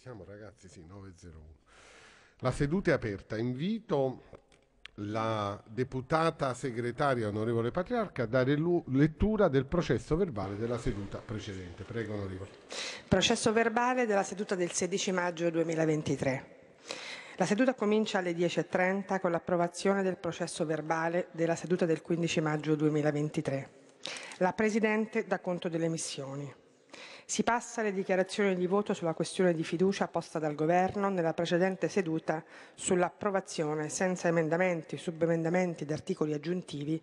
siamo ragazzi, sì, 901. La seduta è aperta, invito la deputata segretaria onorevole Patriarca a dare lettura del processo verbale della seduta precedente. Prego onorevole. Processo verbale della seduta del 16 maggio 2023. La seduta comincia alle 10.30 con l'approvazione del processo verbale della seduta del 15 maggio 2023. La Presidente dà conto delle missioni. Si passa alle dichiarazioni di voto sulla questione di fiducia posta dal Governo nella precedente seduta sull'approvazione, senza emendamenti, subemendamenti ed articoli aggiuntivi,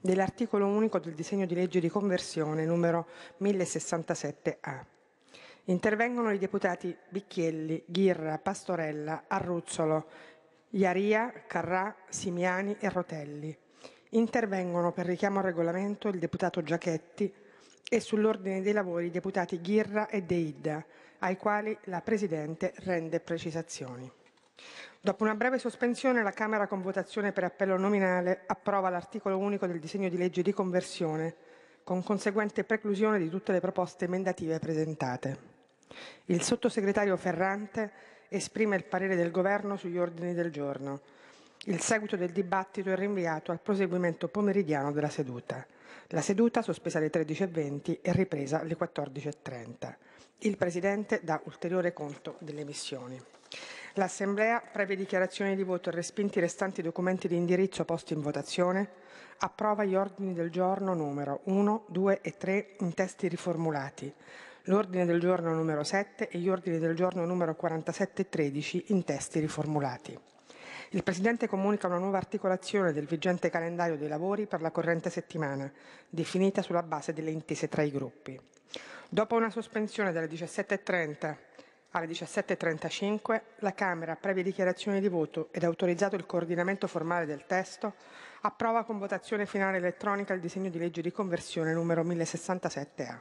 dell'articolo unico del disegno di legge di conversione numero 1067A. Intervengono i deputati Bicchielli, Ghirra, Pastorella, Arruzzolo, Iaria, Carrà, Simiani e Rotelli. Intervengono per richiamo al regolamento il deputato Giachetti, e sull'ordine dei lavori i deputati Ghirra e Deid, ai quali la Presidente rende precisazioni. Dopo una breve sospensione, la Camera con votazione per appello nominale approva l'articolo unico del disegno di legge di conversione, con conseguente preclusione di tutte le proposte emendative presentate. Il sottosegretario Ferrante esprime il parere del Governo sugli ordini del giorno. Il seguito del dibattito è rinviato al proseguimento pomeridiano della seduta. La seduta, sospesa alle 13.20, è ripresa alle 14.30. Il Presidente dà ulteriore conto delle missioni. L'Assemblea, previe dichiarazioni di voto e respinti i restanti documenti di indirizzo posti in votazione, approva gli ordini del giorno numero 1, 2 e 3 in testi riformulati, l'ordine del giorno numero 7 e gli ordini del giorno numero 47 e 13 in testi riformulati. Il Presidente comunica una nuova articolazione del vigente calendario dei lavori per la corrente settimana, definita sulla base delle intese tra i gruppi. Dopo una sospensione dalle 17.30 alle 17.35, la Camera, previa dichiarazione di voto ed autorizzato il coordinamento formale del testo, approva con votazione finale elettronica il disegno di legge di conversione numero 1067A.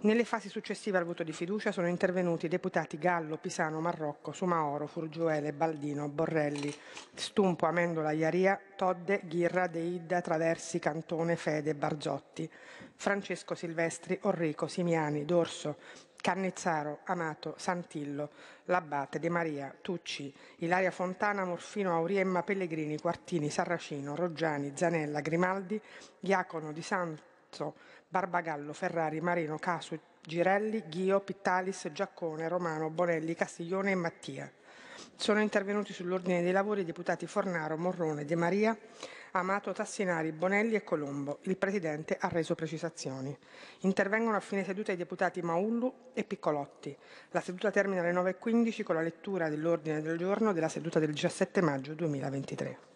Nelle fasi successive al voto di fiducia sono intervenuti i deputati Gallo, Pisano, Marrocco, Sumaoro, Furgiuele, Baldino, Borrelli, Stumpo, Amendola, Iaria, Todde, Ghirra, Deidda, Traversi, Cantone, Fede, Barzotti, Francesco Silvestri, Orrico, Simiani, Dorso, Cannizzaro, Amato, Santillo, Labbate, De Maria, Tucci, Ilaria Fontana, Morfino, Auriemma, Pellegrini, Quartini, Sarracino, Roggiani, Zanella, Grimaldi, Iacono, Di Santo, Barbagallo, Ferrari, Marino, Casu, Girelli, Ghio, Pittalis, Giaccone, Romano, Bonelli, Castiglione e Mattia. Sono intervenuti sull'ordine dei lavori i deputati Fornaro, Morrone, De Maria, Amato, Tassinari, Bonelli e Colombo. Il Presidente ha reso precisazioni. Intervengono a fine seduta i deputati Maullu e Piccolotti. La seduta termina alle 9.15 con la lettura dell'ordine del giorno della seduta del 17 maggio 2023.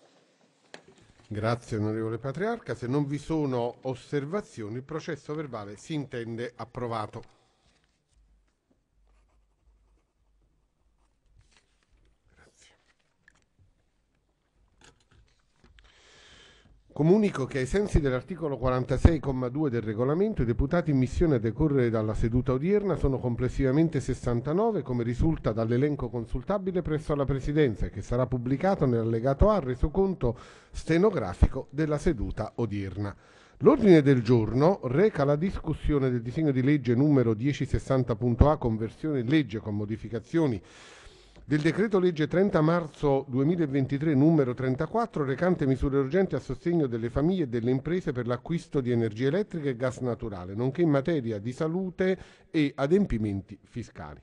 Grazie onorevole Patriarca. Se non vi sono osservazioni il processo verbale si intende approvato. Comunico che ai sensi dell'articolo 46,2 del regolamento i deputati in missione a decorrere dalla seduta odierna sono complessivamente 69 come risulta dall'elenco consultabile presso la Presidenza che sarà pubblicato nell'allegato A resoconto stenografico della seduta odierna. L'ordine del giorno reca la discussione del disegno di legge numero 1060.A conversione in legge con modificazioni del decreto legge 30 marzo 2023 numero 34 recante misure urgenti a sostegno delle famiglie e delle imprese per l'acquisto di energia elettrica e gas naturale, nonché in materia di salute e adempimenti fiscali.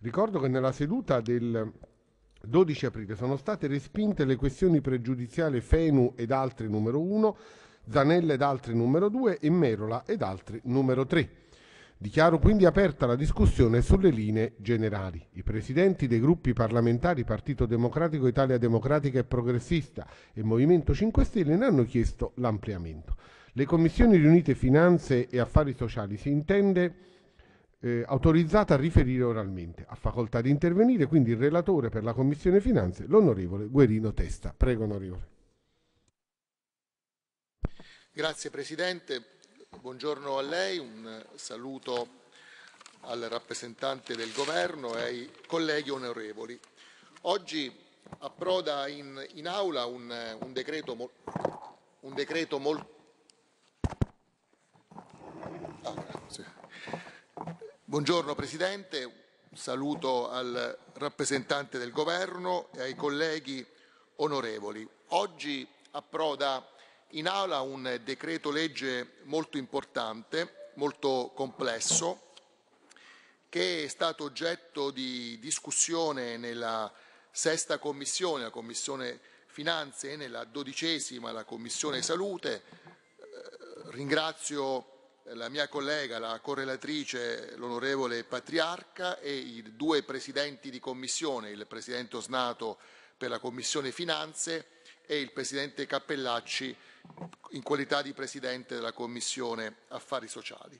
Ricordo che nella seduta del 12 aprile sono state respinte le questioni pregiudiziali FENU ed altri numero 1, Zanella ed altri numero 2 e Merola ed altri numero 3. Dichiaro quindi aperta la discussione sulle linee generali. I presidenti dei gruppi parlamentari Partito Democratico, Italia Democratica e Progressista e Movimento 5 Stelle ne hanno chiesto l'ampliamento. Le commissioni riunite Finanze e Affari Sociali si intende eh, autorizzata a riferire oralmente. Ha facoltà di intervenire quindi il relatore per la Commissione Finanze, l'onorevole Guerino Testa. Prego, onorevole. Grazie Presidente. Buongiorno a lei, un saluto al rappresentante del governo e ai colleghi onorevoli. Oggi approda in, in aula un, un, decreto, mo, un decreto molto... Ah, sì. Buongiorno Presidente, un saluto al rappresentante del governo e ai colleghi onorevoli. Oggi approda in aula un decreto legge molto importante, molto complesso, che è stato oggetto di discussione nella sesta commissione, la commissione finanze, e nella dodicesima, la commissione salute. Eh, ringrazio la mia collega, la correlatrice, l'onorevole Patriarca e i due presidenti di commissione, il presidente Osnato per la commissione finanze e il Presidente Cappellacci in qualità di Presidente della Commissione Affari Sociali.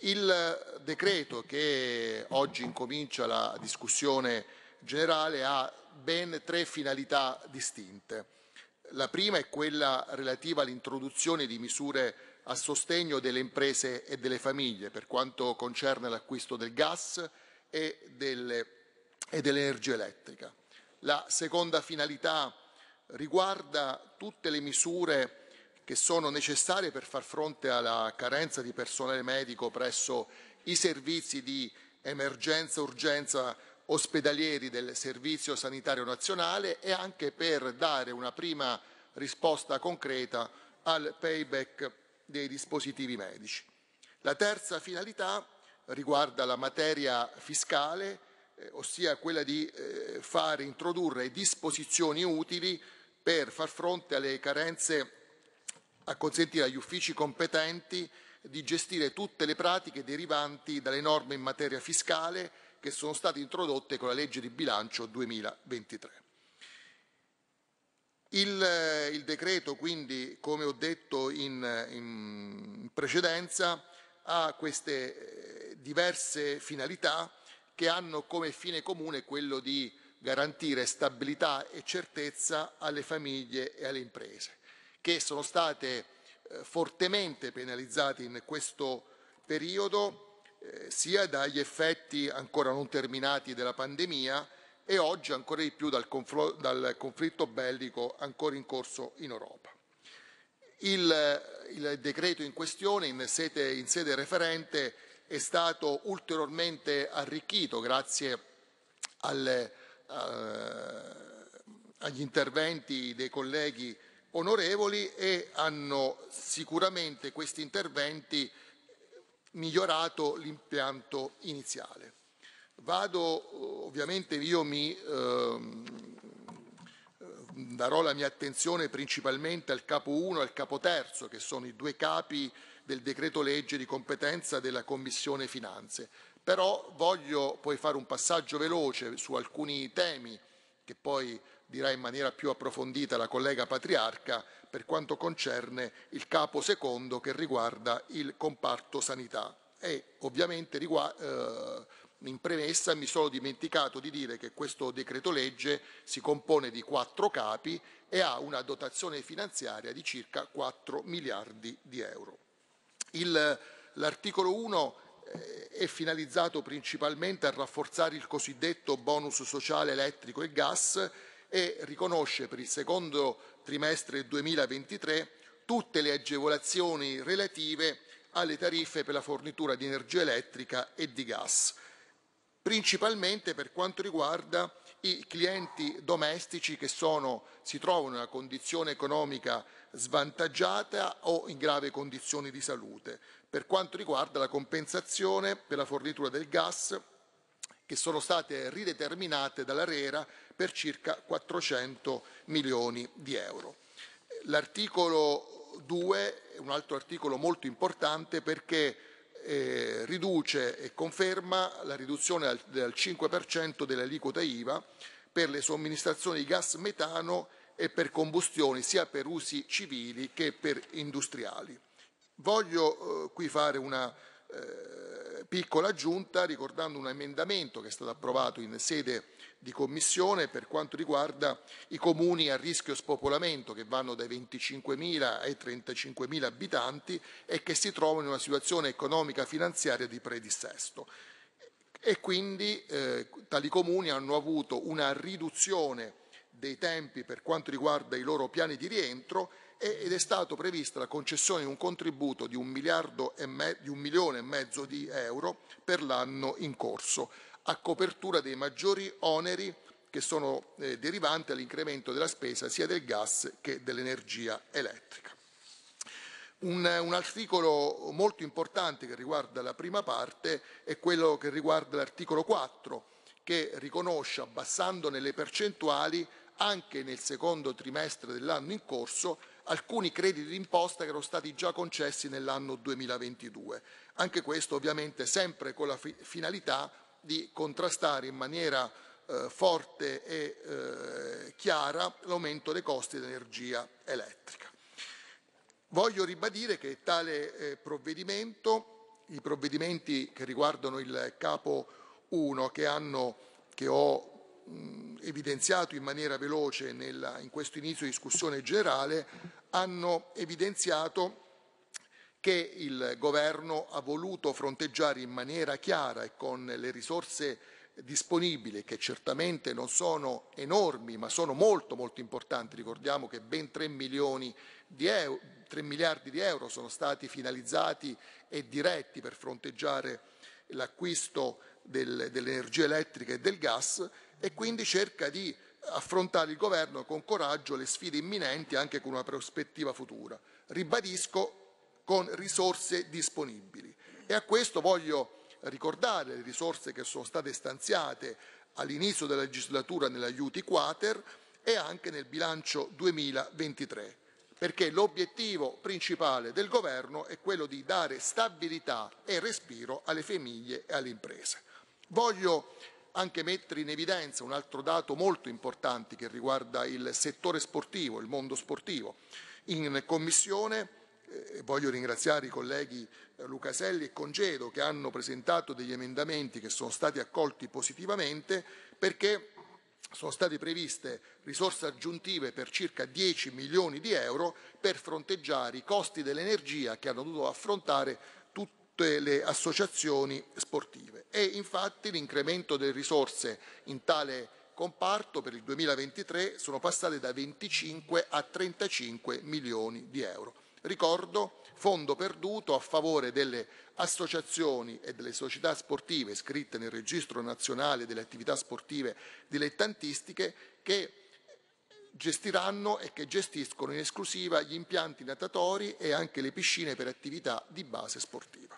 Il eh, decreto che oggi incomincia la discussione generale ha ben tre finalità distinte. La prima è quella relativa all'introduzione di misure a sostegno delle imprese e delle famiglie per quanto concerne l'acquisto del gas e dell'energia elettrica. La seconda finalità riguarda tutte le misure che sono necessarie per far fronte alla carenza di personale medico presso i servizi di emergenza urgenza ospedalieri del Servizio Sanitario Nazionale e anche per dare una prima risposta concreta al payback dei dispositivi medici. La terza finalità riguarda la materia fiscale, eh, ossia quella di eh, far introdurre disposizioni utili per far fronte alle carenze, a consentire agli uffici competenti di gestire tutte le pratiche derivanti dalle norme in materia fiscale che sono state introdotte con la legge di bilancio 2023. Il, il decreto quindi, come ho detto in, in precedenza, ha queste eh, diverse finalità che hanno come fine comune quello di garantire stabilità e certezza alle famiglie e alle imprese, che sono state eh, fortemente penalizzate in questo periodo eh, sia dagli effetti ancora non terminati della pandemia e oggi ancora di più dal, dal conflitto bellico ancora in corso in Europa. Il, il decreto in questione in sede, in sede referente è stato ulteriormente arricchito grazie alle a, eh, agli interventi dei colleghi onorevoli e hanno sicuramente questi interventi migliorato l'impianto iniziale. Vado, ovviamente io mi eh, darò la mia attenzione principalmente al capo 1 e al capo 3, che sono i due capi del decreto legge di competenza della Commissione Finanze però voglio poi fare un passaggio veloce su alcuni temi che poi dirà in maniera più approfondita la collega Patriarca per quanto concerne il capo secondo che riguarda il comparto sanità. E ovviamente eh, in premessa mi sono dimenticato di dire che questo decreto legge si compone di quattro capi e ha una dotazione finanziaria di circa 4 miliardi di euro. L'articolo 1 è finalizzato principalmente a rafforzare il cosiddetto bonus sociale elettrico e gas e riconosce per il secondo trimestre 2023 tutte le agevolazioni relative alle tariffe per la fornitura di energia elettrica e di gas, principalmente per quanto riguarda i clienti domestici che sono, si trovano in una condizione economica svantaggiata o in grave condizioni di salute per quanto riguarda la compensazione per la fornitura del gas che sono state rideterminate dall'Arera per circa 400 milioni di euro. L'articolo 2 è un altro articolo molto importante perché eh, riduce e conferma la riduzione al, del 5% dell'aliquota IVA per le somministrazioni di gas metano e per combustioni sia per usi civili che per industriali. Voglio eh, qui fare una eh, piccola aggiunta ricordando un emendamento che è stato approvato in sede di commissione per quanto riguarda i comuni a rischio spopolamento che vanno dai 25.000 ai 35.000 abitanti e che si trovano in una situazione economica finanziaria di predissesto e quindi eh, tali comuni hanno avuto una riduzione dei tempi per quanto riguarda i loro piani di rientro ed è stata prevista la concessione di un contributo di un, me, di un milione e mezzo di euro per l'anno in corso, a copertura dei maggiori oneri che sono eh, derivanti all'incremento della spesa sia del gas che dell'energia elettrica. Un, un, articolo molto importante che riguarda la prima parte è quello che riguarda l'articolo 4 che riconosce abbassandone le percentuali anche nel secondo trimestre dell'anno in corso alcuni crediti d'imposta che erano stati già concessi nell'anno 2022. Anche questo ovviamente sempre con la fi finalità di contrastare in maniera eh, forte e eh, chiara l'aumento dei costi dell'energia elettrica. Voglio ribadire che tale eh, provvedimento, i provvedimenti che riguardano il capo 1 che, hanno, che ho evidenziato in maniera veloce nella, in questo inizio di discussione generale, hanno evidenziato che il governo ha voluto fronteggiare in maniera chiara e con le risorse disponibili, che certamente non sono enormi, ma sono molto molto importanti. Ricordiamo che ben 3, di euro, 3 miliardi di euro sono stati finalizzati e diretti per fronteggiare l'acquisto del, dell'energia elettrica e del gas, e quindi cerca di affrontare il governo con coraggio le sfide imminenti anche con una prospettiva futura. Ribadisco con risorse disponibili e a questo voglio ricordare le risorse che sono state stanziate all'inizio della legislatura nell'aiuti quater e anche nel bilancio 2023, perché l'obiettivo principale del governo è quello di dare stabilità e respiro alle famiglie e alle imprese. Voglio anche mettere in evidenza un altro dato molto importante che riguarda il settore sportivo, il mondo sportivo. In Commissione eh, voglio ringraziare i colleghi eh, Lucaselli e Congedo che hanno presentato degli emendamenti che sono stati accolti positivamente perché sono state previste risorse aggiuntive per circa 10 milioni di euro per fronteggiare i costi dell'energia che hanno dovuto affrontare tutte le associazioni sportive e infatti l'incremento delle risorse in tale comparto per il 2023 sono passate da 25 a 35 milioni di euro. Ricordo fondo perduto a favore delle associazioni e delle società sportive iscritte nel registro nazionale delle attività sportive dilettantistiche che gestiranno e che gestiscono in esclusiva gli impianti natatori e anche le piscine per attività di base sportiva.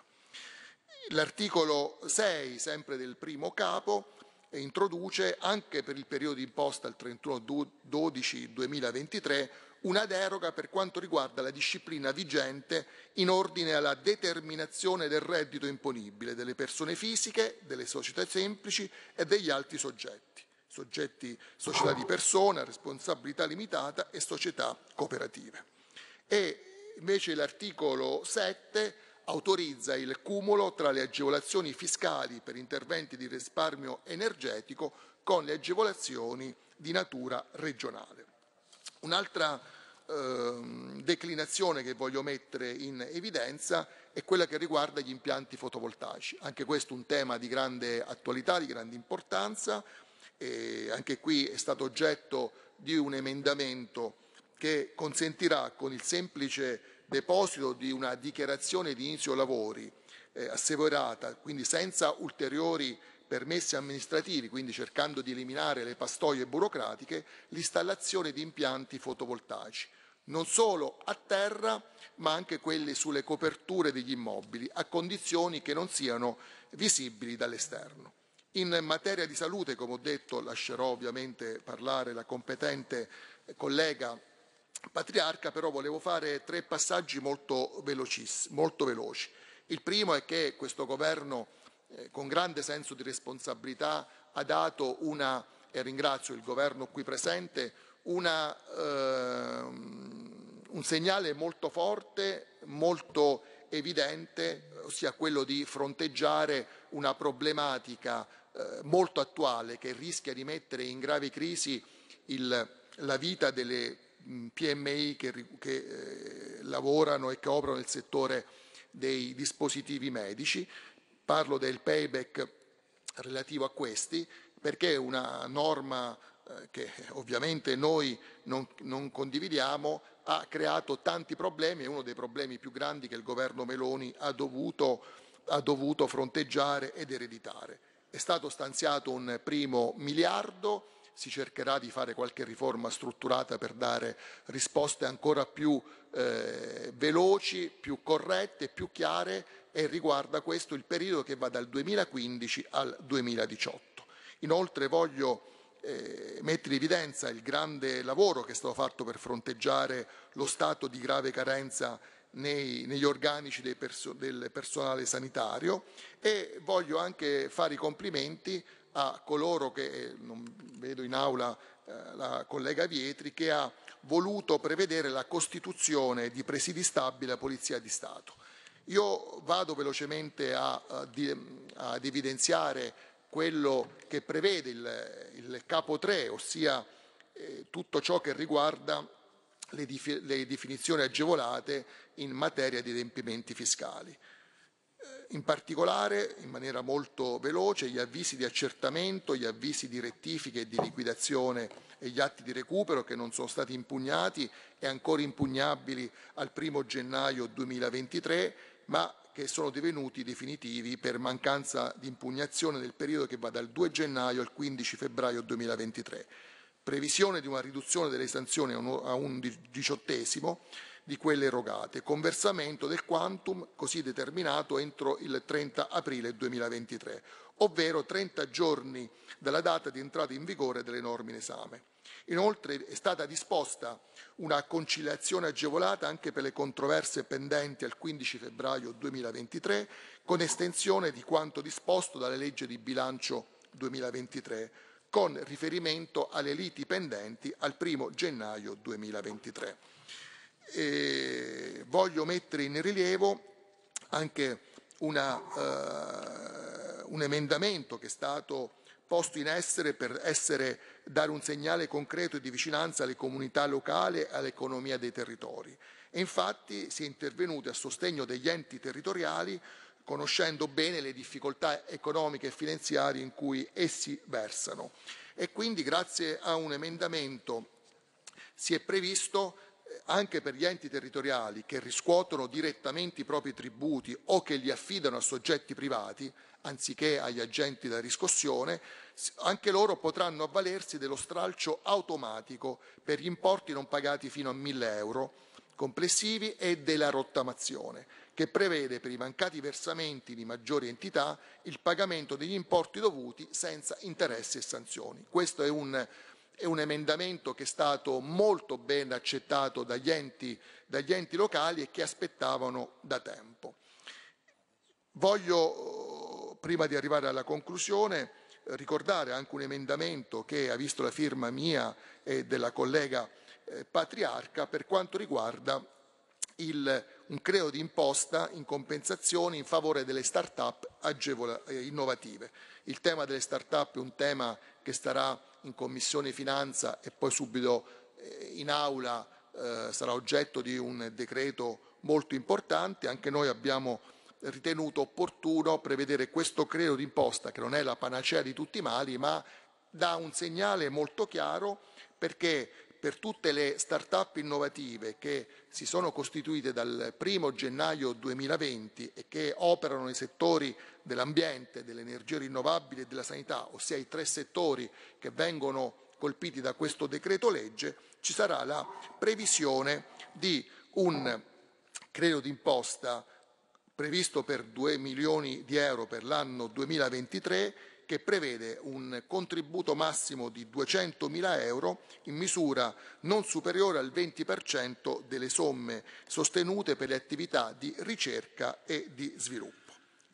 L'articolo 6, sempre del primo capo, introduce anche per il periodo di imposta al 31-12-2023 una deroga per quanto riguarda la disciplina vigente in ordine alla determinazione del reddito imponibile delle persone fisiche, delle società semplici e degli altri soggetti, soggetti società di persona, responsabilità limitata e società cooperative. E invece l'articolo 7 autorizza il cumulo tra le agevolazioni fiscali per interventi di risparmio energetico con le agevolazioni di natura regionale. Un'altra ehm, declinazione che voglio mettere in evidenza è quella che riguarda gli impianti fotovoltaici. Anche questo è un tema di grande attualità, di grande importanza. E anche qui è stato oggetto di un emendamento che consentirà con il semplice deposito di una dichiarazione di inizio lavori eh, asseverata, quindi senza ulteriori permessi amministrativi, quindi cercando di eliminare le pastoie burocratiche, l'installazione di impianti fotovoltaici, non solo a terra ma anche quelli sulle coperture degli immobili, a condizioni che non siano visibili dall'esterno. In materia di salute, come ho detto, lascerò ovviamente parlare la competente collega Patriarca però volevo fare tre passaggi molto, molto veloci. Il primo è che questo governo eh, con grande senso di responsabilità ha dato una, e ringrazio il governo qui presente, una, eh, un segnale molto forte, molto evidente, ossia quello di fronteggiare una problematica eh, molto attuale che rischia di mettere in grave crisi il, la vita delle persone Mm, PMI che, che eh, lavorano e che operano nel settore dei dispositivi medici. Parlo del payback relativo a questi perché è una norma eh, che ovviamente noi non, non condividiamo ha creato tanti problemi, è uno dei problemi più grandi che il governo Meloni ha dovuto, ha dovuto fronteggiare ed ereditare. È stato stanziato un primo miliardo, si cercherà di fare qualche riforma strutturata per dare risposte ancora più eh, veloci, più corrette, più chiare e riguarda questo il periodo che va dal 2015 al 2018. Inoltre voglio eh, mettere in evidenza il grande lavoro che è stato fatto per fronteggiare lo stato di grave carenza nei, negli organici perso del personale sanitario e voglio anche fare i complimenti a coloro che, non vedo in aula eh, la collega Vietri, che ha voluto prevedere la costituzione di presidi stabili a Polizia di Stato. Io vado velocemente a, a, di, ad evidenziare quello che prevede il, il capo 3, ossia eh, tutto ciò che riguarda le, dif le definizioni agevolate in materia di adempimenti fiscali. In particolare, in maniera molto veloce, gli avvisi di accertamento, gli avvisi di rettifica e di liquidazione e gli atti di recupero che non sono stati impugnati e ancora impugnabili al 1 gennaio 2023, ma che sono divenuti definitivi per mancanza di impugnazione nel periodo che va dal 2 gennaio al 15 febbraio 2023. Previsione di una riduzione delle sanzioni a un diciottesimo di quelle erogate, con versamento del quantum così determinato entro il 30 aprile 2023, ovvero 30 giorni dalla data di entrata in vigore delle norme in esame. Inoltre è stata disposta una conciliazione agevolata anche per le controverse pendenti al 15 febbraio 2023, con estensione di quanto disposto dalla legge di bilancio 2023, con riferimento alle liti pendenti al 1 gennaio 2023. E voglio mettere in rilievo anche una, eh, un emendamento che è stato posto in essere per essere, dare un segnale concreto di vicinanza alle comunità locali e all'economia dei territori. E infatti si è intervenuti a sostegno degli enti territoriali conoscendo bene le difficoltà economiche e finanziarie in cui essi versano. E quindi grazie a un emendamento si è previsto anche per gli enti territoriali che riscuotono direttamente i propri tributi o che li affidano a soggetti privati, anziché agli agenti della riscossione, anche loro potranno avvalersi dello stralcio automatico per gli importi non pagati fino a 1000 euro complessivi e della rottamazione, che prevede per i mancati versamenti di maggiori entità il pagamento degli importi dovuti senza interessi e sanzioni. Questo è un è un emendamento che è stato molto ben accettato dagli enti, dagli enti locali e che aspettavano da tempo. Voglio, prima di arrivare alla conclusione, ricordare anche un emendamento che ha visto la firma mia e della collega eh, Patriarca per quanto riguarda il, un creo di imposta in compensazione in favore delle start-up eh, innovative. Il tema delle start-up è un tema che starà in Commissione Finanza e poi subito eh, in Aula eh, sarà oggetto di un decreto molto importante. Anche noi abbiamo ritenuto opportuno prevedere questo credito d'imposta che non è la panacea di tutti i mali, ma dà un segnale molto chiaro perché per tutte le start-up innovative che si sono costituite dal 1 gennaio 2020 e che operano nei settori dell'ambiente, delle energie rinnovabili e della sanità, ossia i tre settori che vengono colpiti da questo decreto legge, ci sarà la previsione di un credito d'imposta previsto per 2 milioni di euro per l'anno 2023 che prevede un contributo massimo di 200 mila euro in misura non superiore al 20% delle somme sostenute per le attività di ricerca e di sviluppo.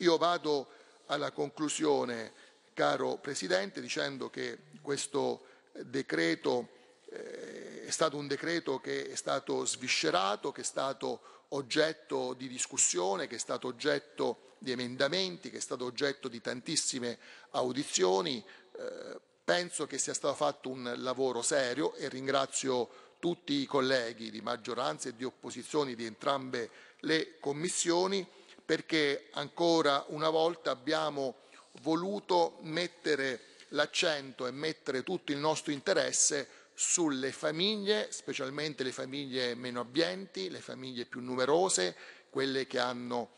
Io vado alla conclusione, caro Presidente, dicendo che questo eh, decreto eh, è stato un decreto che è stato sviscerato, che è stato oggetto di discussione, che è stato oggetto di emendamenti, che è stato oggetto di tantissime audizioni. Eh, penso che sia stato fatto un lavoro serio e ringrazio tutti i colleghi di maggioranza e di opposizione di entrambe le commissioni perché ancora una volta abbiamo voluto mettere l'accento e mettere tutto il nostro interesse sulle famiglie, specialmente le famiglie meno abbienti, le famiglie più numerose, quelle che hanno,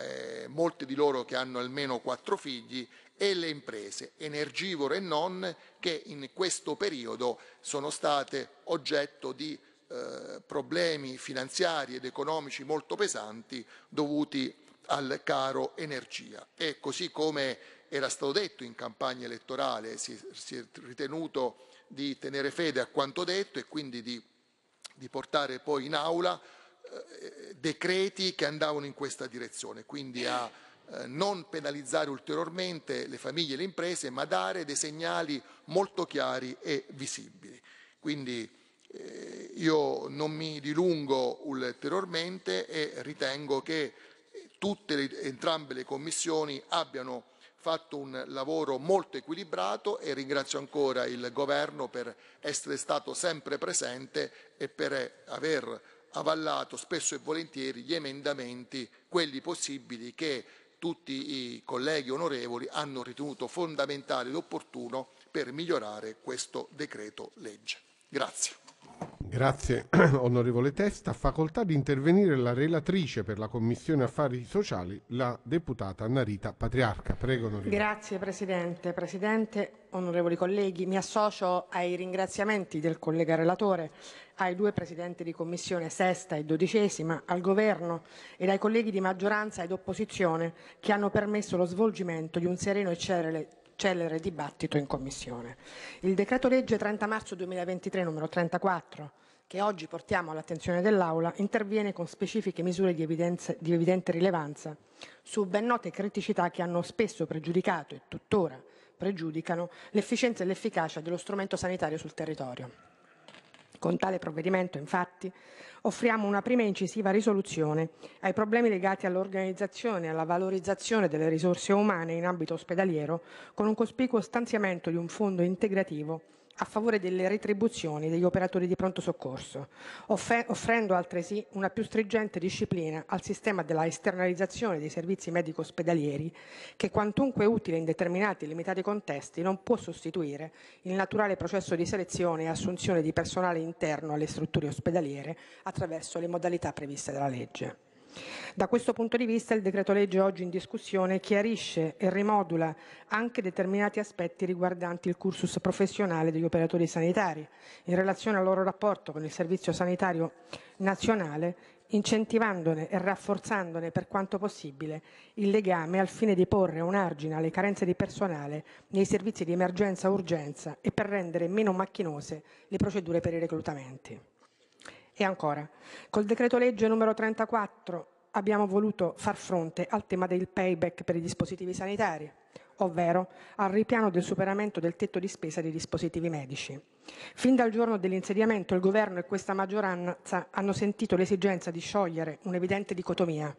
eh, molte di loro che hanno almeno quattro figli, e le imprese, energivore e non, che in questo periodo sono state oggetto di eh, problemi finanziari ed economici molto pesanti dovuti al caro energia e così come era stato detto in campagna elettorale si, si è ritenuto di tenere fede a quanto detto e quindi di, di portare poi in aula eh, decreti che andavano in questa direzione, quindi a eh, non penalizzare ulteriormente le famiglie e le imprese, ma dare dei segnali molto chiari e visibili. Quindi eh, io non mi dilungo ulteriormente e ritengo che tutte le, entrambe le commissioni abbiano fatto un lavoro molto equilibrato e ringrazio ancora il governo per essere stato sempre presente e per aver avallato spesso e volentieri gli emendamenti, quelli possibili che tutti i colleghi onorevoli hanno ritenuto fondamentale ed opportuno per migliorare questo decreto legge. Grazie. Grazie onorevole Testa. Facoltà di intervenire la relatrice per la Commissione Affari Sociali, la deputata Narita Patriarca. Prego onorevole. Grazie Presidente. Presidente, onorevoli colleghi, mi associo ai ringraziamenti del collega relatore, ai due Presidenti di Commissione sesta e dodicesima, al Governo ed ai colleghi di maggioranza ed opposizione che hanno permesso lo svolgimento di un sereno e celere celere dibattito in Commissione. Il decreto legge 30 marzo 2023 numero 34 che oggi portiamo all'attenzione dell'Aula interviene con specifiche misure di, evidenza, di evidente rilevanza su ben note criticità che hanno spesso pregiudicato e tuttora pregiudicano l'efficienza e l'efficacia dello strumento sanitario sul territorio. Con tale provvedimento, infatti, offriamo una prima incisiva risoluzione ai problemi legati all'organizzazione e alla valorizzazione delle risorse umane in ambito ospedaliero, con un cospicuo stanziamento di un fondo integrativo a favore delle retribuzioni degli operatori di pronto soccorso, offrendo altresì una più stringente disciplina al sistema della esternalizzazione dei servizi medico-ospedalieri che, quantunque utile in determinati e limitati contesti, non può sostituire il naturale processo di selezione e assunzione di personale interno alle strutture ospedaliere attraverso le modalità previste dalla legge. Da questo punto di vista il decreto legge oggi in discussione chiarisce e rimodula anche determinati aspetti riguardanti il cursus professionale degli operatori sanitari in relazione al loro rapporto con il Servizio Sanitario Nazionale, incentivandone e rafforzandone per quanto possibile il legame al fine di porre un argine alle carenze di personale nei servizi di emergenza-urgenza e per rendere meno macchinose le procedure per i reclutamenti. E ancora, col decreto legge numero 34 abbiamo voluto far fronte al tema del payback per i dispositivi sanitari, ovvero al ripiano del superamento del tetto di spesa dei dispositivi medici. Fin dal giorno dell'insediamento il governo e questa maggioranza hanno sentito l'esigenza di sciogliere un'evidente dicotomia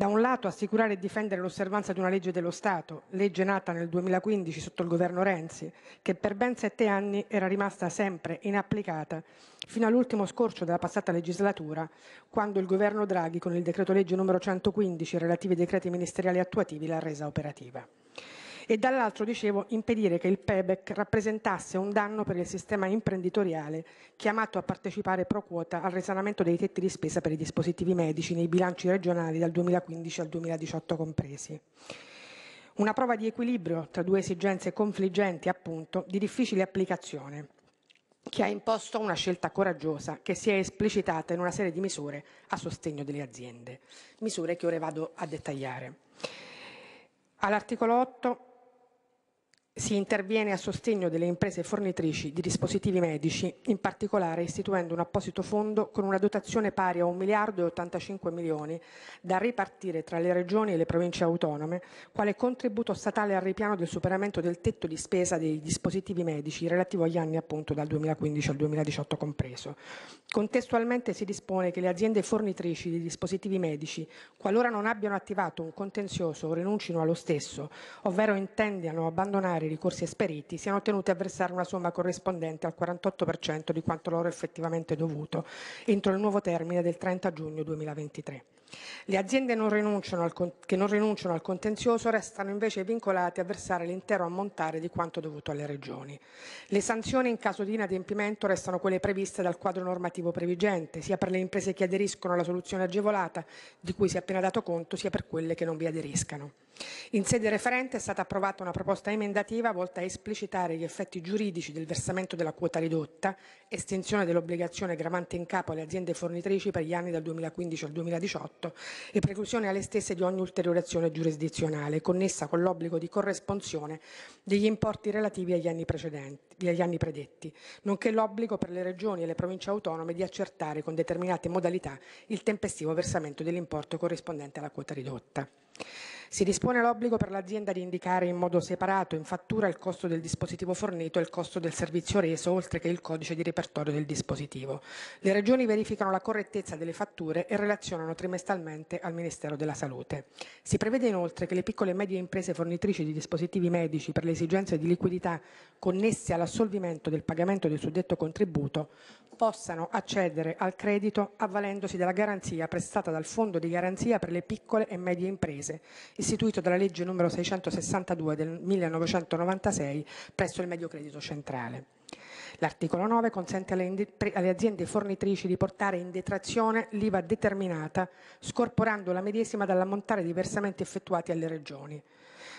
da un lato assicurare e difendere l'osservanza di una legge dello Stato, legge nata nel 2015 sotto il governo Renzi, che per ben sette anni era rimasta sempre inapplicata fino all'ultimo scorcio della passata legislatura, quando il governo Draghi con il decreto legge numero 115 relativi ai decreti ministeriali attuativi l'ha resa operativa e dall'altro, dicevo, impedire che il payback rappresentasse un danno per il sistema imprenditoriale chiamato a partecipare pro quota al risanamento dei tetti di spesa per i dispositivi medici nei bilanci regionali dal 2015 al 2018 compresi. Una prova di equilibrio tra due esigenze confliggenti, appunto, di difficile applicazione che ha imposto una scelta coraggiosa che si è esplicitata in una serie di misure a sostegno delle aziende, misure che ora vado a dettagliare. All'articolo 8 si interviene a sostegno delle imprese fornitrici di dispositivi medici, in particolare istituendo un apposito fondo con una dotazione pari a 1 miliardo e 85 milioni da ripartire tra le regioni e le province autonome, quale contributo statale al ripiano del superamento del tetto di spesa dei dispositivi medici relativo agli anni appunto dal 2015 al 2018 compreso. Contestualmente si dispone che le aziende fornitrici di dispositivi medici, qualora non abbiano attivato un contenzioso o rinuncino allo stesso, ovvero intendiano abbandonare i ricorsi esperiti siano tenuti a versare una somma corrispondente al 48% di quanto loro effettivamente dovuto entro il nuovo termine del 30 giugno 2023. Le aziende non che non rinunciano al contenzioso restano invece vincolate a versare l'intero ammontare di quanto dovuto alle regioni. Le sanzioni in caso di inadempimento restano quelle previste dal quadro normativo previgente, sia per le imprese che aderiscono alla soluzione agevolata, di cui si è appena dato conto, sia per quelle che non vi aderiscano. In sede referente è stata approvata una proposta emendativa volta a esplicitare gli effetti giuridici del versamento della quota ridotta, estensione dell'obbligazione gravante in capo alle aziende fornitrici per gli anni dal 2015 al 2018, 2008 certo, e preclusione alle stesse di ogni ulteriore azione giurisdizionale connessa con l'obbligo di corresponsione degli importi relativi agli anni, agli anni predetti, nonché l'obbligo per le regioni e le province autonome di accertare con determinate modalità il tempestivo versamento dell'importo corrispondente alla quota ridotta. Si dispone l'obbligo per l'azienda di indicare in modo separato in fattura il costo del dispositivo fornito e il costo del servizio reso, oltre che il codice di repertorio del dispositivo. Le regioni verificano la correttezza delle fatture e relazionano trimestralmente al Ministero della Salute. Si prevede inoltre che le piccole e medie imprese fornitrici di dispositivi medici per le esigenze di liquidità connesse all'assolvimento del pagamento del suddetto contributo possano accedere al credito avvalendosi della garanzia prestata dal Fondo di garanzia per le piccole e medie imprese istituito dalla legge numero 662 del 1996 presso il Medio Credito Centrale. L'articolo 9 consente alle, aziende fornitrici di portare in detrazione l'IVA determinata, scorporando la medesima dall'ammontare di versamenti effettuati alle regioni.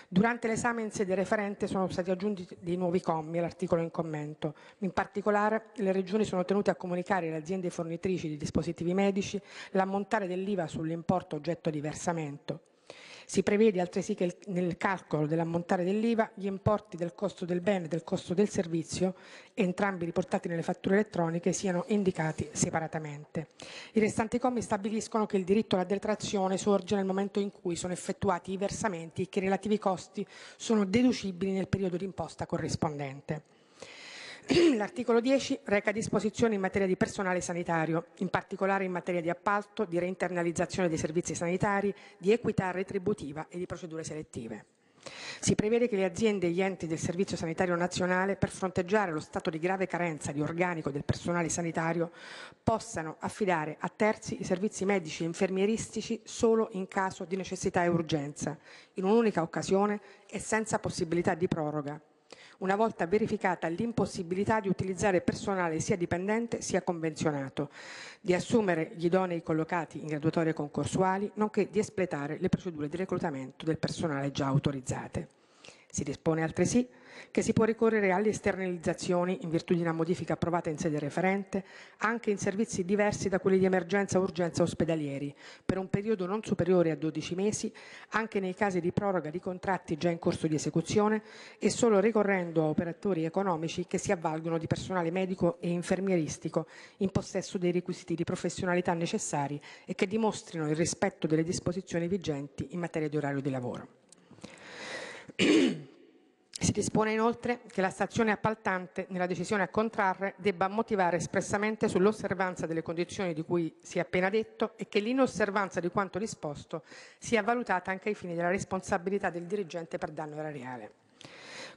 Durante l'esame in sede referente sono stati aggiunti dei nuovi commi all'articolo in commento. In particolare, le regioni sono tenute a comunicare alle aziende fornitrici di dispositivi medici l'ammontare dell'IVA sull'importo oggetto di versamento. Si prevede altresì che nel calcolo dell'ammontare dell'IVA gli importi del costo del bene e del costo del servizio, entrambi riportati nelle fatture elettroniche, siano indicati separatamente. I restanti commi stabiliscono che il diritto alla detrazione sorge nel momento in cui sono effettuati i versamenti e che i relativi costi sono deducibili nel periodo di imposta corrispondente. L'articolo 10 reca disposizioni in materia di personale sanitario, in particolare in materia di appalto, di reinternalizzazione dei servizi sanitari, di equità retributiva e di procedure selettive. Si prevede che le aziende e gli enti del Servizio Sanitario Nazionale, per fronteggiare lo stato di grave carenza di organico del personale sanitario, possano affidare a terzi i servizi medici e infermieristici solo in caso di necessità e urgenza, in un'unica occasione e senza possibilità di proroga, una volta verificata l'impossibilità di utilizzare personale sia dipendente sia convenzionato, di assumere gli idonei collocati in graduatorie concorsuali, nonché di espletare le procedure di reclutamento del personale già autorizzate. Si dispone altresì che si può ricorrere alle esternalizzazioni in virtù di una modifica approvata in sede referente anche in servizi diversi da quelli di emergenza urgenza ospedalieri per un periodo non superiore a 12 mesi anche nei casi di proroga di contratti già in corso di esecuzione e solo ricorrendo a operatori economici che si avvalgono di personale medico e infermieristico in possesso dei requisiti di professionalità necessari e che dimostrino il rispetto delle disposizioni vigenti in materia di orario di lavoro. Si dispone inoltre che la stazione appaltante, nella decisione a contrarre, debba motivare espressamente sull'osservanza delle condizioni di cui si è appena detto e che l'inosservanza di quanto disposto sia valutata anche ai fini della responsabilità del dirigente per danno erariale.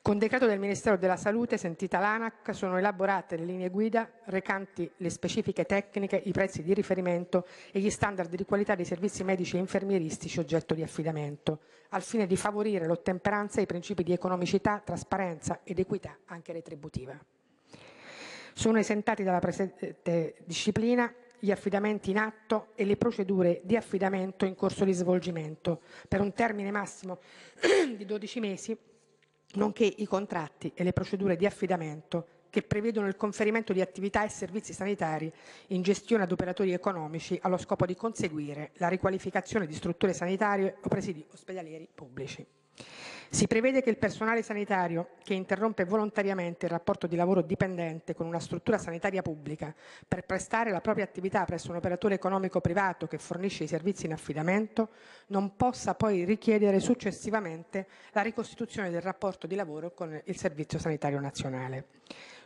Con decreto del Ministero della Salute, sentita l'ANAC, sono elaborate le linee guida recanti le specifiche tecniche, i prezzi di riferimento e gli standard di qualità dei servizi medici e infermieristici oggetto di affidamento, al fine di favorire l'ottemperanza ai principi di economicità, trasparenza ed equità anche retributiva. Sono esentati dalla presente disciplina gli affidamenti in atto e le procedure di affidamento in corso di svolgimento per un termine massimo di 12 mesi nonché i contratti e le procedure di affidamento che prevedono il conferimento di attività e servizi sanitari in gestione ad operatori economici allo scopo di conseguire la riqualificazione di strutture sanitarie o presidi ospedalieri pubblici. Si prevede che il personale sanitario che interrompe volontariamente il rapporto di lavoro dipendente con una struttura sanitaria pubblica per prestare la propria attività presso un operatore economico privato che fornisce i servizi in affidamento non possa poi richiedere successivamente la ricostituzione del rapporto di lavoro con il Servizio Sanitario Nazionale.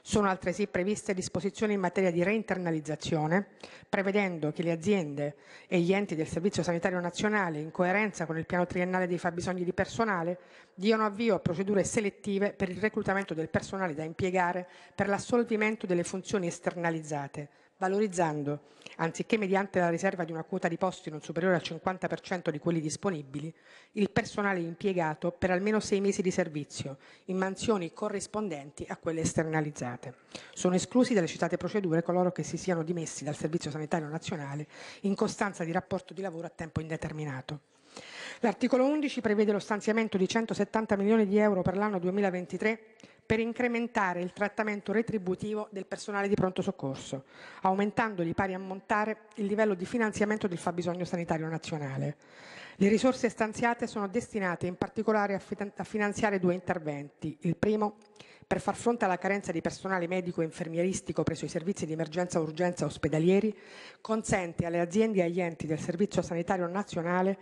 Sono altresì previste disposizioni in materia di reinternalizzazione, prevedendo che le aziende e gli enti del Servizio Sanitario Nazionale, in coerenza con il piano triennale dei fabbisogni di personale, diano avvio a procedure selettive per il reclutamento del personale da impiegare per l'assolvimento delle funzioni esternalizzate, valorizzando, anziché mediante la riserva di una quota di posti non superiore al 50% di quelli disponibili, il personale impiegato per almeno sei mesi di servizio, in mansioni corrispondenti a quelle esternalizzate. Sono esclusi dalle citate procedure coloro che si siano dimessi dal Servizio Sanitario Nazionale in costanza di rapporto di lavoro a tempo indeterminato. L'articolo 11 prevede lo stanziamento di 170 milioni di euro per l'anno 2023 per incrementare il trattamento retributivo del personale di pronto soccorso, aumentando di pari ammontare il livello di finanziamento del fabbisogno sanitario nazionale. Le risorse stanziate sono destinate in particolare a finanziare due interventi. Il primo per far fronte alla carenza di personale medico e infermieristico presso i servizi di emergenza urgenza ospedalieri, consente alle aziende e agli enti del Servizio Sanitario Nazionale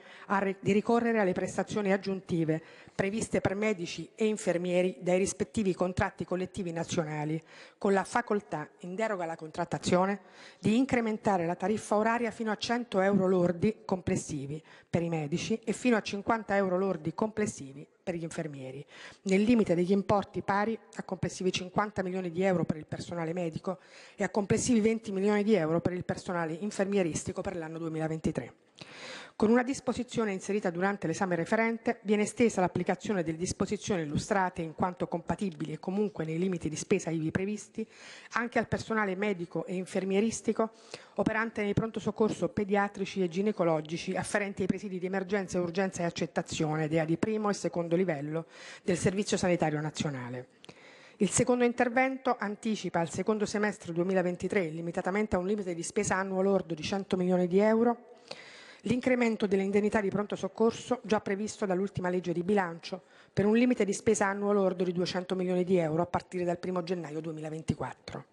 di ricorrere alle prestazioni aggiuntive previste per medici e infermieri dai rispettivi contratti collettivi nazionali, con la facoltà, in deroga alla contrattazione, di incrementare la tariffa oraria fino a 100 euro lordi complessivi per i medici e fino a 50 euro lordi complessivi per gli infermieri, nel limite degli importi pari a complessivi 50 milioni di euro per il personale medico e a complessivi 20 milioni di euro per il personale infermieristico per l'anno 2023. Con una disposizione inserita durante l'esame referente viene estesa l'applicazione delle disposizioni illustrate in quanto compatibili e comunque nei limiti di spesa ivi previsti anche al personale medico e infermieristico operante nei pronto soccorso pediatrici e ginecologici afferenti ai presidi di emergenza, urgenza e accettazione DEA di primo e secondo livello del Servizio Sanitario Nazionale. Il secondo intervento anticipa al secondo semestre 2023, limitatamente a un limite di spesa annuo lordo di 100 milioni di euro, l'incremento delle indennità di pronto soccorso già previsto dall'ultima legge di bilancio per un limite di spesa annuo lordo di 200 milioni di euro a partire dal 1 gennaio 2024.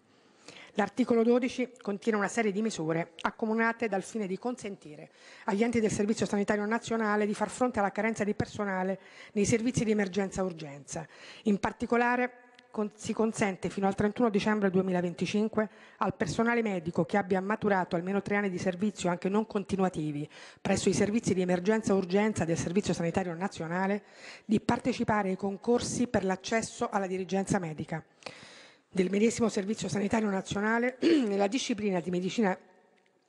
L'articolo 12 contiene una serie di misure accomunate dal fine di consentire agli enti del Servizio Sanitario Nazionale di far fronte alla carenza di personale nei servizi di emergenza-urgenza, in particolare con si consente fino al 31 dicembre 2025 al personale medico che abbia maturato almeno tre anni di servizio anche non continuativi presso i servizi di emergenza e urgenza del Servizio Sanitario Nazionale di partecipare ai concorsi per l'accesso alla dirigenza medica del medesimo Servizio Sanitario Nazionale nella disciplina di medicina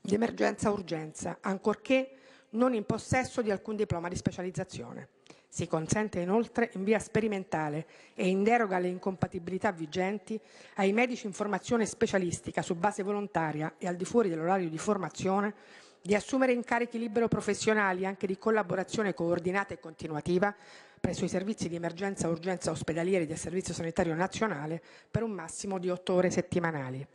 d'emergenza-urgenza, ancorché non in possesso di alcun diploma di specializzazione. Si consente inoltre in via sperimentale e in deroga alle incompatibilità vigenti ai medici in formazione specialistica su base volontaria e al di fuori dell'orario di formazione di assumere incarichi libero professionali anche di collaborazione coordinata e continuativa presso i servizi di emergenza urgenza ospedalieri del Servizio Sanitario Nazionale per un massimo di otto ore settimanali.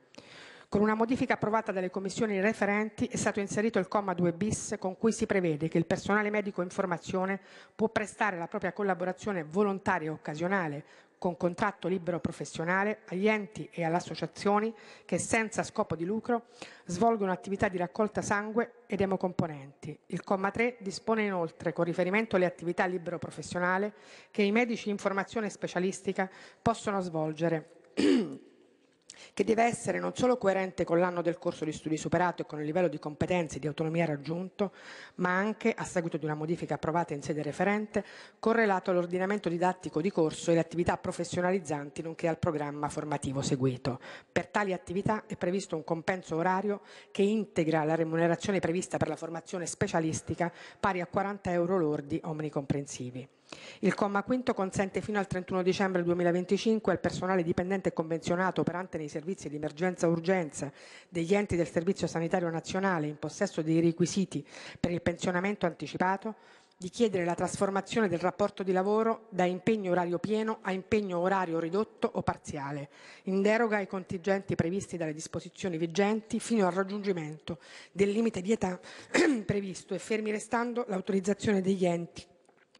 Con una modifica approvata dalle commissioni referenti è stato inserito il comma 2 bis con cui si prevede che il personale medico in formazione può prestare la propria collaborazione volontaria e occasionale con contratto libero professionale agli enti e alle associazioni che senza scopo di lucro svolgono attività di raccolta sangue ed emocomponenti. Il comma 3 dispone inoltre, con riferimento alle attività libero professionale, che i medici in formazione specialistica possono svolgere che deve essere non solo coerente con l'anno del corso di studi superato e con il livello di competenze e di autonomia raggiunto, ma anche, a seguito di una modifica approvata in sede referente, correlato all'ordinamento didattico di corso e alle attività professionalizzanti nonché al programma formativo seguito. Per tali attività è previsto un compenso orario che integra la remunerazione prevista per la formazione specialistica pari a 40 euro lordi omnicomprensivi. Il comma quinto consente fino al 31 dicembre 2025 al personale dipendente e convenzionato operante nei servizi di emergenza urgenza degli enti del Servizio Sanitario Nazionale in possesso dei requisiti per il pensionamento anticipato di chiedere la trasformazione del rapporto di lavoro da impegno orario pieno a impegno orario ridotto o parziale, in deroga ai contingenti previsti dalle disposizioni vigenti fino al raggiungimento del limite di età previsto e fermi restando l'autorizzazione degli enti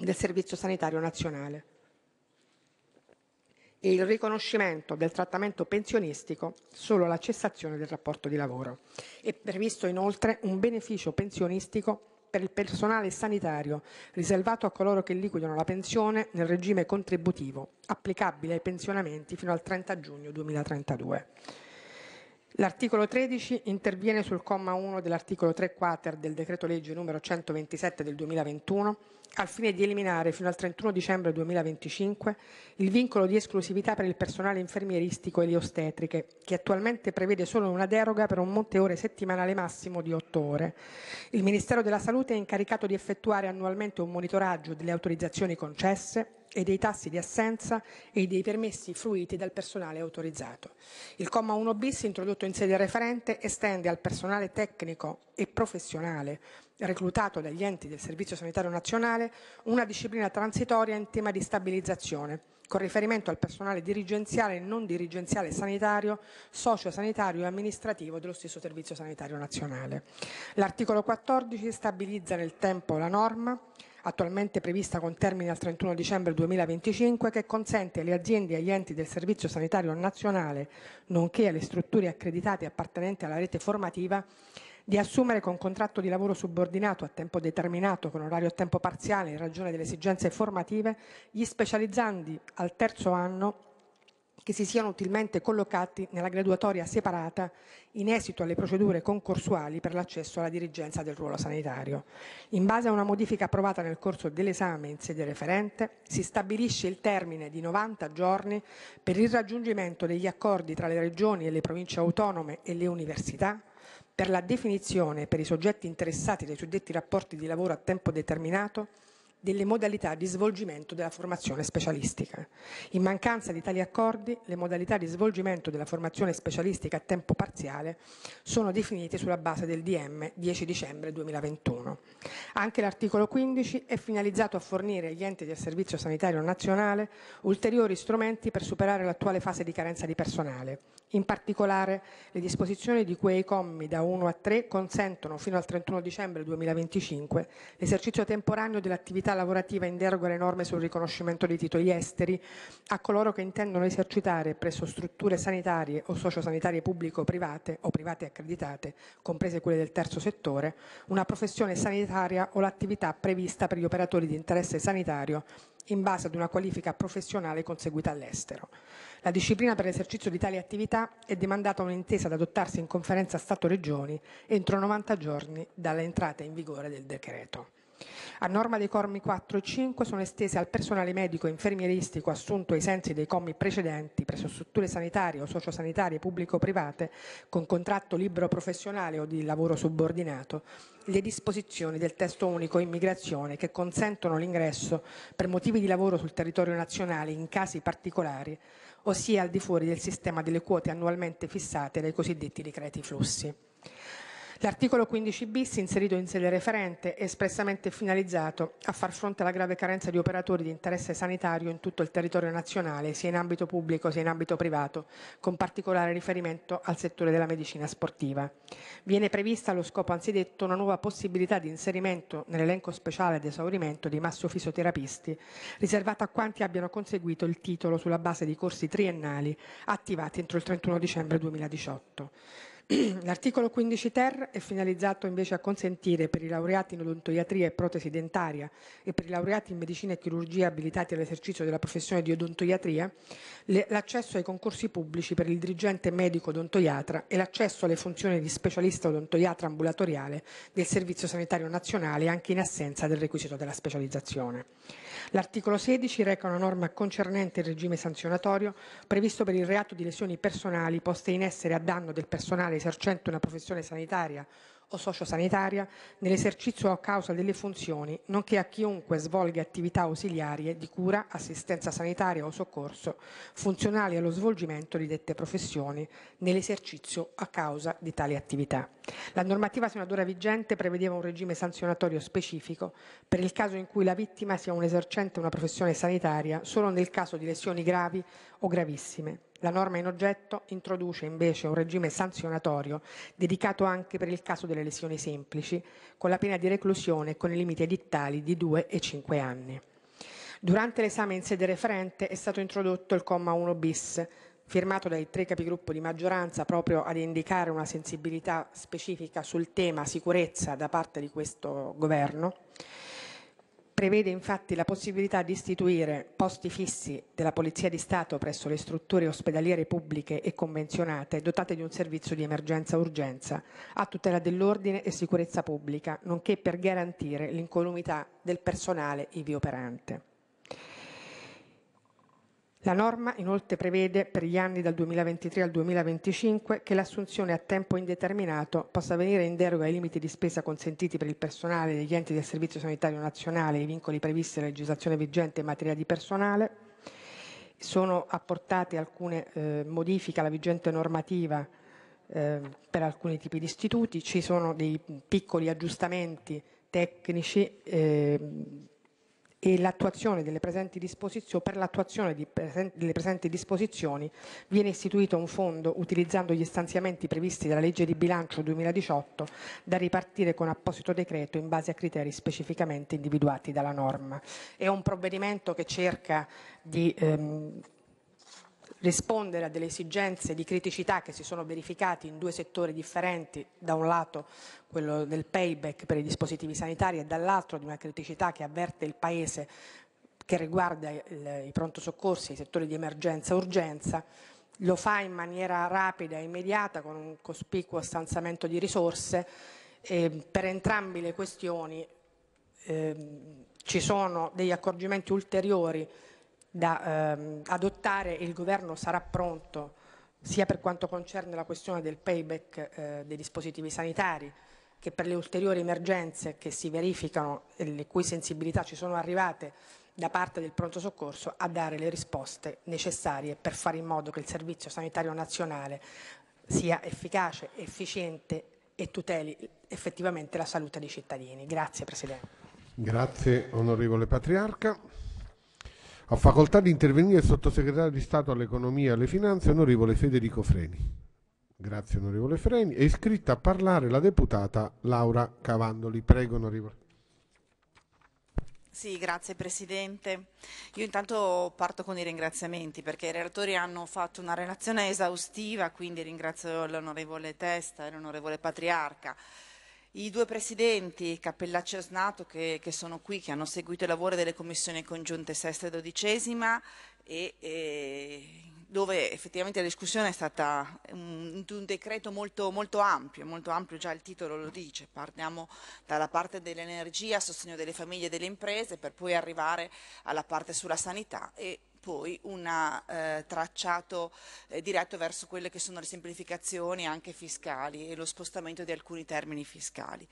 del Servizio Sanitario Nazionale e il riconoscimento del trattamento pensionistico solo alla cessazione del rapporto di lavoro. È previsto inoltre un beneficio pensionistico per il personale sanitario riservato a coloro che liquidano la pensione nel regime contributivo applicabile ai pensionamenti fino al 30 giugno 2032. L'articolo 13 interviene sul comma 1 dell'articolo 3 quater del decreto legge numero 127 del 2021 al fine di eliminare fino al 31 dicembre 2025 il vincolo di esclusività per il personale infermieristico e le ostetriche, che attualmente prevede solo una deroga per un monte ore settimanale massimo di 8 ore. Il Ministero della Salute è incaricato di effettuare annualmente un monitoraggio delle autorizzazioni concesse e dei tassi di assenza e dei permessi fruiti dal personale autorizzato. Il comma 1 bis, introdotto in sede referente, estende al personale tecnico e professionale reclutato dagli enti del Servizio Sanitario Nazionale una disciplina transitoria in tema di stabilizzazione, con riferimento al personale dirigenziale e non dirigenziale sanitario, sociosanitario e amministrativo dello stesso Servizio Sanitario Nazionale. L'articolo 14 stabilizza nel tempo la norma attualmente prevista con termine al 31 dicembre 2025, che consente alle aziende e agli enti del Servizio Sanitario Nazionale, nonché alle strutture accreditate appartenenti alla rete formativa, di assumere con contratto di lavoro subordinato a tempo determinato con orario a tempo parziale in ragione delle esigenze formative gli specializzandi al terzo anno che si siano utilmente collocati nella graduatoria separata in esito alle procedure concorsuali per l'accesso alla dirigenza del ruolo sanitario. In base a una modifica approvata nel corso dell'esame in sede referente, si stabilisce il termine di 90 giorni per il raggiungimento degli accordi tra le regioni e le province autonome e le università per la definizione per i soggetti interessati dai suddetti rapporti di lavoro a tempo determinato delle modalità di svolgimento della formazione specialistica. In mancanza di tali accordi, le modalità di svolgimento della formazione specialistica a tempo parziale sono definite sulla base del DM 10 dicembre 2021. Anche l'articolo 15 è finalizzato a fornire agli enti del Servizio Sanitario Nazionale ulteriori strumenti per superare l'attuale fase di carenza di personale. In particolare, le disposizioni di quei commi da 1 a 3 consentono fino al 31 dicembre 2025 l'esercizio temporaneo dell'attività attività lavorativa in deroga le norme sul riconoscimento dei titoli esteri a coloro che intendono esercitare presso strutture sanitarie o sociosanitarie pubbliche o private o private accreditate, comprese quelle del terzo settore, una professione sanitaria o l'attività prevista per gli operatori di interesse sanitario in base ad una qualifica professionale conseguita all'estero. La disciplina per l'esercizio di tali attività è demandata un'intesa ad adottarsi in conferenza Stato-Regioni entro 90 giorni dall'entrata in vigore del decreto. A norma dei commi 4 e 5 sono estese al personale medico e infermieristico assunto ai sensi dei commi precedenti presso strutture sanitarie o sociosanitarie pubbliche o private con contratto libero professionale o di lavoro subordinato le disposizioni del testo unico immigrazione che consentono l'ingresso per motivi di lavoro sul territorio nazionale in casi particolari, ossia al di fuori del sistema delle quote annualmente fissate dai cosiddetti decreti flussi. L'articolo 15 bis, inserito in sede referente, è espressamente finalizzato a far fronte alla grave carenza di operatori di interesse sanitario in tutto il territorio nazionale, sia in ambito pubblico sia in ambito privato, con particolare riferimento al settore della medicina sportiva. Viene prevista allo scopo anzidetto una nuova possibilità di inserimento nell'elenco speciale ad esaurimento dei massofisioterapisti, riservata a quanti abbiano conseguito il titolo sulla base di corsi triennali attivati entro il 31 dicembre 2018. L'articolo 15 ter è finalizzato invece a consentire per i laureati in odontoiatria e protesi dentaria e per i laureati in medicina e chirurgia abilitati all'esercizio della professione di odontoiatria l'accesso ai concorsi pubblici per il dirigente medico odontoiatra e l'accesso alle funzioni di specialista odontoiatra ambulatoriale del Servizio Sanitario Nazionale anche in assenza del requisito della specializzazione. L'articolo 16 reca una norma concernente il regime sanzionatorio previsto per il reato di lesioni personali poste in essere a danno del personale professionale esercente una professione sanitaria o sociosanitaria nell'esercizio a causa delle funzioni, nonché a chiunque svolga attività ausiliarie di cura, assistenza sanitaria o soccorso funzionali allo svolgimento di dette professioni nell'esercizio a causa di tali attività. La normativa sinora vigente prevedeva un regime sanzionatorio specifico per il caso in cui la vittima sia un esercente una professione sanitaria solo nel caso di lesioni gravi o gravissime. La norma in oggetto introduce invece un regime sanzionatorio dedicato anche per il caso delle lesioni semplici, con la pena di reclusione e con i limiti edittali di 2 e 5 anni. Durante l'esame in sede referente è stato introdotto il comma 1 bis firmato dai tre capigruppo di maggioranza proprio ad indicare una sensibilità specifica sul tema sicurezza da parte di questo governo. Prevede infatti la possibilità di istituire posti fissi della Polizia di Stato presso le strutture ospedaliere pubbliche e convenzionate dotate di un servizio di emergenza-urgenza a tutela dell'ordine e sicurezza pubblica, nonché per garantire l'incolumità del personale ivi operante. La norma inoltre prevede per gli anni dal 2023 al 2025 che l'assunzione a tempo indeterminato possa venire in deroga ai limiti di spesa consentiti per il personale degli enti del Servizio Sanitario Nazionale e i vincoli previsti dalla legislazione vigente in materia di personale. Sono apportate alcune eh, modifiche alla vigente normativa eh, per alcuni tipi di istituti, ci sono dei piccoli aggiustamenti tecnici eh, e l'attuazione delle presenti disposizioni per l'attuazione delle presenti disposizioni viene istituito un fondo, utilizzando gli stanziamenti previsti dalla legge di bilancio 2018, da ripartire con apposito decreto in base a criteri specificamente individuati dalla norma. È un provvedimento che cerca di ehm, rispondere a delle esigenze di criticità che si sono verificate in due settori differenti, da un lato quello del payback per i dispositivi sanitari e dall'altro di una criticità che avverte il Paese che riguarda il, i pronto soccorsi, i settori di emergenza e urgenza, lo fa in maniera rapida e immediata con un cospicuo stanziamento di risorse. E per entrambi le questioni eh, ci sono degli accorgimenti ulteriori da ehm, adottare e il governo sarà pronto sia per quanto concerne la questione del payback eh, dei dispositivi sanitari che per le ulteriori emergenze che si verificano e le cui sensibilità ci sono arrivate da parte del pronto soccorso a dare le risposte necessarie per fare in modo che il servizio sanitario nazionale sia efficace, efficiente e tuteli effettivamente la salute dei cittadini. Grazie Presidente. Grazie onorevole Patriarca. Ha facoltà di intervenire il sottosegretario di Stato all'Economia e alle Finanze, onorevole Federico Freni. Grazie, onorevole Freni. È iscritta a parlare la deputata Laura Cavandoli. Prego, onorevole. Sì, grazie Presidente. Io intanto parto con i ringraziamenti perché i relatori hanno fatto una relazione esaustiva, quindi ringrazio l'onorevole Testa e l'onorevole Patriarca. I due presidenti, Cappellacci e Osnato, che, che, sono qui, che hanno seguito i lavori delle commissioni congiunte sesta e dodicesima, e, e dove effettivamente la discussione è stata un, un decreto molto, molto, ampio, molto ampio già il titolo lo dice, partiamo dalla parte dell'energia, sostegno delle famiglie e delle imprese per poi arrivare alla parte sulla sanità e poi un eh, tracciato eh, diretto verso quelle che sono le semplificazioni anche fiscali e lo spostamento di alcuni termini fiscali.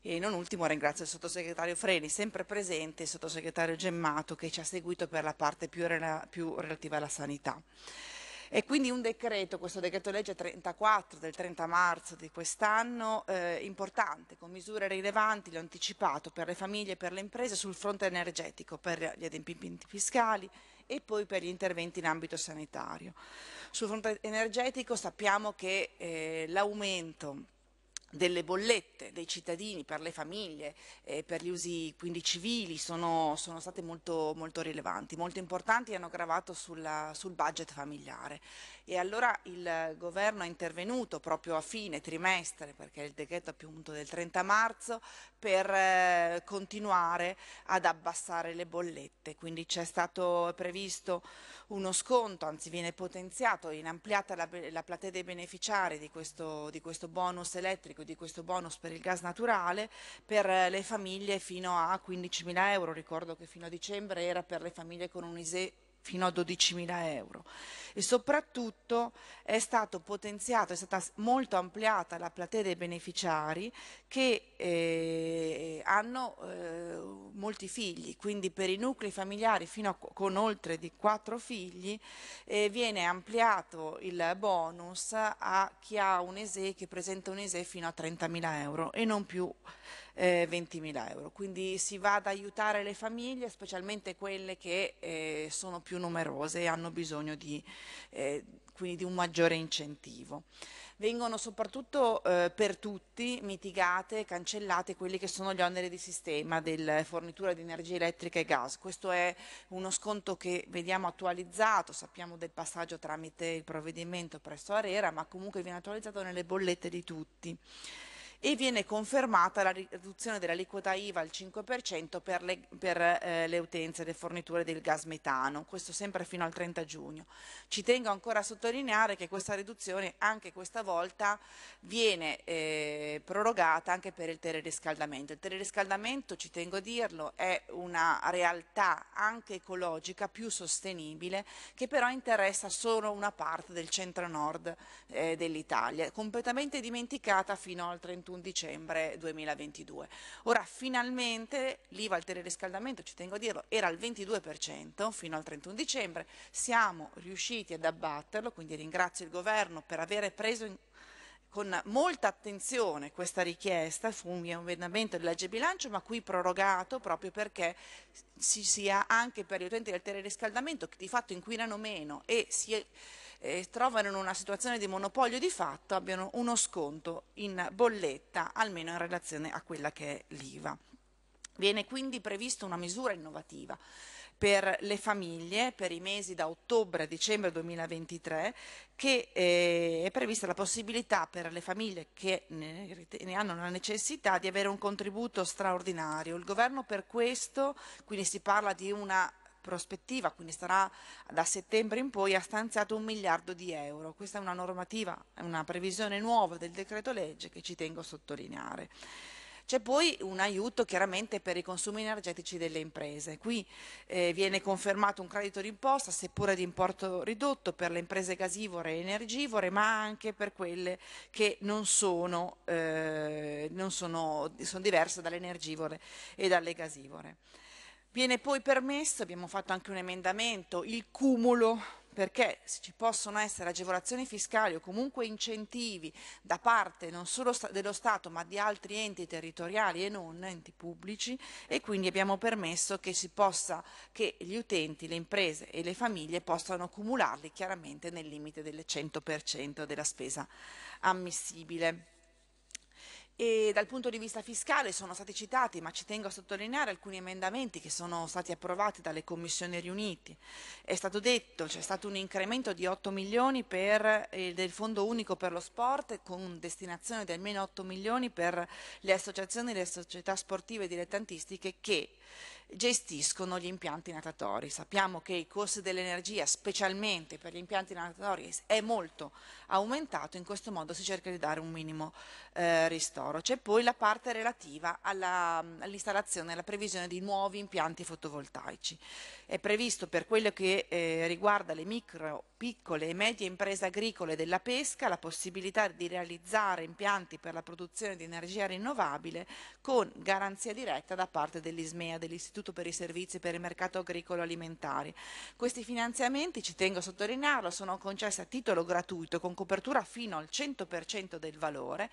E non ultimo ringrazio il sottosegretario Freni, sempre presente, il sottosegretario Gemmato che ci ha seguito per la parte più, rela più relativa alla sanità. E quindi un decreto, questo decreto legge 34 del 30 marzo di quest'anno, eh, importante, con misure rilevanti, l'ho anticipato, per le famiglie e per le imprese sul fronte energetico, per gli adempimenti fiscali, e poi per gli interventi in ambito sanitario. Sul fronte energetico sappiamo che eh, l'aumento delle bollette dei cittadini per le famiglie e eh, per gli usi quindi civili sono, sono state molto, molto rilevanti, molto importanti e hanno gravato sulla, sul budget familiare e allora il governo è intervenuto proprio a fine trimestre, perché il decreto appunto del 30 marzo, per eh, continuare ad abbassare le bollette. Quindi c'è stato previsto uno sconto, anzi viene potenziato, in ampliata la, la platea dei beneficiari di questo, di questo bonus elettrico, di questo bonus per il gas naturale, per eh, le famiglie fino a 15.000 euro. Ricordo che fino a dicembre era per le famiglie con un ISE fino a 12.000 euro e soprattutto è stato potenziato, è stata molto ampliata la platea dei beneficiari che eh, hanno eh, molti figli, quindi per i nuclei familiari fino a, con oltre di 4 figli eh, viene ampliato il bonus a chi ha un ESE, che presenta un ESE fino a 30.000 euro e non più eh, 20.000 euro. Quindi si va ad aiutare le famiglie, specialmente quelle che eh, sono più numerose e hanno bisogno di, eh, di un maggiore incentivo. Vengono soprattutto eh, per tutti mitigate, cancellate quelli che sono gli oneri di sistema della fornitura di energia elettrica e gas. Questo è uno sconto che vediamo attualizzato, sappiamo del passaggio tramite il provvedimento presso Arera, ma comunque viene attualizzato nelle bollette di tutti e viene confermata la riduzione dell'aliquota IVA al 5% per, le, per eh, le, utenze delle forniture del gas metano, questo sempre fino al 30 giugno. Ci tengo ancora a sottolineare che questa riduzione anche questa volta viene eh, prorogata anche per il teleriscaldamento. Il teleriscaldamento, ci tengo a dirlo, è una realtà anche ecologica più sostenibile che però interessa solo una parte del centro-nord eh, dell'Italia, completamente dimenticata fino al 31 31 dicembre 2022. Ora finalmente l'IVA al teleriscaldamento, ci tengo a dirlo, era al 22% fino al 31 dicembre, siamo riusciti ad abbatterlo, quindi ringrazio il Governo per aver preso in con molta attenzione questa richiesta, fu un emendamento della legge bilancio ma qui prorogato proprio perché si sia anche per gli utenti del teleriscaldamento che di fatto inquinano meno e si è eh, trovano in una situazione di monopolio di fatto abbiano uno sconto in bolletta, almeno in relazione a quella che è l'IVA. Viene quindi prevista una misura innovativa per le famiglie per i mesi da ottobre a dicembre 2023 che eh, è prevista la possibilità per le famiglie che ne, ne, hanno la necessità di avere un contributo straordinario. Il governo per questo, quindi si parla di una prospettiva, quindi sarà da settembre in poi, ha stanziato un miliardo di euro. Questa è una normativa, è una previsione nuova del decreto legge che ci tengo a sottolineare. C'è poi un aiuto chiaramente per i consumi energetici delle imprese. Qui eh, viene confermato un credito d'imposta, seppure di importo ridotto, per le imprese gasivore e energivore, ma anche per quelle che non sono, eh, non sono, sono diverse dalle energivore e dalle gasivore. Viene poi permesso, abbiamo fatto anche un emendamento, il cumulo perché ci possono essere agevolazioni fiscali o comunque incentivi da parte non solo dello Stato ma di altri enti territoriali e non enti pubblici e quindi abbiamo permesso che, possa, che gli utenti, le imprese e le famiglie possano cumularli chiaramente nel limite del 100% della spesa ammissibile. E dal punto di vista fiscale sono stati citati, ma ci tengo a sottolineare alcuni emendamenti che sono stati approvati dalle commissioni riunite. È stato detto, c'è stato un incremento di 8 milioni per, eh, del Fondo Unico per lo Sport con destinazione di almeno 8 milioni per le associazioni e le società sportive dilettantistiche che gestiscono gli impianti natatori. Sappiamo che il costo dell'energia, specialmente per gli impianti natatori, è molto aumentato, in questo modo si cerca di dare un minimo eh, ristoro. C'è poi la parte relativa all'installazione all e alla previsione di nuovi impianti fotovoltaici. È previsto per quello che eh, riguarda le micro, piccole e medie imprese agricole della pesca la possibilità di realizzare impianti per la produzione di energia rinnovabile con garanzia diretta da parte dell'ISMEA, dell'Istituto dell'Istituto per i Servizi per il Mercato Agricolo Alimentare. Questi finanziamenti, ci tengo a sottolinearlo, sono concessi a titolo gratuito con copertura fino al 100% del valore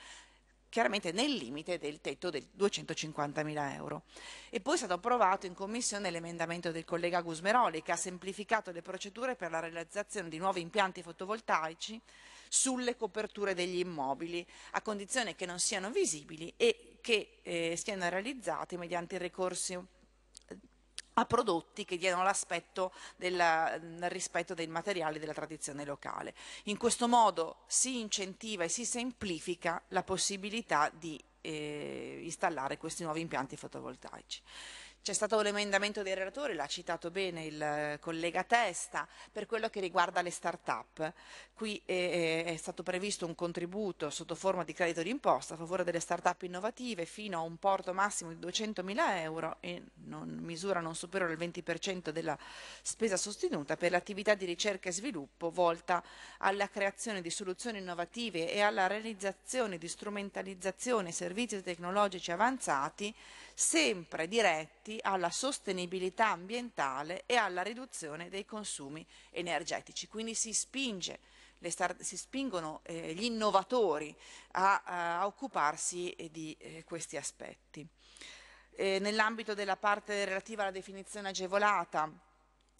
chiaramente nel limite del tetto del 250.000 euro. E poi è stato approvato in commissione l'emendamento del collega Gusmeroli che ha semplificato le procedure per la realizzazione di nuovi impianti fotovoltaici sulle coperture degli immobili, a condizione che non siano visibili e che eh, siano realizzati mediante il ricorso a prodotti che diano l'aspetto del mm, rispetto dei materiali della tradizione locale. In questo modo si incentiva e si semplifica la possibilità di eh, installare questi nuovi impianti fotovoltaici. C'è stato l'emendamento del relatore, l'ha citato bene il eh, collega Testa, per quello che riguarda le start-up. Qui è, eh, eh, è, stato previsto un contributo sotto forma di credito d'imposta a favore delle start-up innovative fino a un porto massimo di 200.000 euro e non, misura non superiore al 20% della spesa sostenuta per l'attività di ricerca e sviluppo volta alla creazione di soluzioni innovative e alla realizzazione di strumentalizzazione e servizi tecnologici avanzati sempre diretti alla sostenibilità ambientale e alla riduzione dei consumi energetici. Quindi si, spinge, si spingono eh, gli innovatori a, a occuparsi eh, di eh, questi aspetti. Eh, nell'ambito della parte relativa alla definizione agevolata,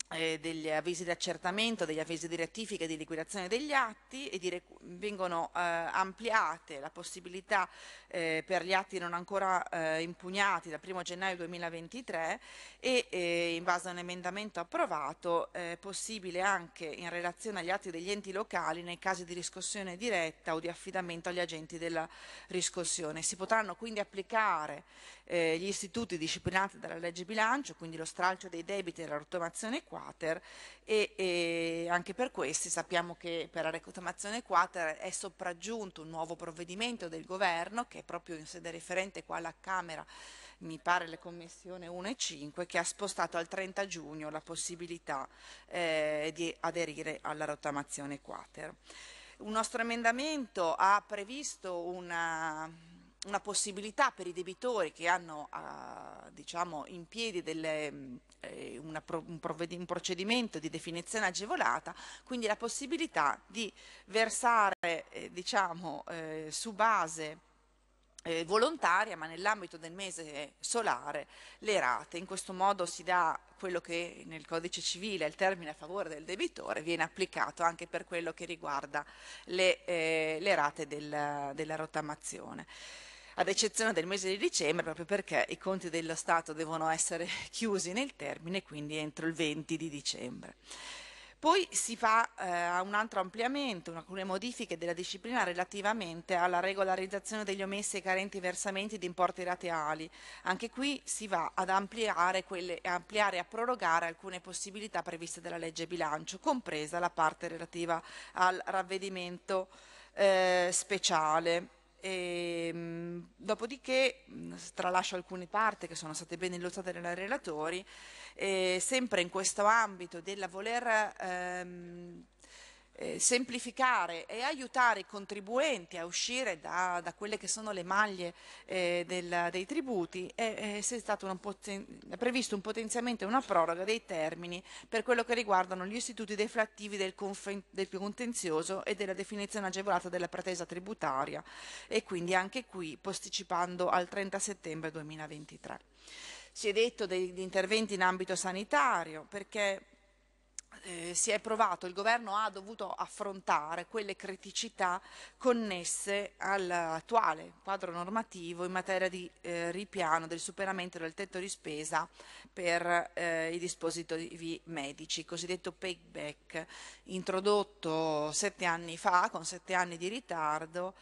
eh, degli avvisi di accertamento, degli avvisi di rettifica e di liquidazione degli atti e vengono eh, ampliate la possibilità eh, per gli atti non ancora eh, impugnati dal 1 gennaio 2023 e eh, in base a un emendamento approvato è eh, possibile anche in relazione agli atti degli enti locali nei casi di riscossione diretta o di affidamento agli agenti della riscossione. Si potranno quindi applicare eh, gli istituti disciplinati dalla legge bilancio, quindi lo stralcio dei debiti e la rottamazione quater e, e anche per questi sappiamo che per la rottamazione quater è sopraggiunto un nuovo provvedimento del governo che proprio in sede referente qua alla Camera, mi pare le commissioni 1 e 5, che ha spostato al 30 giugno la possibilità eh, di aderire alla rottamazione quater. Un nostro emendamento ha previsto una, una possibilità per i debitori che hanno eh, diciamo, in piedi delle, eh, una, un, un, procedimento di definizione agevolata, quindi la possibilità di versare eh, diciamo, eh, su base eh, volontaria ma nell'ambito del mese solare le rate. In questo modo si dà quello che nel codice civile è il termine a favore del debitore, viene applicato anche per quello che riguarda le, eh, le rate del, della rottamazione ad eccezione del mese di dicembre, proprio perché i conti dello Stato devono essere chiusi nel termine, quindi entro il 20 di dicembre. Poi si fa eh, un altro ampliamento, alcune modifiche della disciplina relativamente alla regolarizzazione degli omessi e carenti versamenti di importi rateali. Anche qui si va ad ampliare, quelle, ampliare e a prorogare alcune possibilità previste dalla legge bilancio, compresa la parte relativa al ravvedimento eh, speciale. E, ehm, dopodiché mm, tralascio alcune parti che sono state ben illustrate dai relatori, eh, sempre in questo ambito della voler ehm, eh, semplificare e aiutare i contribuenti a uscire da, da quelle che sono le maglie eh, del, dei tributi eh, è, è previsto un potenziamento e una proroga dei termini per quello che riguardano gli istituti deflattivi del, del contenzioso e della definizione agevolata della pretesa tributaria e quindi anche qui posticipando al 30 settembre 2023. Si è detto degli interventi in ambito sanitario perché eh, si è provato, il governo ha dovuto affrontare quelle criticità connesse all'attuale quadro normativo in materia di eh, ripiano del superamento del tetto di spesa per eh, i dispositivi medici, il cosiddetto payback, introdotto sette anni fa con sette anni di ritardo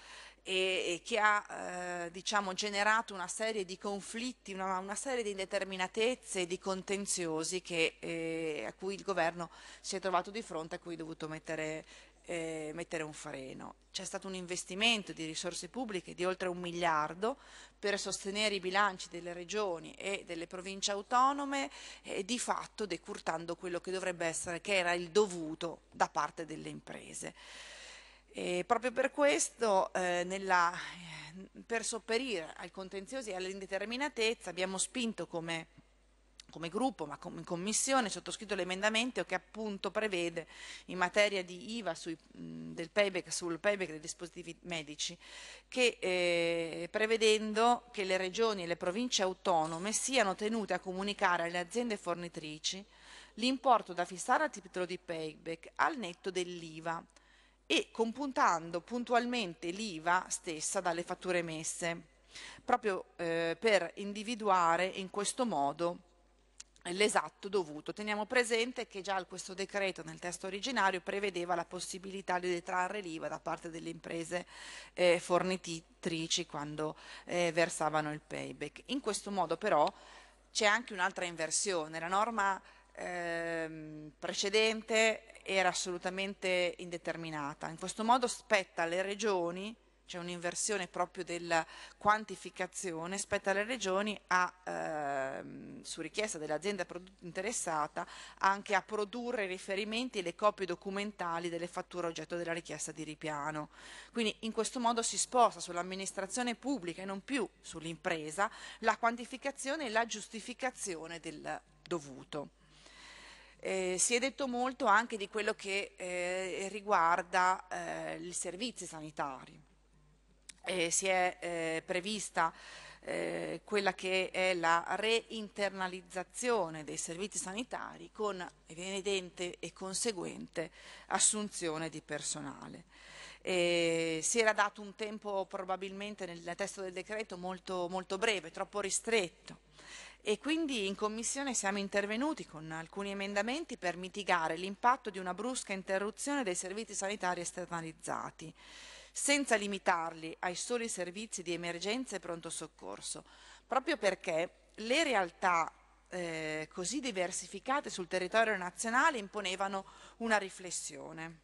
e, e che ha eh, diciamo, generato una serie di conflitti, una, una, serie di indeterminatezze, e di contenziosi che, eh, a cui il governo si è trovato di fronte, a cui è dovuto mettere, eh, mettere un freno. C'è stato un investimento di risorse pubbliche di oltre un miliardo per sostenere i bilanci delle regioni e delle province autonome, eh, di fatto decurtando quello che dovrebbe essere, che era il dovuto da parte delle imprese. E proprio per questo, eh, nella, eh, per sopperire ai contenziosi e all'indeterminatezza, abbiamo spinto come, come gruppo, ma come commissione, sottoscritto l'emendamento che appunto prevede in materia di IVA sui, del payback, sul payback dei dispositivi medici, che eh, prevedendo che le regioni e le province autonome siano tenute a comunicare alle aziende fornitrici l'importo da fissare a titolo di payback al netto dell'IVA e compuntando puntualmente l'IVA stessa dalle fatture emesse, proprio eh, per individuare in questo modo l'esatto dovuto. Teniamo presente che già questo decreto nel testo originario prevedeva la possibilità di detrarre l'IVA da parte delle imprese eh, fornitrici quando eh, versavano il payback. In questo modo però c'è anche un'altra inversione. La norma ehm, precedente era assolutamente indeterminata. In questo modo spetta alle regioni, c'è cioè un'inversione proprio della quantificazione, spetta alle regioni a, eh, su richiesta dell'azienda interessata anche a produrre riferimenti e le copie documentali delle fatture oggetto della richiesta di ripiano. Quindi in questo modo si sposta sull'amministrazione pubblica e non più sull'impresa la quantificazione e la giustificazione del dovuto. Eh, si è detto molto anche di quello che eh, riguarda eh, i servizi sanitari. Eh, si è eh, prevista eh, quella che è la reinternalizzazione dei servizi sanitari con evidente e conseguente assunzione di personale. Eh, si era dato un tempo probabilmente nel testo del decreto molto, molto breve, troppo ristretto e quindi in Commissione siamo intervenuti con alcuni emendamenti per mitigare l'impatto di una brusca interruzione dei servizi sanitari esternalizzati, senza limitarli ai soli servizi di emergenza e pronto soccorso, proprio perché le realtà eh, così diversificate sul territorio nazionale imponevano una riflessione.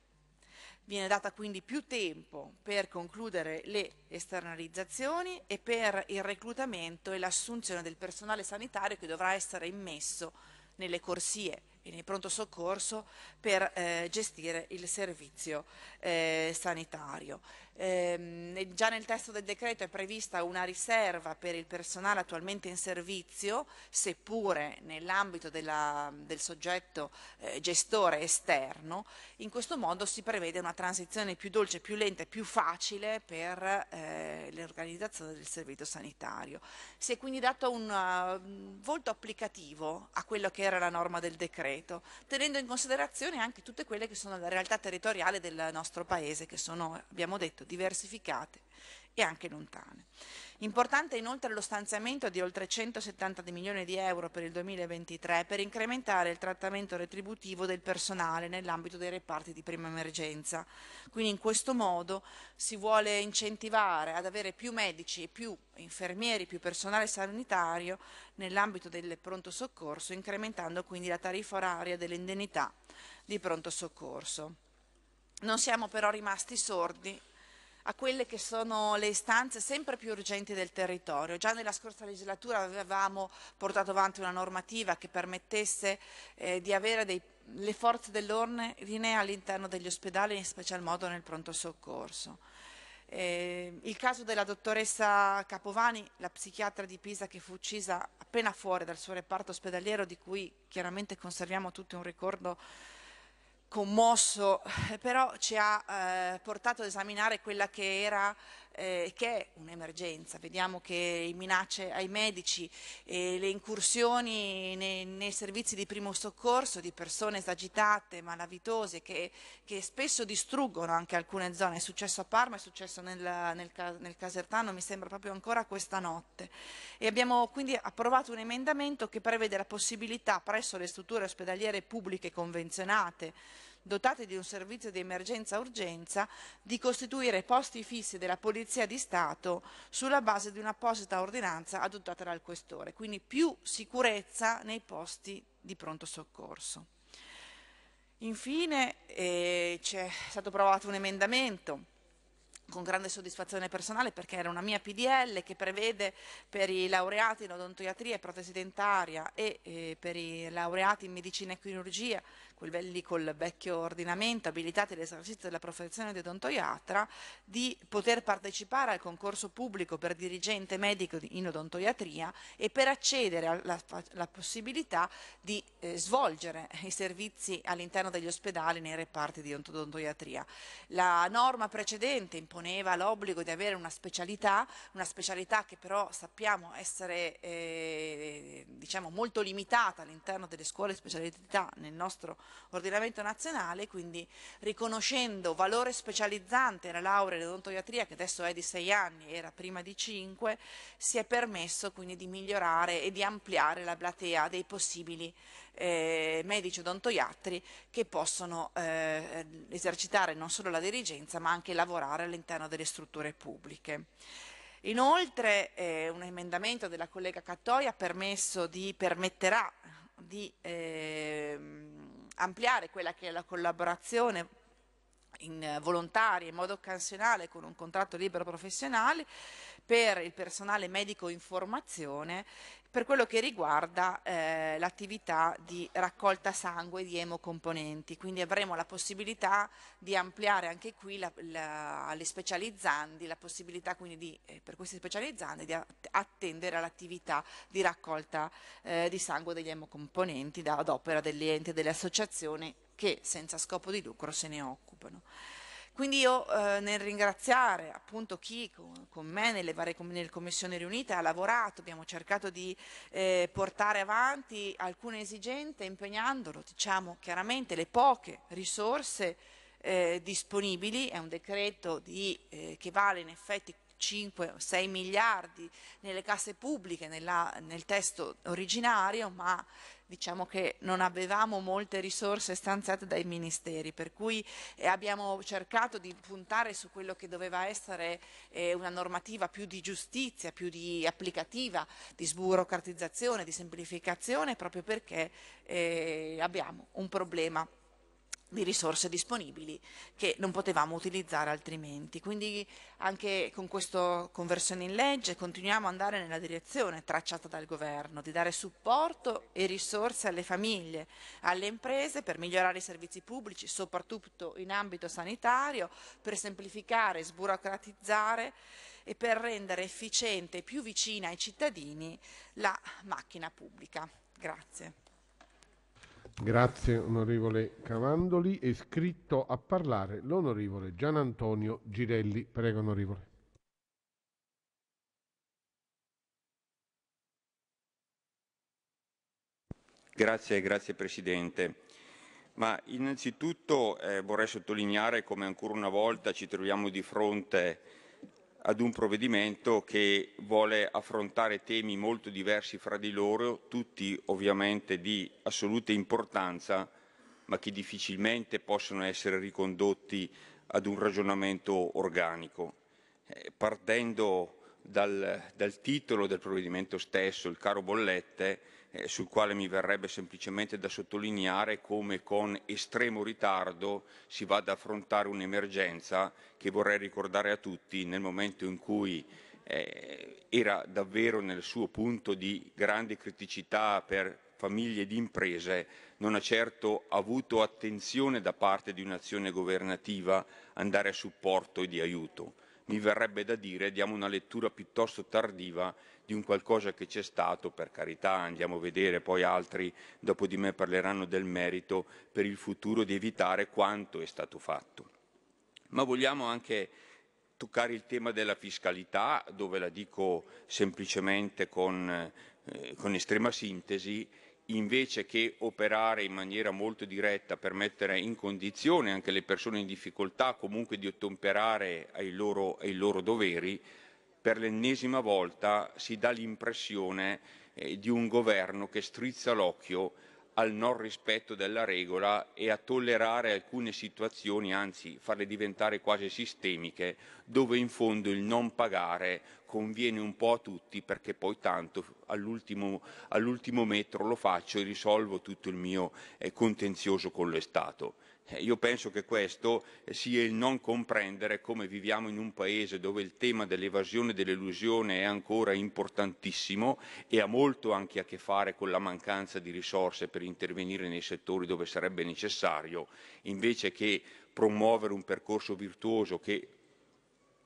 Viene data quindi più tempo per concludere le esternalizzazioni e per il reclutamento e l'assunzione del personale sanitario che dovrà essere immesso nelle corsie e nel pronto soccorso per eh, gestire il servizio eh, sanitario. Eh, già nel testo del decreto è prevista una riserva per il personale attualmente in servizio, seppure nell'ambito del soggetto eh, gestore esterno. In questo modo si prevede una transizione più dolce, più lenta e più facile per eh, l'organizzazione del servizio sanitario. Si è quindi dato un uh, volto applicativo a quello che era la norma del decreto, tenendo in considerazione anche tutte quelle che sono le realtà territoriali del nostro Paese, che sono, abbiamo detto, progetto, diversificate e anche lontane. Importante inoltre lo stanziamento di oltre 170 milioni di euro per il 2023 per incrementare il trattamento retributivo del personale nell'ambito dei reparti di prima emergenza. Quindi in questo modo si vuole incentivare ad avere più medici e più infermieri, più personale sanitario nell'ambito del pronto soccorso, incrementando quindi la tariffa oraria dell'indennità di pronto soccorso. Non siamo però rimasti sordi a quelle che sono le istanze sempre più urgenti del territorio. Già nella scorsa legislatura avevamo portato avanti una normativa che permettesse eh, di avere dei, le forze dell'ordine all'interno degli ospedali, in special modo nel pronto soccorso. Eh, il caso della dottoressa Capovani, la psichiatra di Pisa che fu uccisa appena fuori dal suo reparto ospedaliero, di cui chiaramente conserviamo tutti un ricordo commosso, eh, però ci ha eh, portato ad esaminare quella che era eh, che è un'emergenza. Vediamo che le minacce ai medici e le incursioni nei, nei, servizi di primo soccorso di persone sagitate, malavitose, che, che, spesso distruggono anche alcune zone. È successo a Parma, è successo nel, nel, nel Casertano, mi sembra proprio ancora questa notte. E abbiamo quindi approvato un emendamento che prevede la possibilità presso le strutture ospedaliere pubbliche convenzionate dotate di un servizio di emergenza-urgenza, di costituire posti fissi della Polizia di Stato sulla base di un'apposita ordinanza adottata dal Questore. Quindi più sicurezza nei posti di pronto soccorso. Infine eh, c'è stato approvato un emendamento con grande soddisfazione personale perché era una mia PDL che prevede per i laureati in odontoiatria e protesi dentaria e eh, per i laureati in medicina e chirurgia quelli col vecchio ordinamento abilitati all'esercizio della professione di odontoiatra, di poter partecipare al concorso pubblico per dirigente medico in odontoiatria e per accedere alla possibilità di eh, svolgere i servizi all'interno degli ospedali nei reparti di odontoiatria. La norma precedente imponeva l'obbligo di avere una specialità, una specialità che però sappiamo essere eh, diciamo molto limitata all'interno delle scuole specialità nel nostro ordinamento nazionale, quindi riconoscendo valore specializzante alla laurea in odontoiatria, che adesso è di sei anni, era prima di cinque, si è permesso quindi di migliorare e di ampliare la platea dei possibili eh, medici odontoiatri che possono eh, esercitare non solo la dirigenza ma anche lavorare all'interno delle strutture pubbliche. Inoltre eh, un emendamento della collega Cattoia permesso di, permetterà di eh, ampliare quella che è la collaborazione in eh, volontaria in modo occasionale con un contratto libero professionale per il personale medico in formazione per quello che riguarda eh, l'attività di raccolta sangue di emocomponenti, quindi avremo la possibilità di ampliare anche qui la, la, alle specializzandi, la possibilità quindi di, eh, per questi specializzandi di attendere all'attività di raccolta eh, di sangue degli emocomponenti da, ad opera degli enti e delle associazioni che senza scopo di lucro se ne occupano. Quindi io eh, nel ringraziare appunto chi con, con me nelle varie com nelle commissioni riunite ha lavorato, abbiamo cercato di eh, portare avanti alcune esigenze impegnandolo, diciamo chiaramente le poche risorse eh, disponibili, è un decreto di, eh, che vale in effetti 5 6 miliardi nelle casse pubbliche nella, nel testo originario, ma diciamo che non avevamo molte risorse stanziate dai ministeri, per cui eh, abbiamo cercato di puntare su quello che doveva essere eh, una normativa più di giustizia, più di applicativa, di sburocratizzazione, di semplificazione, proprio perché eh, abbiamo un problema di risorse disponibili che non potevamo utilizzare altrimenti. Quindi anche con questa conversione in legge continuiamo ad andare nella direzione tracciata dal governo di dare supporto e risorse alle famiglie, alle imprese per migliorare i servizi pubblici, soprattutto in ambito sanitario, per semplificare, sburocratizzare e per rendere efficiente e più vicina ai cittadini la macchina pubblica. Grazie. Grazie onorevole Cavandoli. È scritto a parlare l'onorevole Gian Antonio Girelli. Prego onorevole. Grazie, grazie Presidente. Ma innanzitutto eh, vorrei sottolineare come ancora una volta ci troviamo di fronte ad un provvedimento che vuole affrontare temi molto diversi fra di loro, tutti ovviamente di assoluta importanza, ma che difficilmente possono essere ricondotti ad un ragionamento organico. Eh, partendo dal, dal titolo del provvedimento stesso, il caro bollette, eh, sul quale mi verrebbe semplicemente da sottolineare come con estremo ritardo si va ad affrontare un'emergenza che vorrei ricordare a tutti nel momento in cui eh, era davvero nel suo punto di grande criticità per famiglie ed imprese non ha certo avuto attenzione da parte di un'azione governativa andare a supporto e di aiuto. Mi verrebbe da dire diamo una lettura piuttosto tardiva di un qualcosa che c'è stato, per carità, andiamo a vedere, poi altri dopo di me parleranno del merito per il futuro di evitare quanto è stato fatto. Ma vogliamo anche toccare il tema della fiscalità, dove la dico semplicemente con, eh, con estrema sintesi, invece che operare in maniera molto diretta per mettere in condizione anche le persone in difficoltà comunque di ottemperare ai loro, ai loro doveri, per l'ennesima volta si dà l'impressione eh, di un governo che strizza l'occhio al non rispetto della regola e a tollerare alcune situazioni, anzi farle diventare quasi sistemiche, dove in fondo il non pagare conviene un po' a tutti perché poi tanto all'ultimo, all metro lo faccio e risolvo tutto il mio eh, contenzioso con lo Stato. Eh, io penso che questo sia il non comprendere come viviamo in un paese dove il tema dell'evasione e dell'illusione è ancora importantissimo e ha molto anche a che fare con la mancanza di risorse per intervenire nei settori dove sarebbe necessario, invece che promuovere un percorso virtuoso che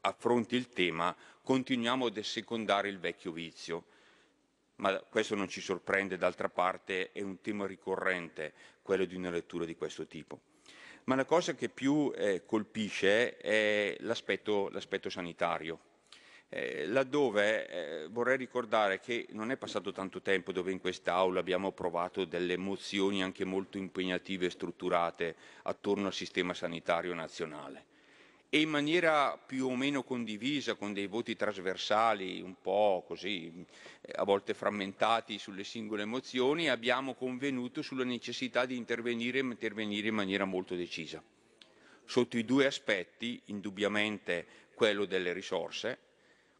affronti il tema, continuiamo ad assecondare il vecchio vizio ma questo non ci sorprende, d'altra parte è un tema ricorrente quello di una lettura di questo tipo ma la cosa che più eh, colpisce è l'aspetto, sanitario. Eh, laddove eh, vorrei ricordare che non è passato tanto tempo dove in quest'Aula abbiamo approvato delle mozioni anche molto impegnative e strutturate attorno al sistema sanitario nazionale e in maniera più o meno condivisa, con dei voti trasversali, un po' così, eh, a volte frammentati sulle singole mozioni, abbiamo convenuto sulla necessità di intervenire, intervenire in maniera molto decisa. Sotto i due aspetti, indubbiamente quello delle risorse,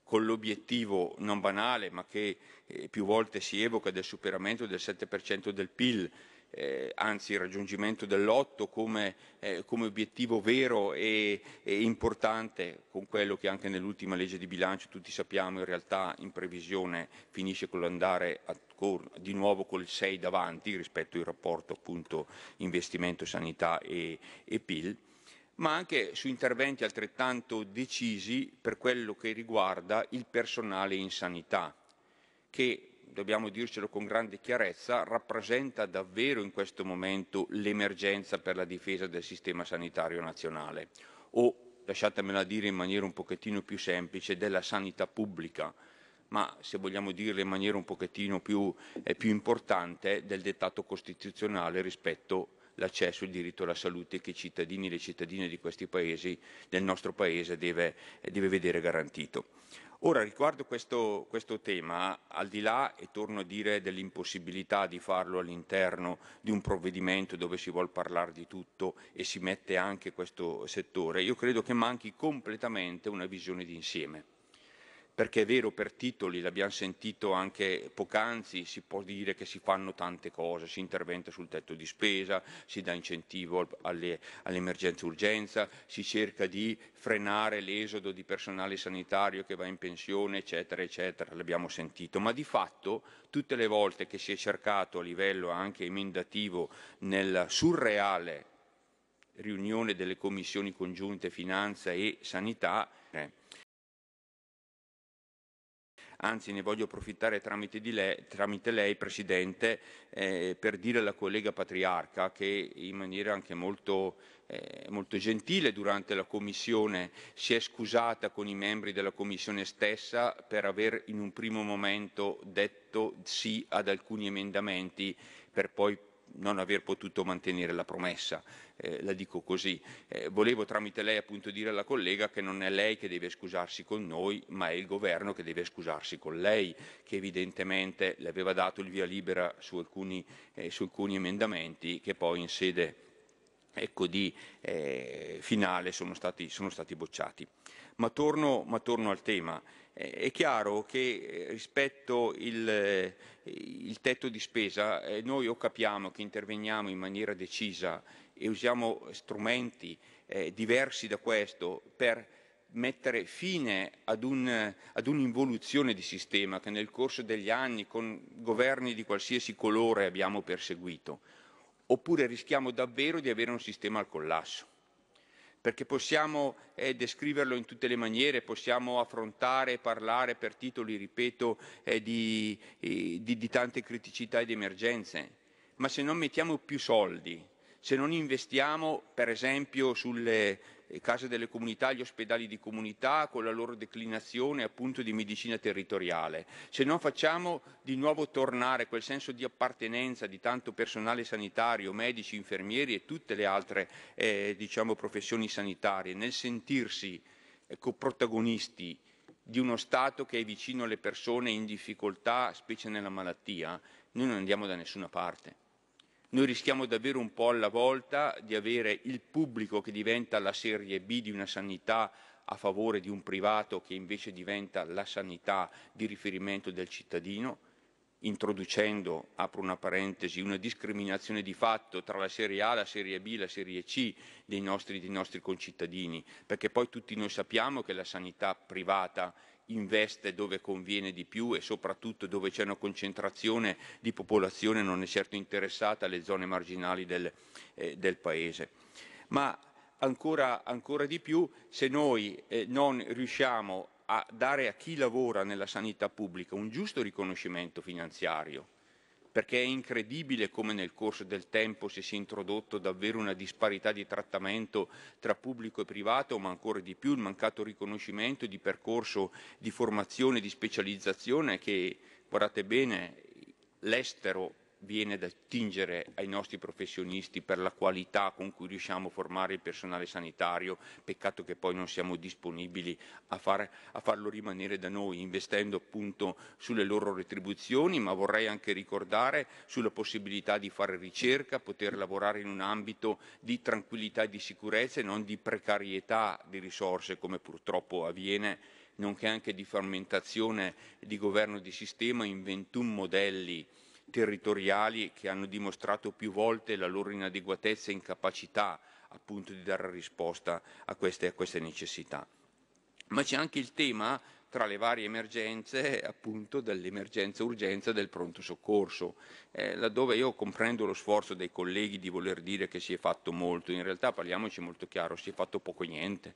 con l'obiettivo non banale, ma che eh, più volte si evoca, del superamento del 7% del PIL eh, anzi il raggiungimento dell'otto come, eh, come obiettivo vero e, e, importante con quello che anche nell'ultima legge di bilancio tutti sappiamo in realtà in previsione finisce con l'andare di nuovo col 6 davanti rispetto al rapporto appunto investimento sanità e, e PIL ma anche su interventi altrettanto decisi per quello che riguarda il personale in sanità che dobbiamo dircelo con grande chiarezza, rappresenta davvero in questo momento l'emergenza per la difesa del sistema sanitario nazionale o, lasciatemela dire in maniera un pochettino più semplice, della sanità pubblica, ma se vogliamo dirlo in maniera un pochettino più, eh, più importante, del dettato costituzionale rispetto all'accesso e al diritto alla salute che i cittadini e le cittadine di questi paesi, del nostro Paese, deve, deve vedere garantito. Ora, riguardo questo, questo, tema, al di là, e torno a dire, dell'impossibilità di farlo all'interno di un provvedimento dove si vuole parlare di tutto e si mette anche questo settore, io credo che manchi completamente una visione d'insieme perché è vero per titoli, l'abbiamo sentito anche poc'anzi, si può dire che si fanno tante cose, si interventa sul tetto di spesa, si dà incentivo alle, all'emergenza urgenza, si cerca di frenare l'esodo di personale sanitario che va in pensione, eccetera, eccetera, l'abbiamo sentito, ma di fatto tutte le volte che si è cercato a livello anche emendativo nel surreale riunione delle commissioni congiunte finanza e sanità, eh, anzi ne voglio approfittare tramite, lei, tramite lei, Presidente, eh, per dire alla collega Patriarca che in maniera anche molto, eh, molto gentile durante la Commissione si è scusata con i membri della Commissione stessa per aver in un primo momento detto sì ad alcuni emendamenti per poi non aver potuto mantenere la promessa, eh, la dico così. Eh, volevo tramite lei appunto dire alla collega che non è lei che deve scusarsi con noi, ma è il governo che deve scusarsi con lei, che evidentemente le aveva dato il via libera su alcuni, eh, su alcuni emendamenti che poi in sede ecco, di eh, finale sono stati, sono stati bocciati. Ma torno, ma torno al tema è chiaro che eh, rispetto il, eh, il tetto di spesa eh, noi o capiamo che interveniamo in maniera decisa e usiamo strumenti diversi da questo per mettere fine ad, un, ad un'involuzione di sistema che nel corso degli anni con governi di qualsiasi colore abbiamo perseguito, oppure rischiamo davvero di avere un sistema al collasso perché possiamo eh, descriverlo in tutte le maniere, possiamo affrontare e parlare per titoli, ripeto, eh, di, eh, di, di tante criticità ed emergenze, ma se non mettiamo più soldi, se non investiamo per esempio sulle, eh, case delle comunità, gli ospedali di comunità con la loro declinazione appunto di medicina territoriale. Se non facciamo di nuovo tornare quel senso di appartenenza di tanto personale sanitario, medici, infermieri e tutte le altre eh, diciamo, professioni sanitarie nel sentirsi ecco, protagonisti di uno Stato che è vicino alle persone in difficoltà, specie nella malattia, noi non andiamo da nessuna parte noi rischiamo davvero un po' alla volta di avere il pubblico che diventa la serie B di una sanità a favore di un privato che invece diventa la sanità di riferimento del cittadino, introducendo, apro una parentesi, una discriminazione di fatto tra la serie A, la serie B, e la serie C dei nostri, dei nostri concittadini, perché poi tutti noi sappiamo che la sanità privata investe dove conviene di più e soprattutto dove c'è una concentrazione di popolazione non è certo interessata alle zone marginali del, eh, del paese. Ma ancora, ancora, di più, se noi eh, non riusciamo a dare a chi lavora nella sanità pubblica un giusto riconoscimento finanziario, perché è incredibile come nel corso del tempo si sia introdotto davvero una disparità di trattamento tra pubblico e privato, ma ancora di più il mancato riconoscimento di percorso di formazione, di specializzazione che, guardate bene, l'estero viene da tingere ai nostri professionisti per la qualità con cui riusciamo a formare il personale sanitario, peccato che poi non siamo disponibili a, far, a farlo rimanere da noi, investendo appunto sulle loro retribuzioni, ma vorrei anche ricordare sulla possibilità di fare ricerca, poter lavorare in un ambito di tranquillità e di sicurezza e non di precarietà di risorse come purtroppo avviene nonché anche di fermentazione di governo di sistema in 21 modelli territoriali che hanno dimostrato più volte la loro inadeguatezza e incapacità appunto di dare risposta a queste, a queste necessità. Ma c'è anche il tema tra le varie emergenze, appunto dell'emergenza urgenza del pronto soccorso, eh, laddove io comprendo lo sforzo dei colleghi di voler dire che si è fatto molto, in realtà parliamoci molto chiaro, si è fatto poco e niente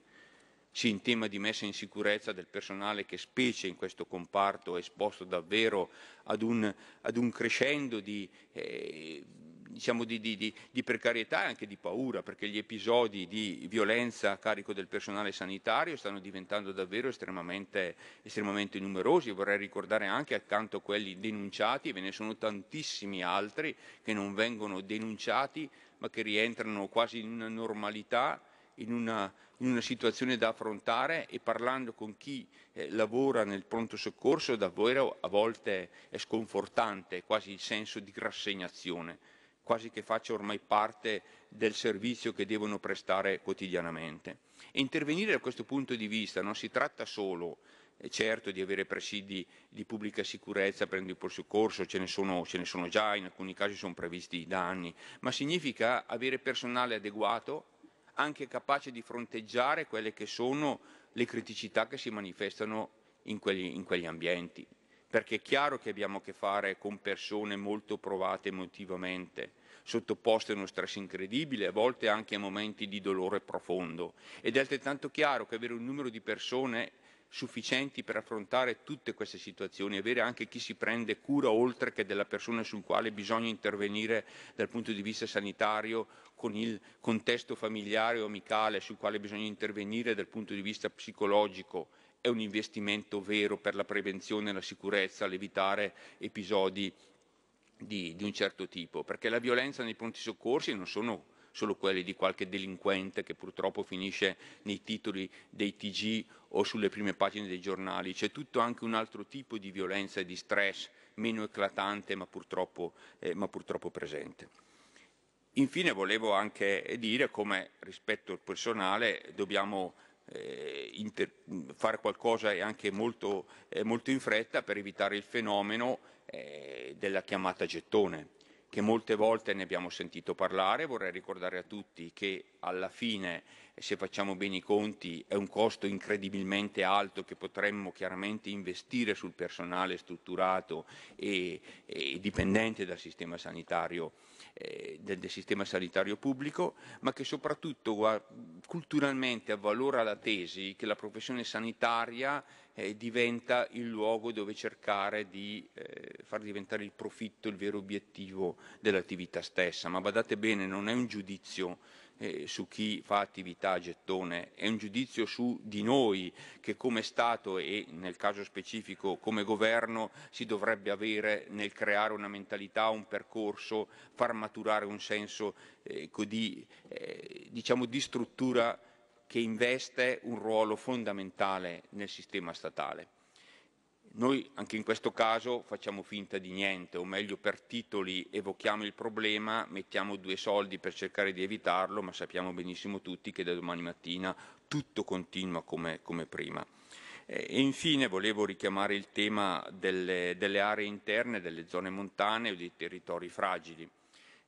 sì in tema di messa in sicurezza del personale che specie in questo comparto è esposto davvero ad un, ad un crescendo di, eh, diciamo di, di, di, precarietà e anche di paura, perché gli episodi di violenza a carico del personale sanitario stanno diventando davvero estremamente, estremamente numerosi. Vorrei ricordare anche accanto a quelli denunciati, ve ne sono tantissimi altri che non vengono denunciati, ma che rientrano quasi in una normalità in una, in una situazione da affrontare e parlando con chi eh, lavora nel pronto soccorso davvero a volte è sconfortante, quasi il senso di rassegnazione, quasi che faccia ormai parte del servizio che devono prestare quotidianamente. E intervenire da questo punto di vista non si tratta solo eh, certo di avere presidi di pubblica sicurezza prendo il soccorso, ce ne, sono, ce ne sono già, in alcuni casi sono previsti danni, ma significa avere personale adeguato anche capace di fronteggiare quelle che sono le criticità che si manifestano in quegli, in quegli ambienti. Perché è chiaro che abbiamo a che fare con persone molto provate emotivamente, sottoposte a uno stress incredibile, a volte anche a momenti di dolore profondo. Ed è altrettanto chiaro che avere un numero di persone sufficienti per affrontare tutte queste situazioni, avere anche chi si prende cura oltre che della persona sul quale bisogna intervenire dal punto di vista sanitario con il contesto familiare o amicale sul quale bisogna intervenire dal punto di vista psicologico è un investimento vero per la prevenzione e la sicurezza, l'evitare episodi di, di un certo tipo, perché la violenza nei pronti soccorsi non sono solo quelli di qualche delinquente che purtroppo finisce nei titoli dei TG o sulle prime pagine dei giornali. C'è tutto anche un altro tipo di violenza e di stress, meno eclatante ma purtroppo, eh, ma purtroppo presente. Infine volevo anche dire come rispetto al personale dobbiamo eh, inter- fare qualcosa e anche molto, eh, molto, in fretta per evitare il fenomeno eh, della chiamata gettone che molte volte ne abbiamo sentito parlare. Vorrei ricordare a tutti che alla fine, se facciamo bene i conti, è un costo incredibilmente alto che potremmo chiaramente investire sul personale strutturato e, e dipendente dal sistema sanitario eh, del, del, sistema sanitario pubblico, ma che soprattutto culturalmente avvalora la tesi che la professione sanitaria eh, diventa il luogo dove cercare di eh, far diventare il profitto il vero obiettivo dell'attività stessa. Ma badate bene, non è un giudizio eh, su chi fa attività a gettone, è un giudizio su di noi che come Stato e nel caso specifico come governo si dovrebbe avere nel creare una mentalità, un percorso, far maturare un senso eh, di, eh, diciamo di struttura che investe un ruolo fondamentale nel sistema statale. Noi anche in questo caso facciamo finta di niente, o meglio per titoli evochiamo il problema, mettiamo due soldi per cercare di evitarlo, ma sappiamo benissimo tutti che da domani mattina tutto continua come, come prima. Eh, e infine volevo richiamare il tema delle, delle, aree interne, delle zone montane o dei territori fragili,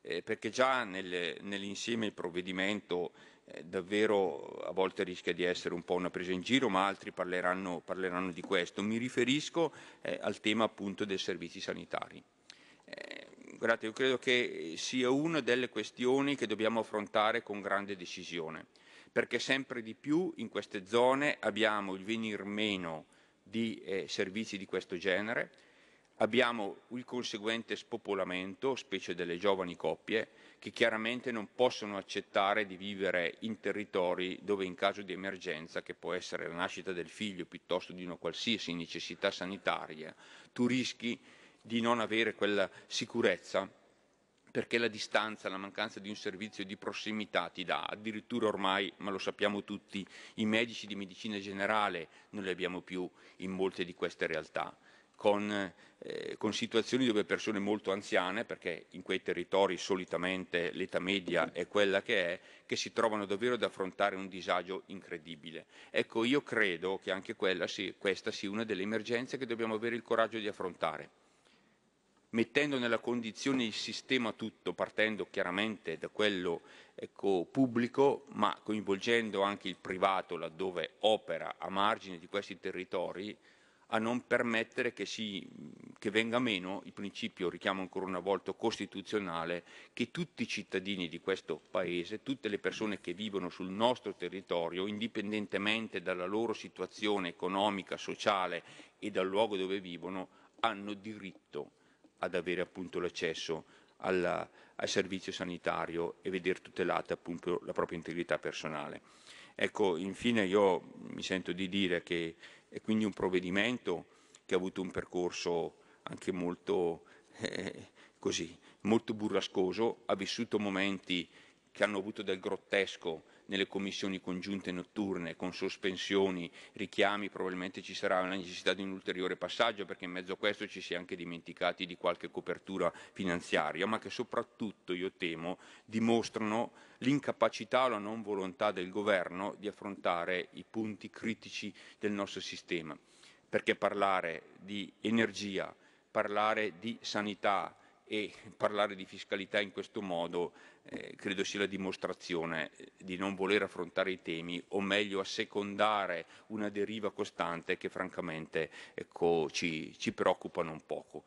eh, perché già nel, nell'insieme il provvedimento eh, davvero a volte rischia di essere un po' una presa in giro, ma altri parleranno, parleranno di questo. Mi riferisco eh, al tema appunto dei servizi sanitari. Eh, guardate, io credo che sia una delle questioni che dobbiamo affrontare con grande decisione, perché sempre di più in queste zone abbiamo il venir meno di eh, servizi di questo genere, abbiamo il conseguente spopolamento, specie delle giovani coppie, che chiaramente non possono accettare di vivere in territori dove in caso di emergenza, che può essere la nascita del figlio piuttosto di una qualsiasi necessità sanitaria, tu rischi di non avere quella sicurezza perché la distanza, la mancanza di un servizio di prossimità ti dà. Addirittura ormai, ma lo sappiamo tutti, i medici di medicina generale non li abbiamo più in molte di queste realtà con, eh, con, situazioni dove persone molto anziane, perché in quei territori solitamente l'età media è quella che è, che si trovano davvero ad affrontare un disagio incredibile. Ecco, io credo che anche quella, sì, questa sia una delle emergenze che dobbiamo avere il coraggio di affrontare mettendo nella condizione il sistema tutto, partendo chiaramente da quello ecco, pubblico, ma coinvolgendo anche il privato laddove opera a margine di questi territori, a non permettere che, si, che, venga meno il principio, richiamo ancora una volta, costituzionale, che tutti i cittadini di questo Paese, tutte le persone che vivono sul nostro territorio, indipendentemente dalla loro situazione economica, sociale e dal luogo dove vivono, hanno diritto ad avere appunto l'accesso al servizio sanitario e vedere tutelata appunto la propria integrità personale. Ecco, infine io mi sento di dire che è quindi un provvedimento che ha avuto un percorso anche molto, eh, così, molto burrascoso, ha vissuto momenti che hanno avuto del grottesco nelle commissioni congiunte notturne con sospensioni, richiami, probabilmente ci sarà la necessità di un ulteriore passaggio perché in mezzo a questo ci si è anche dimenticati di qualche copertura finanziaria, ma che soprattutto, io temo, dimostrano l'incapacità o la non volontà del governo di affrontare i punti critici del nostro sistema. Perché parlare di energia, parlare di sanità e parlare di fiscalità in questo modo eh, credo sia la dimostrazione eh, di non voler affrontare i temi o meglio assecondare una deriva costante che francamente ecco, ci, ci preoccupa non poco.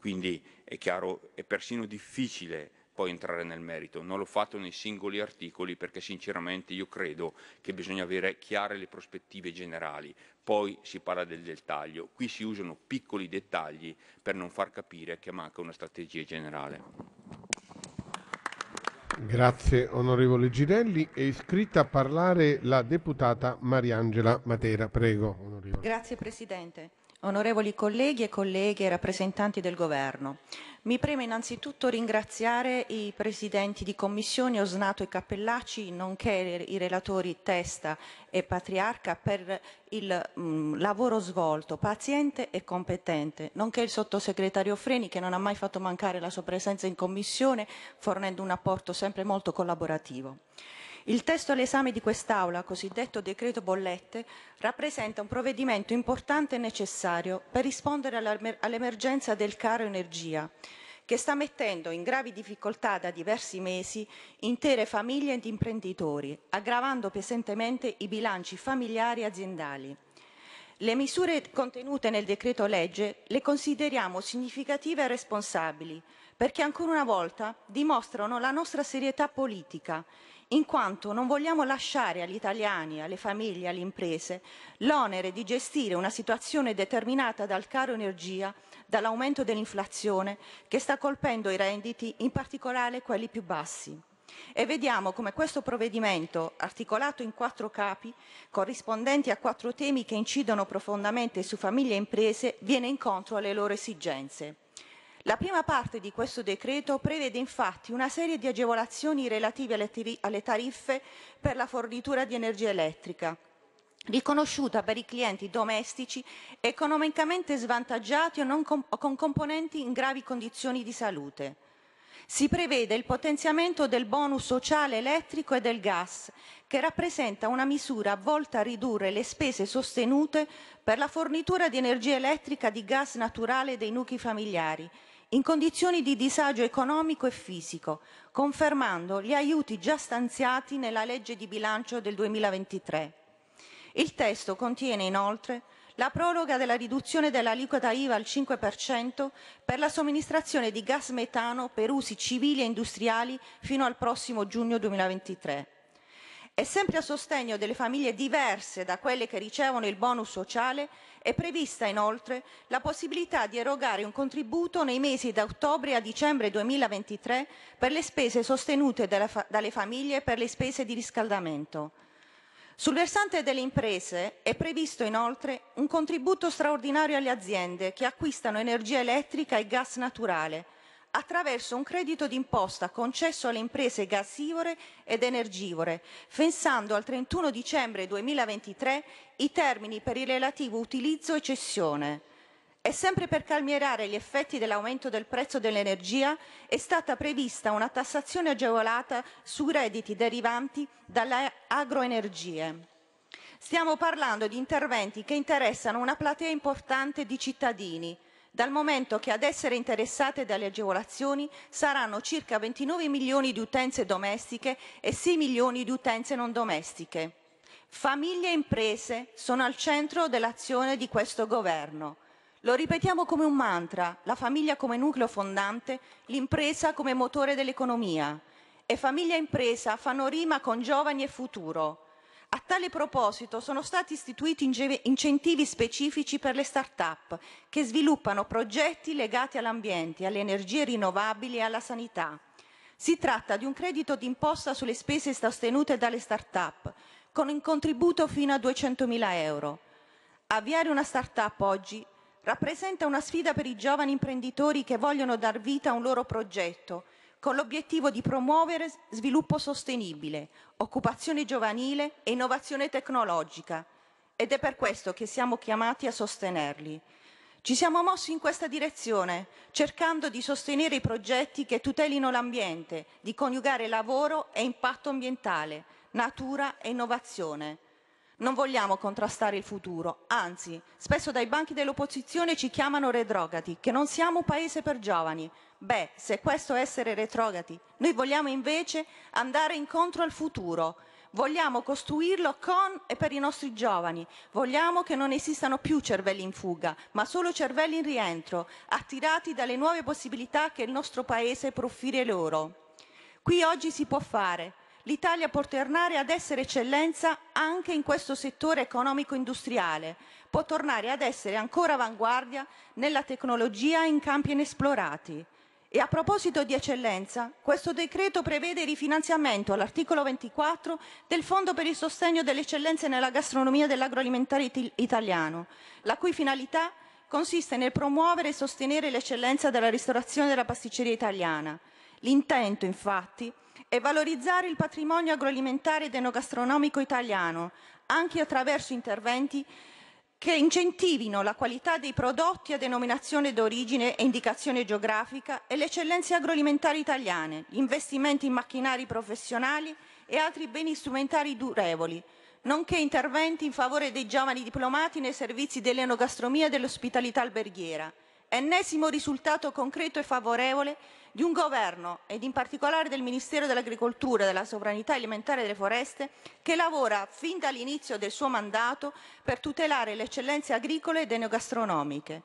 Quindi è chiaro, è persino difficile poi entrare nel merito. Non l'ho fatto nei singoli articoli perché sinceramente io credo che bisogna avere chiare le prospettive generali, poi si parla del dettaglio. Qui si usano piccoli dettagli per non far capire che manca una strategia generale. Grazie onorevole Girelli. È iscritta a parlare la deputata Mariangela Matera. Prego. Onorevole. Grazie Presidente onorevoli colleghi e colleghe, rappresentanti del Governo, mi preme innanzitutto ringraziare i presidenti di commissione Osnato e Cappellacci, nonché i relatori Testa e Patriarca per il mh, mm, lavoro svolto, paziente e competente, nonché il sottosegretario Freni che non ha mai fatto mancare la sua presenza in commissione fornendo un apporto sempre molto collaborativo. Il testo all'esame di quest'Aula, cosiddetto decreto bollette, rappresenta un provvedimento importante e necessario per rispondere all'emergenza del caro energia, che sta mettendo in gravi difficoltà da diversi mesi intere famiglie ed imprenditori, aggravando pesantemente i bilanci familiari e aziendali. Le misure contenute nel decreto legge le consideriamo significative e responsabili perché ancora una volta dimostrano la nostra serietà politica in quanto non vogliamo lasciare agli italiani, alle famiglie, alle imprese l'onere di gestire una situazione determinata dal caro energia, dall'aumento dell'inflazione che sta colpendo i renditi, in particolare quelli più bassi. E vediamo come questo provvedimento, articolato in quattro capi, corrispondenti a quattro temi che incidono profondamente su famiglie e imprese, viene incontro alle loro esigenze. La prima parte di questo decreto prevede infatti una serie di agevolazioni relative alle tariffe per la fornitura di energia elettrica riconosciuta per i clienti domestici economicamente svantaggiati o, com o con componenti in gravi condizioni di salute. Si prevede il potenziamento del bonus sociale elettrico e del gas, che rappresenta una misura volta a ridurre le spese sostenute per la fornitura di energia elettrica di gas naturale dei nuclei familiari in condizioni di disagio economico e fisico, confermando gli aiuti già stanziati nella legge di bilancio del 2023. Il testo contiene inoltre la proroga della riduzione dell'aliquota IVA al 5% per la somministrazione di gas metano per usi civili e industriali fino al prossimo giugno 2023. E sempre a sostegno delle famiglie diverse da quelle che ricevono il bonus sociale, è prevista inoltre la possibilità di erogare un contributo nei mesi da ottobre a dicembre 2023 per le spese sostenute dalle famiglie per le spese di riscaldamento. Sul versante delle imprese è previsto inoltre un contributo straordinario alle aziende che acquistano energia elettrica e gas naturale attraverso un credito d'imposta concesso alle imprese gasivore ed energivore, fissando al 31 dicembre 2023 i termini per il relativo utilizzo e cessione. E sempre per calmierare gli effetti dell'aumento del prezzo dell'energia è stata prevista una tassazione agevolata sui redditi derivanti dalle agroenergie. Stiamo parlando di interventi che interessano una platea importante di cittadini dal momento che ad essere interessate dalle agevolazioni saranno circa 29 milioni di utenze domestiche e 6 milioni di utenze non domestiche. Famiglie e imprese sono al centro dell'azione di questo governo. Lo ripetiamo come un mantra, la famiglia come nucleo fondante, l'impresa come motore dell'economia. E famiglia e impresa fanno rima con giovani e futuro. A tale proposito sono stati istituiti incentivi specifici per le start-up che sviluppano progetti legati all'ambiente, alle energie rinnovabili e alla sanità. Si tratta di un credito d'imposta sulle spese sostenute dalle start-up con un contributo fino a 200.000 euro. Avviare una start-up oggi rappresenta una sfida per i giovani imprenditori che vogliono dar vita a un loro progetto con l'obiettivo di promuovere sviluppo sostenibile, occupazione giovanile e innovazione tecnologica ed è per questo che siamo chiamati a sostenerli. Ci siamo mossi in questa direzione, cercando di sostenere i progetti che tutelino l'ambiente, di coniugare lavoro e impatto ambientale, natura e innovazione. Non vogliamo contrastare il futuro, anzi, spesso dai banchi dell'opposizione ci chiamano retrogati, che non siamo un paese per giovani. Beh, se questo è essere retrogati, noi vogliamo invece andare incontro al futuro. Vogliamo costruirlo con e per i nostri giovani. Vogliamo che non esistano più cervelli in fuga, ma solo cervelli in rientro, attirati dalle nuove possibilità che il nostro paese profire loro. Qui oggi si può fare l'Italia può tornare ad essere eccellenza anche in questo settore economico-industriale, può tornare ad essere ancora avanguardia nella tecnologia in campi inesplorati. E a proposito di eccellenza, questo decreto prevede il rifinanziamento all'articolo 24 del Fondo per il sostegno delle eccellenze nella gastronomia dell'agroalimentare italiano, la cui finalità consiste nel promuovere e sostenere l'eccellenza della ristorazione della pasticceria italiana. L'intento, infatti, e valorizzare il patrimonio agroalimentare ed enogastronomico italiano, anche attraverso interventi che incentivino la qualità dei prodotti a denominazione d'origine e indicazione geografica e le eccellenze agroalimentari italiane, gli investimenti in macchinari professionali e altri beni strumentari durevoli, nonché interventi in favore dei giovani diplomati nei servizi dell'enogastronomia e dell'ospitalità alberghiera. Ennesimo risultato concreto e favorevole di un governo ed in particolare del Ministero dell'Agricoltura, della Sovranità Alimentare e delle Foreste che lavora fin dall'inizio del suo mandato per tutelare le eccellenze agricole ed enogastronomiche.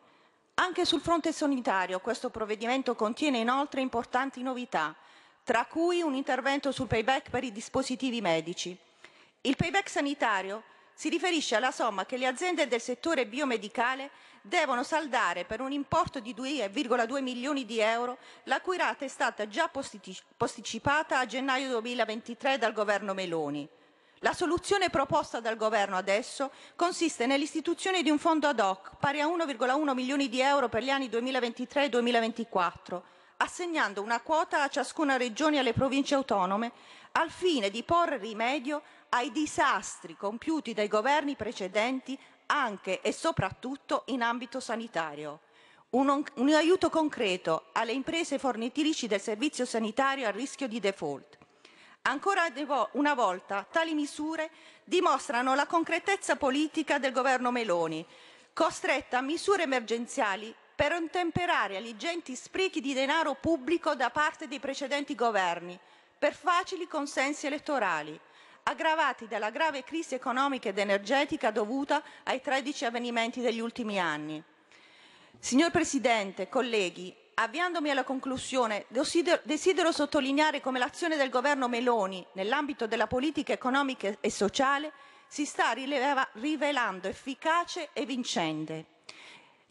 Anche sul fronte sanitario questo provvedimento contiene inoltre importanti novità, tra cui un intervento sul payback per i dispositivi medici. Il payback sanitario si riferisce alla somma che le aziende del settore biomedicale devono saldare per un importo di 2,2 milioni di euro, la cui rata è stata già posticipata a gennaio 2023 dal governo Meloni. La soluzione proposta dal governo adesso consiste nell'istituzione di un fondo ad hoc pari a 1,1 milioni di euro per gli anni 2023 e 2024 assegnando una quota a ciascuna regione e alle province autonome al fine di porre rimedio ai disastri compiuti dai governi precedenti anche e soprattutto in ambito sanitario. Un, un, aiuto concreto alle imprese fornitrici del servizio sanitario a rischio di default. Ancora una volta tali misure dimostrano la concretezza politica del governo Meloni, costretta a misure emergenziali per intemperare aligenti sprechi di denaro pubblico da parte dei precedenti governi, per facili consensi elettorali aggravati dalla grave crisi economica ed energetica dovuta ai 13 avvenimenti degli ultimi anni. Signor Presidente, colleghi, avviandomi alla conclusione, desidero, desidero sottolineare come l'azione del governo Meloni nell'ambito della politica economica e sociale si sta rileva, rivelando efficace e vincente.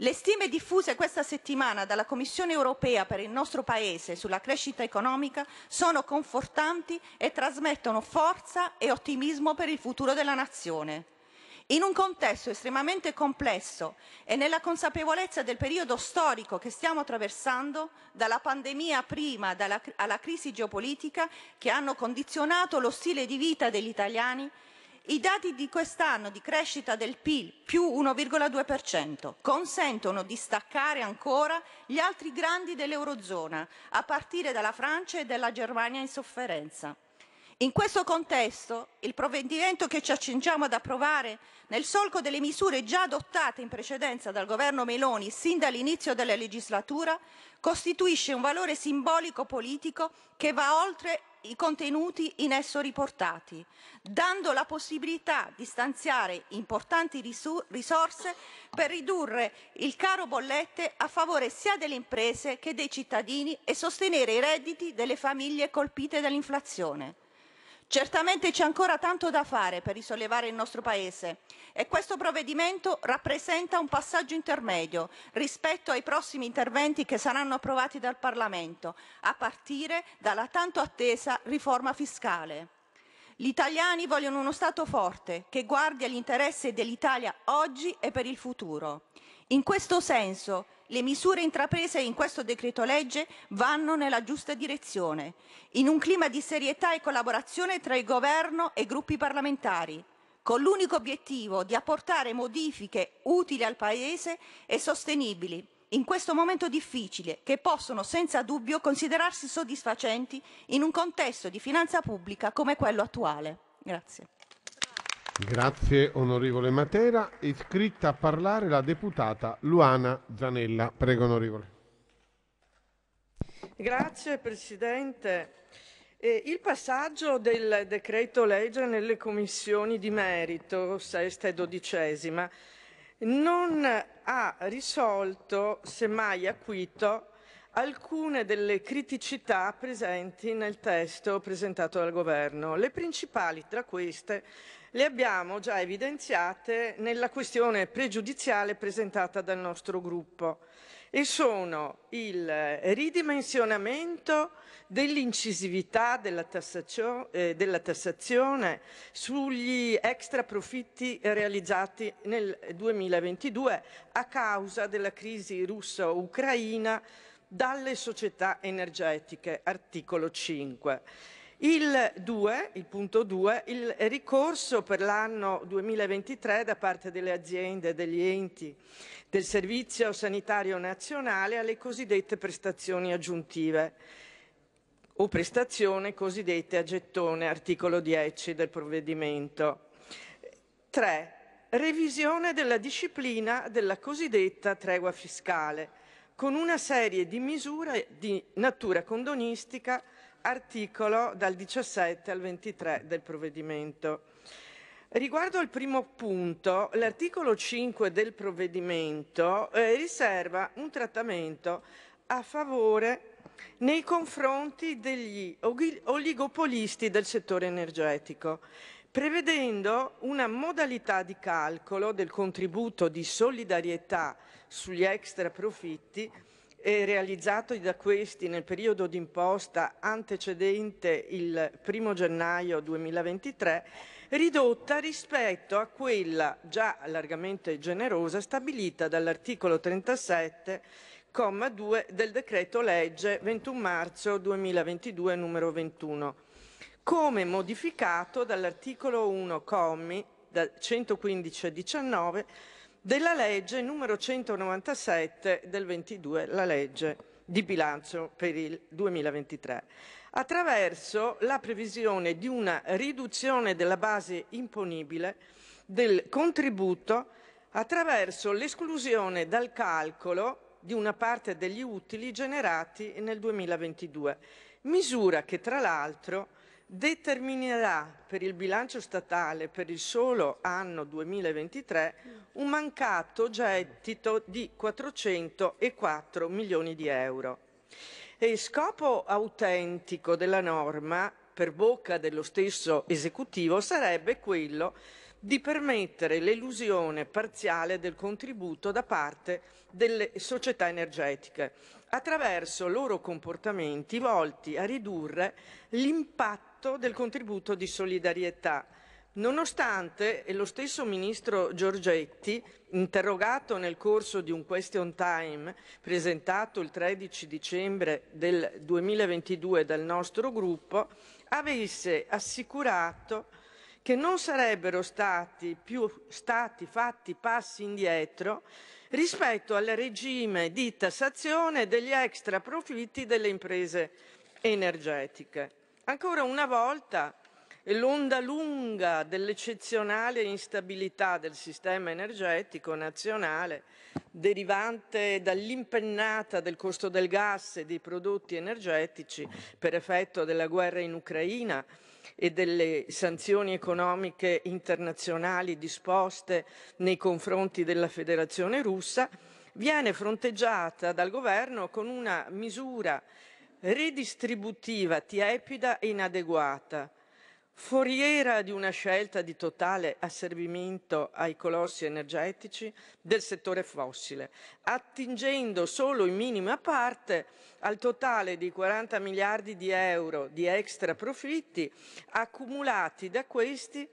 Le stime diffuse questa settimana dalla Commissione europea per il nostro Paese sulla crescita economica sono confortanti e trasmettono forza e ottimismo per il futuro della nazione. In un contesto estremamente complesso e nella consapevolezza del periodo storico che stiamo attraversando, dalla pandemia prima alla crisi geopolitica che hanno condizionato lo stile di vita degli italiani, i dati di quest'anno di crescita del PIL più 1,2% consentono di staccare ancora gli altri grandi dell'Eurozona, a partire dalla Francia e dalla Germania in sofferenza. In questo contesto, il provvedimento che ci accingiamo ad approvare, nel solco delle misure già adottate in precedenza dal governo Meloni sin dall'inizio della legislatura, costituisce un valore simbolico politico che va oltre i contenuti in esso riportati, dando la possibilità di stanziare importanti risorse per ridurre il caro bollette a favore sia delle imprese che dei cittadini e sostenere i redditi delle famiglie colpite dall'inflazione. Certamente c'è ancora tanto da fare per risollevare il nostro Paese e questo provvedimento rappresenta un passaggio intermedio rispetto ai prossimi interventi che saranno approvati dal Parlamento, a partire dalla tanto attesa riforma fiscale. Gli italiani vogliono uno Stato forte che guardi agli interessi dell'Italia oggi e per il futuro. In questo senso, le misure intraprese in questo decreto-legge vanno nella giusta direzione, in un clima di serietà e collaborazione tra il Governo e i gruppi parlamentari, con l'unico obiettivo di apportare modifiche utili al Paese e sostenibili in questo momento difficile, che possono senza dubbio considerarsi soddisfacenti in un contesto di finanza pubblica come quello attuale. Grazie. Grazie onorevole Matera. iscritta a parlare la deputata Luana Zanella. Prego onorevole. Grazie Presidente. Eh, il passaggio del decreto legge nelle commissioni di merito, sesta e dodicesima, non ha risolto, semmai acquito, alcune delle criticità presenti nel testo presentato dal Governo. Le principali tra queste le abbiamo già evidenziate nella questione pregiudiziale presentata dal nostro gruppo e sono il ridimensionamento dell'incisività della, eh, della, tassazione sugli extra profitti realizzati nel 2022 a causa della crisi russo-ucraina dalle società energetiche, articolo 5 il, 2, il punto 2, il ricorso per l'anno 2023 da parte delle aziende, degli enti del Servizio Sanitario Nazionale alle cosiddette prestazioni aggiuntive o prestazioni cosiddette a gettone, articolo 10 del provvedimento. 3. Revisione della disciplina della cosiddetta tregua fiscale con una serie di misure di natura condonistica articolo dal 17 al 23 del provvedimento. Riguardo al primo punto, l'articolo 5 del provvedimento eh, riserva un trattamento a favore nei confronti degli oligopolisti del settore energetico, prevedendo una modalità di calcolo del contributo di solidarietà sugli extra profitti e realizzato da questi nel periodo d'imposta antecedente il 1 gennaio 2023, ridotta rispetto a quella già largamente generosa stabilita dall'articolo 37, comma 2 del decreto legge 21 marzo 2022 numero 21, come modificato dall'articolo 1, commi da 115 a 19 della legge numero 197 del 22, la legge di bilancio per il 2023, attraverso la previsione di una riduzione della base imponibile del contributo attraverso l'esclusione dal calcolo di una parte degli utili generati nel 2022, misura che tra l'altro determinerà per il bilancio statale per il solo anno 2023 un mancato gettito di 404 milioni di euro. E il scopo autentico della norma, per bocca dello stesso esecutivo, sarebbe quello di permettere l'elusione parziale del contributo da parte delle società energetiche attraverso loro comportamenti volti a ridurre l'impatto atto del contributo di solidarietà. Nonostante lo stesso ministro Giorgetti, interrogato nel corso di un question time presentato il 13 dicembre del 2022 dal nostro gruppo, avesse assicurato che non sarebbero stati più stati fatti passi indietro rispetto al regime di tassazione degli extra profitti delle imprese energetiche. Ancora una volta l'onda lunga dell'eccezionale instabilità del sistema energetico nazionale derivante dall'impennata del costo del gas e dei prodotti energetici per effetto della guerra in Ucraina e delle sanzioni economiche internazionali disposte nei confronti della Federazione russa, viene fronteggiata dal governo con una misura redistributiva, tiepida e inadeguata, foriera di una scelta di totale asservimento ai colossi energetici del settore fossile, attingendo solo in minima parte al totale di 40 miliardi di euro di extra profitti accumulati da questi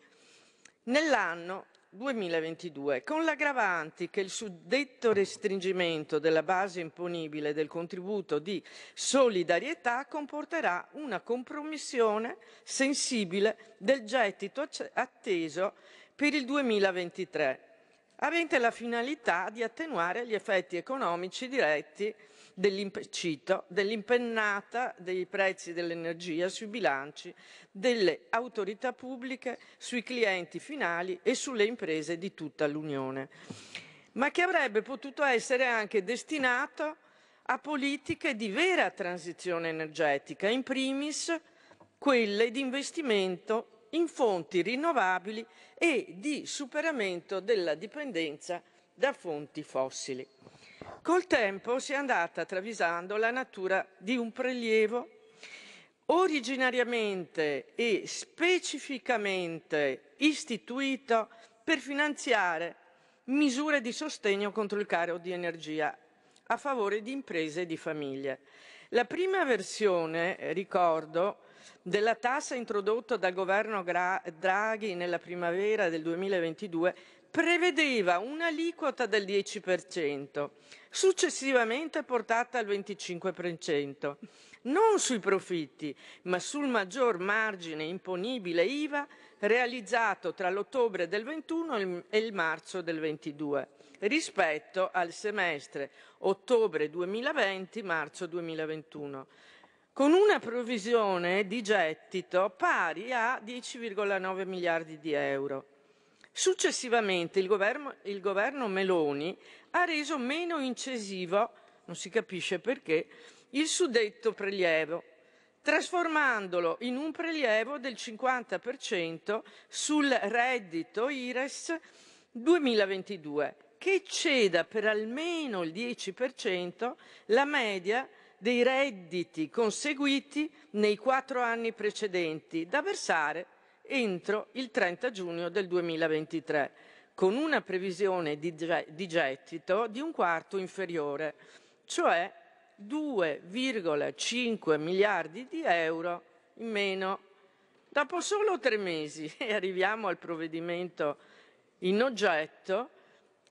nell'anno 2022, con l'aggravante che il suddetto restringimento della base imponibile del contributo di solidarietà comporterà una compromissione sensibile del gettito atteso per il 2023, avente la finalità di attenuare gli effetti economici diretti cito, dell'impennata dei prezzi dell'energia sui bilanci delle autorità pubbliche, sui clienti finali e sulle imprese di tutta l'Unione, ma che avrebbe potuto essere anche destinato a politiche di vera transizione energetica, in primis quelle di investimento in fonti rinnovabili e di superamento della dipendenza da fonti fossili. Col tempo si è andata travisando la natura di un prelievo originariamente e specificamente istituito per finanziare misure di sostegno contro il caro di energia a favore di imprese e di famiglie. La prima versione, eh, ricordo, della tassa introdotta dal governo Draghi nella primavera del 2022 prevedeva un'aliquota del 10%, successivamente portata al 25%, non sui profitti, ma sul maggior margine imponibile IVA realizzato tra l'ottobre del 21 e il marzo del 22 rispetto al semestre ottobre 2020-marzo 2021 con una provisione di gettito pari a 10,9 miliardi di euro. Successivamente il governo, il governo Meloni ha reso meno incisivo, non si capisce perché, il suddetto prelievo, trasformandolo in un prelievo del 50% sul reddito IRES 2022, che ceda per almeno il 10% la media dei redditi conseguiti nei quattro anni precedenti da versare entro il 30 giugno del 2023, con una previsione di, di gettito di un quarto inferiore, cioè 2,5 miliardi di euro in meno. Dopo solo tre mesi e arriviamo al provvedimento in oggetto,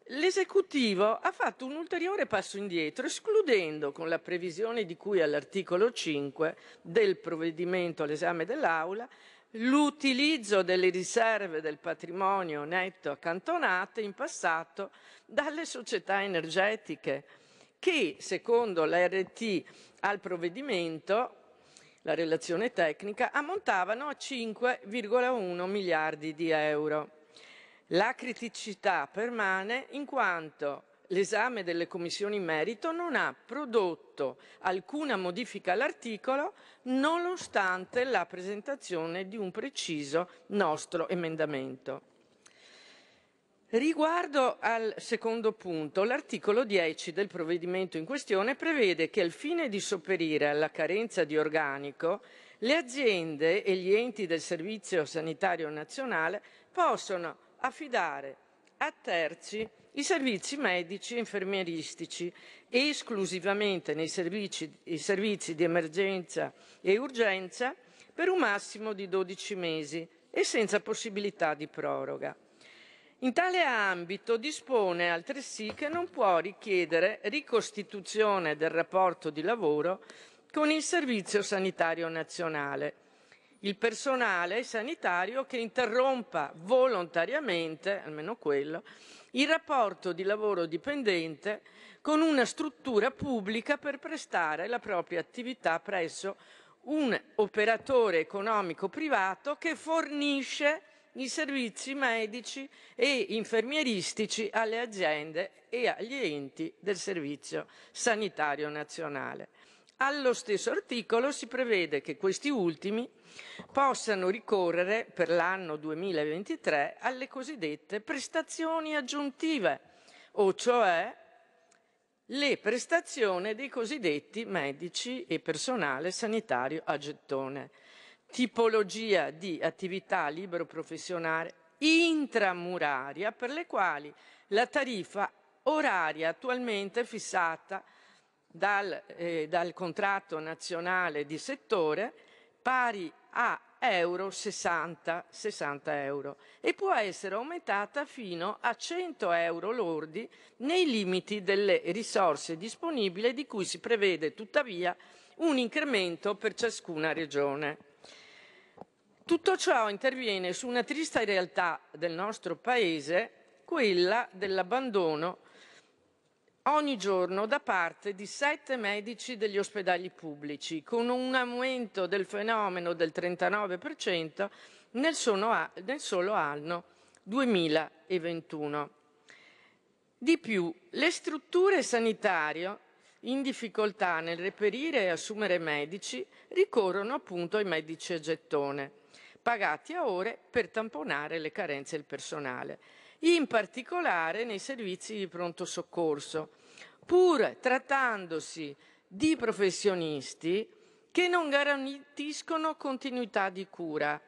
L'esecutivo ha fatto un ulteriore passo indietro, escludendo con la previsione di cui all'articolo 5 del provvedimento all'esame dell'Aula l'utilizzo delle riserve del patrimonio netto accantonate in passato dalle società energetiche che, secondo l'RT al provvedimento, la relazione tecnica, ammontavano a 5,1 miliardi di euro. La criticità permane in quanto l'esame delle commissioni in merito non ha prodotto alcuna modifica all'articolo nonostante la presentazione di un preciso nostro emendamento. Riguardo al secondo punto, l'articolo 10 del provvedimento in questione prevede che al fine di sopperire alla carenza di organico, le aziende e gli enti del Servizio Sanitario Nazionale possono affidare a terzi i servizi medici e infermieristici e esclusivamente nei servizi, servizi di emergenza e urgenza per un massimo di 12 mesi e senza possibilità di proroga. In tale ambito dispone altresì che non può richiedere ricostituzione del rapporto di lavoro con il Servizio Sanitario Nazionale il personale sanitario che interrompa volontariamente, almeno quello, il rapporto di lavoro dipendente con una struttura pubblica per prestare la propria attività presso un operatore economico privato che fornisce i servizi medici e infermieristici alle aziende e agli enti del Servizio Sanitario Nazionale. Allo stesso articolo si prevede che questi ultimi possano ricorrere per l'anno 2023 alle cosiddette prestazioni aggiuntive, o cioè le prestazioni dei cosiddetti medici e personale sanitario a gettone, tipologia di attività libero professionale intramuraria per le quali la tariffa oraria attualmente fissata è dal, eh, dal contratto nazionale di settore pari a euro 60, 60 euro e può essere aumentata fino a 100 euro lordi nei limiti delle risorse disponibili di cui si prevede tuttavia un incremento per ciascuna regione. Tutto ciò interviene su una triste realtà del nostro Paese, quella dell'abbandono ogni giorno da parte di sette medici degli ospedali pubblici, con un aumento del fenomeno del 39% nel, sono, nel solo anno 2021. Di più, le strutture sanitarie in difficoltà nel reperire e assumere medici ricorrono appunto ai medici a gettone, pagati a ore per tamponare le carenze del personale in particolare nei servizi di pronto soccorso, pur trattandosi di professionisti che non garantiscono continuità di cura.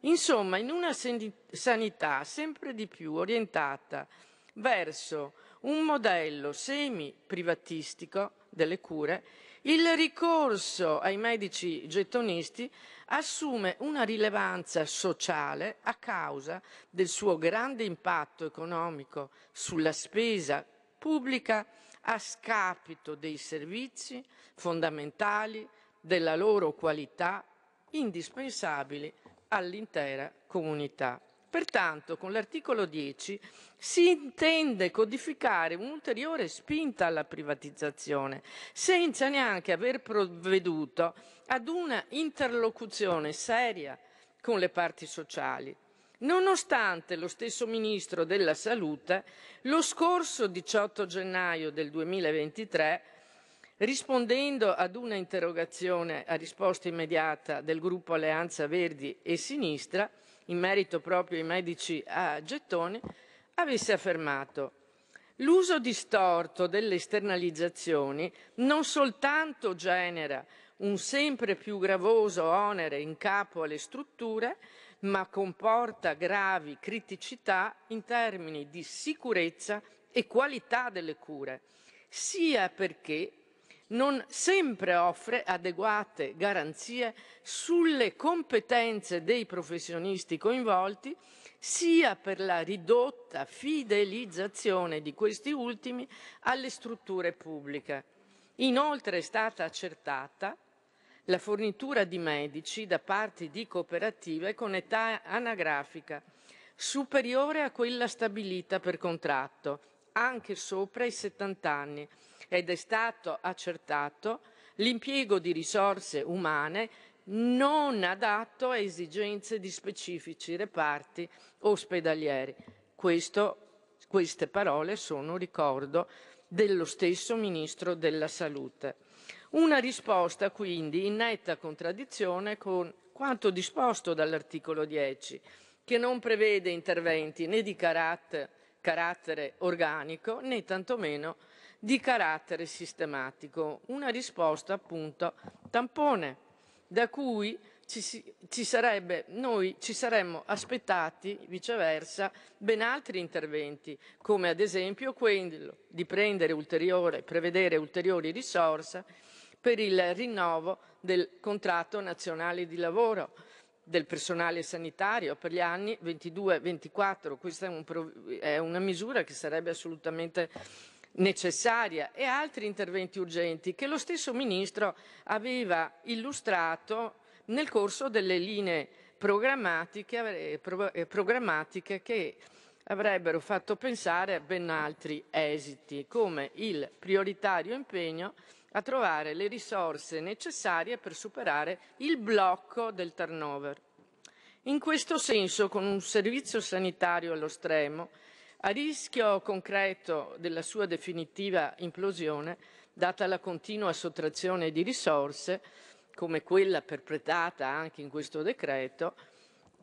Insomma, in una sanità sempre di più orientata verso un modello semi-privatistico delle cure il ricorso ai medici gettonisti assume una rilevanza sociale a causa del suo grande impatto economico sulla spesa pubblica a scapito dei servizi fondamentali, della loro qualità, indispensabili all'intera comunità. Pertanto, con l'articolo 10 si intende codificare un'ulteriore spinta alla privatizzazione, senza neanche aver provveduto ad una interlocuzione seria con le parti sociali, nonostante lo stesso Ministro della Salute lo scorso 18 gennaio del 2023 rispondendo ad una interrogazione a risposta immediata del gruppo Alleanza Verdi e Sinistra, in merito proprio ai medici a gettoni, avesse affermato L'uso distorto delle esternalizzazioni non soltanto genera un sempre più gravoso onere in capo alle strutture, ma comporta gravi criticità in termini di sicurezza e qualità delle cure, sia perché non sempre offre adeguate garanzie sulle competenze dei professionisti coinvolti, sia per la ridotta fidelizzazione di questi ultimi alle strutture pubbliche. Inoltre è stata accertata la fornitura di medici da parte di cooperative con età anagrafica superiore a quella stabilita per contratto, anche sopra i 70 anni, ed è stato accertato l'impiego di risorse umane non adatto a esigenze di specifici reparti ospedalieri. Questo, queste parole sono, ricordo, dello stesso Ministro della Salute. Una risposta quindi in netta contraddizione con quanto disposto dall'articolo 10, che non prevede interventi né di carattere, carattere organico né tantomeno di carattere sistematico, una risposta appunto tampone, da cui ci, ci sarebbe, noi ci saremmo aspettati viceversa ben altri interventi, come ad esempio quello di ulteriore, prevedere ulteriori risorse per il rinnovo del contratto nazionale di lavoro del personale sanitario per gli anni 22-24. Questa è, un, è una misura che sarebbe assolutamente necessaria e altri interventi urgenti che lo stesso Ministro aveva illustrato nel corso delle linee programmatiche, eh, programmatiche che avrebbero fatto pensare a ben altri esiti, come il prioritario impegno a trovare le risorse necessarie per superare il blocco del turnover. In questo senso, con un servizio sanitario allo stremo, a rischio concreto della sua definitiva implosione, data la continua sottrazione di risorse, come quella perpetrata anche in questo decreto,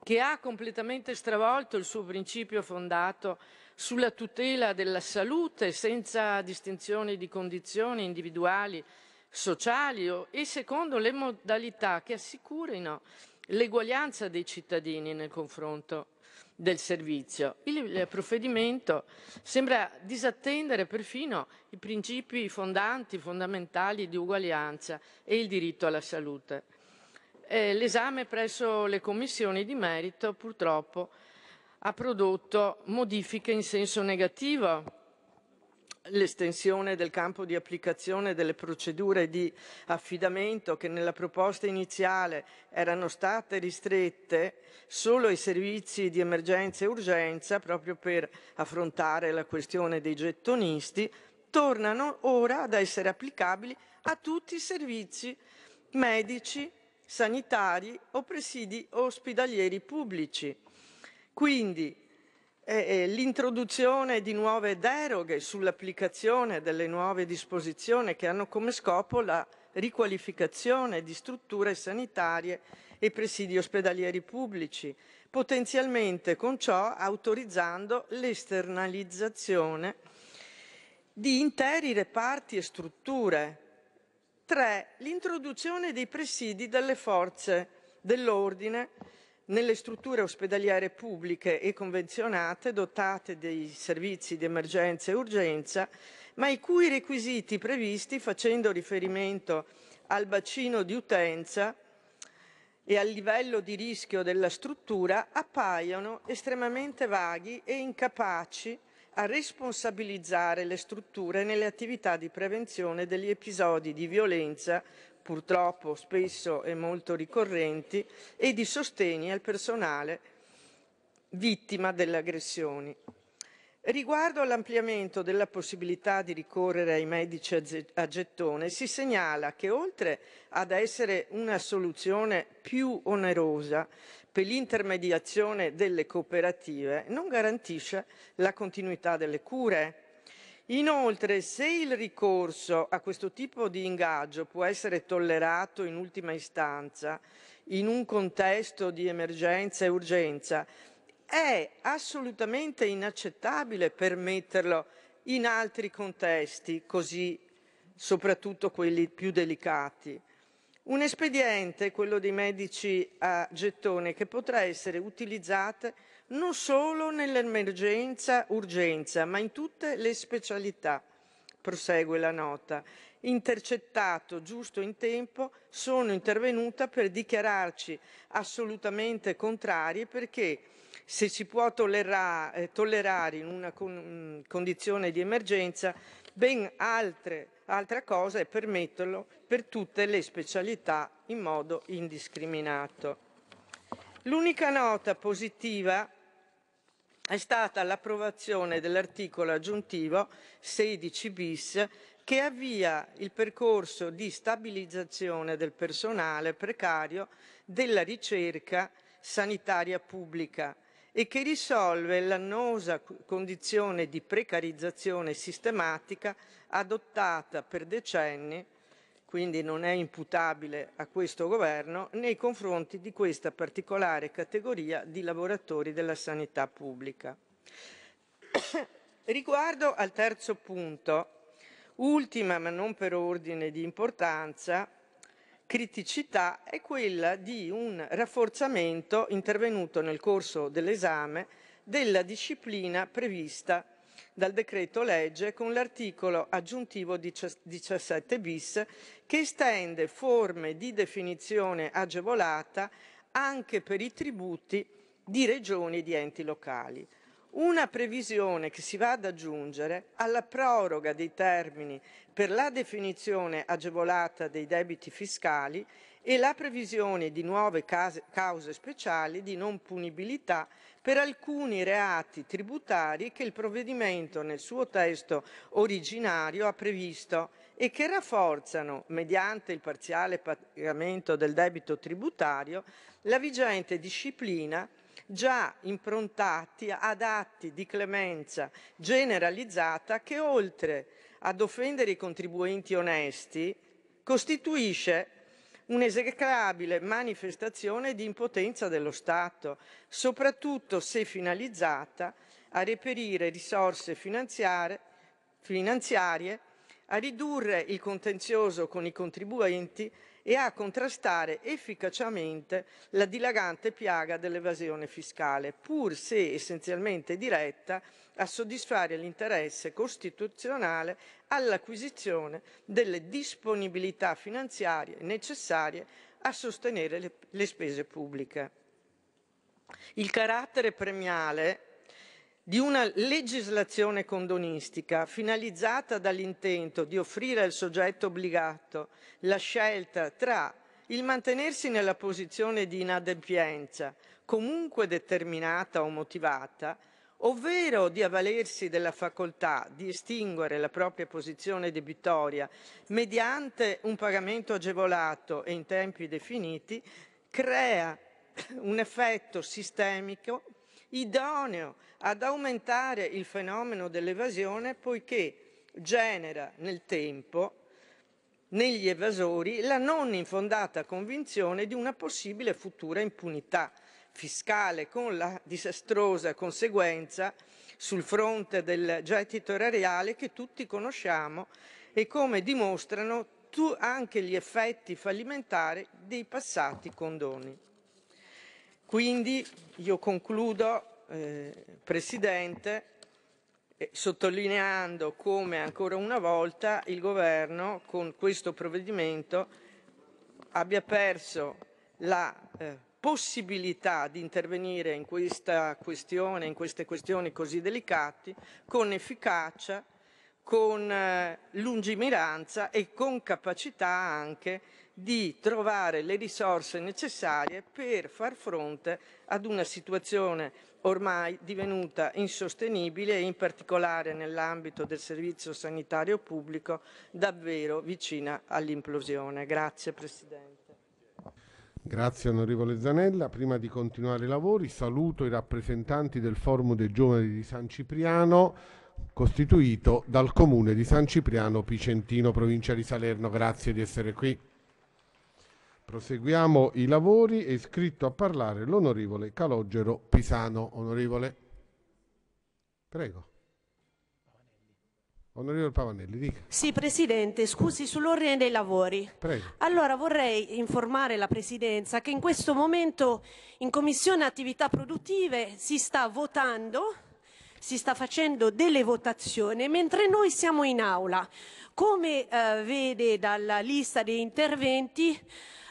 che ha completamente stravolto il suo principio fondato sulla tutela della salute senza distinzioni di condizioni individuali, sociali e secondo le modalità che assicurino l'eguaglianza dei cittadini nel confronto del servizio. Il provvedimento sembra disattendere perfino i principi fondanti, fondamentali di uguaglianza e il diritto alla salute. Eh, l'esame presso le commissioni di merito purtroppo ha prodotto modifiche in senso negativo l'estensione del campo di applicazione delle procedure di affidamento che nella proposta iniziale erano state ristrette solo ai servizi di emergenza e urgenza proprio per affrontare la questione dei gettonisti, tornano ora ad essere applicabili a tutti i servizi medici, sanitari o presidi ospedalieri pubblici. Quindi l'introduzione di nuove deroghe sull'applicazione delle nuove disposizioni che hanno come scopo la riqualificazione di strutture sanitarie e presidi ospedalieri pubblici, potenzialmente con ciò autorizzando l'esternalizzazione di interi reparti e strutture. 3. L'introduzione dei presidi delle forze dell'ordine nelle strutture ospedaliere pubbliche e convenzionate dotate dei servizi di emergenza e urgenza, ma i cui requisiti previsti facendo riferimento al bacino di utenza e al livello di rischio della struttura appaiono estremamente vaghi e incapaci a responsabilizzare le strutture nelle attività di prevenzione degli episodi di violenza purtroppo spesso e molto ricorrenti, e di sostegni al personale vittima delle aggressioni. Riguardo all'ampliamento della possibilità di ricorrere ai medici a gettone, si segnala che oltre ad essere una soluzione più onerosa per l'intermediazione delle cooperative, non garantisce la continuità delle cure, Inoltre, se il ricorso a questo tipo di ingaggio può essere tollerato in ultima istanza, in un contesto di emergenza e urgenza, è assolutamente inaccettabile permetterlo in altri contesti, così soprattutto quelli più delicati. Un espediente, quello dei medici a gettone, che potrà essere utilizzato non solo nell'emergenza-urgenza, ma in tutte le specialità. Prosegue la nota. Intercettato giusto in tempo, sono intervenuta per dichiararci assolutamente contrarie perché se si può tollera eh, tollerare in una con mm, condizione di emergenza, ben altre, altra cosa è permetterlo per tutte le specialità in modo indiscriminato. L'unica nota positiva è stata l'approvazione dell'articolo aggiuntivo 16 bis che avvia il percorso di stabilizzazione del personale precario della ricerca sanitaria pubblica e che risolve l'annosa condizione di precarizzazione sistematica adottata per decenni quindi non è imputabile a questo governo, nei confronti di questa particolare categoria di lavoratori della sanità pubblica. Riguardo al terzo punto, ultima ma non per ordine di importanza, criticità è quella di un rafforzamento intervenuto nel corso dell'esame della disciplina prevista dal decreto legge con l'articolo aggiuntivo 17 bis che estende forme di definizione agevolata anche per i tributi di regioni e di enti locali. Una previsione che si va ad aggiungere alla proroga dei termini per la definizione agevolata dei debiti fiscali e la previsione di nuove case, cause speciali di non punibilità per alcuni reati tributari che il provvedimento nel suo testo originario ha previsto e che rafforzano, mediante il parziale pagamento del debito tributario, la vigente disciplina già improntati ad atti di clemenza generalizzata che oltre ad offendere i contribuenti onesti costituisce un'esecrabile manifestazione di impotenza dello Stato, soprattutto se finalizzata a reperire risorse finanziarie, finanziarie a ridurre il contenzioso con i contribuenti e a contrastare efficacemente la dilagante piaga dell'evasione fiscale, pur se essenzialmente diretta a soddisfare l'interesse costituzionale all'acquisizione delle disponibilità finanziarie necessarie a sostenere le, le spese pubbliche. Il carattere premiale di una legislazione condonistica finalizzata dall'intento di offrire al soggetto obbligato la scelta tra il mantenersi nella posizione di inadempienza, comunque determinata o motivata, ovvero di avvalersi della facoltà di estinguere la propria posizione debitoria mediante un pagamento agevolato e in tempi definiti, crea un effetto sistemico idoneo ad aumentare il fenomeno dell'evasione poiché genera nel tempo negli evasori la non infondata convinzione di una possibile futura impunità fiscale con la disastrosa conseguenza sul fronte del gettito erariale che tutti conosciamo e come dimostrano anche gli effetti fallimentari dei passati condoni. Quindi io concludo, eh, Presidente, eh, sottolineando come ancora una volta il Governo con questo provvedimento abbia perso la eh, possibilità di intervenire in questa questione, in queste questioni così delicate, con efficacia, con eh, lungimiranza e con capacità anche di trovare le risorse necessarie per far fronte ad una situazione ormai divenuta insostenibile, in particolare nell'ambito del servizio sanitario pubblico, davvero vicina all'implosione. Grazie Presidente. Grazie onorevole Zanella. Prima di continuare i lavori saluto i rappresentanti del Forum dei Giovani di San Cipriano costituito dal comune di San Cipriano Picentino, provincia di Salerno. Grazie di essere qui. Proseguiamo i lavori, è iscritto a parlare l'onorevole Calogero Pisano. Onorevole, prego. Onorevole Pavanelli, dica. Sì, Presidente, scusi sull'ordine dei lavori. Prego. Allora vorrei informare la Presidenza che in questo momento in Commissione Attività Produttive si sta votando, si sta facendo delle votazioni, mentre noi siamo in aula. Come eh, vede dalla lista dei interventi,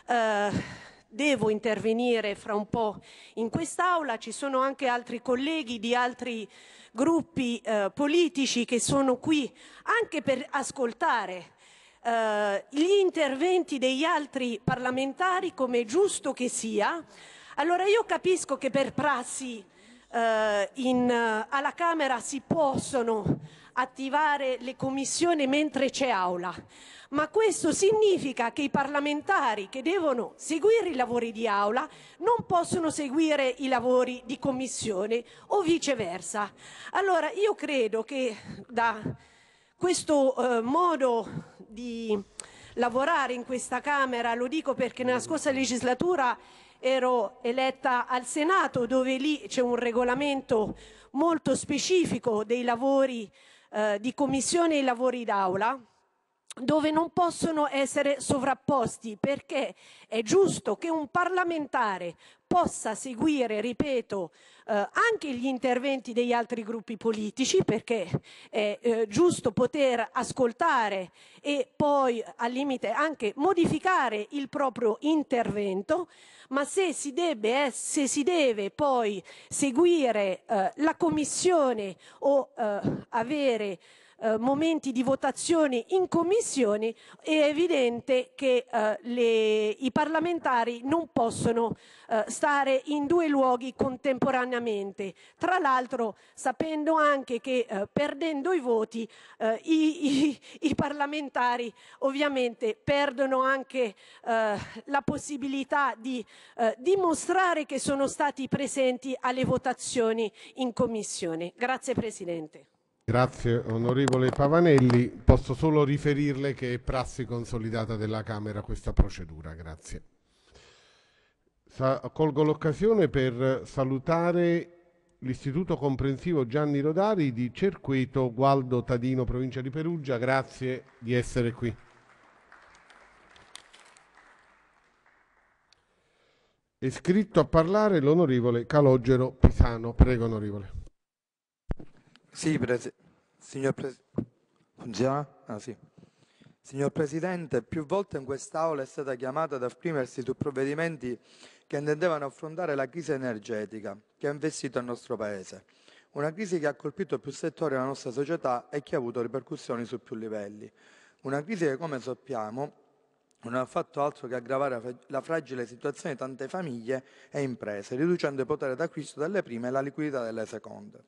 eh, devo intervenire fra un po' in quest'Aula, ci sono anche altri colleghi di altri gruppi eh, politici che sono qui anche per ascoltare eh, gli interventi degli altri parlamentari come è giusto che sia. Allora io capisco che per prassi eh, in, alla Camera si possono attivare le commissioni mentre c'è aula, ma questo significa che i parlamentari che devono seguire i lavori di aula non possono seguire i lavori di commissione o viceversa. Allora io credo che da questo eh, modo di lavorare in questa Camera, lo dico perché nella scorsa legislatura ero eletta al Senato dove lì c'è un regolamento molto specifico dei lavori eh, di commissione e lavori d'aula dove non possono essere sovrapposti perché è giusto che un parlamentare possa seguire, ripeto, eh, anche gli interventi degli altri gruppi politici, perché è eh, giusto poter ascoltare e poi al limite anche modificare il proprio intervento, ma se si deve, eh, se si deve poi seguire eh, la Commissione o eh, avere eh, momenti di votazione in commissioni, è evidente che eh, le, i parlamentari non possono eh, stare in due luoghi contemporaneamente. Tra l'altro, sapendo anche che eh, perdendo i voti eh, i, i, i, parlamentari ovviamente perdono anche eh, la possibilità di dimostrare che sono stati presenti alle votazioni in commissione. Grazie Presidente. Grazie onorevole Pavanelli, posso solo riferirle che è prassi consolidata della Camera questa procedura, grazie. Sa colgo l'occasione per salutare l'Istituto Comprensivo Gianni Rodari di Cerqueto, Gualdo Tadino, provincia di Perugia, grazie di essere qui. È scritto a parlare l'onorevole Calogero Pisano, prego onorevole. Sì, presi signor, presi ah, sì. signor Presidente, più volte in quest'Aula è stata chiamata ad esprimersi su provvedimenti che intendevano affrontare la crisi energetica che ha investito il nostro Paese. Una crisi che ha colpito più settori della nostra società e che ha avuto ripercussioni su più livelli. Una crisi che, come sappiamo, non ha fatto altro che aggravare la fragile situazione di tante famiglie e imprese, riducendo il potere d'acquisto delle prime e la liquidità delle seconde.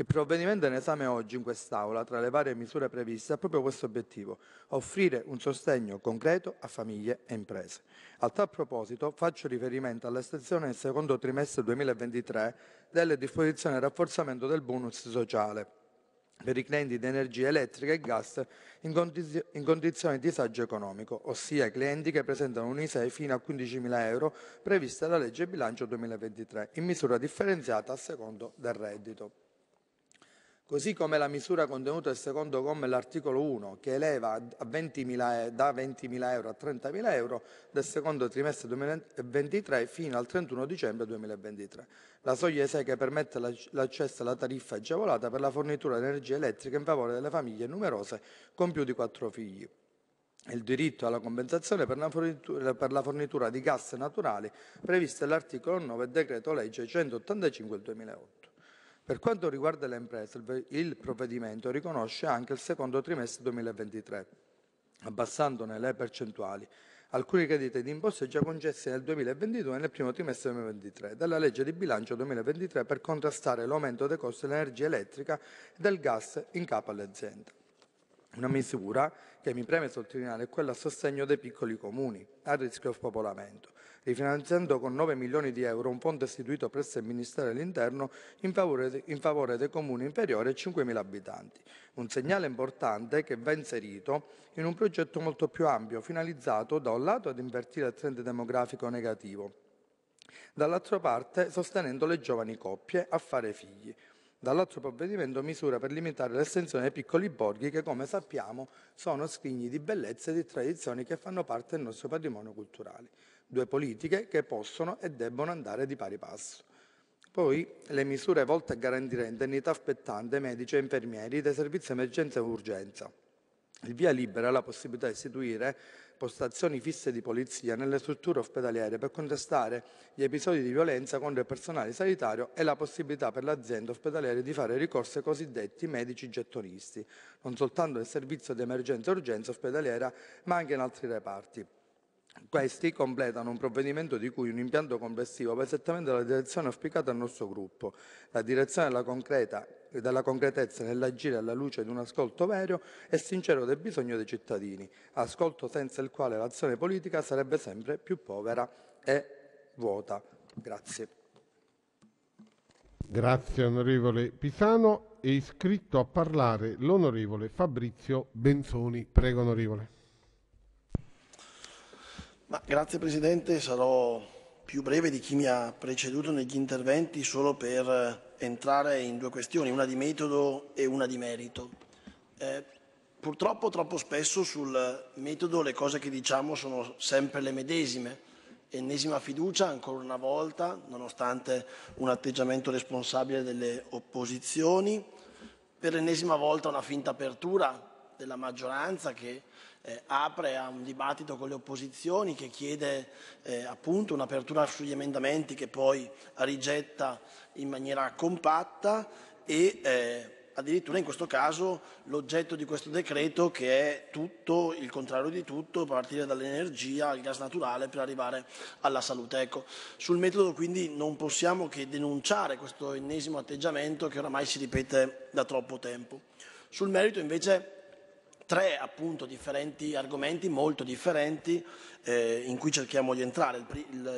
Il provvedimento in esame oggi in quest'Aula, tra le varie misure previste, ha proprio questo obiettivo, offrire un sostegno concreto a famiglie e imprese. A tal proposito faccio riferimento all'estensione del secondo trimestre 2023 delle disposizioni di rafforzamento del bonus sociale per i clienti di energia elettrica e gas in, condizio in condizioni di disagio economico, ossia i clienti che presentano un ISEE fino a 15.000 euro prevista dalla legge bilancio 2023, in misura differenziata a secondo del reddito così come la misura contenuta nel secondo comma dell'articolo 1, che eleva 20.000, eh, da 20.000 euro a 30.000 euro del secondo trimestre 2023 fino al 31 dicembre 2023. La soglia ESE che permette l'accesso alla tariffa agevolata per la fornitura di energia elettrica in favore delle famiglie numerose con più di quattro figli il diritto alla compensazione per la, fornitura, per la fornitura di gas naturali previsto dall'articolo 9 del decreto legge 185 del 2008. Per quanto riguarda le imprese, il provvedimento riconosce anche il secondo trimestre 2023, abbassandone le percentuali. Alcuni crediti di imposte già concessi nel 2022 e nel primo trimestre 2023 dalla legge di bilancio 2023 per contrastare l'aumento dei costi dell'energia elettrica e del gas in capo alle aziende. Una misura che mi preme sottolineare è quella a sostegno dei piccoli comuni a rischio spopolamento, rifinanziando con 9 milioni di euro un fondo istituito presso il Ministero dell'Interno in favore, in favore dei comuni inferiori ai 5.000 abitanti. Un segnale importante che va inserito in un progetto molto più ampio, finalizzato da un lato ad invertire il trend demografico negativo, dall'altra parte sostenendo le giovani coppie a fare figli. Dall'altro provvedimento misura per limitare l'estensione ai piccoli borghi che, come sappiamo, sono scrigni di bellezza e di tradizioni che fanno parte del nostro patrimonio culturale due politiche che possono e debbono andare di pari passo. Poi le misure volte a garantire indennità aspettante medici e infermieri dei servizi emergenza e urgenza. Il via libera ha la possibilità di istituire postazioni fisse di polizia nelle strutture ospedaliere per contestare gli episodi di violenza contro il personale sanitario e la possibilità per l'azienda ospedaliere di fare ricorso ai cosiddetti medici gettonisti, non soltanto nel servizio di emergenza e urgenza ospedaliera, ma anche in altri reparti. Questi completano un provvedimento di cui un impianto complessivo va esattamente nella direzione auspicata al nostro gruppo. La direzione della, concreta, della concretezza nell'agire alla luce di un ascolto vero e sincero del bisogno dei cittadini, ascolto senza il quale l'azione politica sarebbe sempre più povera e vuota. Grazie. Grazie onorevole Pisano. È iscritto a parlare l'onorevole Fabrizio Benzoni. Prego onorevole. Ma, grazie Presidente, sarò più breve di chi mi ha preceduto negli interventi solo per eh, entrare in due questioni, una di metodo e una di merito. Eh, purtroppo troppo spesso sul metodo le cose che diciamo sono sempre le medesime. Ennesima fiducia ancora una volta, nonostante un atteggiamento responsabile delle opposizioni. Per l'ennesima volta una finta apertura della maggioranza che eh, apre a un dibattito con le opposizioni, che chiede eh, appunto un'apertura sugli emendamenti che poi rigetta in maniera compatta e eh, addirittura in questo caso l'oggetto di questo decreto che è tutto il contrario di tutto, a partire dall'energia al gas naturale per arrivare alla salute. Ecco, sul metodo quindi non possiamo che denunciare questo ennesimo atteggiamento che oramai si ripete da troppo tempo. Sul merito invece tre appunto differenti argomenti molto differenti eh, in cui cerchiamo di entrare.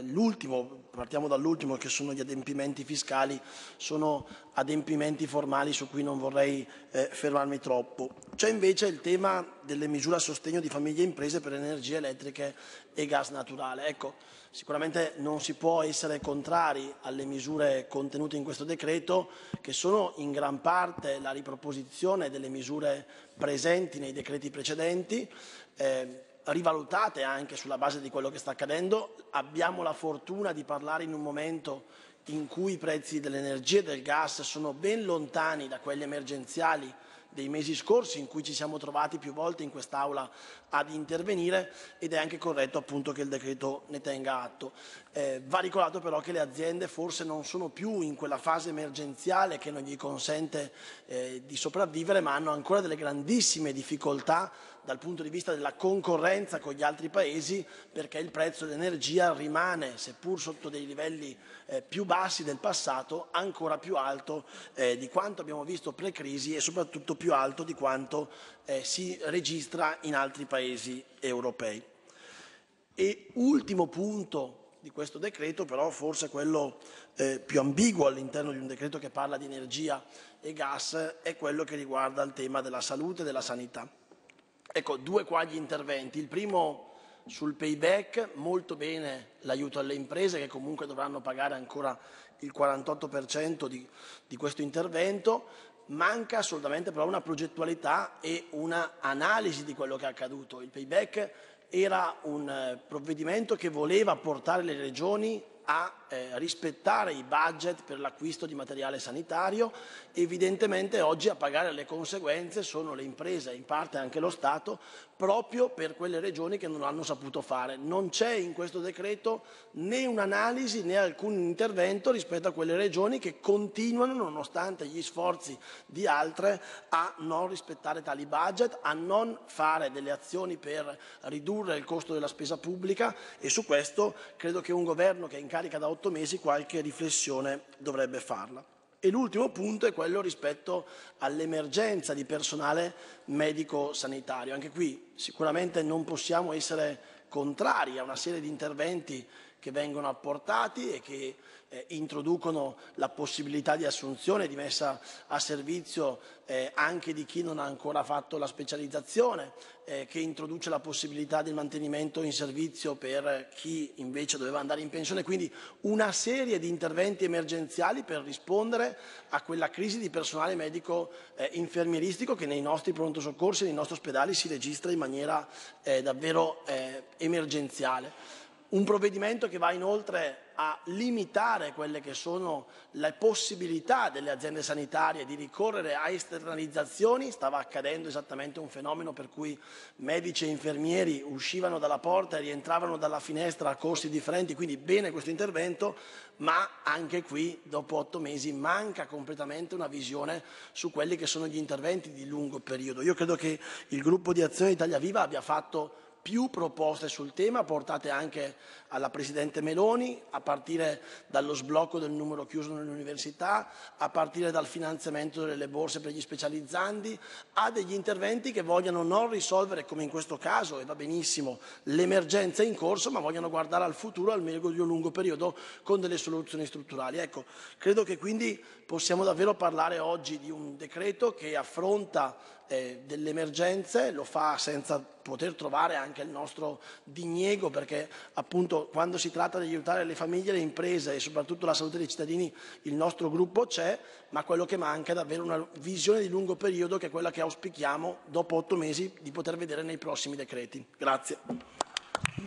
L'ultimo, partiamo dall'ultimo, che sono gli adempimenti fiscali, sono adempimenti formali su cui non vorrei eh, fermarmi troppo. C'è invece il tema delle misure a sostegno di famiglie e imprese per energie elettriche e gas naturale. Ecco, sicuramente non si può essere contrari alle misure contenute in questo decreto, che sono in gran parte la riproposizione delle misure presenti nei decreti precedenti. Eh, rivalutate anche sulla base di quello che sta accadendo. Abbiamo la fortuna di parlare in un momento in cui i prezzi dell'energia e del gas sono ben lontani da quelli emergenziali dei mesi scorsi in cui ci siamo trovati più volte in quest'Aula ad intervenire ed è anche corretto appunto che il decreto ne tenga atto. Eh, va ricordato però che le aziende forse non sono più in quella fase emergenziale che non gli consente eh, di sopravvivere ma hanno ancora delle grandissime difficoltà dal punto di vista della concorrenza con gli altri paesi perché il prezzo dell'energia rimane, seppur sotto dei livelli eh, più bassi del passato, ancora più alto eh, di quanto abbiamo visto pre-crisi e soprattutto più alto di quanto eh, si registra in altri paesi europei. E ultimo punto di questo decreto, però forse quello eh, più ambiguo all'interno di un decreto che parla di energia e gas, è quello che riguarda il tema della salute e della sanità. Ecco, due qua gli interventi. Il primo sul payback, molto bene l'aiuto alle imprese che comunque dovranno pagare ancora il 48% di, di, questo intervento, manca assolutamente però una progettualità e un'analisi di quello che è accaduto. Il payback era un eh, provvedimento che voleva portare le regioni a eh, rispettare i budget per l'acquisto di materiale sanitario, evidentemente oggi a pagare le conseguenze sono le imprese, in parte anche lo Stato, proprio per quelle regioni che non hanno saputo fare. Non c'è in questo decreto né un'analisi né alcun intervento rispetto a quelle regioni che continuano, nonostante gli sforzi di altre, a non rispettare tali budget, a non fare delle azioni per ridurre il costo della spesa pubblica e su questo credo che un governo che è in carica da otto otto mesi qualche riflessione dovrebbe farla. E l'ultimo punto è quello rispetto all'emergenza di personale medico-sanitario. Anche qui sicuramente non possiamo essere contrari a una serie di interventi che vengono apportati e che eh, introducono la possibilità di assunzione, di messa a servizio eh, anche di chi non ha ancora fatto la specializzazione, eh, che introduce la possibilità del mantenimento in servizio per chi invece doveva andare in pensione. Quindi una serie di interventi emergenziali per rispondere a quella crisi di personale medico eh, infermieristico che nei nostri pronto soccorsi e nei nostri ospedali si registra in maniera eh, davvero eh, emergenziale. Un provvedimento che va inoltre a limitare quelle che sono le possibilità delle aziende sanitarie di ricorrere a esternalizzazioni, stava accadendo esattamente un fenomeno per cui medici e infermieri uscivano dalla porta e rientravano dalla finestra a corsi differenti, quindi bene questo intervento, ma anche qui dopo otto mesi manca completamente una visione su quelli che sono gli interventi di lungo periodo. Io credo che il gruppo di Azione Italia Viva abbia fatto più proposte sul tema portate anche alla Presidente Meloni, a partire dallo sblocco del numero chiuso nelle università, a partire dal finanziamento delle borse per gli specializzandi, a degli interventi che vogliono non risolvere, come in questo caso, e va benissimo, l'emergenza in corso, ma vogliono guardare al futuro, al meglio di un lungo periodo, con delle soluzioni strutturali. Ecco, credo che quindi possiamo davvero parlare oggi di un decreto che affronta eh, delle emergenze, lo fa senza poter trovare anche il nostro diniego, perché appunto quando si tratta di aiutare le famiglie, le imprese e soprattutto la salute dei cittadini, il nostro gruppo c'è, ma quello che manca è davvero una visione di lungo periodo che è quella che auspichiamo dopo otto mesi di poter vedere nei prossimi decreti. Grazie.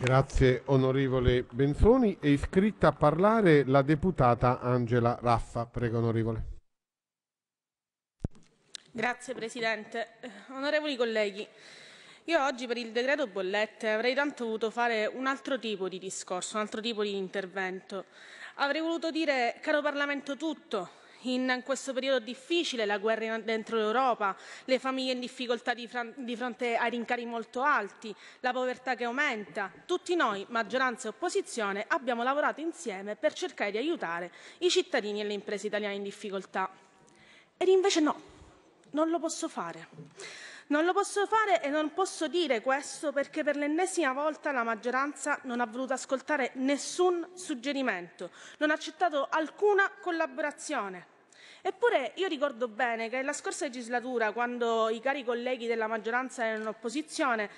Grazie onorevole Benzoni. È iscritta a parlare la deputata Angela Raffa. Prego onorevole. Grazie Presidente. Onorevoli colleghi, io oggi per il decreto bollette avrei tanto voluto fare un altro tipo di discorso, un altro tipo di intervento. Avrei voluto dire, caro Parlamento, tutto, in questo periodo difficile, la guerra dentro l'Europa, le famiglie in difficoltà di, di fronte ai rincari molto alti, la povertà che aumenta. Tutti noi, maggioranza e opposizione, abbiamo lavorato insieme per cercare di aiutare i cittadini e le imprese italiane in difficoltà. Ed invece no, non lo posso fare. Non lo posso fare e non posso dire questo perché per l'ennesima volta la maggioranza non ha voluto ascoltare nessun suggerimento, non ha accettato alcuna collaborazione. Eppure io ricordo bene che nella scorsa legislatura, quando i cari colleghi della maggioranza erano in opposizione,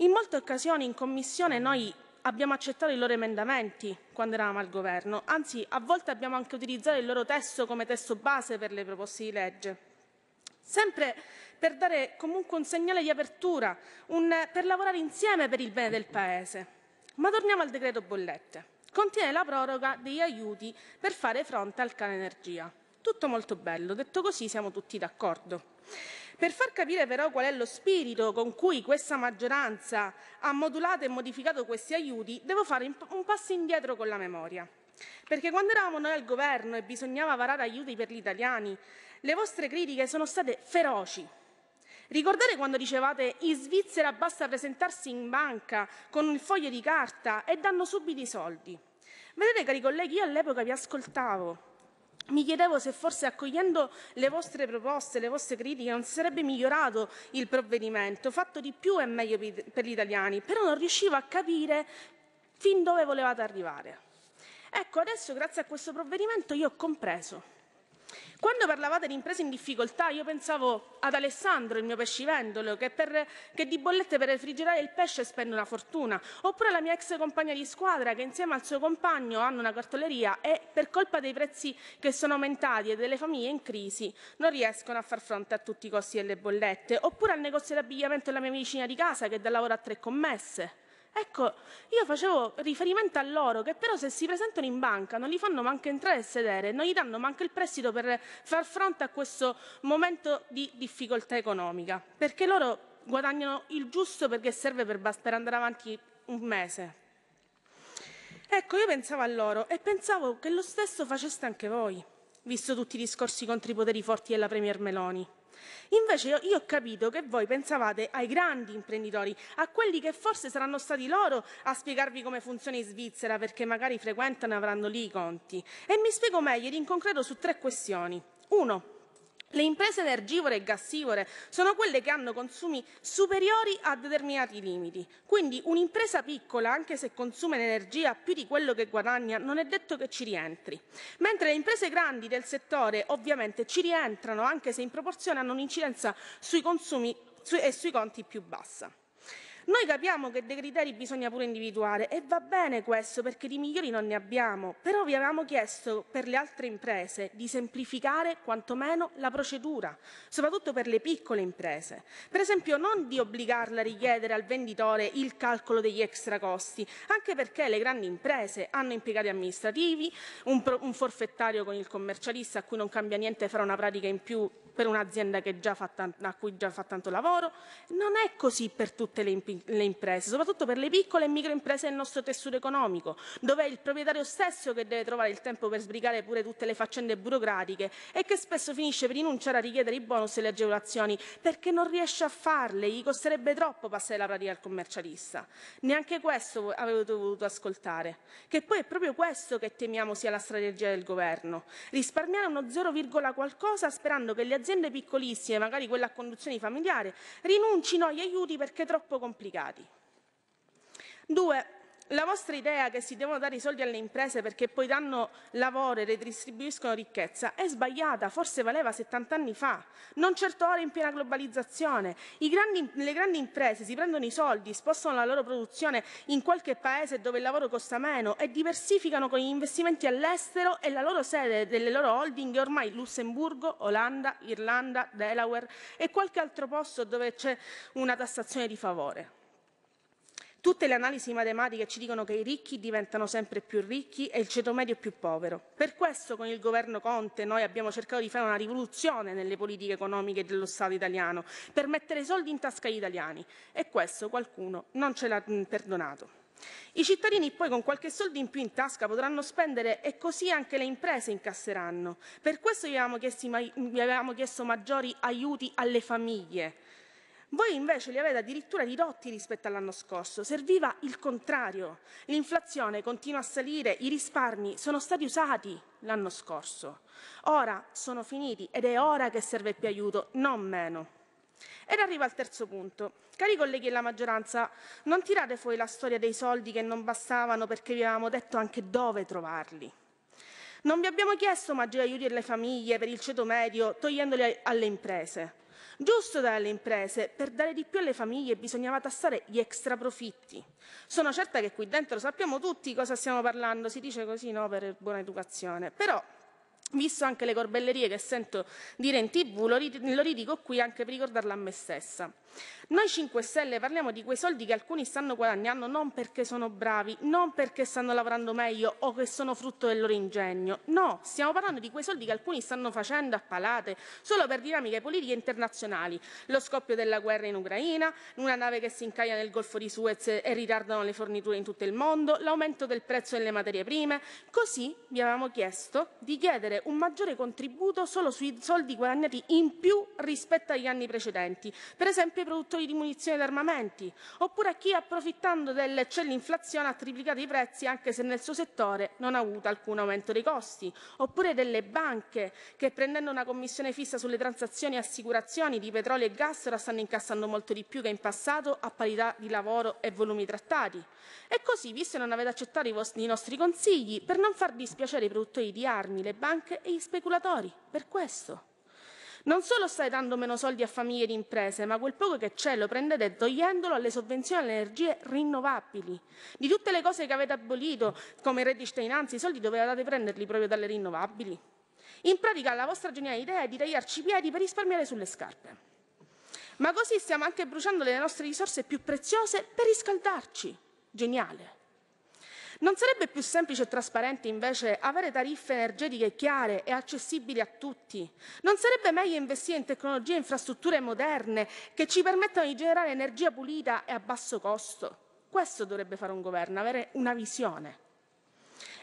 in molte occasioni in Commissione noi abbiamo accettato i loro emendamenti quando eravamo al governo, anzi a volte abbiamo anche utilizzato il loro testo come testo base per le proposte di legge, sempre per dare comunque un segnale di apertura, un, per lavorare insieme per il bene del Paese. Ma torniamo al decreto bollette contiene la proroga degli aiuti per fare fronte al cane energia. Tutto molto bello, detto così siamo tutti d'accordo. Per far capire però qual è lo spirito con cui questa maggioranza ha modulato e modificato questi aiuti, devo fare un passo indietro con la memoria. Perché quando eravamo noi al governo e bisognava varare aiuti per gli italiani, le vostre critiche sono state feroci Ricordate quando dicevate in Svizzera basta presentarsi in banca con il foglio di carta e danno subito i soldi? Vedete cari colleghi, io all'epoca vi ascoltavo mi chiedevo se forse accogliendo le vostre proposte, le vostre critiche, non si sarebbe migliorato il provvedimento, fatto di più e meglio per gli italiani, però non riuscivo a capire fin dove volevate arrivare. Ecco, adesso grazie a questo provvedimento io ho compreso quando parlavate di imprese in difficoltà, io pensavo ad Alessandro, il mio pescivendolo, che, per, che di bollette per refrigerare il pesce spende una fortuna, oppure alla mia ex compagna di squadra che insieme al suo compagno hanno una cartoleria e per colpa dei prezzi che sono aumentati e delle famiglie in crisi non riescono a far fronte a tutti i costi delle bollette, oppure al negozio di abbigliamento della mia vicina di casa che dà lavoro a tre commesse. Ecco, io facevo riferimento a loro che però se si presentano in banca non gli fanno manco entrare e sedere, non gli danno manco il prestito per far fronte a questo momento di difficoltà economica, perché loro guadagnano il giusto perché serve per, per andare avanti un mese. Ecco, io pensavo a loro e pensavo che lo stesso faceste anche voi, visto tutti i discorsi contro i poteri forti della Premier Meloni. Invece io, io ho capito che voi pensavate ai grandi imprenditori, a quelli che forse saranno stati loro a spiegarvi come funziona in Svizzera perché magari frequentano e avranno lì i conti. E mi spiego meglio in concreto su tre questioni. Uno, le imprese energivore e gassivore sono quelle che hanno consumi superiori a determinati limiti. Quindi un'impresa piccola, anche se consuma energia più di quello che guadagna, non è detto che ci rientri. Mentre le imprese grandi del settore ovviamente ci rientrano, anche se in proporzione hanno un'incidenza sui consumi e sui conti più bassa. Noi capiamo che dei criteri bisogna pure individuare e va bene questo perché di migliori non ne abbiamo, però vi avevamo chiesto per le altre imprese di semplificare quantomeno la procedura, soprattutto per le piccole imprese. Per esempio non di obbligarla a richiedere al venditore il calcolo degli extra costi, anche perché le grandi imprese hanno impiegati amministrativi, un, pro- un forfettario con il commercialista a cui non cambia niente farà una pratica in più per un'azienda a cui già fa tanto lavoro. Non è così per tutte le imprese le imprese, soprattutto per le piccole e micro imprese del nostro tessuto economico, dove è il proprietario stesso che deve trovare il tempo per sbrigare pure tutte le faccende burocratiche e che spesso finisce per rinunciare a richiedere i bonus e le agevolazioni perché non riesce a farle, gli costerebbe troppo passare la pratica al commercialista. Neanche questo avete voluto ascoltare, che poi è proprio questo che temiamo sia la strategia del governo, risparmiare uno 0, qualcosa sperando che le aziende piccolissime, magari quelle a conduzione familiare, rinuncino agli aiuti perché è troppo complicato applicati. Due, la vostra idea che si devono dare i soldi alle imprese perché poi danno lavoro e redistribuiscono ricchezza è sbagliata, forse valeva 70 anni fa, non certo ora in piena globalizzazione. Grandi, le grandi imprese si prendono i soldi, spostano la loro produzione in qualche paese dove il lavoro costa meno e diversificano con gli investimenti all'estero e la loro sede delle loro holding è ormai Lussemburgo, Olanda, Irlanda, Delaware e qualche altro posto dove c'è una tassazione di favore. Tutte le analisi matematiche ci dicono che i ricchi diventano sempre più ricchi e il ceto medio più povero. Per questo con il governo Conte noi abbiamo cercato di fare una rivoluzione nelle politiche economiche dello Stato italiano, per mettere soldi in tasca agli italiani e questo qualcuno non ce l'ha perdonato. I cittadini poi con qualche soldo in più in tasca potranno spendere e così anche le imprese incasseranno. Per questo vi avevamo, chiesto maggiori aiuti alle famiglie voi invece li avete addirittura ridotti rispetto all'anno scorso, serviva il contrario. L'inflazione continua a salire, i risparmi sono stati usati l'anno scorso. Ora sono finiti ed è ora che serve più aiuto, non meno. Ed arriva al terzo punto. Cari colleghi della maggioranza, non tirate fuori la storia dei soldi che non bastavano perché vi avevamo detto anche dove trovarli. Non vi abbiamo chiesto maggiori aiuti alle famiglie per il ceto medio, togliendoli alle imprese. Giusto dalle imprese, per dare di più alle famiglie bisognava tassare gli extra profitti. Sono certa che qui dentro sappiamo tutti cosa stiamo parlando, si dice così no, per buona educazione, però visto anche le corbellerie che sento dire in tv, lo, lo ridico qui anche per ricordarla a me stessa. Noi 5 Stelle parliamo di quei soldi che alcuni stanno guadagnando non perché sono bravi, non perché stanno lavorando meglio o che sono frutto del loro ingegno. No, stiamo parlando di quei soldi che alcuni stanno facendo a palate solo per dinamiche politiche internazionali. Lo scoppio della guerra in Ucraina, una nave che si incaglia nel Golfo di Suez e ritardano le forniture in tutto il mondo, l'aumento del prezzo delle materie prime. Così vi avevamo chiesto di chiedere un maggiore contributo solo sui soldi guadagnati in più rispetto agli anni precedenti. Per esempio produttori di munizioni ed armamenti, oppure a chi approfittando dell'inflazione ha triplicato i prezzi anche se nel suo settore non ha avuto alcun aumento dei costi, oppure delle banche che prendendo una commissione fissa sulle transazioni e assicurazioni di petrolio e gas ora stanno incassando molto di più che in passato a parità di lavoro e volumi trattati. E così, visto che non avete accettato i, vostri, i nostri consigli, per non far dispiacere i produttori di armi, le banche e gli speculatori, per questo. Non solo state dando meno soldi a famiglie ed imprese, ma quel poco che c'è lo prendete togliendolo alle sovvenzioni alle energie rinnovabili. Di tutte le cose che avete abolito, come il reddito di cittadinanza, i soldi dovevate prenderli proprio dalle rinnovabili. In pratica la vostra geniale idea è di tagliarci i piedi per risparmiare sulle scarpe. Ma così stiamo anche bruciando le nostre risorse più preziose per riscaldarci. Geniale. Non sarebbe più semplice e trasparente invece avere tariffe energetiche chiare e accessibili a tutti? Non sarebbe meglio investire in tecnologie e infrastrutture moderne che ci permettano di generare energia pulita e a basso costo? Questo dovrebbe fare un governo, avere una visione.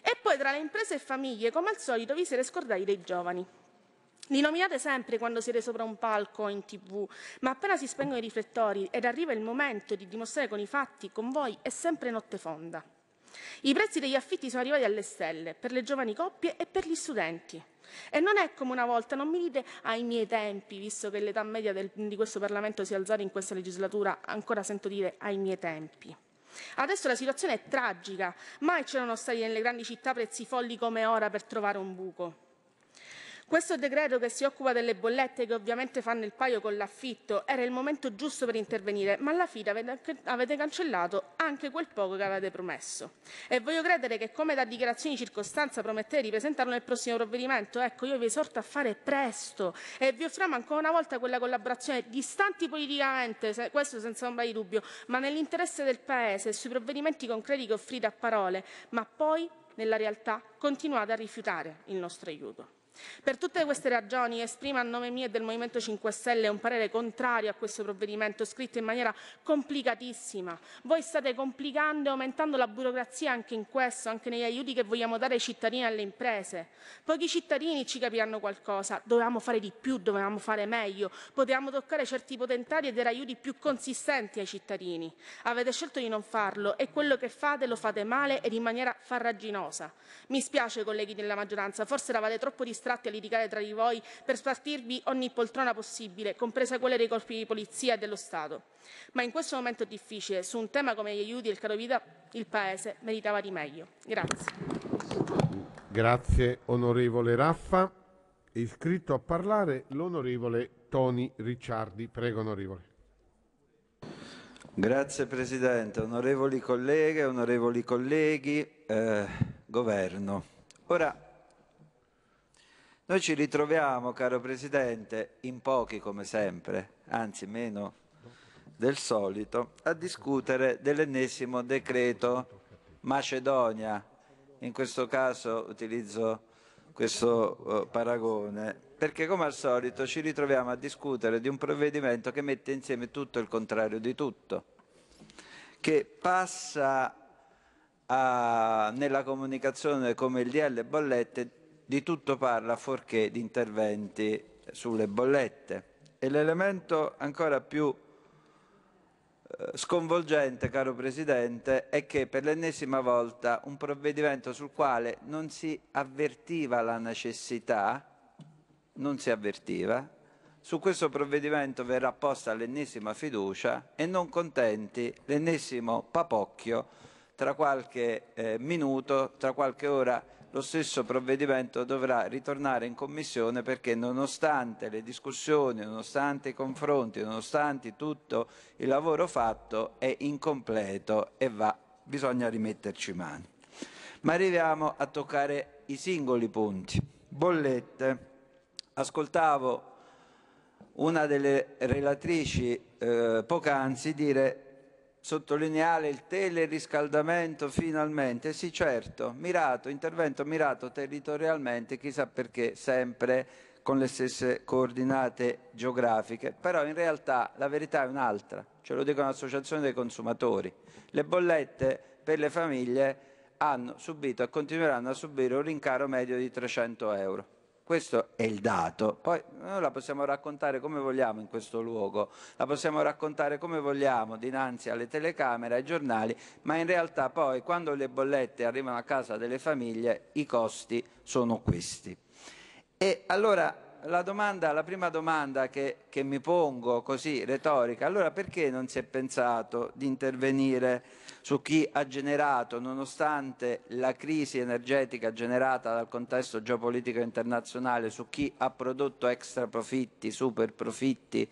E poi tra le imprese e famiglie, come al solito, vi siete scordati dei giovani. Li nominate sempre quando siete sopra un palco o in tv, ma appena si spengono i riflettori ed arriva il momento di dimostrare con i fatti, con voi è sempre notte fonda. I prezzi degli affitti sono arrivati alle stelle per le giovani coppie e per gli studenti. E non è come una volta, non mi dite ai miei tempi, visto che l'età media del, di questo Parlamento si è alzata in questa legislatura, ancora sento dire ai miei tempi. Adesso la situazione è tragica, mai c'erano stati nelle grandi città prezzi folli come ora per trovare un buco. Questo decreto che si occupa delle bollette che ovviamente fanno il paio con l'affitto era il momento giusto per intervenire, ma alla fine avete, cancellato anche quel poco che avete promesso. E voglio credere che come da dichiarazioni di circostanza promettete di presentarlo nel prossimo provvedimento, ecco io vi esorto a fare presto e vi offriamo ancora una volta quella collaborazione distanti politicamente, questo senza ombra di dubbio, ma nell'interesse del Paese sui provvedimenti concreti che offrite a parole, ma poi nella realtà continuate a rifiutare il nostro aiuto. Per tutte queste ragioni esprimo a nome mio e del Movimento 5 Stelle un parere contrario a questo provvedimento scritto in maniera complicatissima. Voi state complicando e aumentando la burocrazia anche in questo, anche negli aiuti che vogliamo dare ai cittadini e alle imprese. Pochi cittadini ci capiranno qualcosa, dovevamo fare di più, dovevamo fare meglio, potevamo toccare certi potentari e dare aiuti più consistenti ai cittadini. Avete scelto di non farlo e quello che fate lo fate male e in maniera farraginosa. Mi spiace colleghi della maggioranza, forse eravate troppo distanti distratti a litigare tra di voi per spartirvi ogni poltrona possibile, compresa quella dei corpi di polizia e dello Stato. Ma in questo momento difficile, su un tema come gli aiuti del carovita, il Paese meritava di meglio. Grazie. Grazie onorevole Raffa. È iscritto a parlare l'onorevole Toni Ricciardi. Prego onorevole. Grazie Presidente, onorevoli colleghe, onorevoli colleghi, eh, Governo. Ora, noi ci ritroviamo, caro Presidente, in pochi come sempre, anzi meno del solito, a discutere dell'ennesimo decreto Macedonia. In questo caso utilizzo questo eh, paragone, perché come al solito ci ritroviamo a discutere di un provvedimento che mette insieme tutto il contrario di tutto, che passa a, ah, nella comunicazione come il DL Bollette di tutto parla fuorché di interventi sulle bollette. E l'elemento ancora più eh, sconvolgente, caro Presidente, è che per l'ennesima volta un provvedimento sul quale non si avvertiva la necessità, non si avvertiva, su questo provvedimento verrà posta l'ennesima fiducia e non contenti l'ennesimo papocchio tra qualche eh, minuto, tra qualche ora lo stesso provvedimento dovrà ritornare in Commissione perché nonostante le discussioni, nonostante i confronti, nonostante tutto il lavoro fatto è incompleto e va, bisogna rimetterci mano. Ma arriviamo a toccare i singoli punti. Bollette. Ascoltavo una delle relatrici eh, poc'anzi dire sottolineare il teleriscaldamento finalmente, sì certo, mirato, intervento mirato territorialmente, chissà perché sempre con le stesse coordinate geografiche, però in realtà la verità è un'altra, ce lo dicono l'associazione dei consumatori, le bollette per le famiglie hanno subito e continueranno a subire un rincaro medio di 300 euro. Questo è il dato. Poi noi eh, la possiamo raccontare come vogliamo in questo luogo, la possiamo raccontare come vogliamo dinanzi alle telecamere, ai giornali, ma in realtà poi quando le bollette arrivano a casa delle famiglie i costi sono questi. E allora la, domanda, la prima domanda che, che mi pongo così retorica, allora perché non si è pensato di intervenire? su chi ha generato, nonostante la crisi energetica generata dal contesto geopolitico internazionale, su chi ha prodotto extra profitti, super profitti.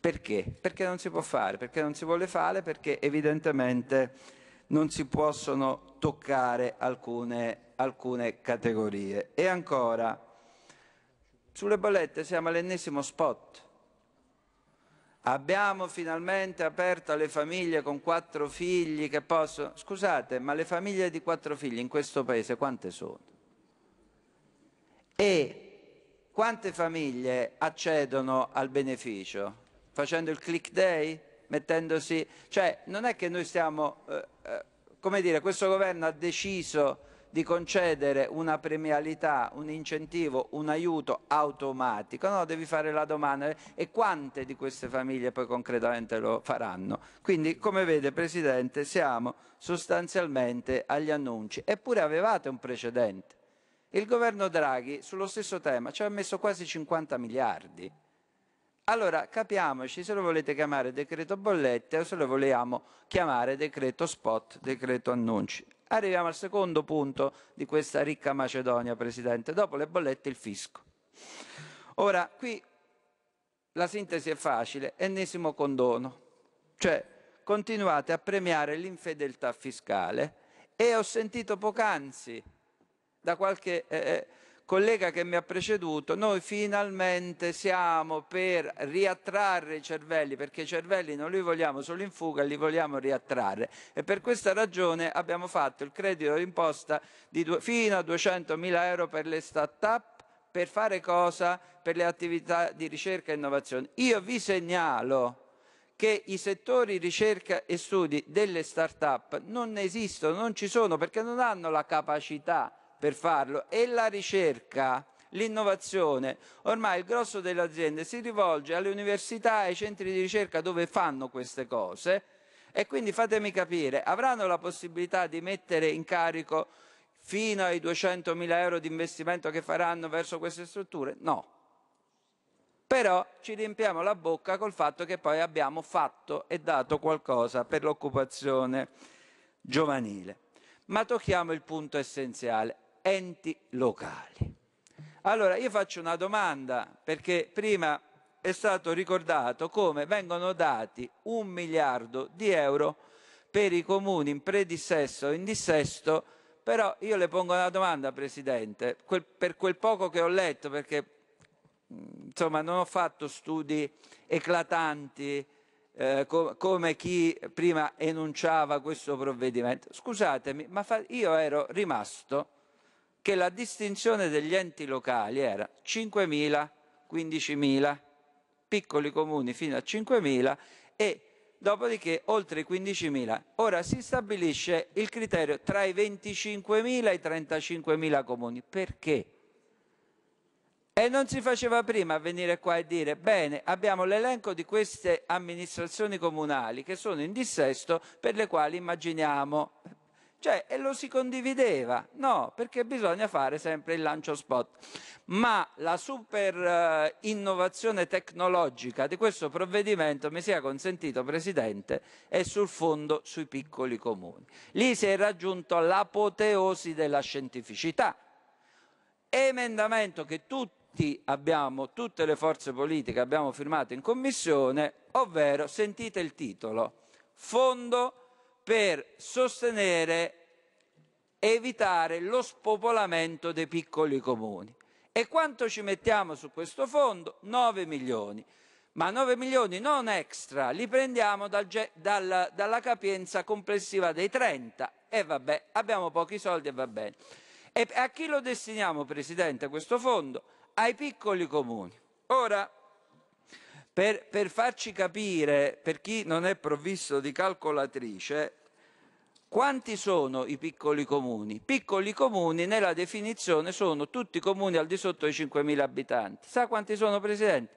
Perché? Perché non si può fare, perché non si vuole fare, perché evidentemente non si possono toccare alcune, alcune categorie. E ancora, sulle bollette siamo all'ennesimo spot Abbiamo finalmente aperto alle famiglie con quattro figli che possono... Scusate, ma le famiglie di quattro figli in questo paese quante sono? E quante famiglie accedono al beneficio? Facendo il click day? Mettendosi... Cioè, non è che noi stiamo... Eh, eh, come dire, questo governo ha deciso di concedere una premialità, un incentivo, un aiuto automatico, no, devi fare la domanda e quante di queste famiglie poi concretamente lo faranno? Quindi come vede Presidente siamo sostanzialmente agli annunci, eppure avevate un precedente. Il governo Draghi sullo stesso tema ci ha messo quasi 50 miliardi. Allora capiamoci se lo volete chiamare decreto bollette o se lo vogliamo chiamare decreto spot, decreto annunci. Arriviamo al secondo punto di questa ricca Macedonia, Presidente, dopo le bollette il fisco. Ora, qui la sintesi è facile, ennesimo condono, cioè continuate a premiare l'infedeltà fiscale e ho sentito poc'anzi da qualche... Eh, eh collega che mi ha preceduto, noi finalmente siamo per riattrarre i cervelli, perché i cervelli non li vogliamo solo in fuga, li vogliamo riattrarre. E per questa ragione abbiamo fatto il credito d'imposta di due, fino a 200.000 euro per le start-up, per fare cosa? Per le attività di ricerca e innovazione. Io vi segnalo che i settori ricerca e studi delle start-up non esistono, non ci sono, perché non hanno la capacità per farlo e la ricerca l'innovazione. Ormai il grosso delle aziende si rivolge alle università, e ai centri di ricerca dove fanno queste cose e quindi fatemi capire, avranno la possibilità di mettere in carico fino ai 200.000 euro di investimento che faranno verso queste strutture? No. Però ci riempiamo la bocca col fatto che poi abbiamo fatto e dato qualcosa per l'occupazione giovanile. Ma tocchiamo il punto essenziale enti locali. Allora io faccio una domanda perché prima è stato ricordato come vengono dati un miliardo di euro per i comuni in predissesto o in dissesto, però io le pongo una domanda Presidente, quel, per quel poco che ho letto, perché insomma, non ho fatto studi eclatanti eh, co come chi prima enunciava questo provvedimento. Scusatemi, ma io ero rimasto che la distinzione degli enti locali era 5.000, 15.000, piccoli comuni fino a 5.000 e dopodiché oltre i 15.000. Ora si stabilisce il criterio tra i 25.000 e i 35.000 comuni. Perché? E non si faceva prima venire qua e dire, bene, abbiamo l'elenco di queste amministrazioni comunali che sono in dissesto per le quali immaginiamo, cioè, e lo si condivideva, no, perché bisogna fare sempre il lancio spot. Ma la super eh, innovazione tecnologica di questo provvedimento, mi sia consentito Presidente, è sul fondo sui piccoli comuni. Lì si è raggiunto l'apoteosi della scientificità. Emendamento che tutti abbiamo, tutte le forze politiche abbiamo firmato in Commissione, ovvero, sentite il titolo, Fondo per sostenere e evitare lo spopolamento dei piccoli comuni. E quanto ci mettiamo su questo fondo? 9 milioni. Ma 9 milioni non extra, li prendiamo dal, dal, dalla capienza complessiva dei 30. E vabbè, abbiamo pochi soldi e va bene. E a chi lo destiniamo, Presidente, questo fondo? Ai piccoli comuni. Ora, per, per farci capire, per chi non è provvisto di calcolatrice, quanti sono i piccoli comuni? Piccoli comuni nella definizione sono tutti i comuni al di sotto dei 5.000 abitanti. Sa quanti sono, Presidente?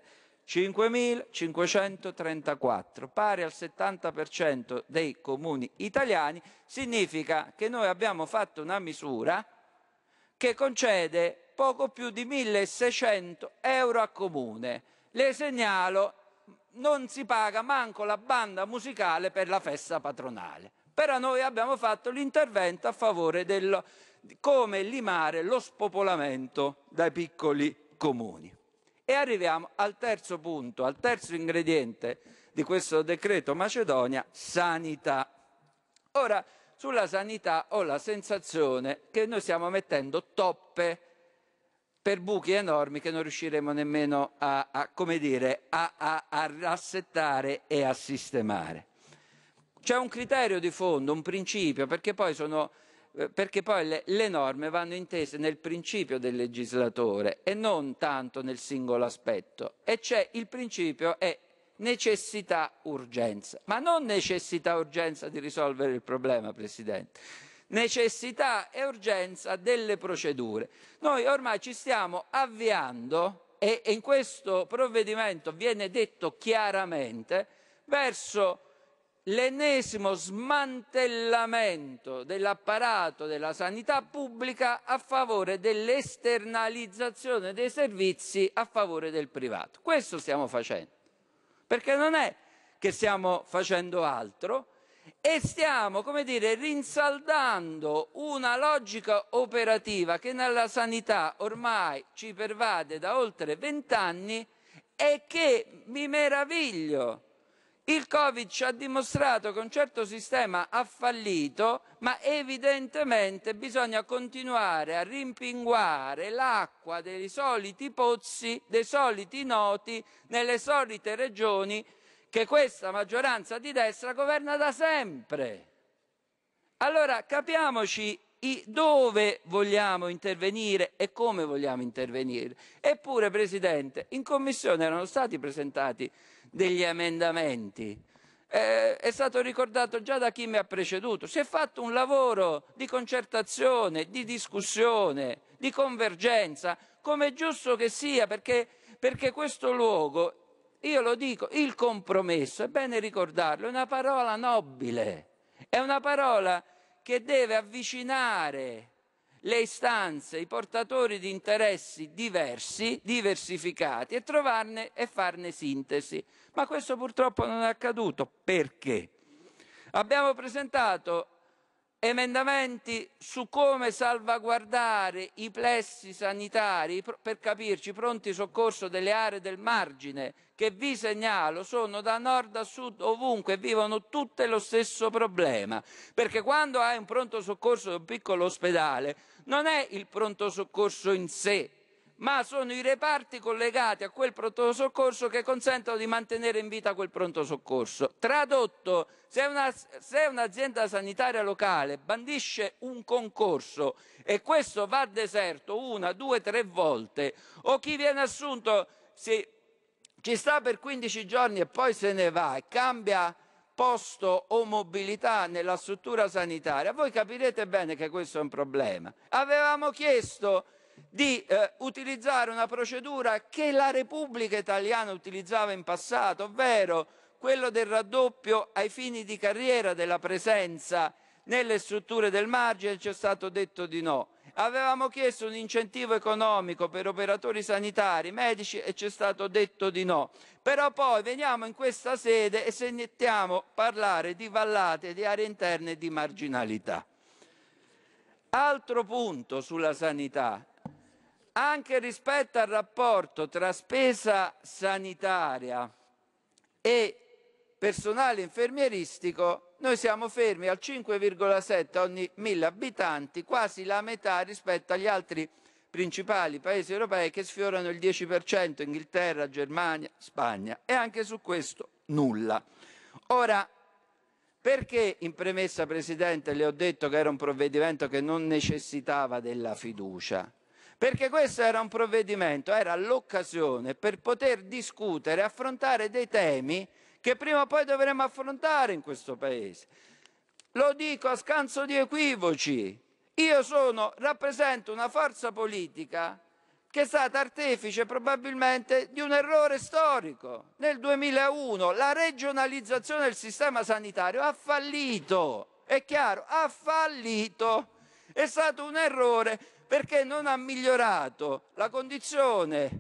5.534, pari al 70% dei comuni italiani, significa che noi abbiamo fatto una misura che concede poco più di 1.600 euro a comune le segnalo, non si paga manco la banda musicale per la festa patronale. Però noi abbiamo fatto l'intervento a favore del come limare lo spopolamento dai piccoli comuni. E arriviamo al terzo punto, al terzo ingrediente di questo decreto Macedonia, sanità. Ora, sulla sanità ho la sensazione che noi stiamo mettendo toppe per buchi enormi che non riusciremo nemmeno a, a come dire, a, a, a rassettare e a sistemare. C'è un criterio di fondo, un principio, perché poi, sono, eh, perché poi le, le norme vanno intese nel principio del legislatore e non tanto nel singolo aspetto. E c'è il principio è necessità-urgenza, ma non necessità-urgenza di risolvere il problema, Presidente necessità e urgenza delle procedure. Noi ormai ci stiamo avviando e in questo provvedimento viene detto chiaramente verso l'ennesimo smantellamento dell'apparato della sanità pubblica a favore dell'esternalizzazione dei servizi a favore del privato. Questo stiamo facendo, perché non è che stiamo facendo altro e stiamo, come dire, rinsaldando una logica operativa che nella sanità ormai ci pervade da oltre vent'anni e che, mi meraviglio, il Covid ci ha dimostrato che un certo sistema ha fallito, ma evidentemente bisogna continuare a rimpinguare l'acqua dei soliti pozzi, dei soliti noti, nelle solite regioni che questa maggioranza di destra governa da sempre. Allora capiamoci dove vogliamo intervenire e come vogliamo intervenire. Eppure, Presidente, in Commissione erano stati presentati degli emendamenti. Eh, è stato ricordato già da chi mi ha preceduto. Si è fatto un lavoro di concertazione, di discussione, di convergenza, come è giusto che sia, perché, perché questo luogo io lo dico, il compromesso, è bene ricordarlo, è una parola nobile, è una parola che deve avvicinare le istanze, i portatori di interessi diversi, diversificati e trovarne e farne sintesi. Ma questo purtroppo non è accaduto. Perché? Abbiamo presentato emendamenti su come salvaguardare i plessi sanitari, per capirci, pronti soccorso delle aree del margine, che vi segnalo sono da nord a sud ovunque, vivono tutte lo stesso problema. Perché quando hai un pronto soccorso di un piccolo ospedale, non è il pronto soccorso in sé ma sono i reparti collegati a quel pronto soccorso che consentono di mantenere in vita quel pronto soccorso. Tradotto, se, una, se un'azienda sanitaria locale bandisce un concorso e questo va deserto una, due, tre volte, o chi viene assunto si, ci sta per 15 giorni e poi se ne va e cambia posto o mobilità nella struttura sanitaria, voi capirete bene che questo è un problema. Avevamo chiesto di eh, utilizzare una procedura che la Repubblica italiana utilizzava in passato, ovvero quello del raddoppio ai fini di carriera della presenza nelle strutture del margine, ci è stato detto di no. Avevamo chiesto un incentivo economico per operatori sanitari, medici e ci è stato detto di no. Però poi veniamo in questa sede e sentiamo parlare di vallate, di aree interne e di marginalità. Altro punto sulla sanità anche rispetto al rapporto tra spesa sanitaria e personale infermieristico, noi siamo fermi al 5,7 ogni 1000 abitanti, quasi la metà rispetto agli altri principali paesi europei che sfiorano il 10%, Inghilterra, Germania, Spagna. E anche su questo nulla. Ora, perché in premessa, Presidente, le ho detto che era un provvedimento che non necessitava della fiducia? perché questo era un provvedimento, era l'occasione per poter discutere, affrontare dei temi che prima o poi dovremo affrontare in questo Paese. Lo dico a scanso di equivoci. Io sono, rappresento una forza politica che è stata artefice probabilmente di un errore storico. Nel 2001 la regionalizzazione del sistema sanitario ha fallito, è chiaro, ha fallito. È stato un errore perché non ha migliorato la condizione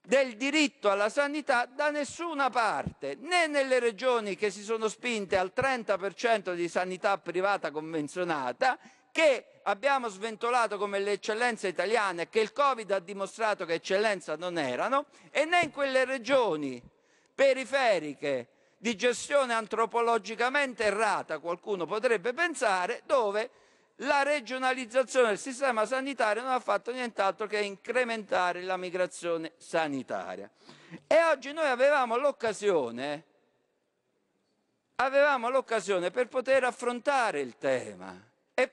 del diritto alla sanità da nessuna parte, né nelle regioni che si sono spinte al 30% di sanità privata convenzionata, che abbiamo sventolato come le eccellenze italiane, che il Covid ha dimostrato che eccellenza non erano, e né in quelle regioni periferiche di gestione antropologicamente errata, qualcuno potrebbe pensare, dove la regionalizzazione del sistema sanitario non ha fatto nient'altro che incrementare la migrazione sanitaria. E oggi noi avevamo l'occasione, avevamo l'occasione per poter affrontare il tema e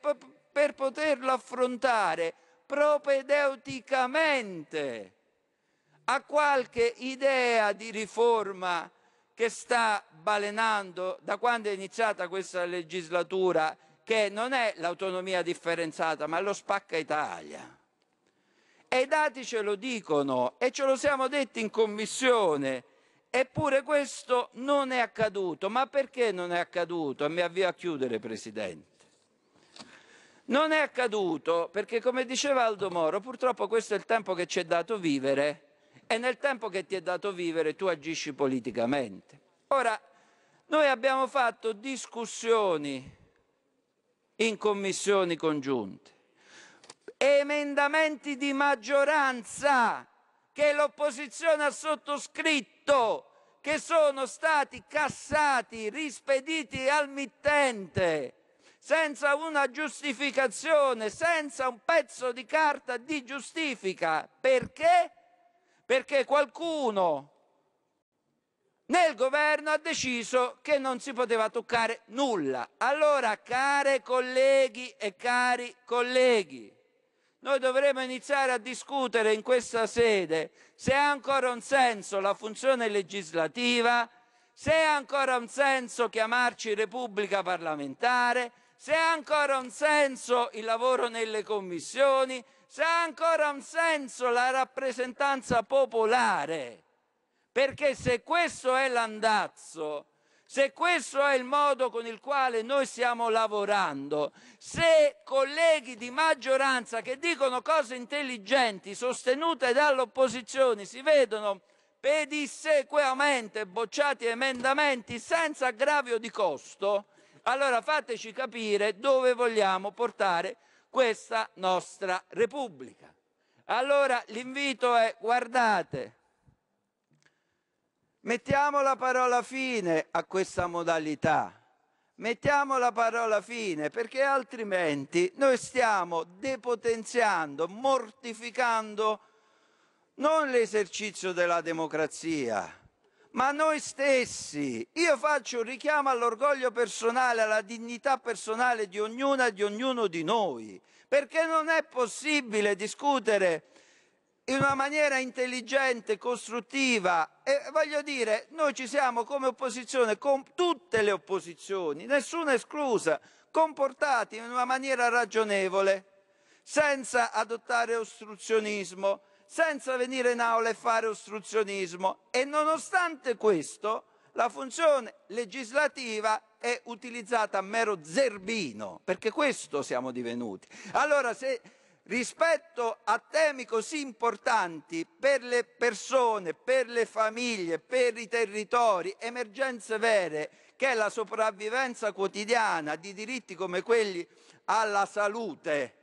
per poterlo affrontare propedeuticamente a qualche idea di riforma che sta balenando da quando è iniziata questa legislatura che non è l'autonomia differenziata, ma lo spacca Italia. E i dati ce lo dicono e ce lo siamo detti in commissione. Eppure questo non è accaduto. Ma perché non è accaduto? E mi avvio a chiudere, Presidente. Non è accaduto perché, come diceva Aldo Moro, purtroppo questo è il tempo che ci è dato vivere e nel tempo che ti è dato vivere tu agisci politicamente. Ora, noi abbiamo fatto discussioni in commissioni congiunte, emendamenti di maggioranza che l'opposizione ha sottoscritto, che sono stati cassati, rispediti al mittente, senza una giustificazione, senza un pezzo di carta di giustifica. Perché? Perché qualcuno nel governo ha deciso che non si poteva toccare nulla. Allora, care colleghi e cari colleghi, noi dovremo iniziare a discutere in questa sede se ha ancora un senso la funzione legislativa, se ha ancora un senso chiamarci Repubblica parlamentare, se ha ancora un senso il lavoro nelle commissioni, se ha ancora un senso la rappresentanza popolare. Perché se questo è l'andazzo, se questo è il modo con il quale noi stiamo lavorando, se colleghi di maggioranza che dicono cose intelligenti sostenute dall'opposizione si vedono pedissequamente bocciati emendamenti senza aggravio di costo, allora fateci capire dove vogliamo portare questa nostra Repubblica. Allora l'invito è guardate Mettiamo la parola fine a questa modalità. Mettiamo la parola fine perché altrimenti noi stiamo depotenziando, mortificando non l'esercizio della democrazia, ma noi stessi. Io faccio un richiamo all'orgoglio personale, alla dignità personale di ognuna e di ognuno di noi, perché non è possibile discutere in una maniera intelligente, costruttiva. E voglio dire, noi ci siamo come opposizione, con tutte le opposizioni, nessuna esclusa, comportati in una maniera ragionevole, senza adottare ostruzionismo, senza venire in aula e fare ostruzionismo. E nonostante questo, la funzione legislativa è utilizzata a mero zerbino, perché questo siamo divenuti. Allora, se rispetto a temi così importanti per le persone, per le famiglie, per i territori, emergenze vere, che è la sopravvivenza quotidiana di diritti come quelli alla salute.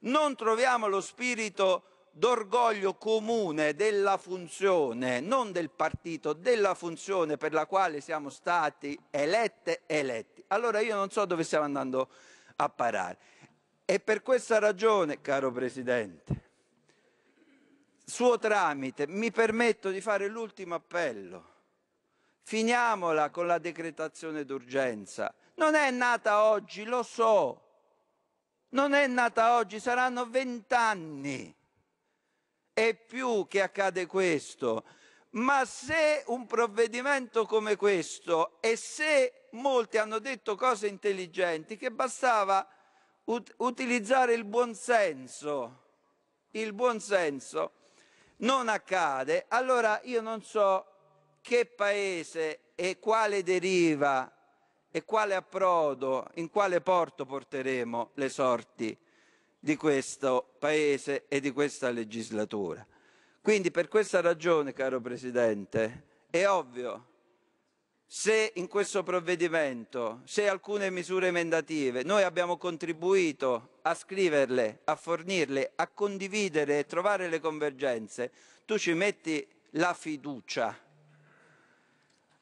Non troviamo lo spirito d'orgoglio comune della funzione, non del partito, della funzione per la quale siamo stati elette, eletti. Allora io non so dove stiamo andando a parare. E per questa ragione, caro Presidente, suo tramite, mi permetto di fare l'ultimo appello. Finiamola con la decretazione d'urgenza. Non è nata oggi, lo so. Non è nata oggi, saranno vent'anni e più che accade questo. Ma se un provvedimento come questo e se molti hanno detto cose intelligenti che bastava ut- utilizzare il buonsenso. Il buonsenso non accade. Allora io non so che paese e quale deriva e quale approdo, in quale porto porteremo le sorti di questo paese e di questa legislatura. Quindi per questa ragione, caro Presidente, è ovvio se in questo provvedimento, se alcune misure emendative, noi abbiamo contribuito a scriverle, a fornirle, a condividere e trovare le convergenze, tu ci metti la fiducia.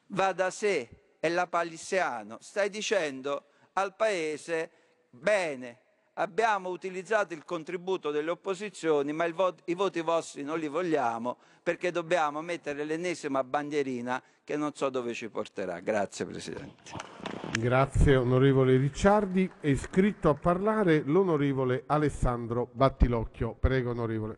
Va da sé, è la palissiano. Stai dicendo al Paese, bene, abbiamo utilizzato il contributo delle opposizioni, ma vo i voti vostri non li vogliamo perché dobbiamo mettere l'ennesima bandierina che non so dove ci porterà. Grazie Presidente. Grazie onorevole Ricciardi. È iscritto a parlare l'onorevole Alessandro Battilocchio. Prego onorevole.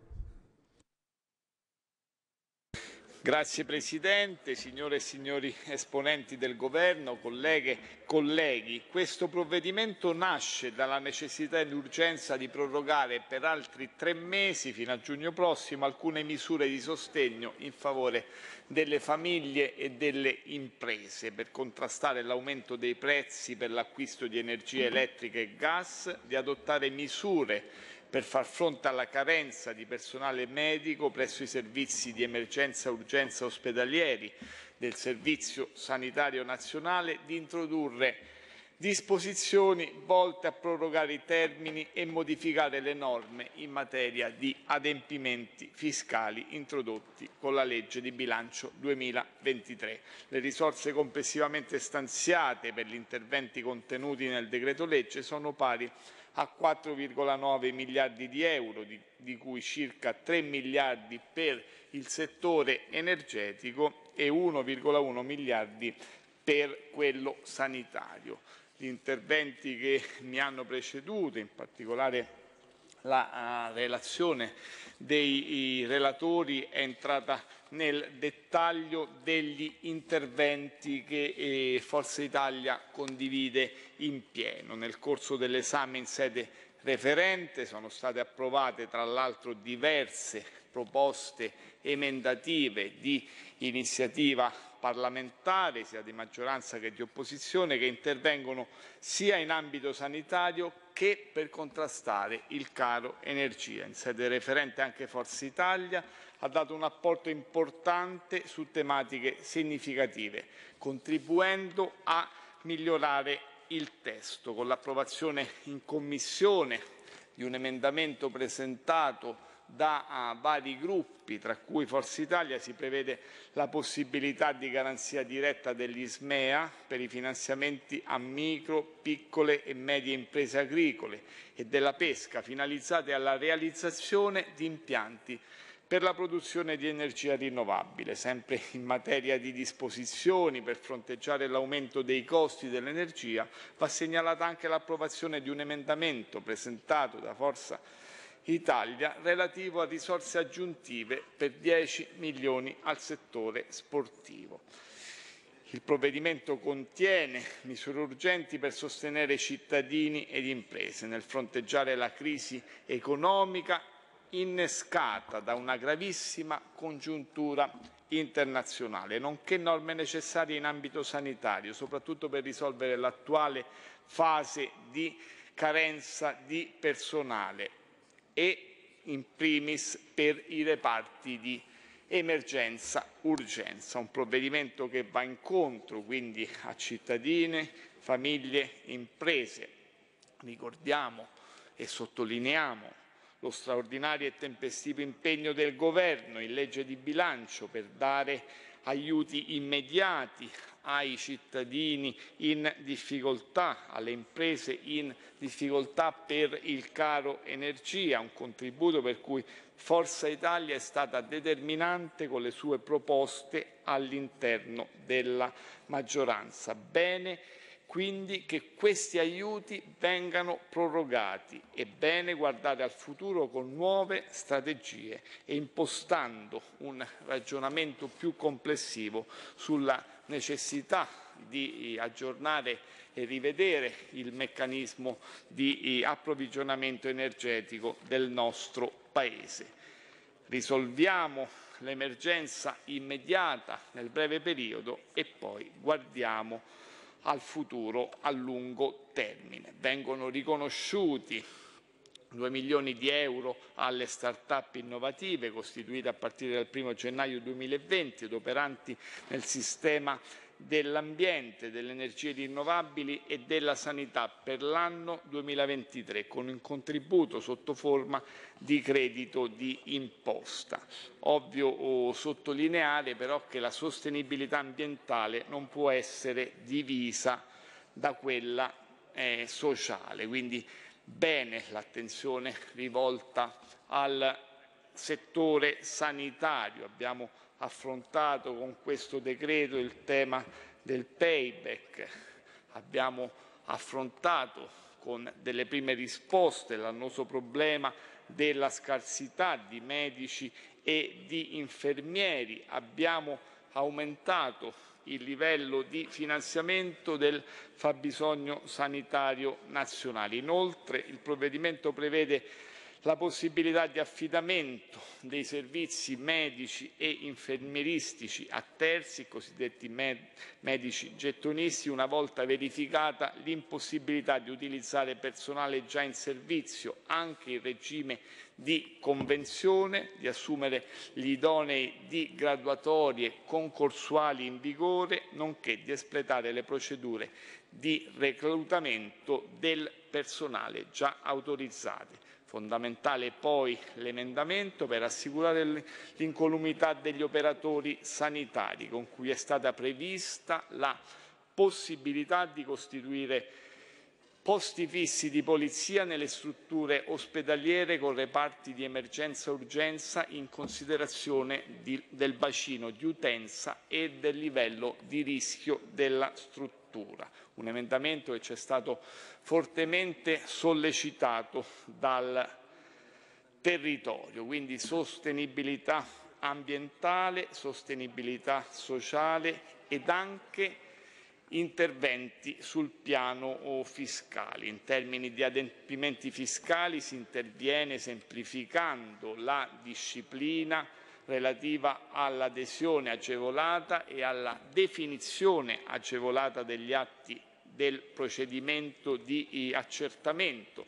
Grazie Presidente, signore e signori esponenti del Governo, colleghe e colleghi. Questo provvedimento nasce dalla necessità e l'urgenza di prorogare per altri tre mesi, fino a giugno prossimo, alcune misure di sostegno in favore delle famiglie e delle imprese per contrastare l'aumento dei prezzi per l'acquisto di energia elettrica e gas, di adottare misure per far fronte alla carenza di personale medico presso i servizi di emergenza urgenza ospedalieri del Servizio Sanitario Nazionale di introdurre disposizioni volte a prorogare i termini e modificare le norme in materia di adempimenti fiscali introdotti con la legge di bilancio 2023. Le risorse complessivamente stanziate per gli interventi contenuti nel decreto legge sono pari a 4,9 miliardi di euro, di, di cui circa 3 miliardi per il settore energetico e 1,1 miliardi per quello sanitario. Gli interventi che mi hanno preceduto, in particolare la ah, relazione dei relatori è entrata nel dettaglio degli interventi che eh, Forza Italia condivide in pieno. Nel corso dell'esame in sede referente sono state approvate tra l'altro diverse proposte emendative di iniziativa parlamentare, sia di maggioranza che di opposizione, che intervengono sia in ambito sanitario che per contrastare il caro energia. In sede referente anche Forza Italia ha dato un apporto importante su tematiche significative, contribuendo a migliorare il testo con l'approvazione in commissione di un emendamento presentato da ah, vari gruppi, tra cui Forza Italia, si prevede la possibilità di garanzia diretta dell'ISMEA per i finanziamenti a micro, piccole e medie imprese agricole e della pesca finalizzate alla realizzazione di impianti per la produzione di energia rinnovabile, sempre in materia di disposizioni per fronteggiare l'aumento dei costi dell'energia, va segnalata anche l'approvazione di un emendamento presentato da Forza Italia relativo a risorse aggiuntive per 10 milioni al settore sportivo. Il provvedimento contiene misure urgenti per sostenere cittadini ed imprese nel fronteggiare la crisi economica innescata da una gravissima congiuntura internazionale, nonché norme necessarie in ambito sanitario, soprattutto per risolvere l'attuale fase di carenza di personale e in primis per i reparti di emergenza-urgenza, un provvedimento che va incontro quindi a cittadine, famiglie, imprese. Ricordiamo e sottolineiamo lo straordinario e tempestivo impegno del Governo in legge di bilancio per dare aiuti immediati ai cittadini in difficoltà, alle imprese in difficoltà per il caro energia, un contributo per cui Forza Italia è stata determinante con le sue proposte all'interno della maggioranza. Bene quindi che questi aiuti vengano prorogati e bene guardare al futuro con nuove strategie e impostando un ragionamento più complessivo sulla necessità di eh, aggiornare e rivedere il meccanismo di eh, approvvigionamento energetico del nostro Paese. Risolviamo l'emergenza immediata nel breve periodo e poi guardiamo al futuro a lungo termine. Vengono riconosciuti 2 milioni di euro alle start-up innovative costituite a partire dal 1 gennaio 2020 ed operanti nel sistema dell'ambiente, delle energie rinnovabili e della sanità per l'anno 2023 con un contributo sotto forma di credito di imposta. Ovvio oh, sottolineare però che la sostenibilità ambientale non può essere divisa da quella eh, sociale, quindi bene l'attenzione rivolta al settore sanitario. Abbiamo affrontato con questo decreto il tema del payback, abbiamo affrontato con delle prime risposte l'annoso problema della scarsità di medici e di infermieri, abbiamo aumentato il livello di finanziamento del fabbisogno sanitario nazionale. Inoltre il provvedimento prevede la possibilità di affidamento dei servizi medici e infermieristici a terzi, i cosiddetti medici gettonisti, una volta verificata l'impossibilità di utilizzare personale già in servizio, anche in regime di convenzione, di assumere gli idonei di graduatorie concorsuali in vigore, nonché di espletare le procedure di reclutamento del personale già autorizzate. Fondamentale poi l'emendamento per assicurare l'incolumità degli operatori sanitari con cui è stata prevista la possibilità di costituire posti fissi di polizia nelle strutture ospedaliere con reparti di emergenza e urgenza in considerazione di, del bacino di utenza e del livello di rischio della struttura fattura, un emendamento che ci è stato fortemente sollecitato dal territorio, quindi sostenibilità ambientale, sostenibilità sociale ed anche interventi sul piano oh, fiscale. In termini di adempimenti fiscali si interviene semplificando la disciplina relativa all'adesione agevolata e alla definizione agevolata degli atti del procedimento di eh, accertamento,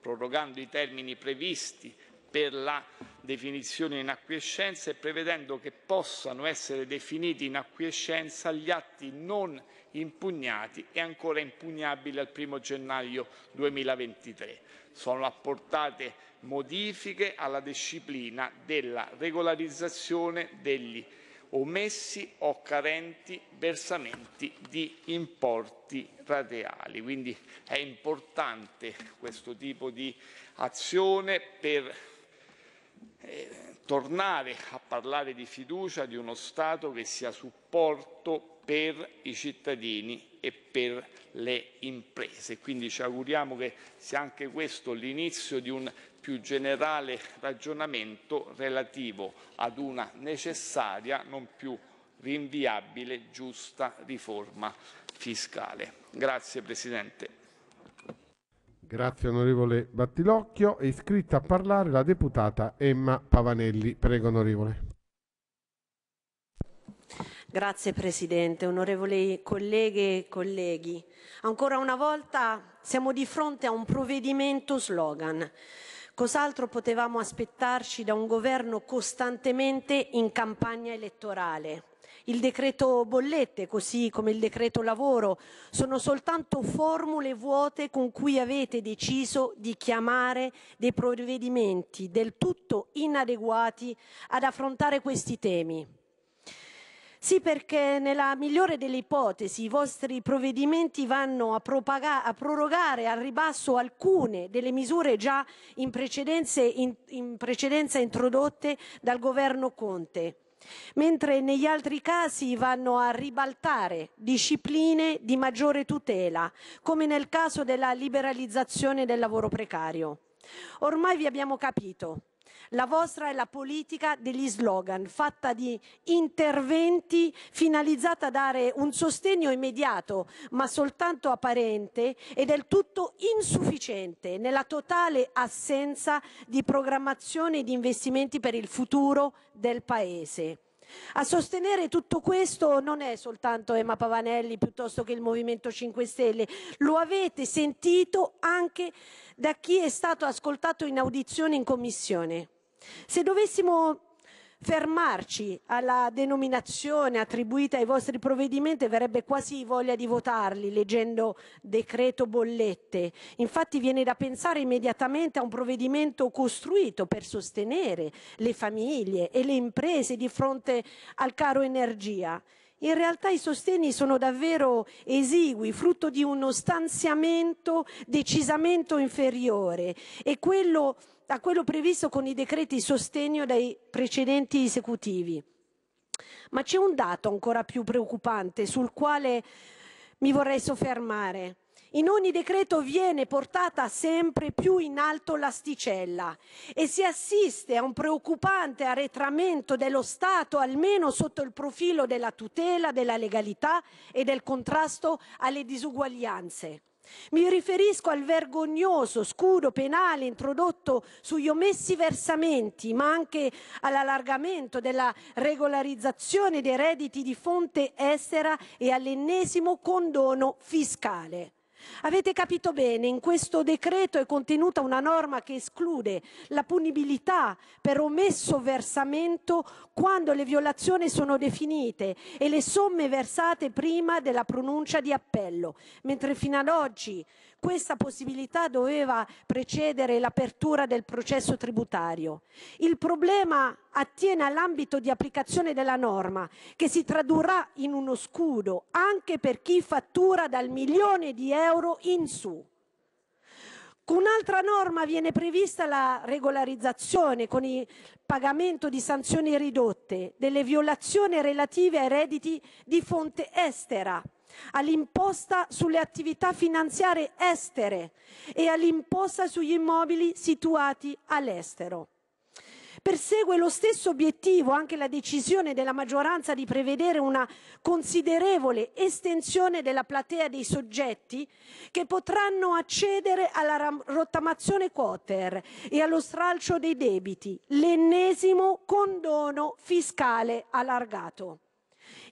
prorogando i termini previsti per la definizione in acquiescenza e prevedendo che possano essere definiti in acquiescenza gli atti non impugnati e ancora impugnabili al 1 gennaio 2023. Sono apportate modifiche alla disciplina della regolarizzazione degli omessi o carenti versamenti di importi rateali. Quindi è importante questo tipo di azione per eh, tornare a parlare di fiducia di uno Stato che sia supporto per i cittadini e per le imprese. Quindi ci auguriamo che sia anche questo l'inizio di un più generale ragionamento relativo ad una necessaria, non più rinviabile, giusta riforma fiscale. Grazie Presidente. Grazie onorevole Battilocchio. È iscritta a parlare la deputata Emma Pavanelli. Prego onorevole. Grazie Presidente, onorevoli colleghe e colleghi. Ancora una volta siamo di fronte a un provvedimento slogan. Cos'altro potevamo aspettarci da un governo costantemente in campagna elettorale, il decreto bollette, così come il decreto lavoro, sono soltanto formule vuote con cui avete deciso di chiamare dei provvedimenti del tutto inadeguati ad affrontare questi temi. Sì, perché nella migliore delle ipotesi i vostri provvedimenti vanno a, a prorogare al ribasso alcune delle misure già in, in, in precedenza introdotte dal governo Conte mentre negli altri casi vanno a ribaltare discipline di maggiore tutela, come nel caso della liberalizzazione del lavoro precario. Ormai vi abbiamo capito, la vostra è la politica degli slogan, fatta di interventi finalizzata a dare un sostegno immediato, ma soltanto apparente, e del tutto insufficiente nella totale assenza di programmazione e di investimenti per il futuro del Paese. A sostenere tutto questo non è soltanto Emma Pavanelli piuttosto che il Movimento 5 Stelle, lo avete sentito anche da chi è stato ascoltato in audizione in Commissione. Se dovessimo fermarci alla denominazione attribuita ai vostri provvedimenti verrebbe quasi voglia di votarli leggendo decreto bollette. Infatti viene da pensare immediatamente a un provvedimento costruito per sostenere le famiglie e le imprese di fronte al caro energia. In realtà i sostegni sono davvero esigui, frutto di uno stanziamento decisamente inferiore e quello a quello previsto con i decreti sostegno dai precedenti esecutivi. Ma c'è un dato ancora più preoccupante sul quale mi vorrei soffermare. In ogni decreto viene portata sempre più in alto l'asticella e si assiste a un preoccupante arretramento dello Stato, almeno sotto il profilo della tutela, della legalità e del contrasto alle disuguaglianze. Mi riferisco al vergognoso scudo penale introdotto sugli omessi versamenti, ma anche all'allargamento della regolarizzazione dei redditi di fonte estera e all'ennesimo condono fiscale. Avete capito bene, in questo decreto è contenuta una norma che esclude la punibilità per omesso versamento quando le violazioni sono definite e le somme versate prima della pronuncia di appello, mentre fino ad oggi questa possibilità doveva precedere l'apertura del processo tributario. Il problema attiene all'ambito di applicazione della norma, che si tradurrà in uno scudo anche per chi fattura dal milione di euro in su. Con un'altra norma viene prevista la regolarizzazione con il pagamento di sanzioni ridotte delle violazioni relative ai redditi di fonte estera all'imposta sulle attività finanziarie estere e all'imposta sugli immobili situati all'estero. Persegue lo stesso obiettivo anche la decisione della maggioranza di prevedere una considerevole estensione della platea dei soggetti che potranno accedere alla rottamazione quoter e allo stralcio dei debiti, l'ennesimo condono fiscale allargato.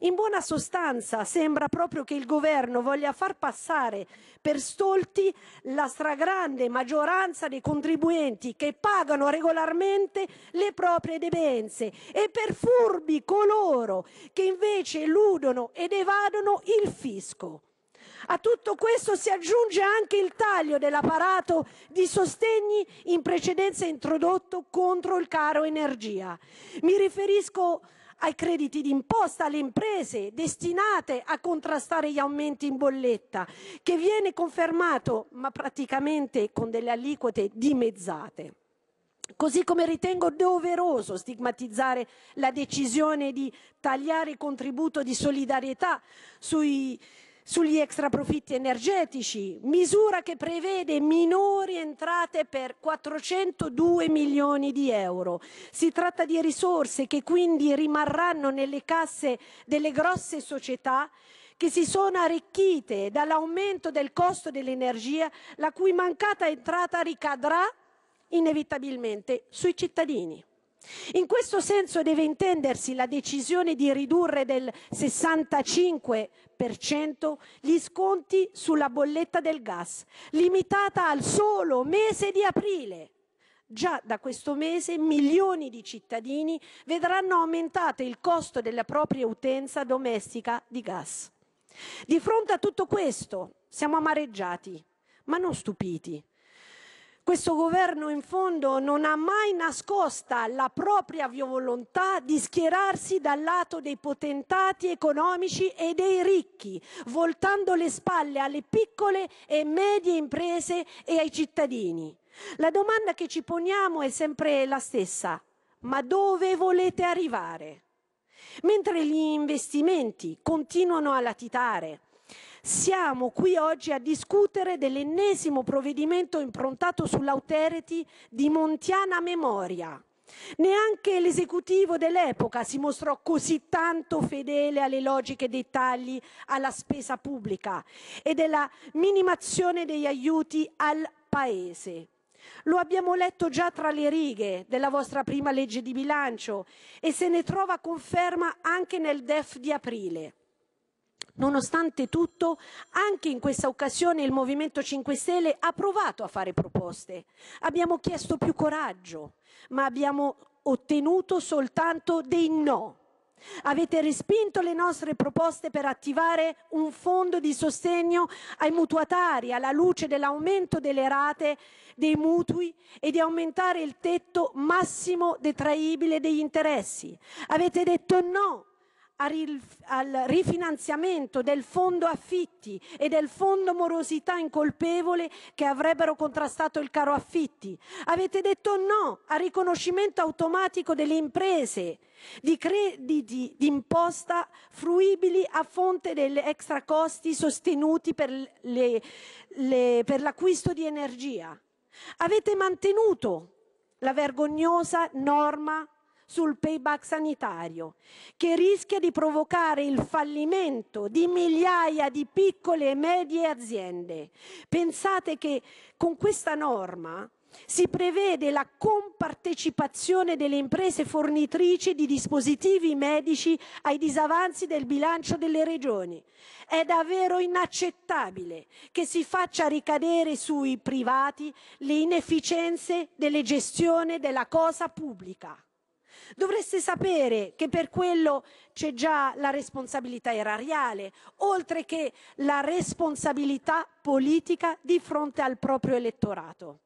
In buona sostanza sembra proprio che il governo voglia far passare per stolti la stragrande maggioranza dei contribuenti che pagano regolarmente le proprie debenze e per furbi coloro che invece eludono ed evadono il fisco. A tutto questo si aggiunge anche il taglio dell'apparato di sostegni in precedenza introdotto contro il caro energia. Mi riferisco ai crediti d'imposta alle imprese destinate a contrastare gli aumenti in bolletta, che viene confermato ma praticamente con delle aliquote dimezzate. Così come ritengo doveroso stigmatizzare la decisione di tagliare il contributo di solidarietà sui sugli extraprofitti energetici, misura che prevede minori entrate per 402 milioni di euro. Si tratta di risorse che quindi rimarranno nelle casse delle grosse società che si sono arricchite dall'aumento del costo dell'energia, la cui mancata entrata ricadrà inevitabilmente sui cittadini. In questo senso deve intendersi la decisione di ridurre del 65% gli sconti sulla bolletta del gas, limitata al solo mese di aprile. Già da questo mese milioni di cittadini vedranno aumentato il costo della propria utenza domestica di gas. Di fronte a tutto questo siamo amareggiati, ma non stupiti. Questo governo in fondo non ha mai nascosta la propria volontà di schierarsi dal lato dei potentati economici e dei ricchi, voltando le spalle alle piccole e medie imprese e ai cittadini. La domanda che ci poniamo è sempre la stessa. Ma dove volete arrivare? Mentre gli investimenti continuano a latitare, siamo qui oggi a discutere dell'ennesimo provvedimento improntato sull'austerity di montiana memoria. Neanche l'esecutivo dell'epoca si mostrò così tanto fedele alle logiche dei tagli alla spesa pubblica e della minimazione degli aiuti al Paese. Lo abbiamo letto già tra le righe della vostra prima legge di bilancio e se ne trova conferma anche nel DEF di aprile. Nonostante tutto, anche in questa occasione il Movimento 5 Stelle ha provato a fare proposte. Abbiamo chiesto più coraggio, ma abbiamo ottenuto soltanto dei no. Avete respinto le nostre proposte per attivare un fondo di sostegno ai mutuatari alla luce dell'aumento delle rate dei mutui e di aumentare il tetto massimo detraibile degli interessi. Avete detto no al rifinanziamento del fondo affitti e del fondo morosità incolpevole che avrebbero contrastato il caro affitti. Avete detto no al riconoscimento automatico delle imprese di crediti d'imposta fruibili a fonte degli extracosti sostenuti per, le, le, per l'acquisto di energia. Avete mantenuto la vergognosa norma sul payback sanitario, che rischia di provocare il fallimento di migliaia di piccole e medie aziende. Pensate che con questa norma si prevede la compartecipazione delle imprese fornitrici di dispositivi medici ai disavanzi del bilancio delle regioni. È davvero inaccettabile che si faccia ricadere sui privati le inefficienze delle gestioni della cosa pubblica. Dovreste sapere che per quello c'è già la responsabilità erariale, oltre che la responsabilità politica di fronte al proprio elettorato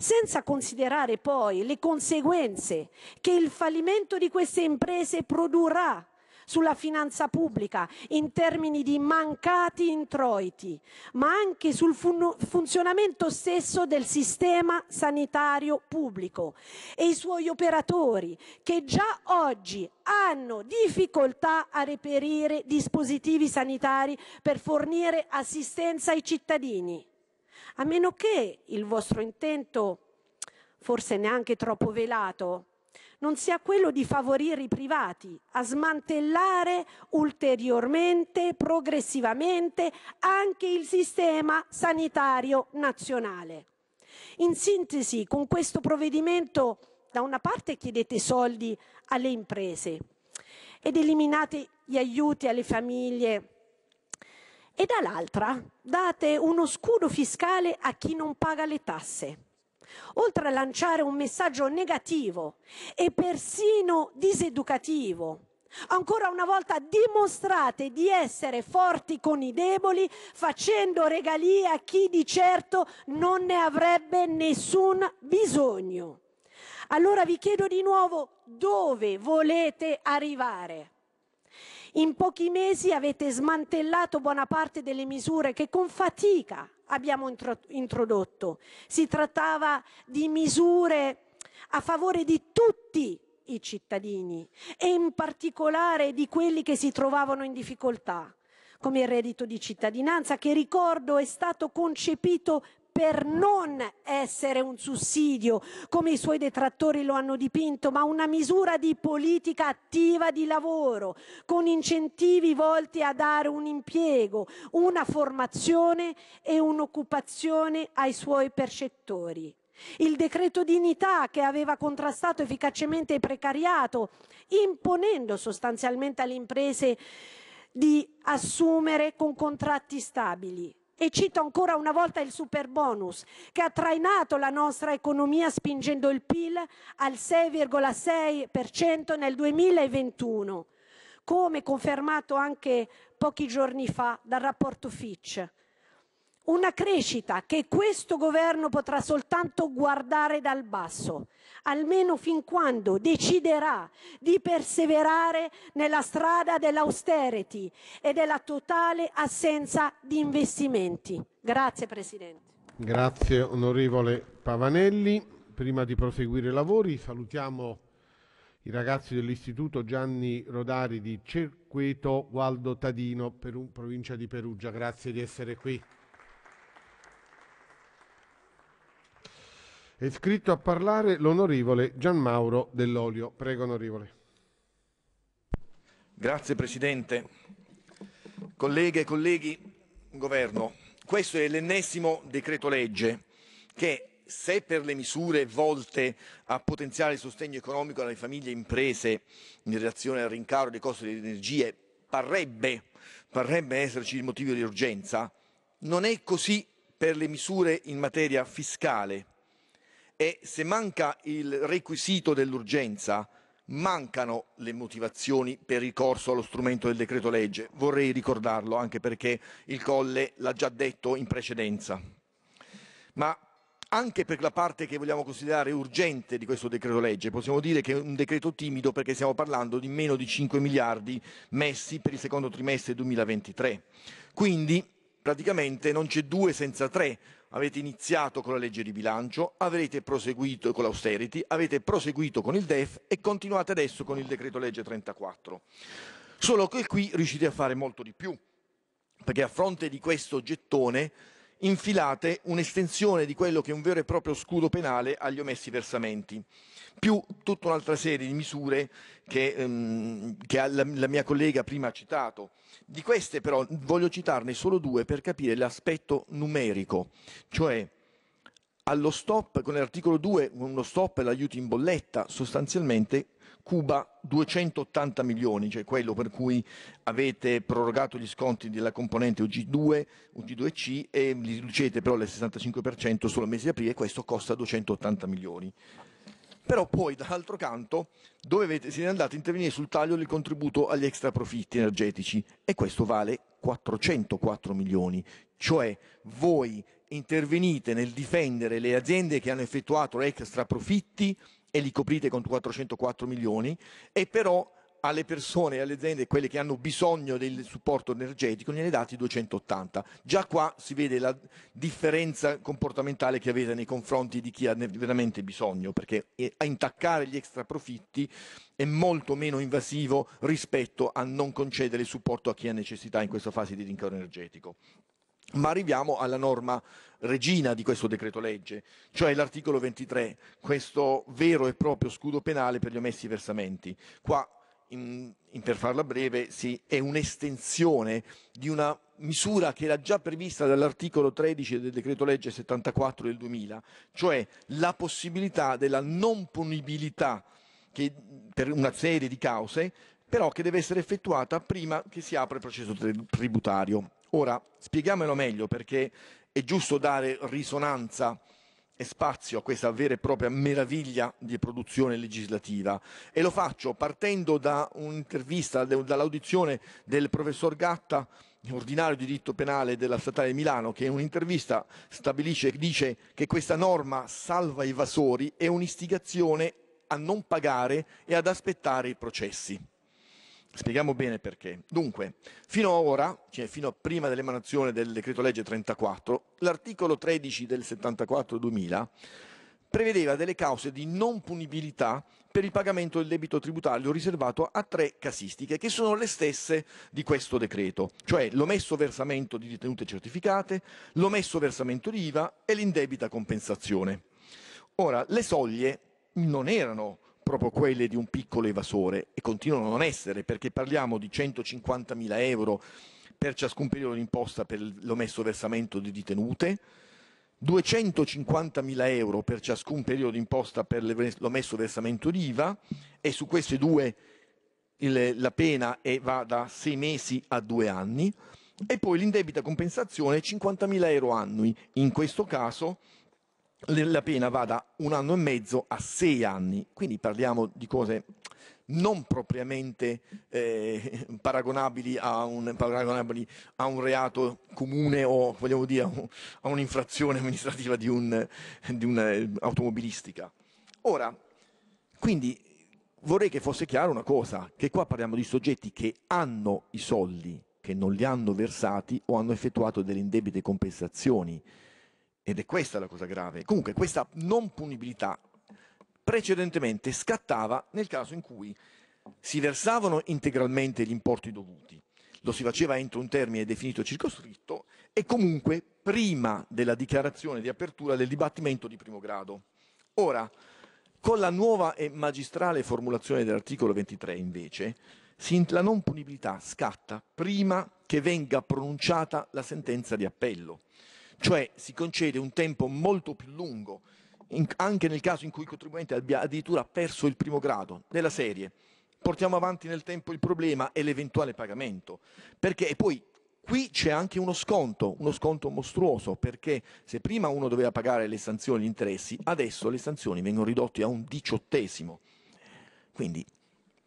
senza considerare poi le conseguenze che il fallimento di queste imprese produrrà sulla finanza pubblica in termini di mancati introiti, ma anche sul fun funzionamento stesso del sistema sanitario pubblico e i suoi operatori che già oggi hanno difficoltà a reperire dispositivi sanitari per fornire assistenza ai cittadini. A meno che il vostro intento, forse neanche troppo velato, non sia quello di favorire i privati a smantellare ulteriormente, progressivamente, anche il sistema sanitario nazionale. In sintesi, con questo provvedimento da una parte chiedete soldi alle imprese ed eliminate gli aiuti alle famiglie e dall'altra date uno scudo fiscale a chi non paga le tasse oltre a lanciare un messaggio negativo e persino diseducativo, Ancora una volta dimostrate di essere forti con i deboli, facendo regalie a chi di certo non ne avrebbe nessun bisogno. Allora vi chiedo di nuovo dove volete arrivare. In pochi mesi avete smantellato buona parte delle misure che con fatica abbiamo introdotto. Si trattava di misure a favore di tutti i cittadini e in particolare di quelli che si trovavano in difficoltà, come il reddito di cittadinanza che, ricordo, è stato concepito per non essere un sussidio, come i suoi detrattori lo hanno dipinto, ma una misura di politica attiva di lavoro, con incentivi volti a dare un impiego, una formazione e un'occupazione ai suoi percettori. Il decreto dignità che aveva contrastato efficacemente il precariato, imponendo sostanzialmente alle imprese di assumere con contratti stabili. E cito ancora una volta il super bonus che ha trainato la nostra economia spingendo il PIL al 6,6% nel 2021, come confermato anche pochi giorni fa dal rapporto Fitch. Una crescita che questo governo potrà soltanto guardare dal basso, almeno fin quando deciderà di perseverare nella strada dell'austerity e della totale assenza di investimenti. Grazie Presidente. Grazie onorevole Pavanelli. Prima di proseguire i lavori salutiamo i ragazzi dell'Istituto Gianni Rodari di Cerqueto Gualdo Tadino, Peru, provincia di Perugia. Grazie di essere qui. È iscritto a parlare l'onorevole Gianmauro Dell'Olio. Prego, onorevole. Grazie Presidente. Colleghe e colleghi, Governo, questo è l'ennesimo decreto legge che se per le misure volte a potenziare il sostegno economico alle famiglie e imprese in relazione al rincaro dei costi delle energie parrebbe, parrebbe esserci il motivo di urgenza, non è così per le misure in materia fiscale e se manca il requisito dell'urgenza, mancano le motivazioni per ricorso allo strumento del decreto legge. Vorrei ricordarlo anche perché il Colle l'ha già detto in precedenza. Ma anche per la parte che vogliamo considerare urgente di questo decreto legge, possiamo dire che è un decreto timido perché stiamo parlando di meno di 5 miliardi messi per il secondo trimestre 2023. Quindi praticamente non c'è due senza tre avete iniziato con la legge di bilancio, avete proseguito con l'austerity, avete proseguito con il DEF e continuate adesso con il decreto legge 34. Solo che qui riuscite a fare molto di più, perché a fronte di questo gettone infilate un'estensione di quello che è un vero e proprio scudo penale agli omessi versamenti, più tutta un'altra serie di misure che, ehm, che la, la mia collega prima ha citato. Di queste però voglio citarne solo due per capire l'aspetto numerico, cioè allo stop, con l'articolo 2, uno stop e l'aiuto in bolletta, sostanzialmente Cuba 280 milioni, cioè quello per cui avete prorogato gli sconti della componente UG2, UG2C e li riducete però del 65% solo nel mese di aprile e questo costa 280 milioni. Però poi dall'altro canto dove dovete, siete andati a intervenire sul taglio del contributo agli extra profitti energetici e questo vale 404 milioni, cioè voi intervenite nel difendere le aziende che hanno effettuato extra profitti e li coprite con 404 milioni e però alle persone e alle aziende, quelle che hanno bisogno del supporto energetico, ne date 280. Già qua si vede la differenza comportamentale che avete nei confronti di chi ha veramente bisogno, perché eh, a intaccare gli extra profitti è molto meno invasivo rispetto a non concedere il supporto a chi ha necessità in questa fase di rincaro energetico. Ma arriviamo alla norma regina di questo decreto legge, cioè l'articolo 23, questo vero e proprio scudo penale per gli omessi versamenti. Qua, in, in, per farla breve, sì, è un'estensione di una misura che era già prevista dall'articolo 13 del decreto legge 74 del 2000, cioè la possibilità della non punibilità che, per una serie di cause, però che deve essere effettuata prima che si apra il processo tributario. Ora, spieghiamelo meglio perché è giusto dare risonanza e spazio a questa vera e propria meraviglia di produzione legislativa e lo faccio partendo da un'intervista, dall'audizione del professor Gatta, ordinario di diritto penale della Statale di Milano, che in un'intervista stabilisce, dice che questa norma salva i vasori è un'istigazione a non pagare e ad aspettare i processi. Spieghiamo bene perché. Dunque, fino ad ora, cioè fino a prima dell'emanazione del decreto legge 34, l'articolo 13 del 74-2000 prevedeva delle cause di non punibilità per il pagamento del debito tributario riservato a tre casistiche, che sono le stesse di questo decreto, cioè l'omesso versamento di ritenute certificate, l'omesso versamento di IVA e l'indebita compensazione. Ora, le soglie non erano proprio quelle di un piccolo evasore e continuano a non essere perché parliamo di 150.000 euro per ciascun periodo d'imposta per l'omesso versamento di ritenute, 250.000 euro per ciascun periodo d'imposta per l'omesso versamento di IVA e su queste due il, la pena è, va da sei mesi a due anni e poi l'indebita compensazione 50.000 euro annui. In questo caso la pena va da un anno e mezzo a sei anni, quindi parliamo di cose non propriamente eh, paragonabili, a un, paragonabili, a un, reato comune o vogliamo dire a un'infrazione amministrativa di, un, di un'automobilistica. Eh, Ora, quindi vorrei che fosse chiara una cosa, che qua parliamo di soggetti che hanno i soldi, che non li hanno versati o hanno effettuato delle indebite compensazioni ed è questa la cosa grave. Comunque questa non punibilità precedentemente scattava nel caso in cui si versavano integralmente gli importi dovuti, lo si faceva entro un termine definito circoscritto e comunque prima della dichiarazione di apertura del dibattimento di primo grado. Ora, con la nuova e magistrale formulazione dell'articolo 23, invece, la non punibilità scatta prima che venga pronunciata la sentenza di appello cioè si concede un tempo molto più lungo, in, anche nel caso in cui il contribuente abbia addirittura perso il primo grado della serie. Portiamo avanti nel tempo il problema e l'eventuale pagamento, perché poi qui c'è anche uno sconto, uno sconto mostruoso, perché se prima uno doveva pagare le sanzioni e gli interessi, adesso le sanzioni vengono ridotte a un diciottesimo. Quindi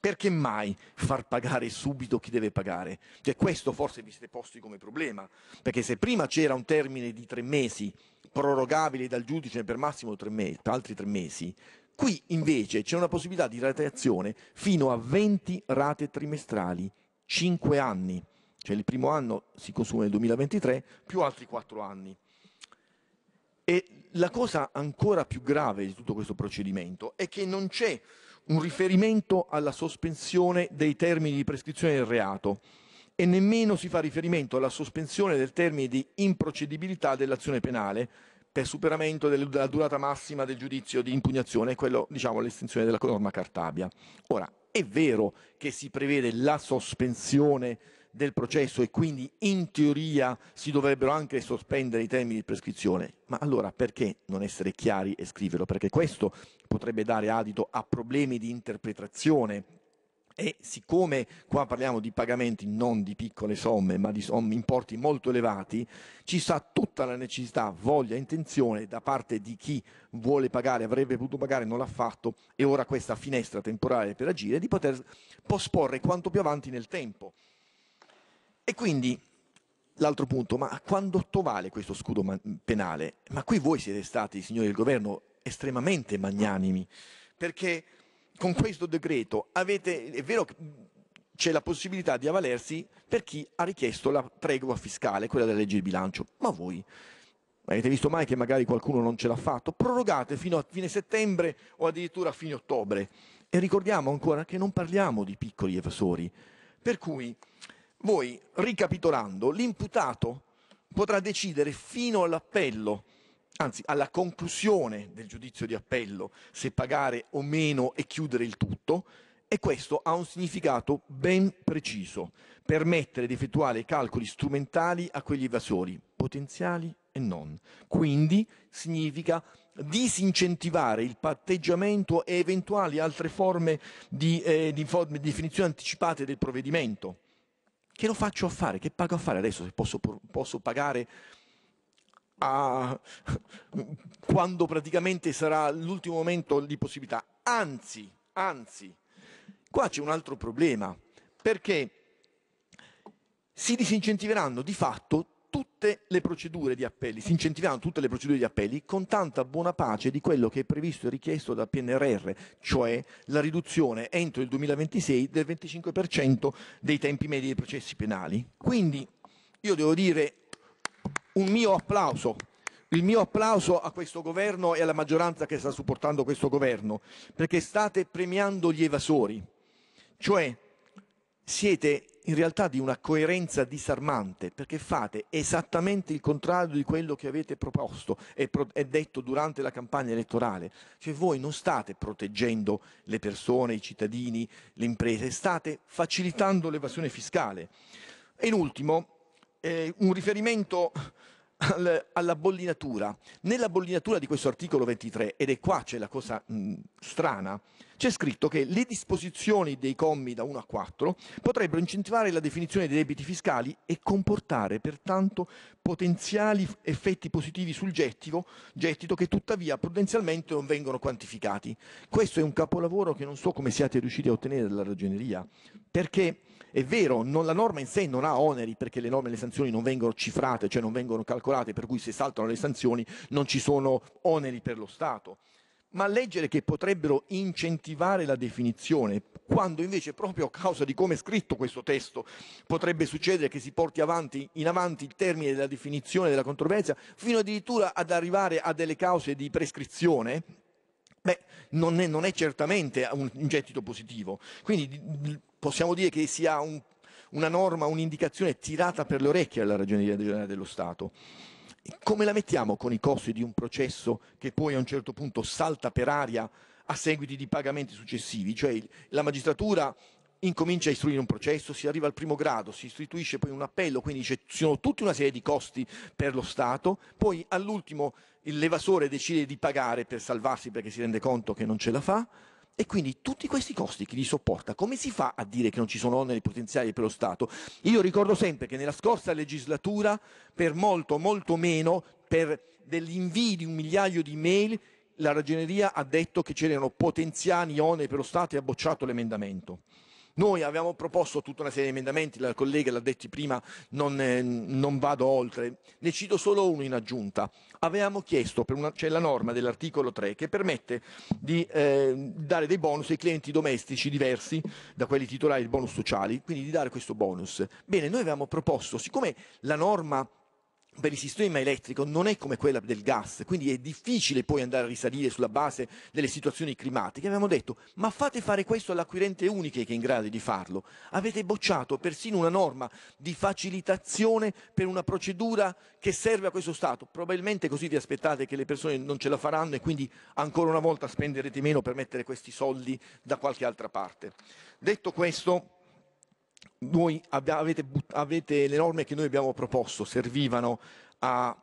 perché mai far pagare subito chi deve pagare? Cioè questo forse vi siete posti come problema, perché se prima c'era un termine di tre mesi prorogabile dal giudice per massimo tre mesi, per altri tre mesi, qui invece c'è una possibilità di rateazione fino a 20 rate trimestrali, 5 anni, cioè il primo anno si consuma nel 2023 più altri 4 anni. E la cosa ancora più grave di tutto questo procedimento è che non c'è un riferimento alla sospensione dei termini di prescrizione del reato e nemmeno si fa riferimento alla sospensione del termine di improcedibilità dell'azione penale per superamento della durata massima del giudizio di impugnazione, quello, diciamo, l'estensione della norma Cartabia. Ora, è vero che si prevede la sospensione del processo e quindi in teoria si dovrebbero anche sospendere i termini di prescrizione. Ma allora perché non essere chiari e scriverlo? Perché questo potrebbe dare adito a problemi di interpretazione e siccome qua parliamo di pagamenti non di piccole somme, ma di somme, importi molto elevati, ci sta tutta la necessità, voglia, intenzione da parte di chi vuole pagare, avrebbe potuto pagare, non l'ha fatto, e ora questa finestra temporale per agire, di poter posporre quanto più avanti nel tempo e quindi l'altro punto, ma quanto vale questo scudo penale? Ma qui voi siete stati, signori del governo, estremamente magnanimi, perché con questo decreto avete, è vero che c'è la possibilità di avvalersi per chi ha richiesto la tregua fiscale, quella della legge di bilancio, ma voi avete visto mai che magari qualcuno non ce l'ha fatto? Prorogate fino a fine settembre o addirittura a fine ottobre. E ricordiamo ancora che non parliamo di piccoli evasori, per cui voi, ricapitolando, l'imputato potrà decidere fino all'appello, anzi alla conclusione del giudizio di appello, se pagare o meno e chiudere il tutto, e questo ha un significato ben preciso, permettere di effettuare calcoli strumentali a quegli evasori, potenziali e non. Quindi significa disincentivare il patteggiamento e eventuali altre forme di, eh, di, forme di definizione anticipate del provvedimento che lo faccio a fare? Che pago a fare adesso? Se posso, posso pagare a... quando praticamente sarà l'ultimo momento di possibilità. Anzi, anzi, qua c'è un altro problema, perché si disincentiveranno di fatto tutte le procedure di appelli, si incentivano tutte le procedure di appelli con tanta buona pace di quello che è previsto e richiesto dal PNRR, cioè la riduzione entro il 2026 del 25% dei tempi medi dei processi penali. Quindi io devo dire un mio applauso il mio applauso a questo governo e alla maggioranza che sta supportando questo governo, perché state premiando gli evasori, cioè siete in realtà di una coerenza disarmante perché fate esattamente il contrario di quello che avete proposto e, pro- detto durante la campagna elettorale. Cioè voi non state proteggendo le persone, i cittadini, le imprese, state facilitando l'evasione fiscale. E in ultimo, eh, un riferimento alla bollinatura. Nella bollinatura di questo articolo 23, ed è qua c'è la cosa mh, strana, c'è scritto che le disposizioni dei commi da 1 a 4 potrebbero incentivare la definizione dei debiti fiscali e comportare pertanto potenziali effetti positivi sul gettito, gettito che tuttavia prudenzialmente non vengono quantificati. Questo è un capolavoro che non so come siate riusciti a ottenere dalla ragioneria, perché è vero, non, la norma in sé non ha oneri perché le norme e le sanzioni non vengono cifrate, cioè non vengono calcolate, per cui se saltano le sanzioni non ci sono oneri per lo Stato ma leggere che potrebbero incentivare la definizione, quando invece proprio a causa di come è scritto questo testo potrebbe succedere che si porti avanti, in avanti il termine della definizione della controversia, fino addirittura ad arrivare a delle cause di prescrizione, beh, non è, non è certamente un, un gettito positivo. Quindi possiamo dire che sia un, una norma, un'indicazione tirata per le orecchie alla ragione generale dello Stato come la mettiamo con i costi di un processo che poi a un certo punto salta per aria a seguito di pagamenti successivi? Cioè la magistratura incomincia a istruire un processo, si arriva al primo grado, si istituisce poi un appello, quindi ci sono tutta una serie di costi per lo Stato, poi all'ultimo l'evasore decide di pagare per salvarsi perché si rende conto che non ce la fa, e quindi tutti questi costi chi li sopporta? Come si fa a dire che non ci sono oneri potenziali per lo Stato? Io ricordo sempre che nella scorsa legislatura, per molto, molto meno, per degli invii di un migliaio di mail, la ragioneria ha detto che c'erano potenziali oneri per lo Stato e ha bocciato l'emendamento. Noi avevamo proposto tutta una serie di emendamenti, la collega l'ha detto prima, non, eh, non, vado oltre, ne cito solo uno in aggiunta. Avevamo chiesto, c'è la norma dell'articolo 3 che permette di eh, dare dei bonus ai clienti domestici diversi da quelli titolari di bonus sociali, quindi di dare questo bonus. Bene, noi avevamo proposto, siccome la norma per il sistema elettrico non è come quella del gas, quindi è difficile poi andare a risalire sulla base delle situazioni climatiche. Abbiamo detto, ma fate fare questo all'acquirente unico che è in grado di farlo. Avete bocciato persino una norma di facilitazione per una procedura che serve a questo Stato. Probabilmente così vi aspettate che le persone non ce la faranno e quindi ancora una volta spenderete meno per mettere questi soldi da qualche altra parte. Detto questo Avete, avete, le norme che noi abbiamo proposto servivano a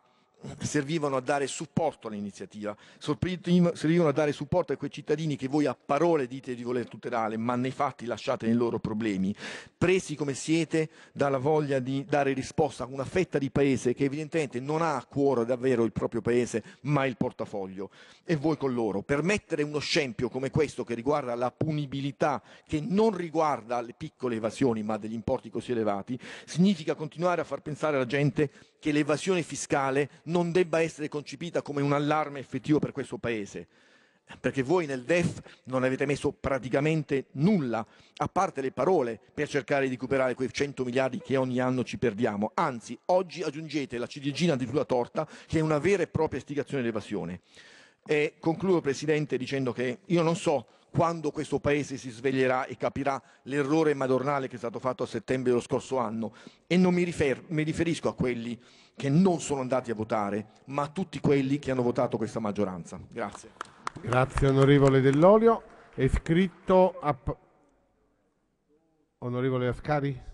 servivano a dare supporto all'iniziativa, servivano a dare supporto a quei cittadini che voi a parole dite di voler tutelare, ma nei fatti lasciate nei loro problemi, presi come siete dalla voglia di dare risposta a una fetta di paese che evidentemente non ha a cuore davvero il proprio paese, ma il portafoglio, e voi con loro. Permettere uno scempio come questo che riguarda la punibilità, che non riguarda le piccole evasioni, ma degli importi così elevati, significa continuare a far pensare alla gente che l'evasione fiscale non debba essere concepita come un allarme effettivo per questo Paese, perché voi nel DEF non avete messo praticamente nulla, a parte le parole, per cercare di recuperare quei 100 miliardi che ogni anno ci perdiamo. Anzi, oggi aggiungete la ciliegina di sulla torta, che è una vera e propria istigazione all'evasione. E concludo, Presidente, dicendo che io non so quando questo Paese si sveglierà e capirà l'errore madornale che è stato fatto a settembre dello scorso anno. E non mi, rifer- mi riferisco a quelli che non sono andati a votare, ma a tutti quelli che hanno votato questa maggioranza. Grazie. Grazie onorevole Dell'Olio. È scritto a... Onorevole Ascari?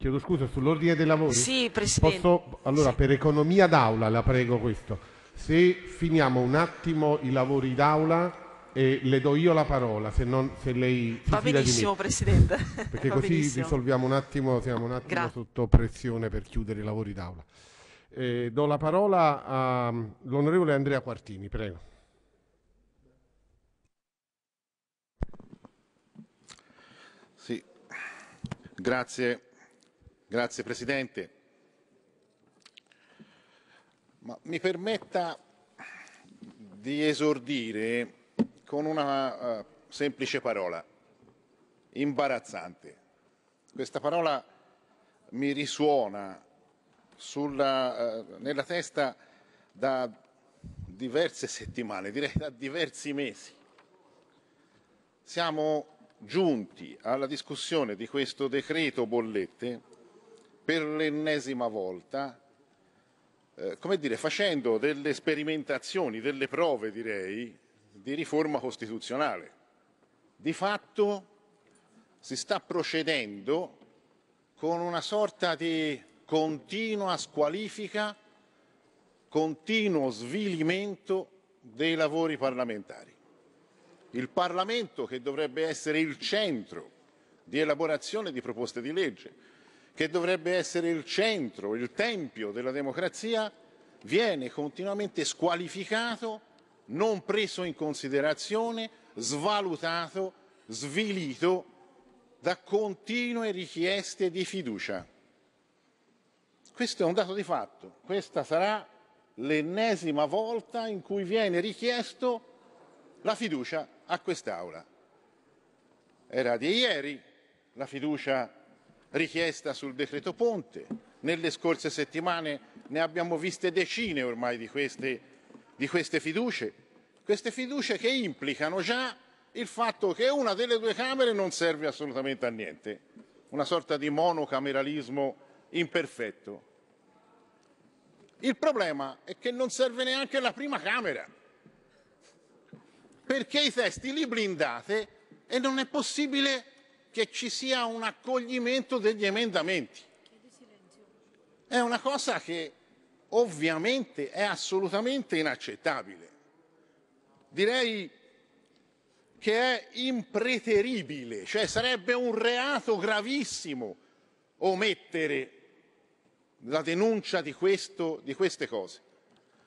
Chiedo scusa, sull'ordine dei lavori? Sì, Presidente. Posso... Allora, sì. per economia d'aula la prego questo. Se finiamo un attimo i lavori d'Aula e le do io la parola, se, non, se lei si Va benissimo, Presidente. Perché Va così benissimo. risolviamo un attimo, siamo un attimo Gra sotto pressione per chiudere i lavori d'Aula. Eh, do la parola all'onorevole mm, Andrea Quartini, prego. Sì, grazie, grazie Presidente. Ma mi permetta di esordire con una uh, semplice parola, imbarazzante. Questa parola mi risuona sulla, uh, nella testa da diverse settimane, direi da diversi mesi. Siamo giunti alla discussione di questo decreto bollette per l'ennesima volta eh, come dire, facendo delle sperimentazioni, delle prove direi, di riforma costituzionale. Di fatto si sta procedendo con una sorta di continua squalifica, continuo svilimento dei lavori parlamentari. Il Parlamento che dovrebbe essere il centro di elaborazione di proposte di legge, che dovrebbe essere il centro, il tempio della democrazia, viene continuamente squalificato, non preso in considerazione, svalutato, svilito da continue richieste di fiducia. Questo è un dato di fatto, questa sarà l'ennesima volta in cui viene richiesto la fiducia a quest'Aula. Era di ieri la fiducia richiesta sul decreto Ponte. Nelle scorse settimane ne abbiamo viste decine ormai di queste, di queste fiducie, queste fiducie che implicano già il fatto che una delle due Camere non serve assolutamente a niente, una sorta di monocameralismo imperfetto. Il problema è che non serve neanche la prima Camera, perché i testi li blindate e non è possibile che ci sia un accoglimento degli emendamenti. È una cosa che ovviamente è assolutamente inaccettabile. Direi che è impreteribile, cioè sarebbe un reato gravissimo omettere la denuncia di, questo, di queste cose.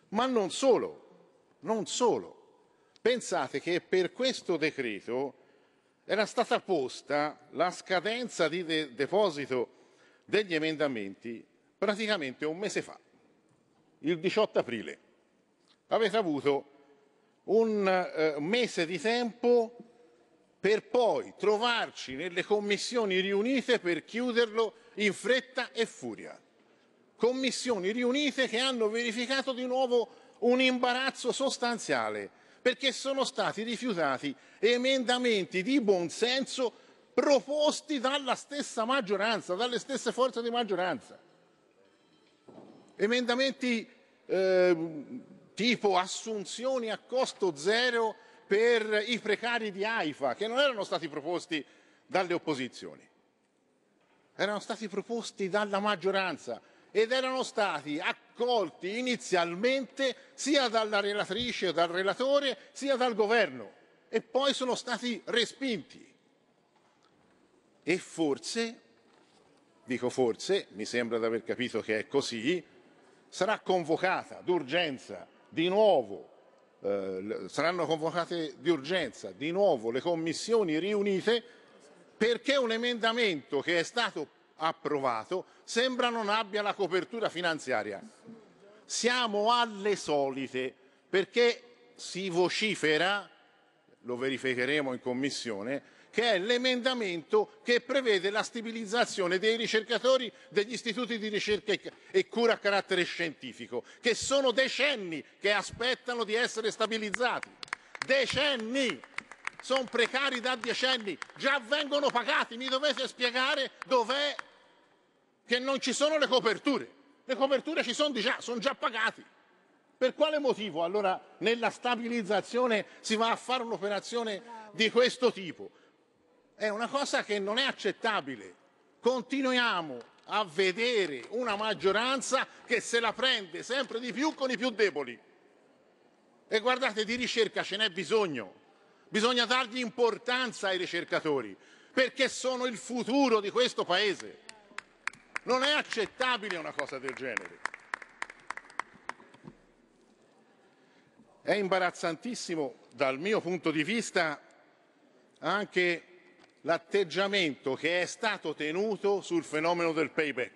Ma non solo, non solo. Pensate che per questo decreto era stata posta la scadenza di de deposito degli emendamenti praticamente un mese fa, il 18 aprile. Avete avuto un eh, mese di tempo per poi trovarci nelle commissioni riunite per chiuderlo in fretta e furia. Commissioni riunite che hanno verificato di nuovo un imbarazzo sostanziale perché sono stati rifiutati emendamenti di buonsenso proposti dalla stessa maggioranza, dalle stesse forze di maggioranza. Emendamenti eh, tipo assunzioni a costo zero per i precari di AIFA, che non erano stati proposti dalle opposizioni, erano stati proposti dalla maggioranza ed erano stati accolti inizialmente sia dalla relatrice, dal relatore, sia dal governo e poi sono stati respinti. E forse, dico forse, mi sembra di aver capito che è così, sarà convocata d'urgenza di nuovo eh, saranno convocate d'urgenza di nuovo le commissioni riunite perché un emendamento che è stato approvato sembra non abbia la copertura finanziaria. Siamo alle solite perché si vocifera, lo verificheremo in commissione, che è l'emendamento che prevede la stabilizzazione dei ricercatori degli istituti di ricerca e cura a carattere scientifico, che sono decenni che aspettano di essere stabilizzati. Decenni! Sono precari da decenni, già vengono pagati, mi dovete spiegare dov'è che non ci sono le coperture. Le coperture ci sono già, sono già pagati. Per quale motivo allora nella stabilizzazione si va a fare un'operazione di questo tipo? È una cosa che non è accettabile. Continuiamo a vedere una maggioranza che se la prende sempre di più con i più deboli. E guardate, di ricerca ce n'è bisogno. Bisogna dargli importanza ai ricercatori, perché sono il futuro di questo Paese. Non è accettabile una cosa del genere. È imbarazzantissimo dal mio punto di vista anche l'atteggiamento che è stato tenuto sul fenomeno del payback.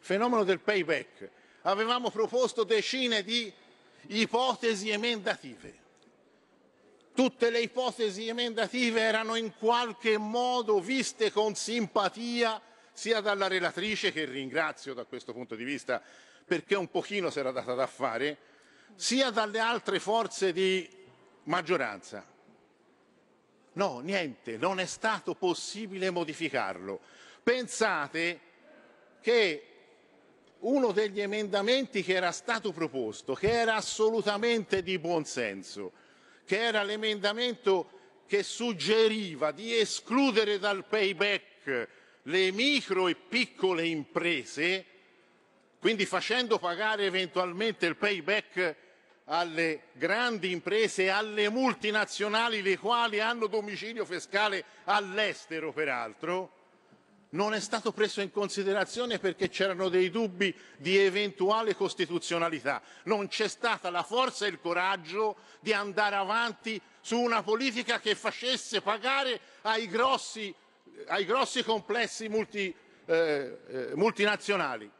Fenomeno del payback. Avevamo proposto decine di ipotesi emendative. Tutte le ipotesi emendative erano in qualche modo viste con simpatia sia dalla relatrice, che ringrazio da questo punto di vista perché un pochino si era data da fare, sia dalle altre forze di maggioranza. No, niente, non è stato possibile modificarlo. Pensate che uno degli emendamenti che era stato proposto, che era assolutamente di buonsenso, che era l'emendamento che suggeriva di escludere dal payback le micro e piccole imprese, quindi facendo pagare eventualmente il payback alle grandi imprese e alle multinazionali, le quali hanno domicilio fiscale all'estero peraltro, non è stato preso in considerazione perché c'erano dei dubbi di eventuale costituzionalità. Non c'è stata la forza e il coraggio di andare avanti su una politica che facesse pagare ai grossi ai grossi complessi multi, eh, eh, multinazionali.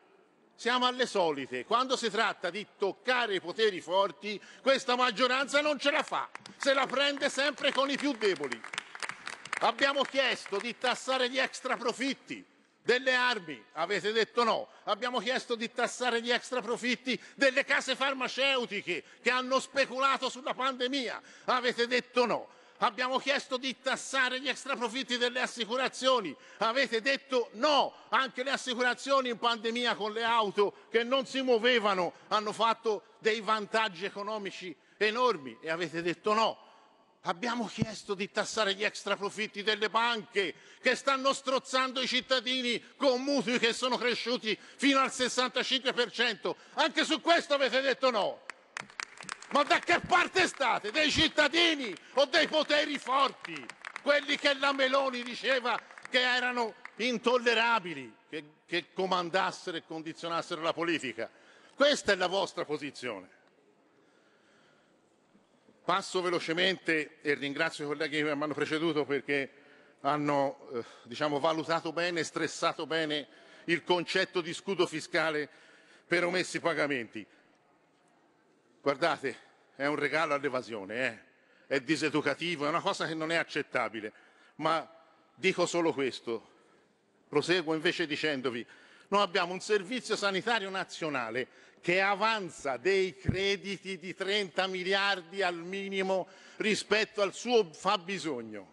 Siamo alle solite. Quando si tratta di toccare i poteri forti, questa maggioranza non ce la fa, se la prende sempre con i più deboli. Abbiamo chiesto di tassare gli extra profitti delle armi, avete detto no. Abbiamo chiesto di tassare gli extra profitti delle case farmaceutiche che hanno speculato sulla pandemia, avete detto no Abbiamo chiesto di tassare gli extraprofitti delle assicurazioni. Avete detto no. Anche le assicurazioni in pandemia con le auto che non si muovevano hanno fatto dei vantaggi economici enormi e avete detto no. Abbiamo chiesto di tassare gli extraprofitti delle banche che stanno strozzando i cittadini con mutui che sono cresciuti fino al 65%. Anche su questo avete detto no. Ma da che parte state? Dei cittadini o dei poteri forti? Quelli che la Meloni diceva che erano intollerabili, che, che comandassero e condizionassero la politica. Questa è la vostra posizione. Passo velocemente e ringrazio i colleghi che mi hanno preceduto perché hanno eh, diciamo, valutato bene, stressato bene il concetto di scudo fiscale per omessi pagamenti. Guardate, è un regalo all'evasione, eh? è diseducativo, è una cosa che non è accettabile. Ma dico solo questo, proseguo invece dicendovi, noi abbiamo un servizio sanitario nazionale che avanza dei crediti di 30 miliardi al minimo rispetto al suo fabbisogno.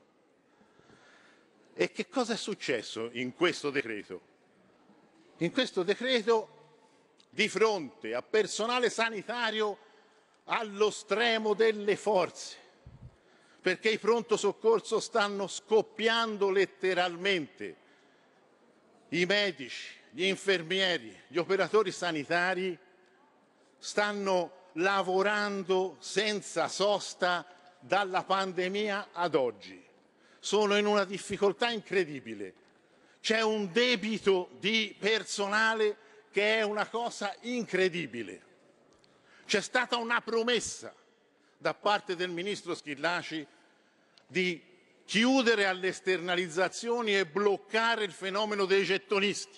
E che cosa è successo in questo decreto? In questo decreto, di fronte a personale sanitario allo stremo delle forze, perché i pronto soccorso stanno scoppiando letteralmente. I medici, gli infermieri, gli operatori sanitari stanno lavorando senza sosta dalla pandemia ad oggi. Sono in una difficoltà incredibile. C'è un debito di personale che è una cosa incredibile. C'è stata una promessa da parte del ministro Schillaci di chiudere alle esternalizzazioni e bloccare il fenomeno dei gettonisti.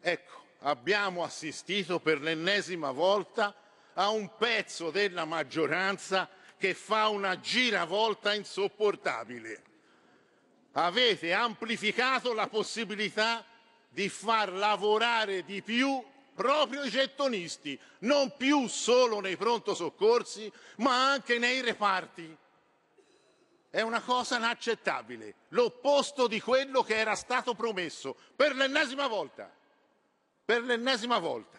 Ecco, abbiamo assistito per l'ennesima volta a un pezzo della maggioranza che fa una giravolta insopportabile. Avete amplificato la possibilità di far lavorare di più proprio i gettonisti, non più solo nei pronto soccorsi, ma anche nei reparti. È una cosa inaccettabile, l'opposto di quello che era stato promesso per l'ennesima volta. Per l'ennesima volta.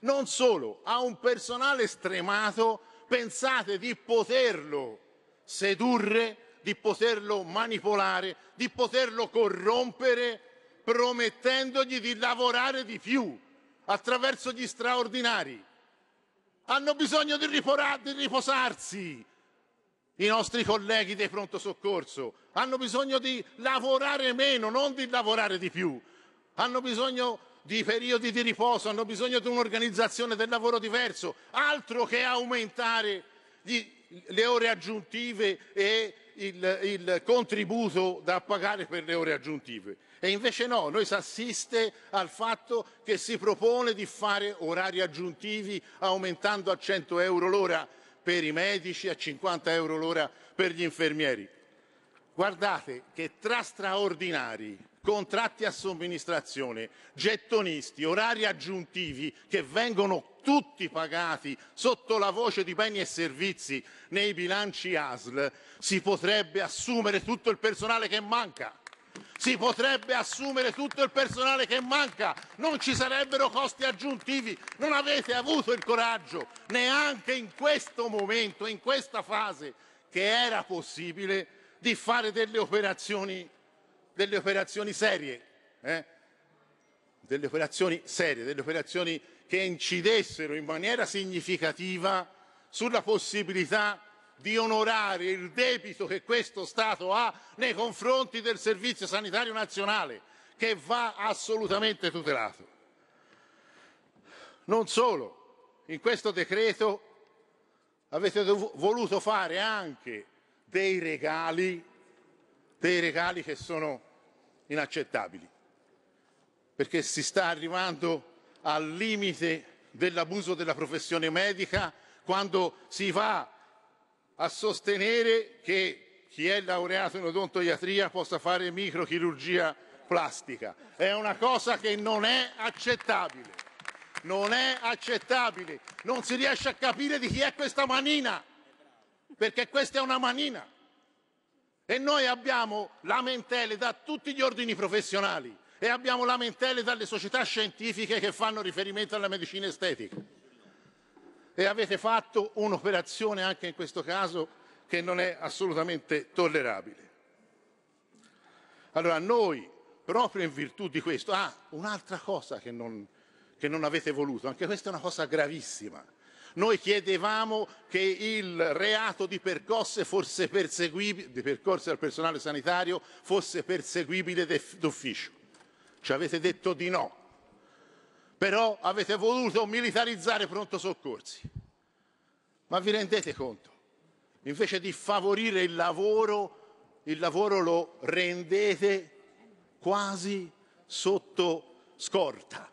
Non solo, a un personale stremato pensate di poterlo sedurre, di poterlo manipolare, di poterlo corrompere, promettendogli di lavorare di più, attraverso gli straordinari. Hanno bisogno di, di riposarsi i nostri colleghi dei pronto soccorso. Hanno bisogno di lavorare meno, non di lavorare di più. Hanno bisogno di periodi di riposo, hanno bisogno di un'organizzazione del lavoro diverso, altro che aumentare gli, le ore aggiuntive e il, il contributo da pagare per le ore aggiuntive. E invece no, noi si assiste al fatto che si propone di fare orari aggiuntivi aumentando a 100 euro l'ora per i medici, e a 50 euro l'ora per gli infermieri. Guardate che tra straordinari, contratti a somministrazione, gettonisti, orari aggiuntivi che vengono tutti pagati sotto la voce di beni e servizi nei bilanci ASL, si potrebbe assumere tutto il personale che manca. Si potrebbe assumere tutto il personale che manca, non ci sarebbero costi aggiuntivi, non avete avuto il coraggio neanche in questo momento, in questa fase che era possibile, di fare delle operazioni, delle operazioni serie. Eh? delle operazioni serie, delle operazioni che incidessero in maniera significativa sulla possibilità di onorare il debito che questo Stato ha nei confronti del Servizio Sanitario Nazionale, che va assolutamente tutelato. Non solo, in questo decreto avete voluto fare anche dei regali, dei regali che sono inaccettabili, perché si sta arrivando al limite dell'abuso della professione medica quando si va a sostenere che chi è laureato in odontoiatria possa fare microchirurgia plastica. È una cosa che non è accettabile. Non è accettabile. Non si riesce a capire di chi è questa manina, perché questa è una manina. E noi abbiamo lamentele da tutti gli ordini professionali e abbiamo lamentele dalle società scientifiche che fanno riferimento alla medicina estetica e avete fatto un'operazione anche in questo caso che non è assolutamente tollerabile. Allora noi, proprio in virtù di questo, ah, un'altra cosa che non, che non avete voluto, anche questa è una cosa gravissima. Noi chiedevamo che il reato di percosse, fosse perseguibile, di percorse al personale sanitario fosse perseguibile d'ufficio. Ci avete detto di no però avete voluto militarizzare pronto soccorsi. Ma vi rendete conto? Invece di favorire il lavoro, il lavoro lo rendete quasi sotto scorta.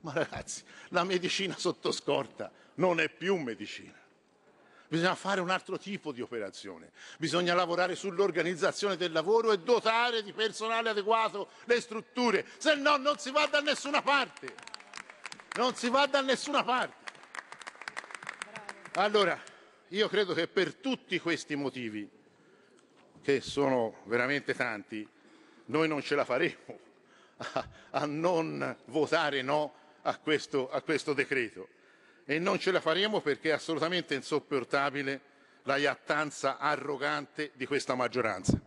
Ma ragazzi, la medicina sotto scorta non è più medicina. Bisogna fare un altro tipo di operazione, bisogna lavorare sull'organizzazione del lavoro e dotare di personale adeguato le strutture, se no non si va da nessuna parte. Non si va da nessuna parte. Allora, io credo che per tutti questi motivi, che sono veramente tanti, noi non ce la faremo a, a non votare no a questo, a questo decreto. E non ce la faremo perché è assolutamente insopportabile la iattanza arrogante di questa maggioranza.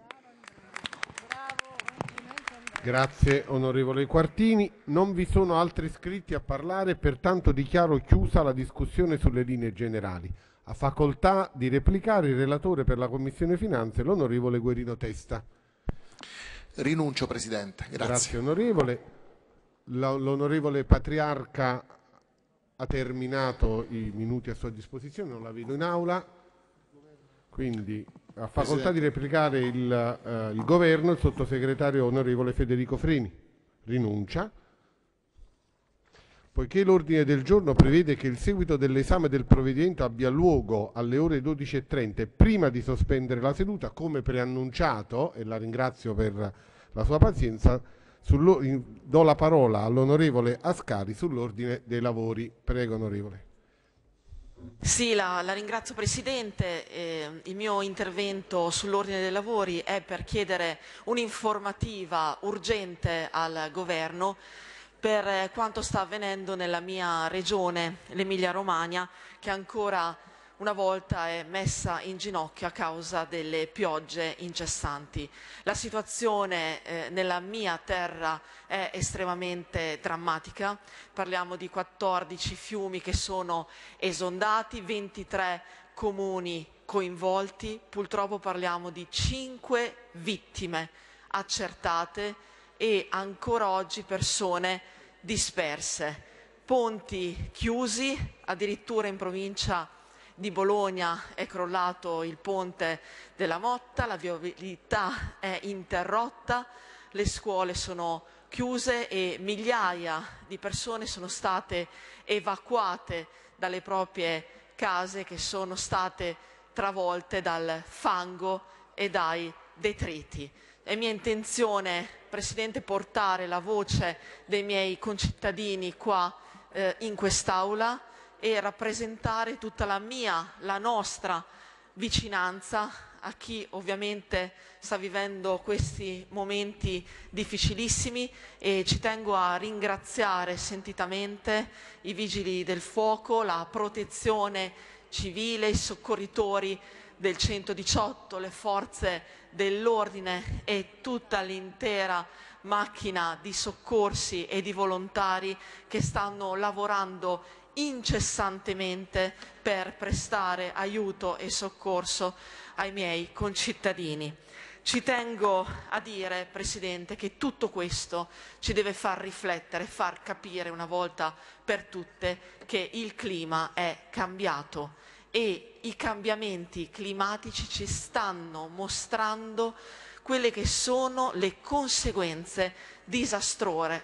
Grazie onorevole Quartini. Non vi sono altri iscritti a parlare, pertanto dichiaro chiusa la discussione sulle linee generali. A facoltà di replicare il relatore per la Commissione Finanze, l'onorevole Guerino Testa. Rinuncio Presidente, grazie. Grazie onorevole. L'onorevole Patriarca ha terminato i minuti a sua disposizione, non la vedo in aula, quindi ha facoltà di replicare il, eh, il governo il sottosegretario onorevole Federico Freni. Rinuncia. Poiché l'ordine del giorno prevede che il seguito dell'esame del provvedimento abbia luogo alle ore 12.30 prima di sospendere la seduta, come preannunciato, e la ringrazio per la sua pazienza, do la parola all'onorevole Ascari sull'ordine dei lavori. Prego, onorevole. Sì, la, la ringrazio Presidente. Eh, il mio intervento sull'ordine dei lavori è per chiedere un'informativa urgente al Governo per eh, quanto sta avvenendo nella mia regione, l'Emilia Romagna, che ancora una volta è messa in ginocchio a causa delle piogge incessanti. La situazione eh, nella mia terra è estremamente drammatica, parliamo di 14 fiumi che sono esondati, 23 comuni coinvolti, purtroppo parliamo di 5 vittime accertate e ancora oggi persone disperse. Ponti chiusi, addirittura in provincia di Bologna è crollato il ponte della Motta, la viabilità è interrotta, le scuole sono chiuse e migliaia di persone sono state evacuate dalle proprie case che sono state travolte dal fango e dai detriti. È mia intenzione, Presidente, portare la voce dei miei concittadini qua eh, in quest'Aula e rappresentare tutta la mia, la nostra vicinanza a chi ovviamente sta vivendo questi momenti difficilissimi e ci tengo a ringraziare sentitamente i vigili del fuoco, la protezione civile, i soccorritori del 118, le forze dell'ordine e tutta l'intera macchina di soccorsi e di volontari che stanno lavorando incessantemente per prestare aiuto e soccorso ai miei concittadini. Ci tengo a dire, Presidente, che tutto questo ci deve far riflettere, far capire una volta per tutte che il clima è cambiato e i cambiamenti climatici ci stanno mostrando quelle che sono le conseguenze disastrose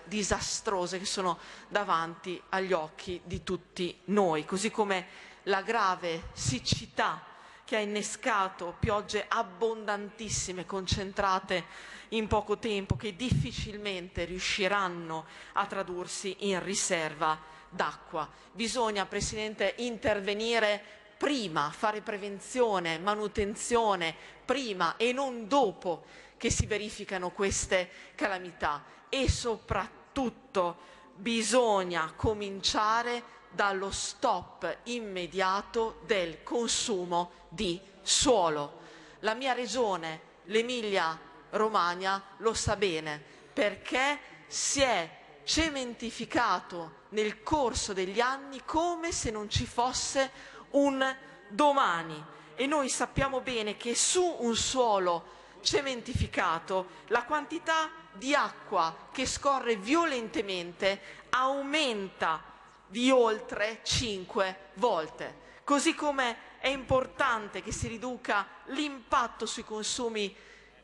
che sono davanti agli occhi di tutti noi, così come la grave siccità che ha innescato piogge abbondantissime, concentrate in poco tempo, che difficilmente riusciranno a tradursi in riserva d'acqua. Bisogna, Presidente, intervenire prima, fare prevenzione, manutenzione prima e non dopo che si verificano queste calamità e soprattutto bisogna cominciare dallo stop immediato del consumo di suolo. La mia regione, l'Emilia Romagna, lo sa bene perché si è cementificato nel corso degli anni come se non ci fosse un domani e noi sappiamo bene che su un suolo cementificato la quantità di acqua che scorre violentemente aumenta di oltre 5 volte, così come è importante che si riduca l'impatto sui consumi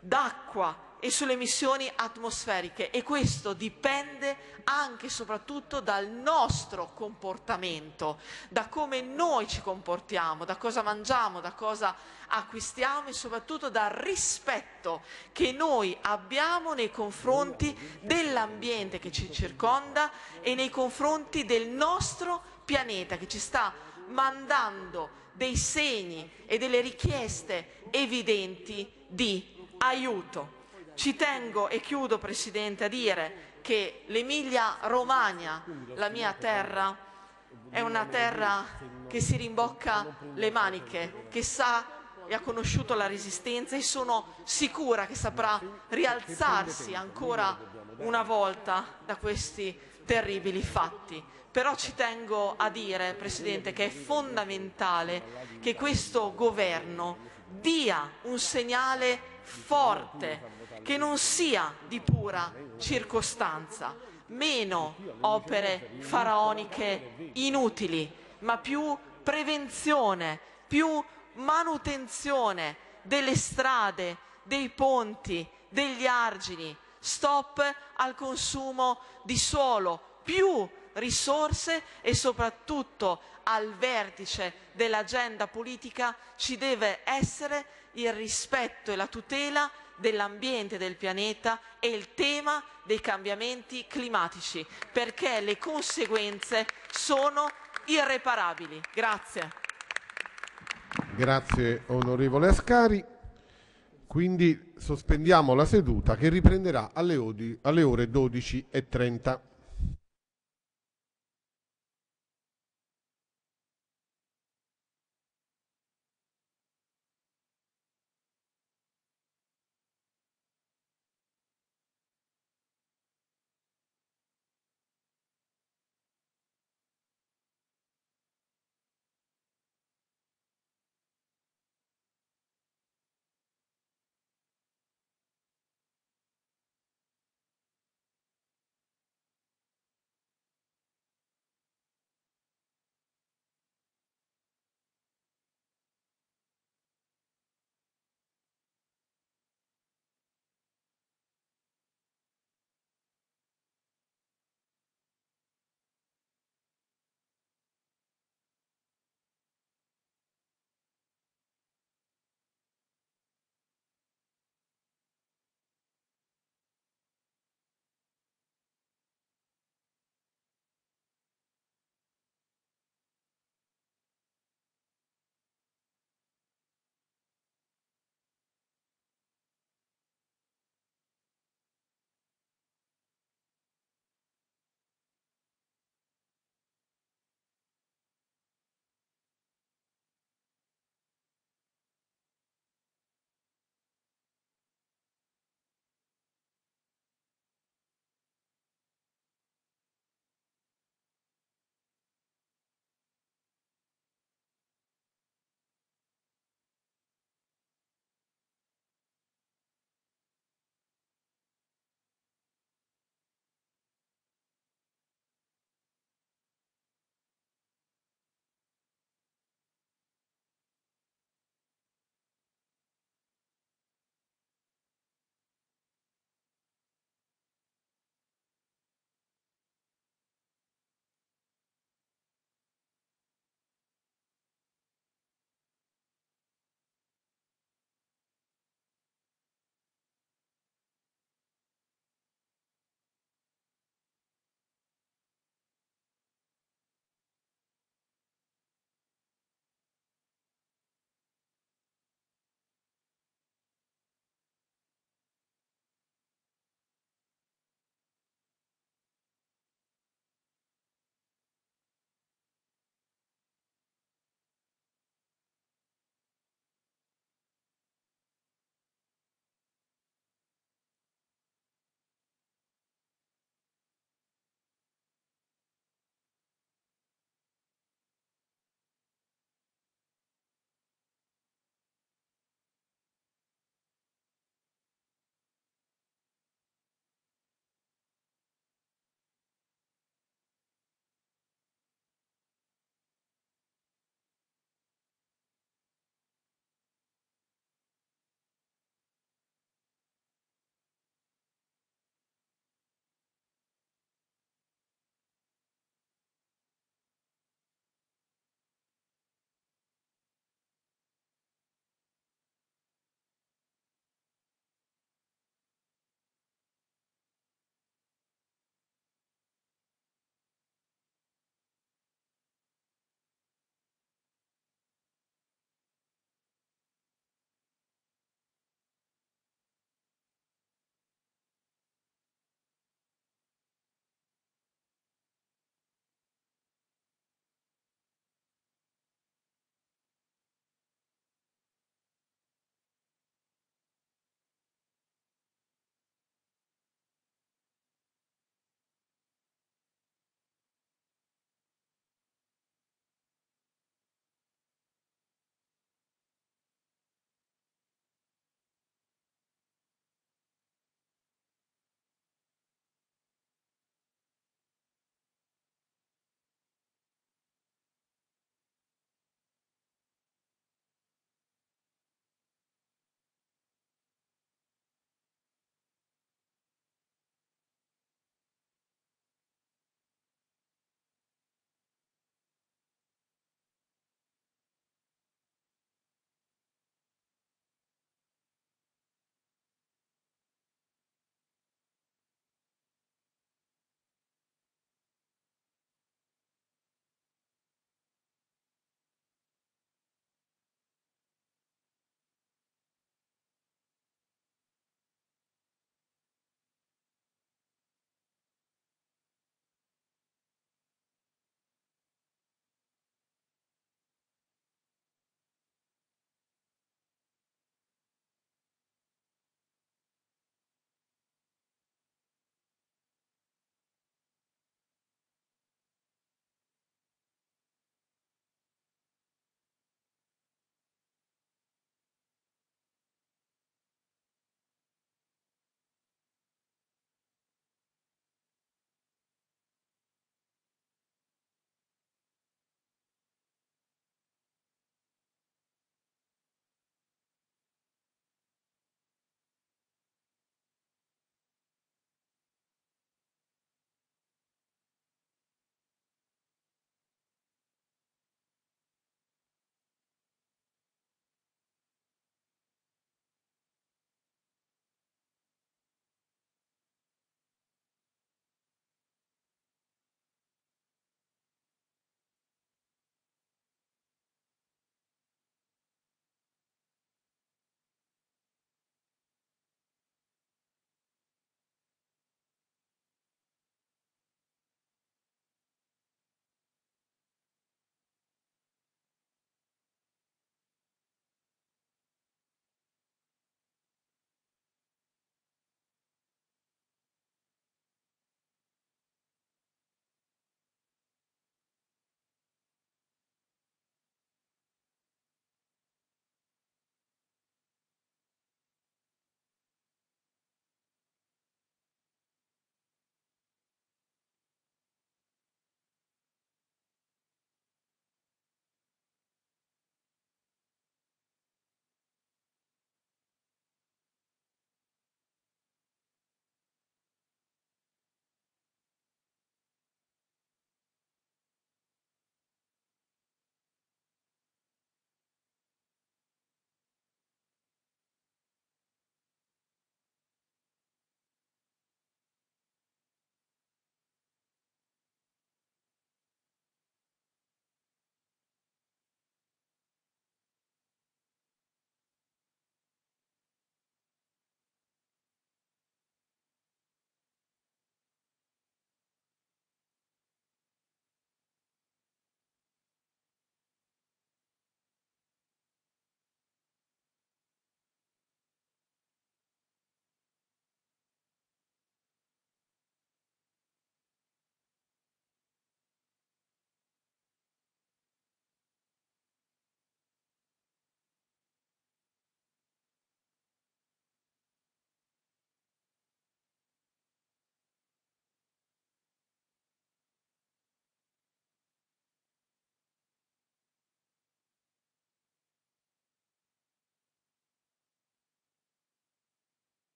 d'acqua e sulle emissioni atmosferiche e questo dipende anche e soprattutto dal nostro comportamento, da come noi ci comportiamo, da cosa mangiamo, da cosa acquistiamo e soprattutto dal rispetto che noi abbiamo nei confronti dell'ambiente che ci circonda e nei confronti del nostro pianeta che ci sta mandando dei segni e delle richieste evidenti di aiuto. Ci tengo e chiudo, Presidente, a dire che l'Emilia Romagna, la mia terra, è una terra che si rimbocca le maniche, che sa e ha conosciuto la resistenza e sono sicura che saprà rialzarsi ancora una volta da questi terribili fatti. Però ci tengo a dire, Presidente, che è fondamentale che questo governo dia un segnale forte che non sia di pura circostanza, meno opere faraoniche inutili, ma più prevenzione, più manutenzione delle strade, dei ponti, degli argini, stop al consumo di suolo, più risorse e soprattutto al vertice dell'agenda politica ci deve essere il rispetto e la tutela dell'ambiente del pianeta e il tema dei cambiamenti climatici, perché le conseguenze sono irreparabili. Grazie. Grazie onorevole Ascari. Quindi sospendiamo la seduta che riprenderà alle, alle ore 12.30.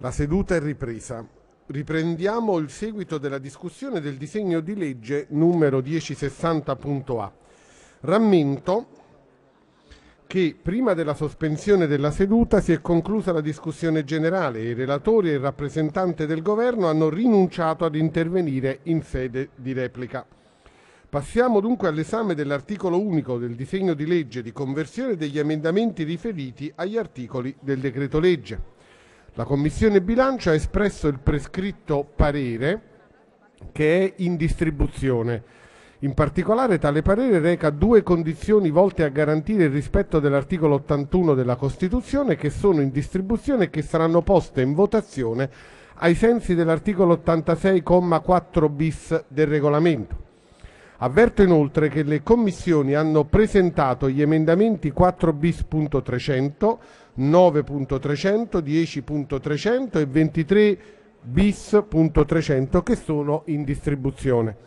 La seduta è ripresa. Riprendiamo il seguito della discussione del disegno di legge numero 1060.A. Rammento che prima della sospensione della seduta si è conclusa la discussione generale e i relatori e il rappresentante del governo hanno rinunciato ad intervenire in sede di replica. Passiamo dunque all'esame dell'articolo unico del disegno di legge di conversione degli emendamenti riferiti agli articoli del decreto legge. La Commissione bilancio ha espresso il prescritto parere che è in distribuzione. In particolare tale parere reca due condizioni volte a garantire il rispetto dell'articolo 81 della Costituzione che sono in distribuzione e che saranno poste in votazione ai sensi dell'articolo 86,4 bis del regolamento. Avverto inoltre che le commissioni hanno presentato gli emendamenti 4 bis.300, 9.300, 10.300 e 23 bis.300 che sono in distribuzione.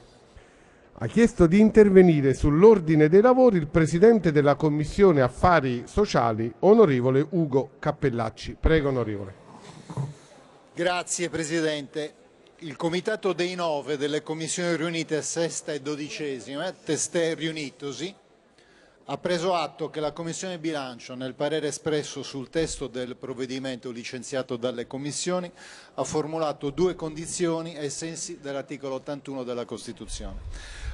Ha chiesto di intervenire sull'ordine dei lavori il Presidente della Commissione Affari Sociali, onorevole Ugo Cappellacci. Prego, onorevole. Grazie, Presidente. Il Comitato dei Nove delle Commissioni riunite sesta e dodicesima, testè riunitosi, ha preso atto che la Commissione bilancio nel parere espresso sul testo del provvedimento licenziato dalle Commissioni ha formulato due condizioni ai sensi dell'articolo 81 della Costituzione.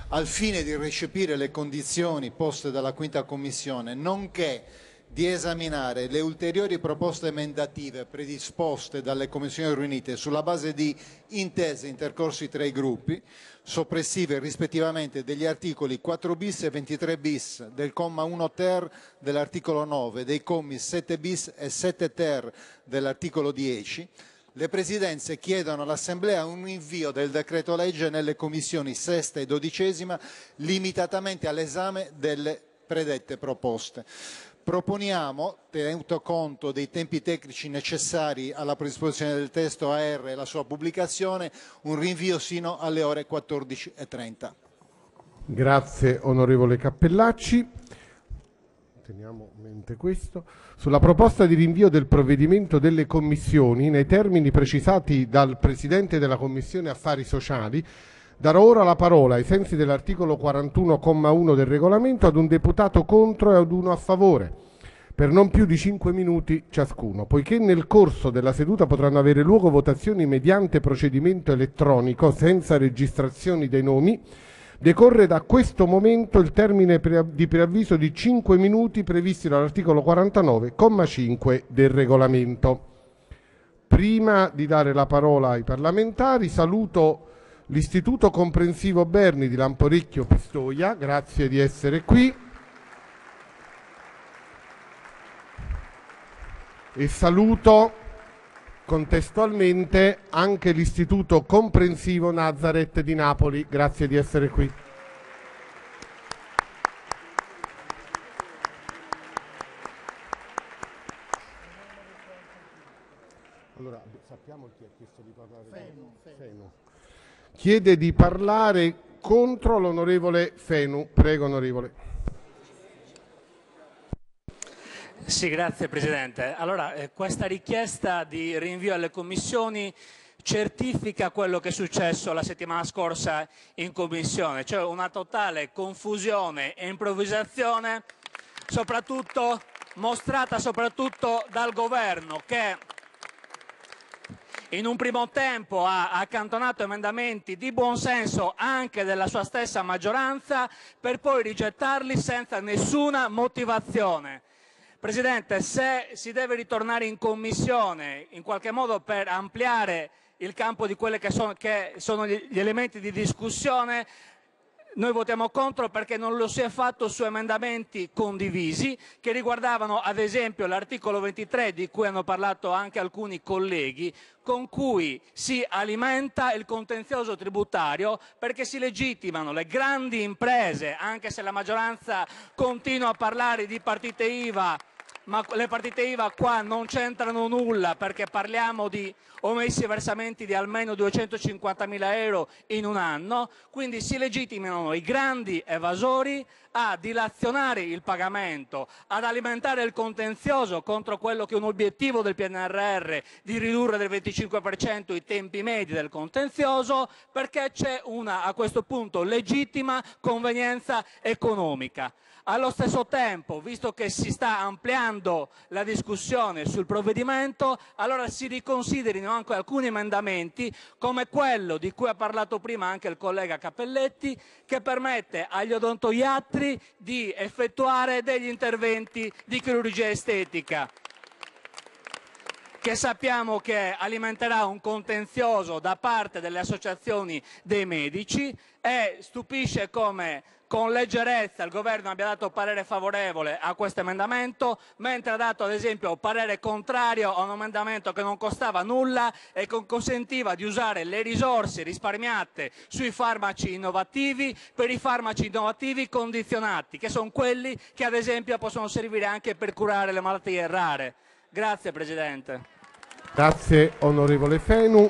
Al fine di recepire le condizioni poste dalla Quinta Commissione, nonché di esaminare le ulteriori proposte emendative predisposte dalle Commissioni riunite sulla base di intese intercorsi tra i gruppi, soppressive rispettivamente degli articoli 4 bis e 23 bis del comma 1 ter dell'articolo 9, dei commi 7 bis e 7 ter dell'articolo 10, le presidenze chiedono all'Assemblea un invio del decreto legge nelle commissioni sesta e dodicesima limitatamente all'esame delle predette proposte. Proponiamo, tenuto conto dei tempi tecnici necessari alla predisposizione del testo AR e la sua pubblicazione, un rinvio sino alle ore 14.30. Grazie onorevole Cappellacci. Teniamo a mente questo. Sulla proposta di rinvio del provvedimento delle commissioni, nei termini precisati dal Presidente della Commissione Affari Sociali, Darò ora la parola, ai sensi dell'articolo 41,1 del regolamento, ad un deputato contro e ad uno a favore, per non più di 5 minuti ciascuno. Poiché nel corso della seduta potranno avere luogo votazioni mediante procedimento elettronico, senza registrazioni dei nomi, decorre da questo momento il termine di preavviso di 5 minuti previsto dall'articolo 49,5 del regolamento. Prima di dare la parola ai parlamentari, saluto l'Istituto Comprensivo Berni di Lamporicchio Pistoia, grazie di essere qui. E saluto contestualmente anche l'Istituto Comprensivo Nazareth di Napoli, grazie di essere qui. chiede di parlare contro l'onorevole Fenu. Prego, onorevole. Sì, grazie Presidente. Allora, eh, questa richiesta di rinvio alle commissioni certifica quello che è successo la settimana scorsa in commissione, cioè una totale confusione e improvvisazione, soprattutto, mostrata soprattutto dal governo che in un primo tempo ha accantonato emendamenti di buonsenso anche della sua stessa maggioranza per poi rigettarli senza nessuna motivazione. Presidente, se si deve ritornare in commissione in qualche modo per ampliare il campo di quelli che sono, che sono gli elementi di discussione, noi votiamo contro perché non lo si è fatto su emendamenti condivisi che riguardavano ad esempio l'articolo 23 di cui hanno parlato anche alcuni colleghi con cui si alimenta il contenzioso tributario perché si legittimano le grandi imprese, anche se la maggioranza continua a parlare di partite IVA ma le partite IVA qua non c'entrano nulla perché parliamo di omessi versamenti di almeno 250 mila euro in un anno, quindi si legittimano i grandi evasori a dilazionare il pagamento, ad alimentare il contenzioso contro quello che è un obiettivo del PNRR di ridurre del 25% i tempi medi del contenzioso perché c'è una a questo punto legittima convenienza economica. Allo stesso tempo, visto che si sta ampliando la discussione sul provvedimento, allora si riconsiderino anche alcuni emendamenti, come quello di cui ha parlato prima anche il collega Cappelletti, che permette agli odontoiatri di effettuare degli interventi di chirurgia estetica che sappiamo che alimenterà un contenzioso da parte delle associazioni dei medici e stupisce come con leggerezza il Governo abbia dato parere favorevole a questo emendamento, mentre ha dato ad esempio parere contrario a un emendamento che non costava nulla e che consentiva di usare le risorse risparmiate sui farmaci innovativi per i farmaci innovativi condizionati, che sono quelli che ad esempio possono servire anche per curare le malattie rare. Grazie Presidente. Grazie onorevole Fenu.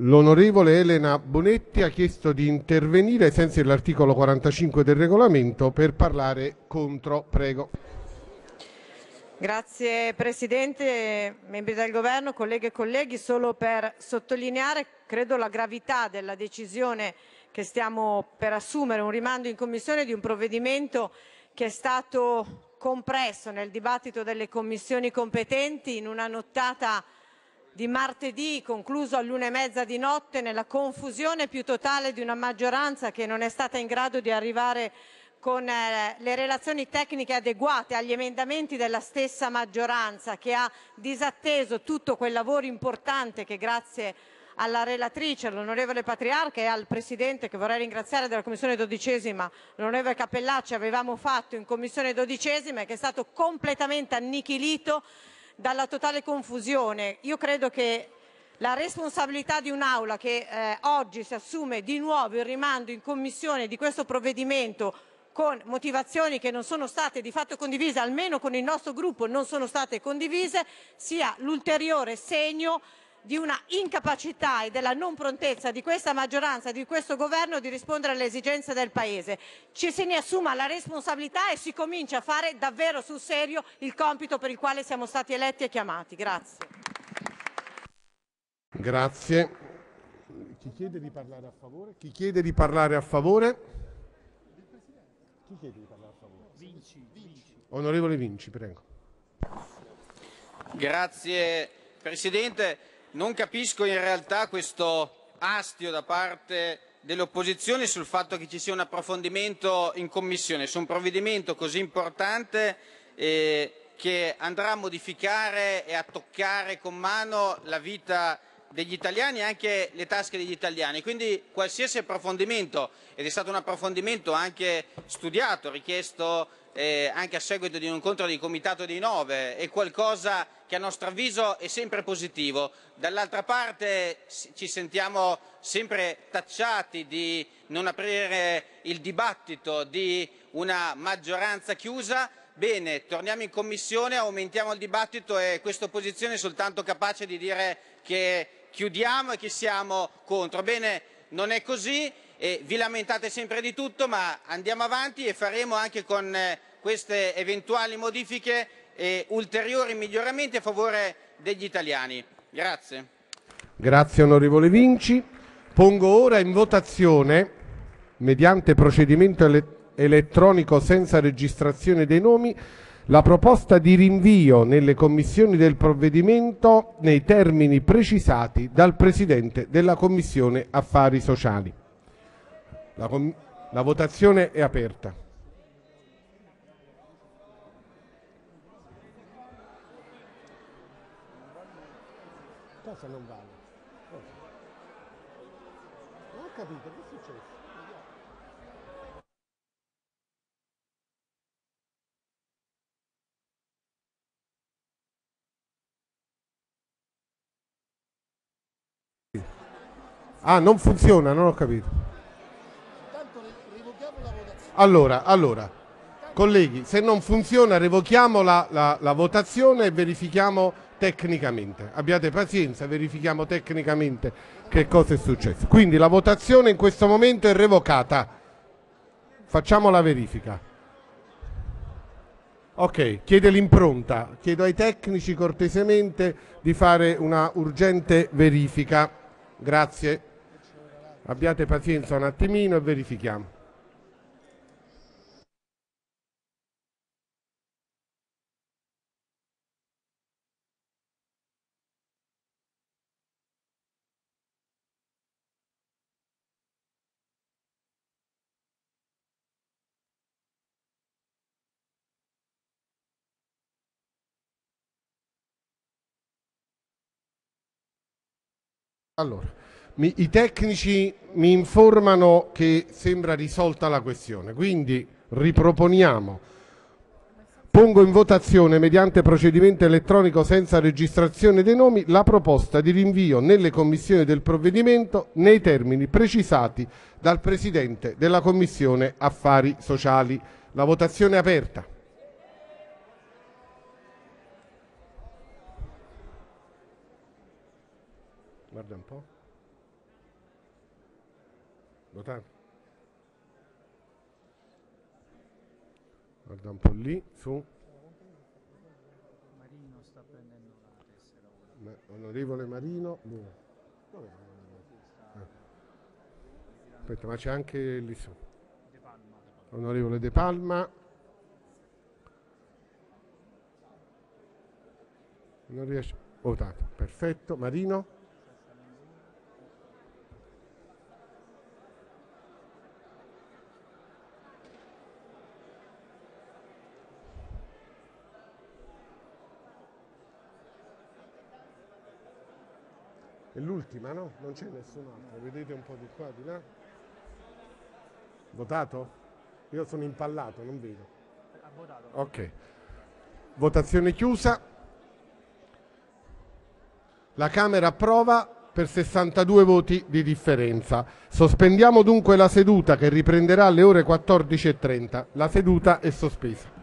L'onorevole Elena Bonetti ha chiesto di intervenire ai sensi dell'articolo 45 del regolamento per parlare contro. Prego. Grazie Presidente, membri del Governo, colleghe e colleghi, solo per sottolineare credo la gravità della decisione che stiamo per assumere, un rimando in Commissione di un provvedimento che è stato compresso nel dibattito delle commissioni competenti in una nottata di martedì, concluso all'una e mezza di notte, nella confusione più totale di una maggioranza che non è stata in grado di arrivare con eh, le relazioni tecniche adeguate agli emendamenti della stessa maggioranza che ha disatteso tutto quel lavoro importante che grazie alla relatrice, all'onorevole Patriarca e al Presidente che vorrei ringraziare della Commissione dodicesima, l'onorevole Cappellacci, avevamo fatto in Commissione dodicesima e che è stato completamente annichilito dalla totale confusione. Io credo che la responsabilità di un'Aula che eh, oggi si assume di nuovo il rimando in commissione di questo provvedimento con motivazioni che non sono state di fatto condivise, almeno con il nostro gruppo non sono state condivise, sia l'ulteriore segno di una incapacità e della non prontezza di questa maggioranza di questo governo di rispondere alle esigenze del Paese. Ci se ne assuma la responsabilità e si comincia a fare davvero sul serio il compito per il quale siamo stati eletti e chiamati. Grazie. Grazie. Chi chiede di parlare a favore? Chi chiede di parlare a favore? Chi chiede di parlare a favore? Vinci. Vinci. Onorevole Vinci, prego. Grazie Presidente. Non capisco in realtà questo astio da parte dell'opposizione sul fatto che ci sia un approfondimento in commissione su un provvedimento così importante eh, che andrà a modificare e a toccare con mano la vita degli italiani e anche le tasche degli italiani. Quindi qualsiasi approfondimento, ed è stato un approfondimento anche studiato, richiesto eh, anche a seguito di un incontro di comitato dei nove, è qualcosa che a nostro avviso è sempre positivo. Dall'altra parte ci sentiamo sempre tacciati di non aprire il dibattito di una maggioranza chiusa. Bene, torniamo in commissione, aumentiamo il dibattito e questa opposizione è soltanto capace di dire che chiudiamo e che siamo contro. Bene, non è così e vi lamentate sempre di tutto, ma andiamo avanti e faremo anche con eh, queste eventuali modifiche e ulteriori miglioramenti a favore degli italiani. Grazie. Grazie onorevole Vinci. Pongo ora in votazione, mediante procedimento elettronico senza registrazione dei nomi, la proposta di rinvio nelle commissioni del provvedimento nei termini precisati dal Presidente della Commissione Affari Sociali. La, la votazione è aperta. Ah, non funziona, non ho capito. Allora, allora, colleghi, se non funziona revochiamo la, la, la votazione e verifichiamo tecnicamente. Abbiate pazienza, verifichiamo tecnicamente che cosa è successo. Quindi la votazione in questo momento è revocata. Facciamo la verifica. Ok, chiede l'impronta. Chiedo ai tecnici cortesemente di fare una urgente verifica. Grazie. Abbiate pazienza un attimino e verifichiamo. Allora, mi, I tecnici mi informano che sembra risolta la questione, quindi riproponiamo. Pongo in votazione, mediante procedimento elettronico senza registrazione dei nomi, la proposta di rinvio nelle commissioni del provvedimento nei termini precisati dal Presidente della Commissione Affari Sociali. La votazione è aperta. Guarda un po'. Votare. Guarda un po' lì, su. Marino sta prendendo la tessera. Ma, onorevole Marino. Dov'è? Ah. Eh. Aspetta, ma c'è anche lì su. De Palma. Onorevole De Palma. Non riesce. Votato. Perfetto. Marino. è l'ultima, no? Non c'è nessun altro. vedete un po' di qua, di là. Votato? Io sono impallato, non vedo. Ok. Votazione chiusa. La Camera approva per 62 voti di differenza. Sospendiamo dunque la seduta che riprenderà alle ore 14.30. La seduta è sospesa.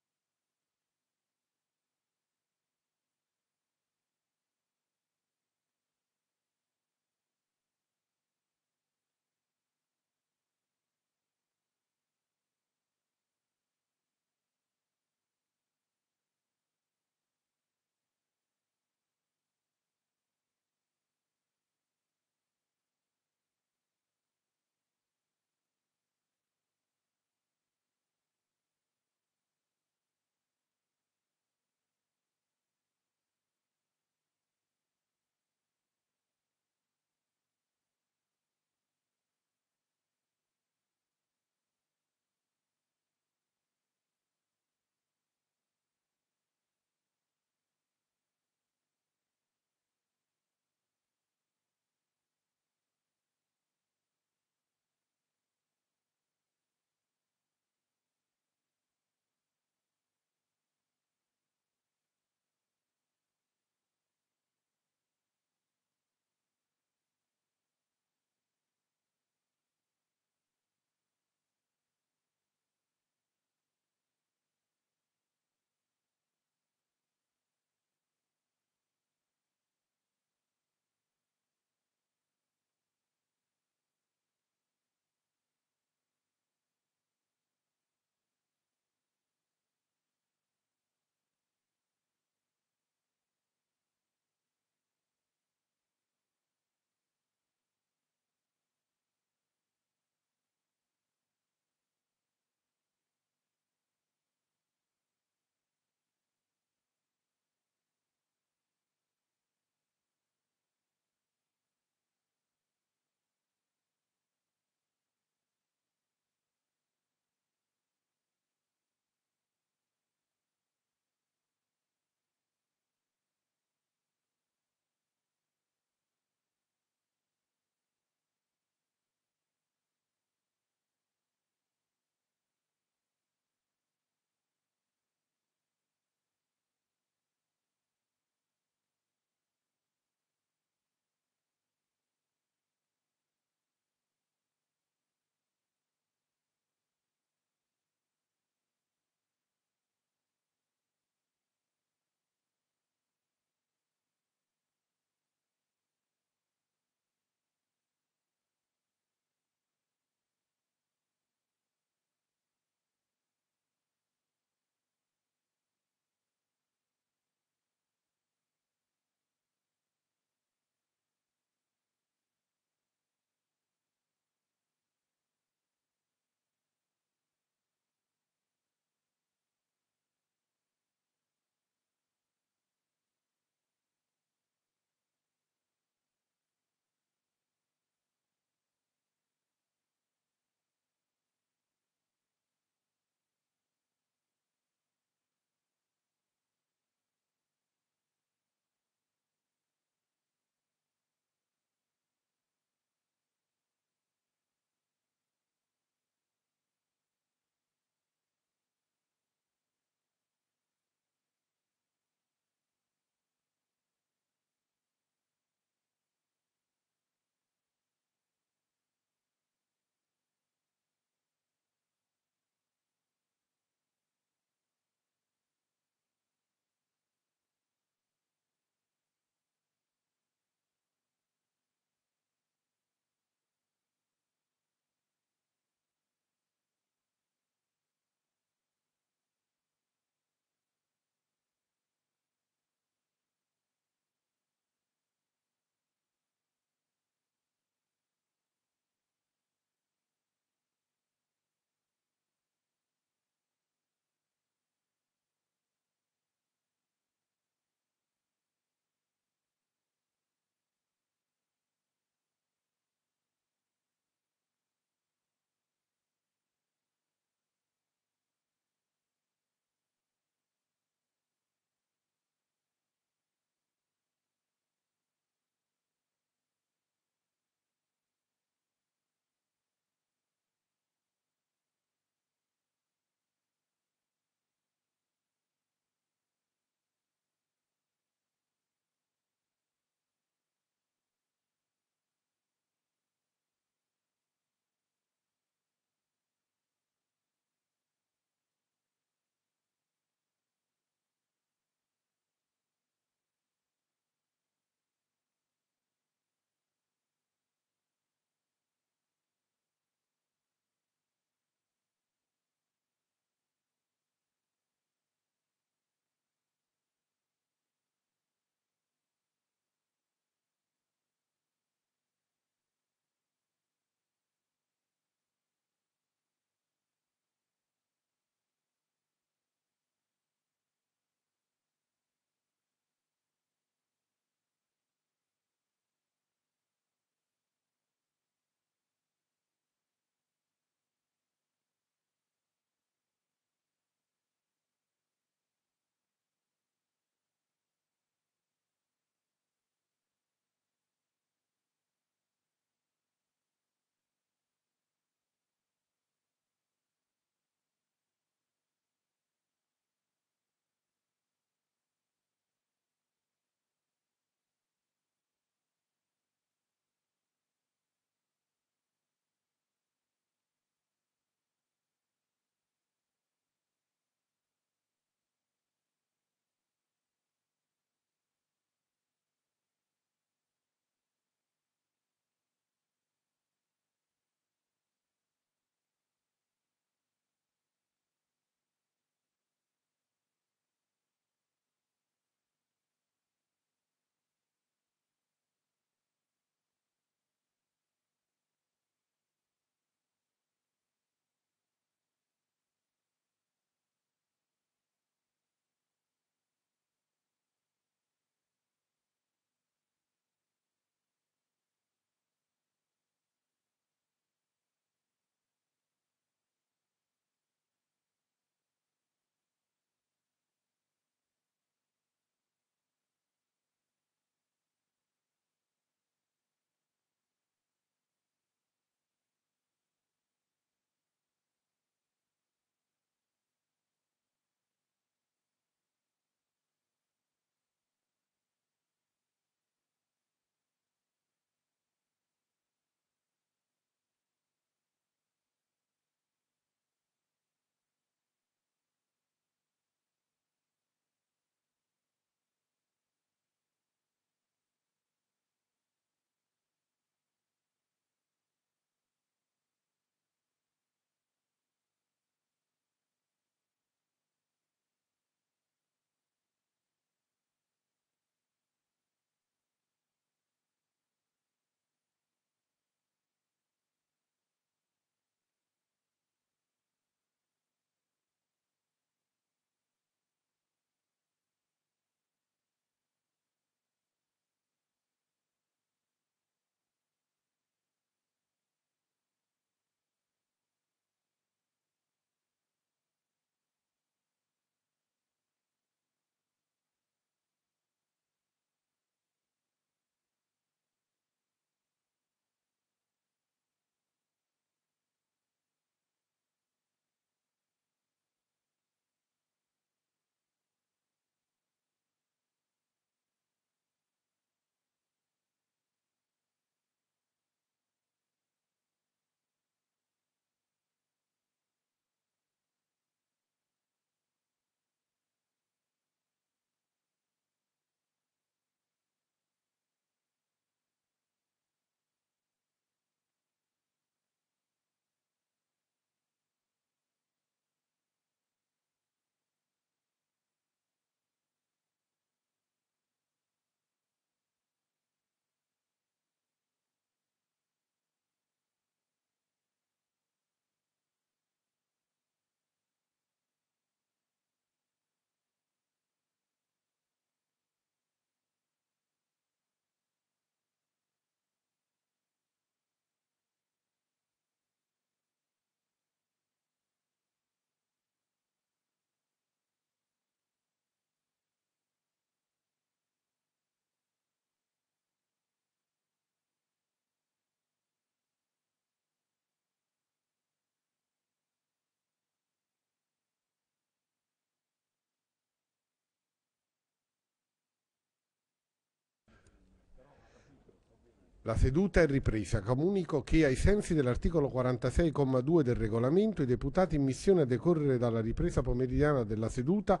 La seduta è ripresa. Comunico che, ai sensi dell'articolo 46,2 del regolamento, i deputati in missione a decorrere dalla ripresa pomeridiana della seduta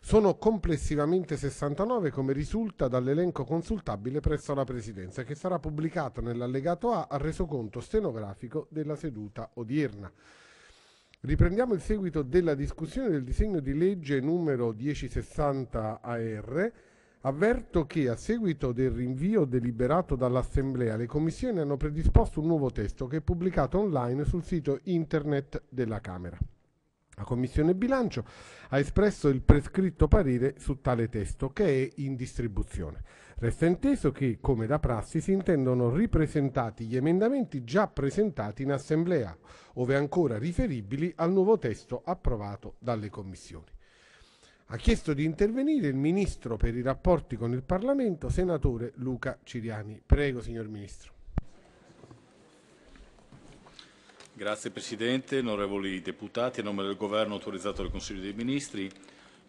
sono complessivamente 69, come risulta dall'elenco consultabile presso la Presidenza, che sarà pubblicato nell'allegato A al resoconto stenografico della seduta odierna. Riprendiamo il seguito della discussione del disegno di legge numero 1060 AR Avverto che a seguito del rinvio deliberato dall'Assemblea le commissioni hanno predisposto un nuovo testo che è pubblicato online sul sito internet della Camera. La Commissione Bilancio ha espresso il prescritto parere su tale testo che è in distribuzione. Resta inteso che, come da prassi, si intendono ripresentati gli emendamenti già presentati in Assemblea, ove ancora riferibili al nuovo testo approvato dalle Commissioni. Ha chiesto di intervenire il Ministro per i rapporti con il Parlamento, senatore Luca Ciriani. Prego, signor Ministro. Grazie Presidente, onorevoli deputati, a nome del Governo autorizzato dal Consiglio dei Ministri,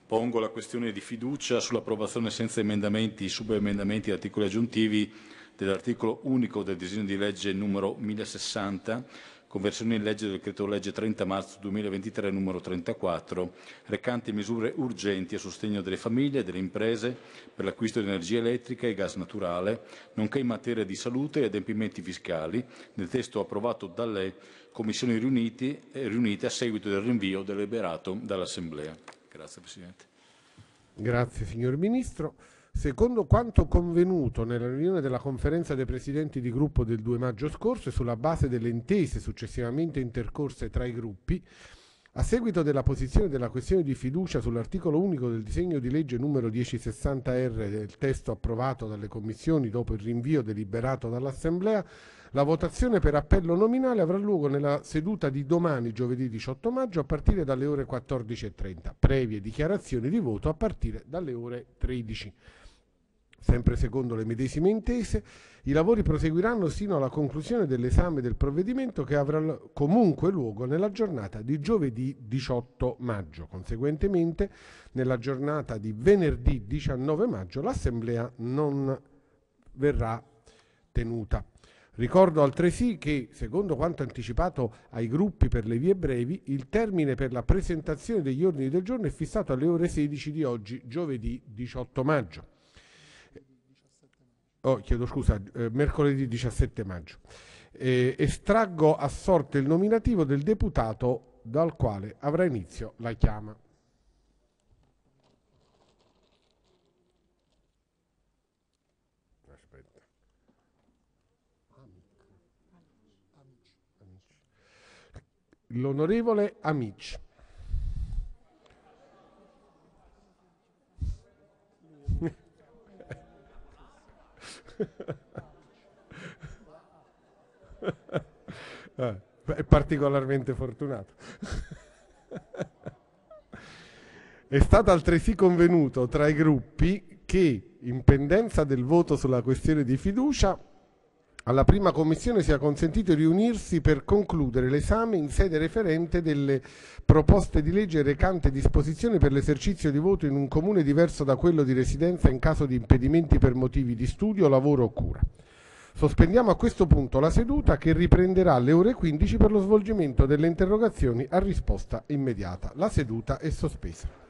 pongo la questione di fiducia sull'approvazione senza emendamenti, subemendamenti e articoli aggiuntivi dell'articolo unico del disegno di legge numero 1060 Conversione in legge del decreto legge 30 marzo 2023 numero 34, recante misure urgenti a sostegno delle famiglie e delle imprese per l'acquisto di energia elettrica e gas naturale, nonché in materia di salute e adempimenti fiscali, nel testo approvato dalle commissioni riunite, eh, riunite a seguito del rinvio deliberato dall'Assemblea. Grazie Presidente. Grazie signor Ministro. Secondo quanto convenuto nella riunione della conferenza dei presidenti di gruppo del 2 maggio scorso e sulla base delle intese successivamente intercorse tra i gruppi, a seguito della posizione della questione di fiducia sull'articolo unico del disegno di legge numero 1060R del testo approvato dalle commissioni dopo il rinvio deliberato dall'Assemblea, la votazione per appello nominale avrà luogo nella seduta di domani, giovedì 18 maggio, a partire dalle ore 14.30, previe dichiarazioni di voto a partire dalle ore 13. Sempre secondo le medesime intese, i lavori proseguiranno sino alla conclusione dell'esame del provvedimento che avrà comunque luogo nella giornata di giovedì 18 maggio. Conseguentemente, nella giornata di venerdì 19 maggio l'Assemblea non verrà tenuta. Ricordo altresì che, secondo quanto anticipato ai gruppi per le vie brevi, il termine per la presentazione degli ordini del giorno è fissato alle ore 16 di oggi, giovedì 18 maggio oh, chiedo scusa, eh, mercoledì 17 maggio. Eh, estraggo a sorte il nominativo del deputato dal quale avrà inizio la chiama. L'onorevole Amici. eh, è particolarmente fortunato. è stato altresì convenuto tra i gruppi che, in pendenza del voto sulla questione di fiducia, alla prima commissione sia consentito riunirsi per concludere l'esame in sede referente delle proposte di legge recante disposizioni per l'esercizio di voto in un comune diverso da quello di residenza in caso di impedimenti per motivi di studio, lavoro o cura. Sospendiamo a questo punto la seduta che riprenderà alle ore 15 per lo svolgimento delle interrogazioni a risposta immediata. La seduta è sospesa.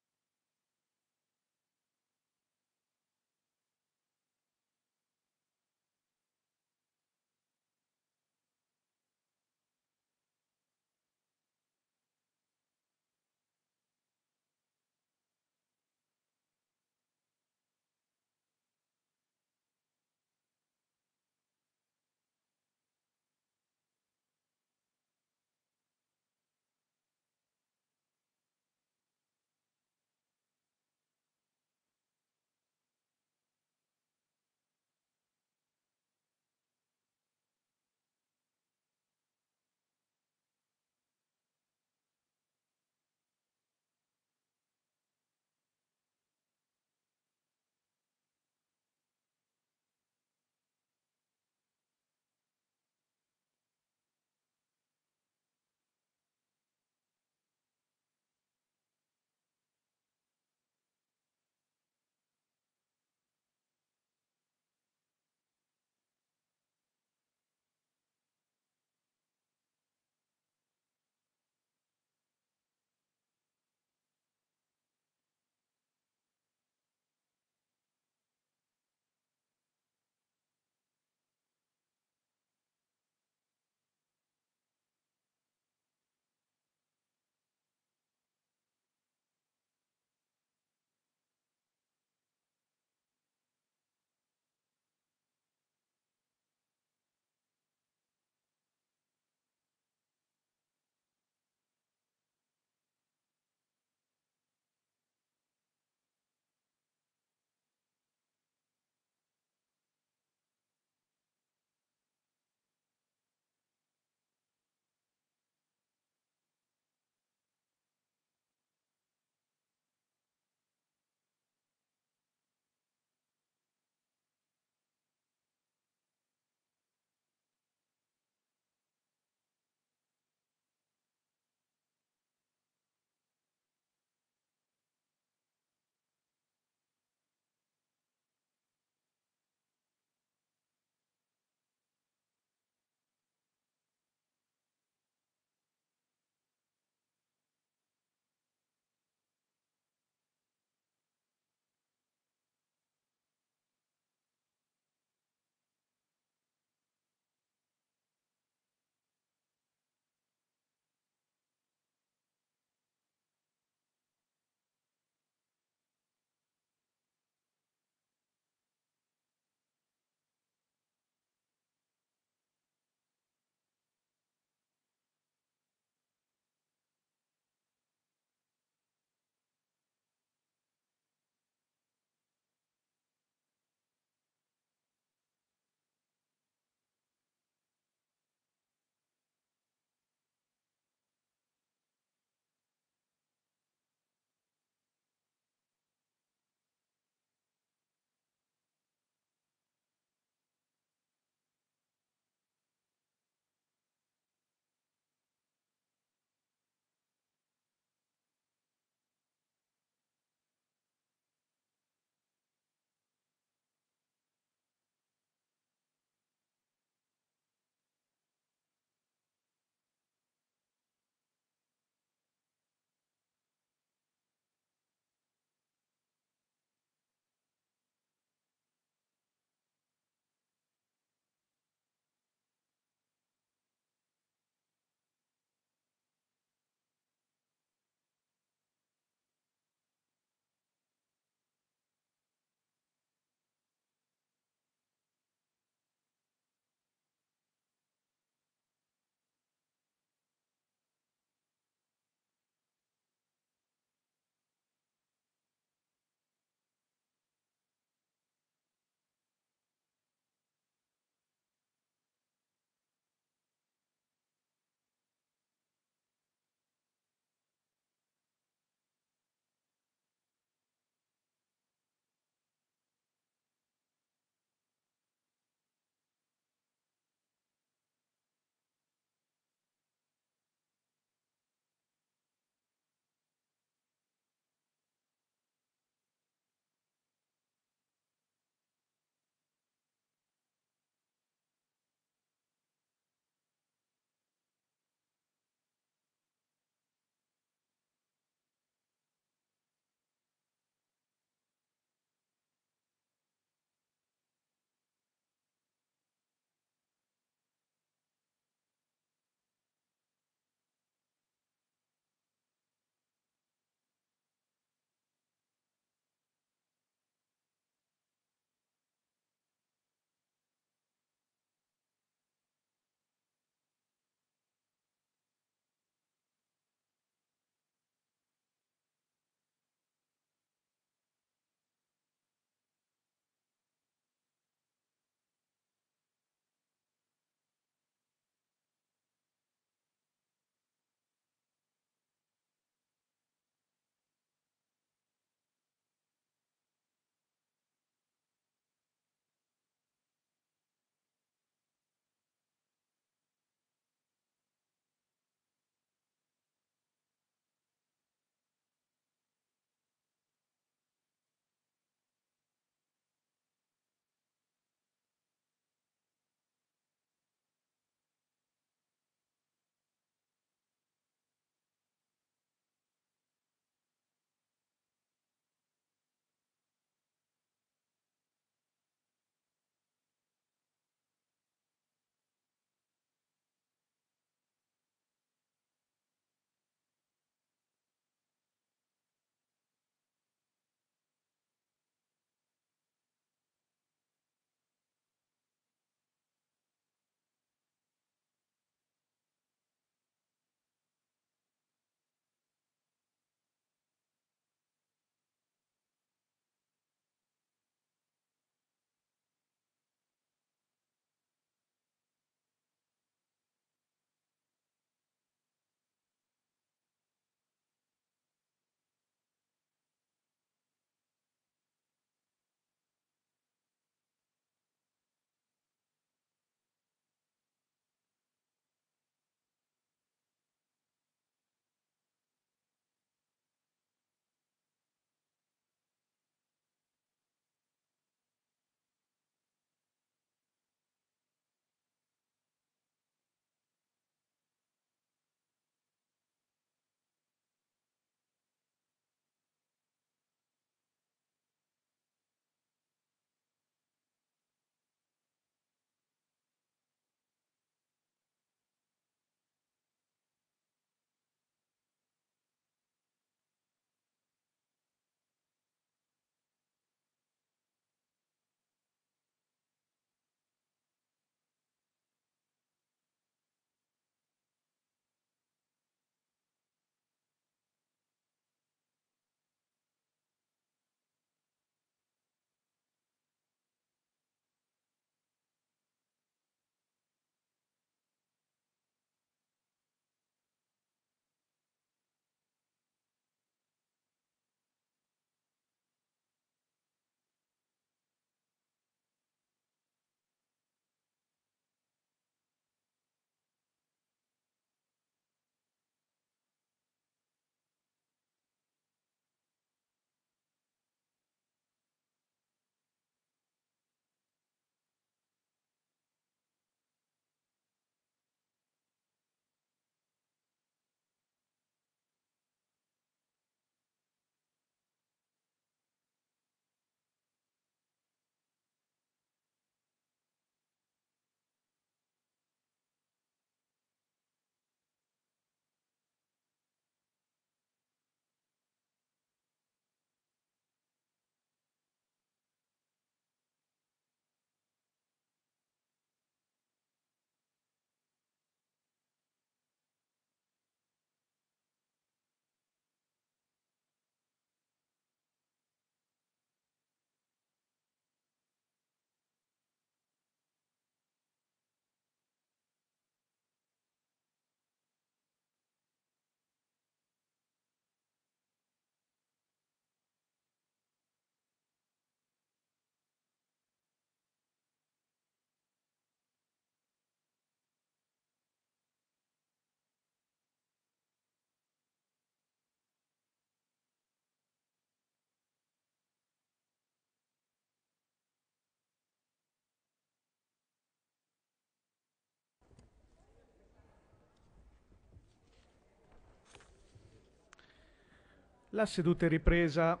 La seduta è ripresa.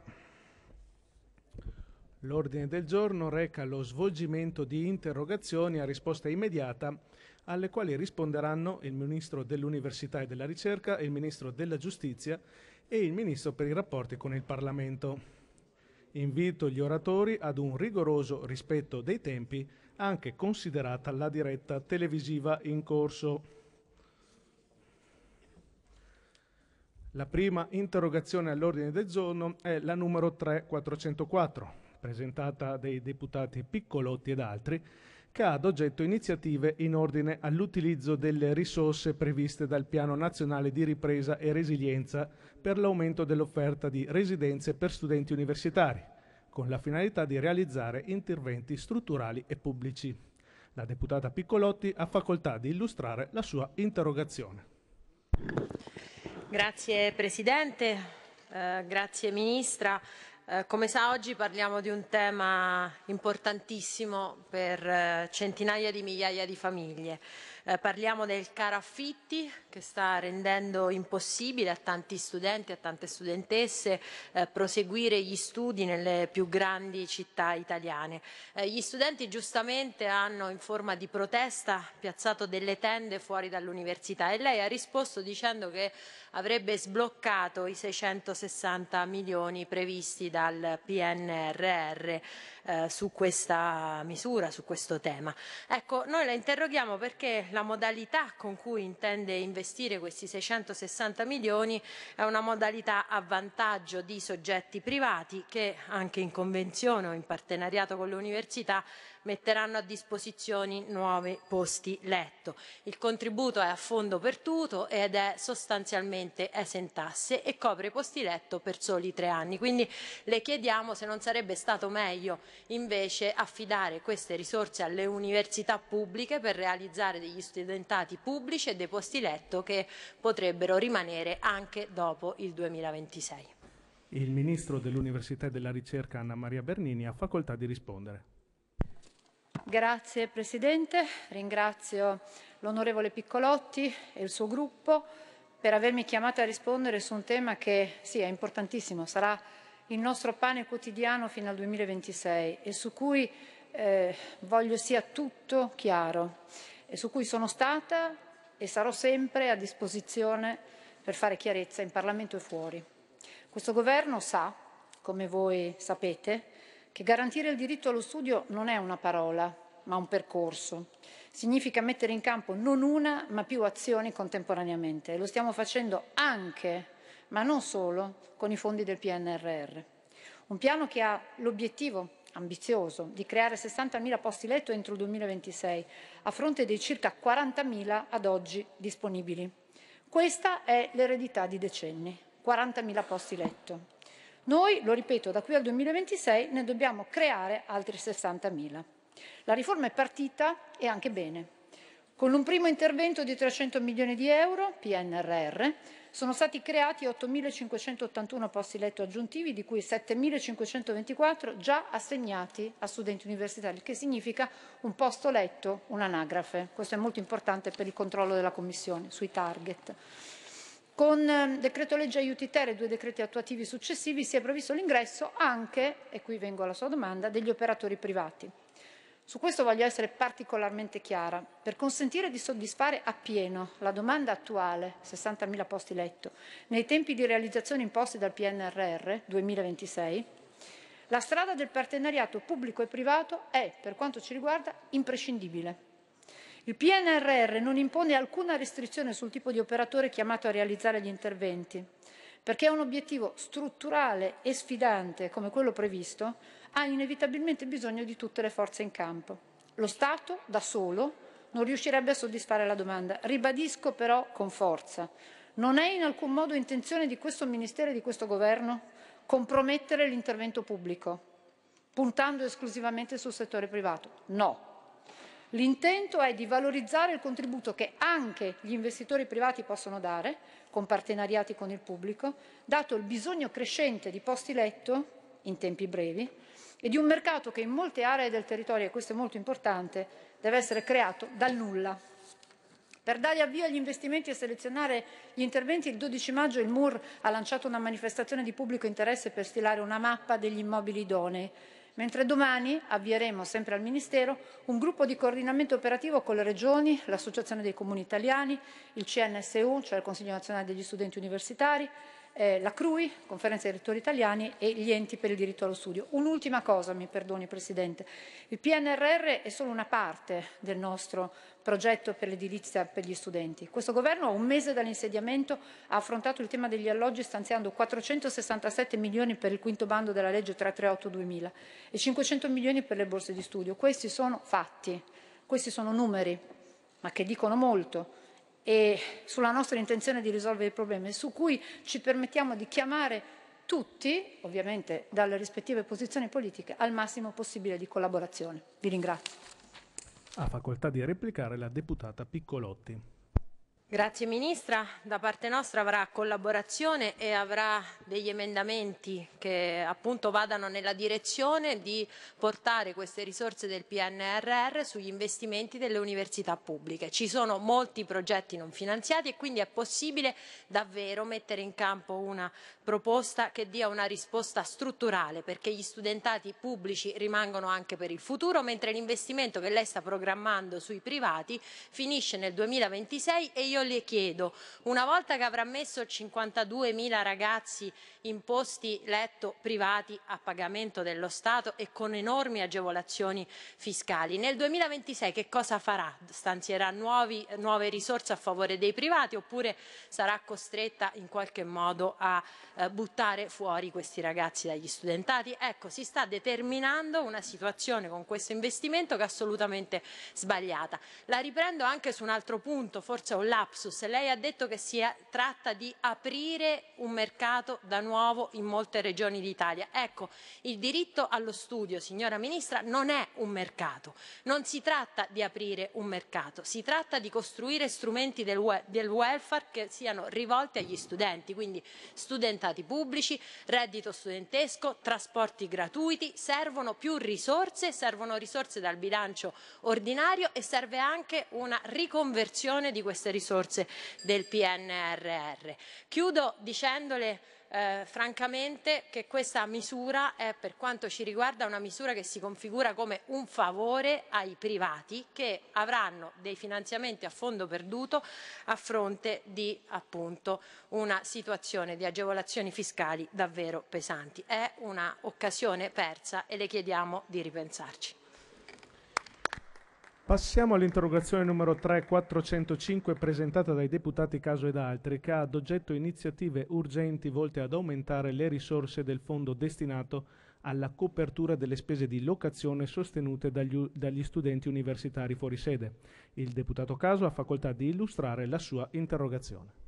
L'ordine del giorno reca lo svolgimento di interrogazioni a risposta immediata alle quali risponderanno il Ministro dell'Università e della Ricerca, il Ministro della Giustizia e il Ministro per i rapporti con il Parlamento. Invito gli oratori ad un rigoroso rispetto dei tempi, anche considerata la diretta televisiva in corso. La prima interrogazione all'ordine del giorno è la numero 3404, presentata dai deputati Piccolotti ed altri, che ha ad oggetto iniziative in ordine all'utilizzo delle risorse previste dal Piano Nazionale di Ripresa e Resilienza per l'aumento dell'offerta di residenze per studenti universitari, con la finalità di realizzare interventi strutturali e pubblici. La deputata Piccolotti ha facoltà di illustrare la sua interrogazione. Grazie Presidente, eh, grazie Ministra. Eh, come sa oggi parliamo di un tema importantissimo per eh, centinaia di migliaia di famiglie. Eh, parliamo del caro affitti che sta rendendo impossibile a tanti studenti, e a tante studentesse eh, proseguire gli studi nelle più grandi città italiane. Eh, gli studenti giustamente hanno in forma di protesta piazzato delle tende fuori dall'università e lei ha risposto dicendo che avrebbe sbloccato i 660 milioni previsti dal PNRR eh, su questa misura, su questo tema. Ecco, noi la interroghiamo perché la modalità con cui intende investire questi 660 milioni è una modalità a vantaggio di soggetti privati che anche in convenzione o in partenariato con le università metteranno a disposizione nuovi posti letto. Il contributo è a fondo perduto ed è sostanzialmente esentasse e copre posti letto per soli tre anni. Quindi le chiediamo se non sarebbe stato meglio invece affidare queste risorse alle università pubbliche per realizzare degli studentati pubblici e dei posti letto che potrebbero rimanere anche dopo il 2026. Il ministro dell'Università e della Ricerca Anna Maria Bernini ha facoltà di rispondere. Grazie Presidente, ringrazio l'onorevole Piccolotti e il suo gruppo per avermi chiamata a rispondere su un tema che sì, è importantissimo, sarà il nostro pane quotidiano fino al 2026 e su cui eh, voglio sia tutto chiaro e su cui sono stata e sarò sempre a disposizione per fare chiarezza in Parlamento e fuori. Questo governo sa, come voi sapete, che garantire il diritto allo studio non è una parola, ma un percorso. Significa mettere in campo non una, ma più azioni contemporaneamente. E lo stiamo facendo anche, ma non solo, con i fondi del PNRR. Un piano che ha l'obiettivo ambizioso di creare 60.000 posti letto entro il 2026, a fronte dei circa 40.000 ad oggi disponibili. Questa è l'eredità di decenni, 40.000 posti letto. Noi, lo ripeto, da qui al 2026 ne dobbiamo creare altri 60.000. La riforma è partita e anche bene. Con un primo intervento di 300 milioni di euro, PNRR, sono stati creati 8.581 posti letto aggiuntivi, di cui 7.524 già assegnati a studenti universitari, il che significa un posto letto, un'anagrafe. Questo è molto importante per il controllo della Commissione sui target. Con ehm, decreto legge aiuti ter e due decreti attuativi successivi si è previsto l'ingresso anche, e qui vengo alla sua domanda, degli operatori privati. Su questo voglio essere particolarmente chiara. Per consentire di soddisfare appieno la domanda attuale, 60.000 posti letto, nei tempi di realizzazione imposti dal PNRR 2026, la strada del partenariato pubblico e privato è, per quanto ci riguarda, imprescindibile. Il PNRR non impone alcuna restrizione sul tipo di operatore chiamato a realizzare gli interventi, perché un obiettivo strutturale e sfidante come quello previsto ha inevitabilmente bisogno di tutte le forze in campo. Lo Stato da solo non riuscirebbe a soddisfare la domanda. Ribadisco però con forza, non è in alcun modo intenzione di questo Ministero e di questo Governo compromettere l'intervento pubblico, puntando esclusivamente sul settore privato. No L'intento è di valorizzare il contributo che anche gli investitori privati possono dare, con partenariati con il pubblico, dato il bisogno crescente di posti letto in tempi brevi e di un mercato che in molte aree del territorio, e questo è molto importante, deve essere creato dal nulla. Per dare avvio agli investimenti e selezionare gli interventi, il 12 maggio il MUR ha lanciato una manifestazione di pubblico interesse per stilare una mappa degli immobili idonei mentre domani avvieremo sempre al Ministero un gruppo di coordinamento operativo con le regioni, l'Associazione dei Comuni Italiani, il CNSU, cioè il Consiglio Nazionale degli Studenti Universitari, eh, la CRUI, Conferenza dei Rettori Italiani e gli enti per il diritto allo studio. Un'ultima cosa, mi perdoni Presidente, il PNRR è solo una parte del nostro progetto per l'edilizia per gli studenti. Questo governo a un mese dall'insediamento ha affrontato il tema degli alloggi stanziando 467 milioni per il quinto bando della legge 338-2000 e 500 milioni per le borse di studio. Questi sono fatti, questi sono numeri, ma che dicono molto e sulla nostra intenzione di risolvere i problemi, su cui ci permettiamo di chiamare tutti, ovviamente dalle rispettive posizioni politiche, al massimo possibile di collaborazione. Vi ringrazio. Ha facoltà di replicare la deputata Piccolotti. Grazie Ministra, da parte nostra avrà collaborazione e avrà degli emendamenti che appunto vadano nella direzione di portare queste risorse del PNRR sugli investimenti delle università pubbliche. Ci sono molti progetti non finanziati e quindi è possibile davvero mettere in campo una proposta che dia una risposta strutturale perché gli studentati pubblici rimangono anche per il futuro mentre l'investimento che lei sta programmando sui privati finisce nel 2026 e io le chiedo, una volta che avrà messo 52.000 ragazzi in posti letto privati a pagamento dello Stato e con enormi agevolazioni fiscali, nel 2026 che cosa farà? Stanzierà nuovi, nuove risorse a favore dei privati oppure sarà costretta in qualche modo a eh, buttare fuori questi ragazzi dagli studentati? Ecco, si sta determinando una situazione con questo investimento che è assolutamente sbagliata. La riprendo anche su un altro punto, forse un lapso lapsus, lei ha detto che si tratta di aprire un mercato da nuovo in molte regioni d'Italia. Ecco, il diritto allo studio, signora Ministra, non è un mercato, non si tratta di aprire un mercato, si tratta di costruire strumenti del, del welfare che siano rivolti agli studenti, quindi studentati pubblici, reddito studentesco, trasporti gratuiti, servono più risorse, servono risorse dal bilancio ordinario e serve anche una riconversione di queste risorse risorse del PNRR. Chiudo dicendole eh, francamente che questa misura è per quanto ci riguarda una misura che si configura come un favore ai privati che avranno dei finanziamenti a fondo perduto a fronte di appunto una situazione di agevolazioni fiscali davvero pesanti. È un'occasione persa e le chiediamo di ripensarci. Passiamo all'interrogazione numero 3405 presentata dai deputati Caso ed altri che ha ad oggetto iniziative urgenti volte ad aumentare le risorse del fondo destinato alla copertura delle spese di locazione sostenute dagli, dagli studenti universitari fuori sede. Il deputato Caso ha facoltà di illustrare la sua interrogazione.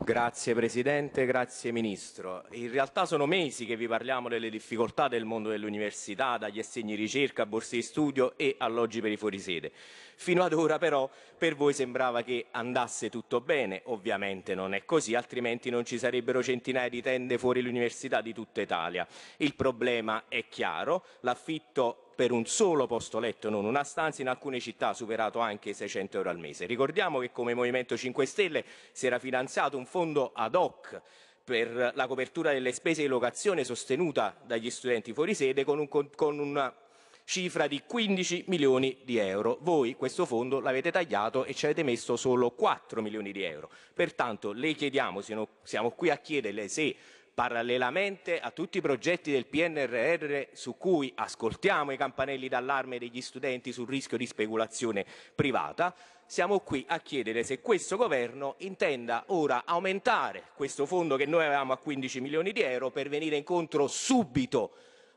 Grazie Presidente, grazie Ministro. In realtà sono mesi che vi parliamo delle difficoltà del mondo dell'università, dagli assegni ricerca, borse di studio e alloggi per i fuorisede. Fino ad ora però per voi sembrava che andasse tutto bene, ovviamente non è così, altrimenti non ci sarebbero centinaia di tende fuori l'università di tutta Italia. Il problema è chiaro, l'affitto per un solo posto letto, non una stanza, in alcune città ha superato anche i 600 euro al mese. Ricordiamo che come Movimento 5 Stelle si era finanziato un fondo ad hoc per la copertura delle spese di locazione sostenuta dagli studenti fuori sede con, un, con una cifra di 15 milioni di euro. Voi questo fondo l'avete tagliato e ci avete messo solo 4 milioni di euro. Pertanto le chiediamo, siamo qui a chiederle se parallelamente a tutti i progetti del PNRR su cui ascoltiamo i campanelli d'allarme degli studenti sul rischio di speculazione privata, siamo qui a chiedere se questo governo intenda ora aumentare questo fondo che noi avevamo a 15 milioni di euro per venire incontro subito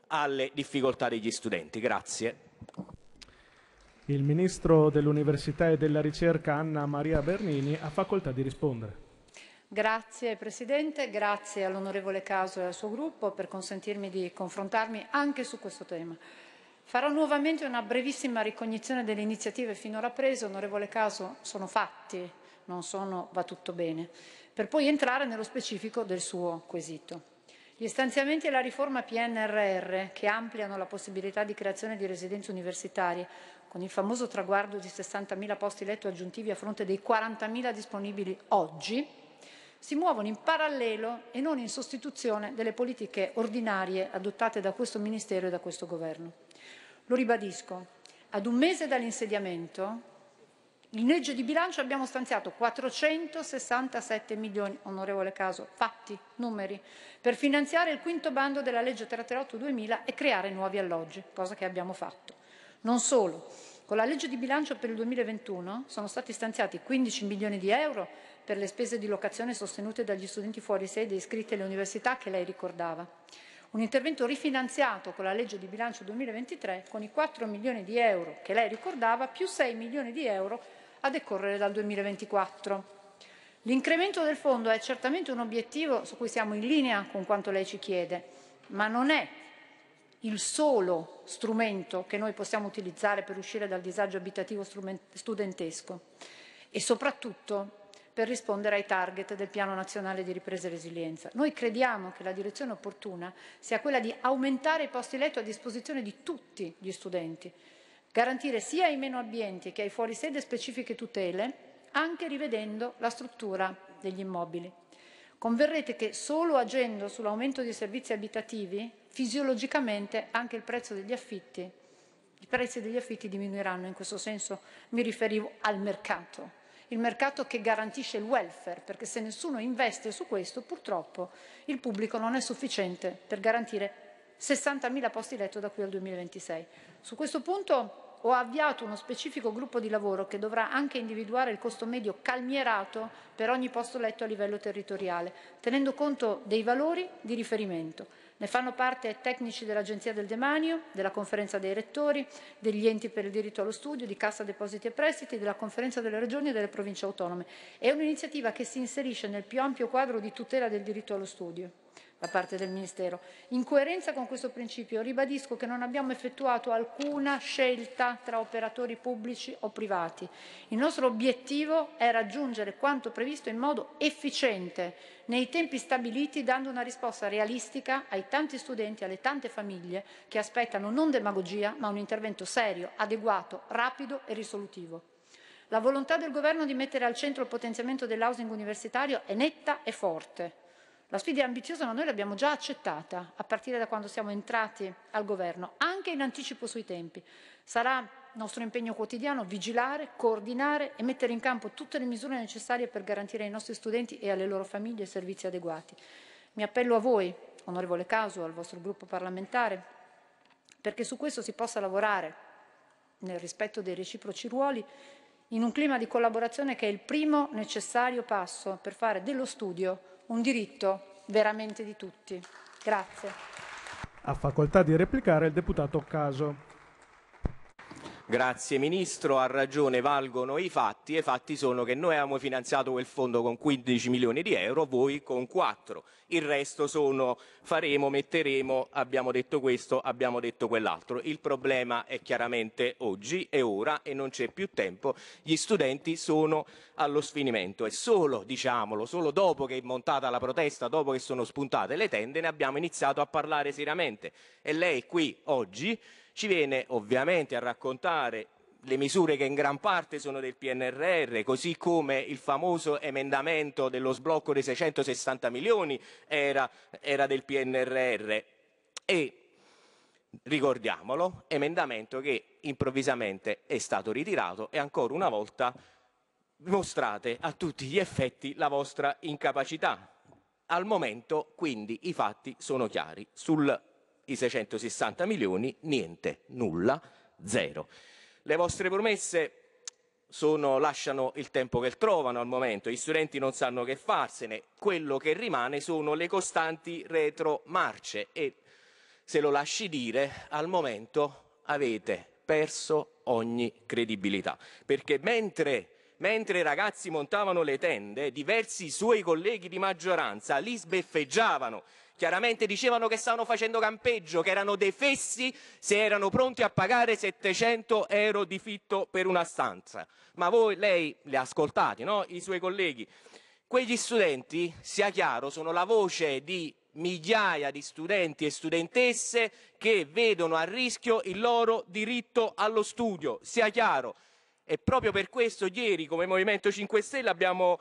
alle difficoltà degli studenti. Grazie. Il Ministro dell'Università e della Ricerca Anna Maria Bernini ha facoltà di rispondere. Grazie Presidente, grazie all'onorevole Caso e al suo gruppo per consentirmi di confrontarmi anche su questo tema. Farò nuovamente una brevissima ricognizione delle iniziative finora prese, onorevole Caso, sono fatti, non sono va tutto bene, per poi entrare nello specifico del suo quesito. Gli stanziamenti e la riforma PNRR, che ampliano la possibilità di creazione di residenze universitarie, con il famoso traguardo di 60.000 posti letto aggiuntivi a fronte dei 40.000 disponibili oggi, si muovono in parallelo e non in sostituzione delle politiche ordinarie adottate da questo Ministero e da questo Governo. Lo ribadisco, ad un mese dall'insediamento in legge di bilancio abbiamo stanziato 467 milioni, onorevole Caso, fatti, numeri, per finanziare il quinto bando della legge 338-2000 e creare nuovi alloggi, cosa che abbiamo fatto. Non solo, con la legge di bilancio per il 2021 sono stati stanziati 15 milioni di euro per le spese di locazione sostenute dagli studenti fuori sede iscritti alle università che lei ricordava. Un intervento rifinanziato con la legge di bilancio 2023 con i 4 milioni di euro che lei ricordava più 6 milioni di euro a decorrere dal 2024. L'incremento del fondo è certamente un obiettivo su cui siamo in linea con quanto lei ci chiede, ma non è il solo strumento che noi possiamo utilizzare per uscire dal disagio abitativo studentesco e soprattutto per rispondere ai target del Piano Nazionale di Ripresa e Resilienza. Noi crediamo che la direzione opportuna sia quella di aumentare i posti letto a disposizione di tutti gli studenti, garantire sia ai meno abbienti che ai fuori sede specifiche tutele, anche rivedendo la struttura degli immobili. Converrete che solo agendo sull'aumento dei servizi abitativi, fisiologicamente anche il prezzo degli affitti, i prezzi degli affitti diminuiranno, in questo senso mi riferivo al mercato il mercato che garantisce il welfare, perché se nessuno investe su questo, purtroppo il pubblico non è sufficiente per garantire 60.000 posti letto da qui al 2026. Su questo punto ho avviato uno specifico gruppo di lavoro che dovrà anche individuare il costo medio calmierato per ogni posto letto a livello territoriale, tenendo conto dei valori di riferimento. Ne fanno parte tecnici dell'Agenzia del Demanio, della Conferenza dei Rettori, degli enti per il diritto allo studio, di Cassa Depositi e Prestiti, della Conferenza delle Regioni e delle Province Autonome. È un'iniziativa che si inserisce nel più ampio quadro di tutela del diritto allo studio da parte del Ministero. In coerenza con questo principio ribadisco che non abbiamo effettuato alcuna scelta tra operatori pubblici o privati. Il nostro obiettivo è raggiungere quanto previsto in modo efficiente, nei tempi stabiliti, dando una risposta realistica ai tanti studenti e alle tante famiglie che aspettano non demagogia, ma un intervento serio, adeguato, rapido e risolutivo. La volontà del Governo di mettere al centro il potenziamento dell'housing universitario è netta e forte. La sfida è ambiziosa, ma noi l'abbiamo già accettata a partire da quando siamo entrati al governo, anche in anticipo sui tempi. Sarà nostro impegno quotidiano vigilare, coordinare e mettere in campo tutte le misure necessarie per garantire ai nostri studenti e alle loro famiglie servizi adeguati. Mi appello a voi, onorevole Caso, al vostro gruppo parlamentare, perché su questo si possa lavorare nel rispetto dei reciproci ruoli in un clima di collaborazione che è il primo necessario passo per fare dello studio un diritto veramente di tutti. Grazie. A facoltà di replicare il deputato Caso. Grazie Ministro, ha ragione, valgono i fatti e i fatti sono che noi abbiamo finanziato quel fondo con 15 milioni di euro, voi con 4. Il resto sono faremo, metteremo, abbiamo detto questo, abbiamo detto quell'altro. Il problema è chiaramente oggi e ora e non c'è più tempo. Gli studenti sono allo sfinimento e solo, diciamolo, solo dopo che è montata la protesta, dopo che sono spuntate le tende, ne abbiamo iniziato a parlare seriamente. E lei qui oggi ci viene ovviamente a raccontare le misure che in gran parte sono del PNRR, così come il famoso emendamento dello sblocco dei 660 milioni era, era del PNRR. E ricordiamolo, emendamento che improvvisamente è stato ritirato e ancora una volta mostrate a tutti gli effetti la vostra incapacità. Al momento, quindi, i fatti sono chiari. Sul i 660 milioni, niente, nulla, zero. Le vostre promesse sono, lasciano il tempo che trovano al momento, gli studenti non sanno che farsene, quello che rimane sono le costanti retromarce e se lo lasci dire, al momento avete perso ogni credibilità, perché mentre, mentre i ragazzi montavano le tende, diversi suoi colleghi di maggioranza li sbeffeggiavano, Chiaramente dicevano che stavano facendo campeggio, che erano dei fessi se erano pronti a pagare 700 euro di fitto per una stanza. Ma voi, lei, le ascoltate, no? I suoi colleghi. Quegli studenti, sia chiaro, sono la voce di migliaia di studenti e studentesse che vedono a rischio il loro diritto allo studio, sia chiaro. E proprio per questo ieri come Movimento 5 Stelle abbiamo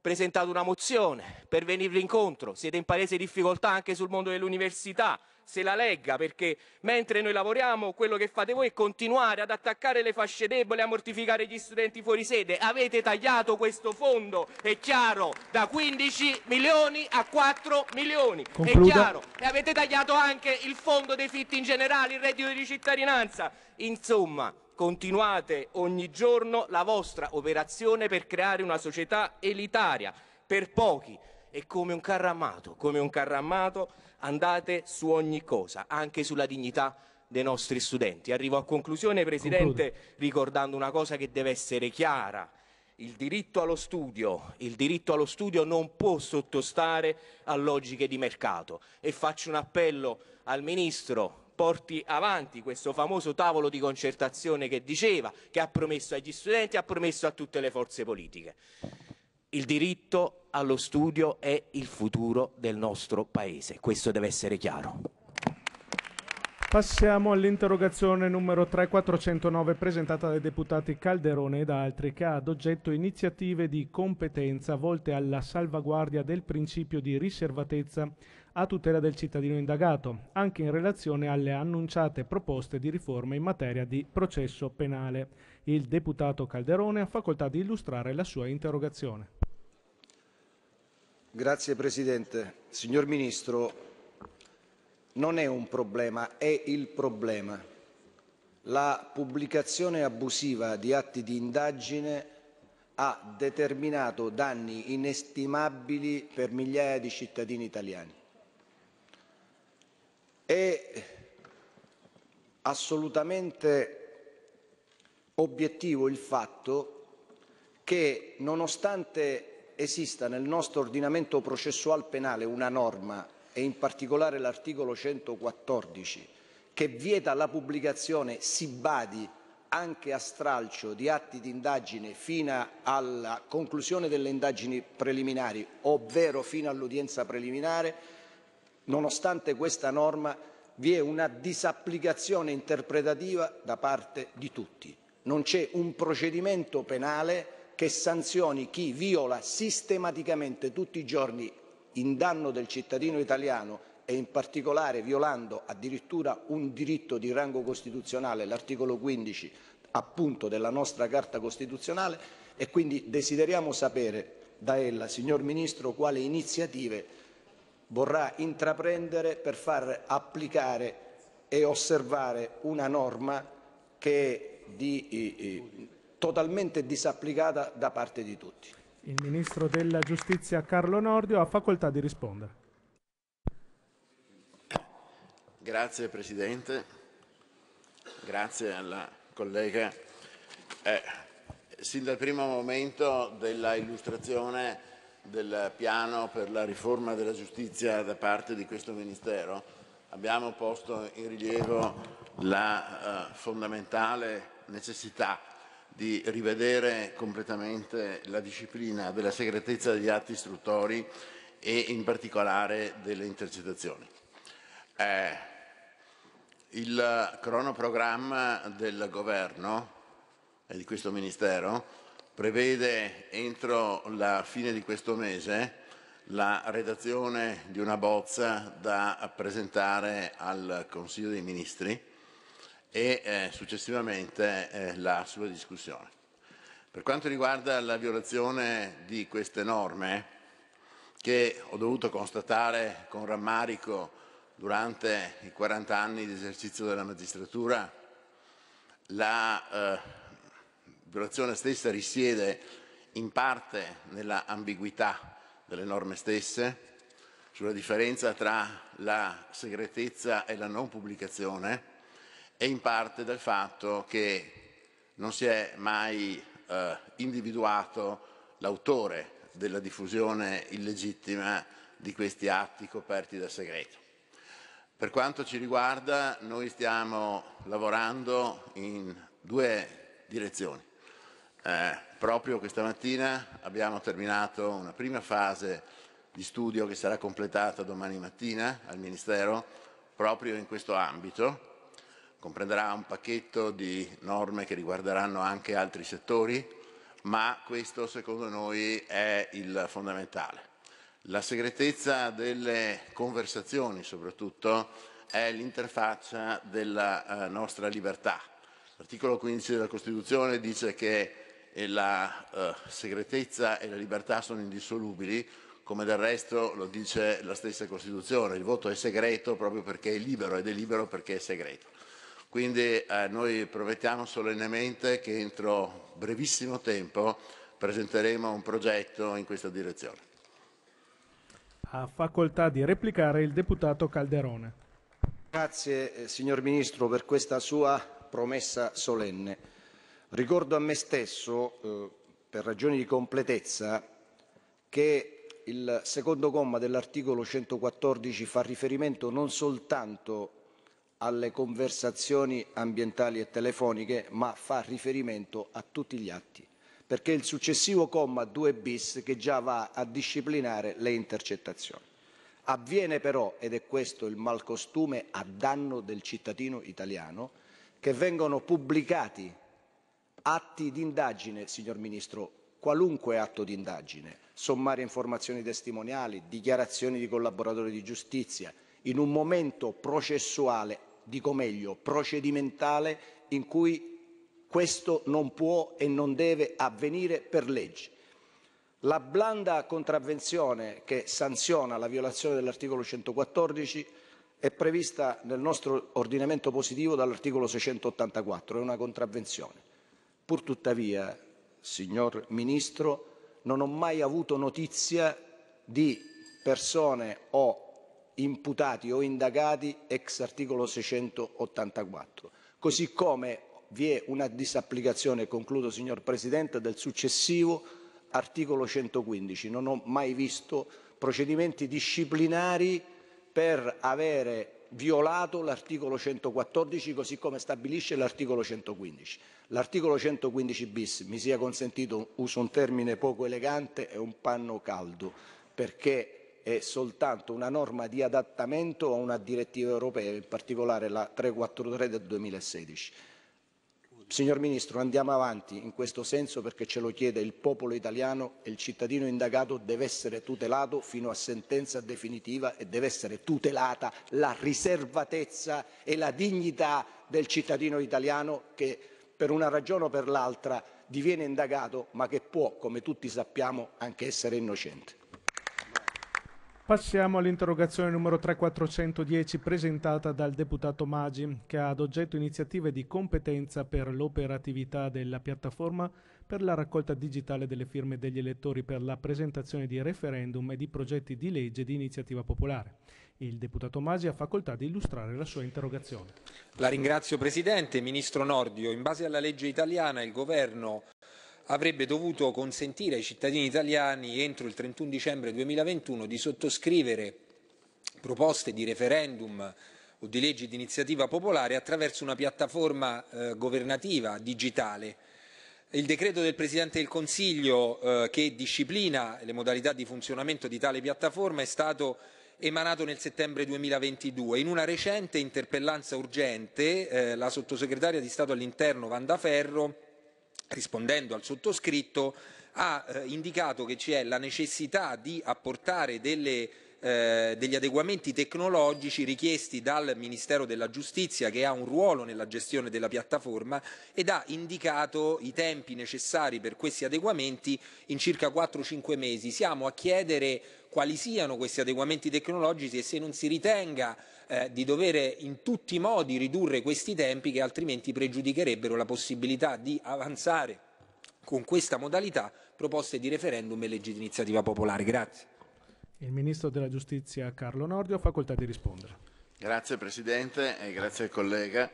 presentato una mozione per venirvi incontro, siete in palese difficoltà anche sul mondo dell'università, se la legga perché mentre noi lavoriamo quello che fate voi è continuare ad attaccare le fasce deboli, a mortificare gli studenti fuori sede. Avete tagliato questo fondo, è chiaro, da 15 milioni a 4 milioni, Concluda. è chiaro. E avete tagliato anche il fondo dei fitti in generale, il reddito di cittadinanza. Insomma, Continuate ogni giorno la vostra operazione per creare una società elitaria, per pochi, e come un carrammato, come un carrammato andate su ogni cosa, anche sulla dignità dei nostri studenti. Arrivo a conclusione, Presidente, Conclude. ricordando una cosa che deve essere chiara. Il diritto allo studio, il diritto allo studio non può sottostare a logiche di mercato e faccio un appello al Ministro porti avanti questo famoso tavolo di concertazione che diceva, che ha promesso agli studenti, ha promesso a tutte le forze politiche. Il diritto allo studio è il futuro del nostro Paese, questo deve essere chiaro. Passiamo all'interrogazione numero 3409 presentata dai deputati Calderone ed altri che ha ad oggetto iniziative di competenza volte alla salvaguardia del principio di riservatezza a tutela del cittadino indagato, anche in relazione alle annunciate proposte di riforma in materia di processo penale. Il deputato Calderone ha facoltà di illustrare la sua interrogazione. Grazie Presidente. Signor Ministro, non è un problema, è il problema. La pubblicazione abusiva di atti di indagine ha determinato danni inestimabili per migliaia di cittadini italiani è assolutamente obiettivo il fatto che nonostante esista nel nostro ordinamento processual penale una norma, e in particolare l'articolo 114, che vieta la pubblicazione, si badi, anche a stralcio di atti di indagine fino alla conclusione delle indagini preliminari, ovvero fino all'udienza preliminare, Nonostante questa norma vi è una disapplicazione interpretativa da parte di tutti. Non c'è un procedimento penale che sanzioni chi viola sistematicamente tutti i giorni in danno del cittadino italiano e in particolare violando addirittura un diritto di rango costituzionale, l'articolo 15 appunto della nostra Carta Costituzionale e quindi desideriamo sapere da ella, signor Ministro, quali iniziative vorrà intraprendere per far applicare e osservare una norma che è di, eh, totalmente disapplicata da parte di tutti. Il Ministro della Giustizia Carlo Nordio ha facoltà di rispondere. Grazie Presidente, grazie alla collega. Eh, sin dal primo momento della illustrazione del piano per la riforma della giustizia da parte di questo Ministero abbiamo posto in rilievo la eh, fondamentale necessità di rivedere completamente la disciplina della segretezza degli atti istruttori e in particolare delle intercettazioni. Eh, il cronoprogramma del governo e di questo Ministero prevede entro la fine di questo mese la redazione di una bozza da presentare al Consiglio dei Ministri e eh, successivamente eh, la sua discussione. Per quanto riguarda la violazione di queste norme, che ho dovuto constatare con rammarico durante i 40 anni di esercizio della magistratura, la eh, violazione stessa risiede in parte nella ambiguità delle norme stesse, sulla differenza tra la segretezza e la non pubblicazione e in parte dal fatto che non si è mai eh, individuato l'autore della diffusione illegittima di questi atti coperti da segreto. Per quanto ci riguarda, noi stiamo lavorando in due direzioni. Eh, proprio questa mattina abbiamo terminato una prima fase di studio che sarà completata domani mattina al Ministero proprio in questo ambito. Comprenderà un pacchetto di norme che riguarderanno anche altri settori, ma questo secondo noi è il fondamentale. La segretezza delle conversazioni soprattutto è l'interfaccia della eh, nostra libertà. L'articolo 15 della Costituzione dice che e la eh, segretezza e la libertà sono indissolubili, come del resto lo dice la stessa Costituzione. Il voto è segreto proprio perché è libero ed è libero perché è segreto. Quindi eh, noi promettiamo solennemente che entro brevissimo tempo presenteremo un progetto in questa direzione. Ha facoltà di replicare il deputato Calderone. Grazie eh, signor Ministro per questa sua promessa solenne Ricordo a me stesso, eh, per ragioni di completezza, che il secondo comma dell'articolo 114 fa riferimento non soltanto alle conversazioni ambientali e telefoniche, ma fa riferimento a tutti gli atti, perché il successivo comma 2 bis che già va a disciplinare le intercettazioni. Avviene però, ed è questo il malcostume a danno del cittadino italiano, che vengono pubblicati Atti di indagine, signor Ministro, qualunque atto di indagine, sommare informazioni testimoniali, dichiarazioni di collaboratori di giustizia, in un momento processuale, dico meglio, procedimentale, in cui questo non può e non deve avvenire per legge. La blanda contravvenzione che sanziona la violazione dell'articolo 114 è prevista nel nostro ordinamento positivo dall'articolo 684, è una contravvenzione. Purtuttavia, signor Ministro, non ho mai avuto notizia di persone o imputati o indagati ex articolo 684, così come vi è una disapplicazione, concludo signor Presidente, del successivo articolo 115. Non ho mai visto procedimenti disciplinari per avere violato l'articolo 114 così come stabilisce l'articolo 115. L'articolo 115 bis, mi sia consentito, uso un termine poco elegante, è un panno caldo perché è soltanto una norma di adattamento a una direttiva europea, in particolare la 343 del 2016. Signor Ministro, andiamo avanti in questo senso perché ce lo chiede il popolo italiano e il cittadino indagato deve essere tutelato fino a sentenza definitiva e deve essere tutelata la riservatezza e la dignità del cittadino italiano che per una ragione o per l'altra diviene indagato ma che può, come tutti sappiamo, anche essere innocente. Passiamo all'interrogazione numero 3410 presentata dal deputato Maggi, che ha ad oggetto iniziative di competenza per l'operatività della piattaforma per la raccolta digitale delle firme degli elettori per la presentazione di referendum e di progetti di legge di iniziativa popolare. Il deputato Masi ha facoltà di illustrare la sua interrogazione. La ringrazio Presidente. Ministro Nordio, in base alla legge italiana il Governo avrebbe dovuto consentire ai cittadini italiani entro il 31 dicembre 2021 di sottoscrivere proposte di referendum o di leggi di iniziativa popolare attraverso una piattaforma eh, governativa digitale. Il decreto del Presidente del Consiglio eh, che disciplina le modalità di funzionamento di tale piattaforma è stato emanato nel settembre 2022. In una recente interpellanza urgente eh, la sottosegretaria di Stato all'interno Vanda Ferro rispondendo al sottoscritto, ha eh, indicato che c'è la necessità di apportare delle, eh, degli adeguamenti tecnologici richiesti dal Ministero della Giustizia che ha un ruolo nella gestione della piattaforma ed ha indicato i tempi necessari per questi adeguamenti in circa 4-5 mesi. Siamo a chiedere quali siano questi adeguamenti tecnologici e se non si ritenga eh, di dover in tutti i modi ridurre questi tempi che altrimenti pregiudicherebbero la possibilità di avanzare con questa modalità proposte di referendum e leggi di iniziativa popolare. Grazie. Il Ministro della Giustizia Carlo Nordio ha facoltà di rispondere. Grazie Presidente e grazie collega.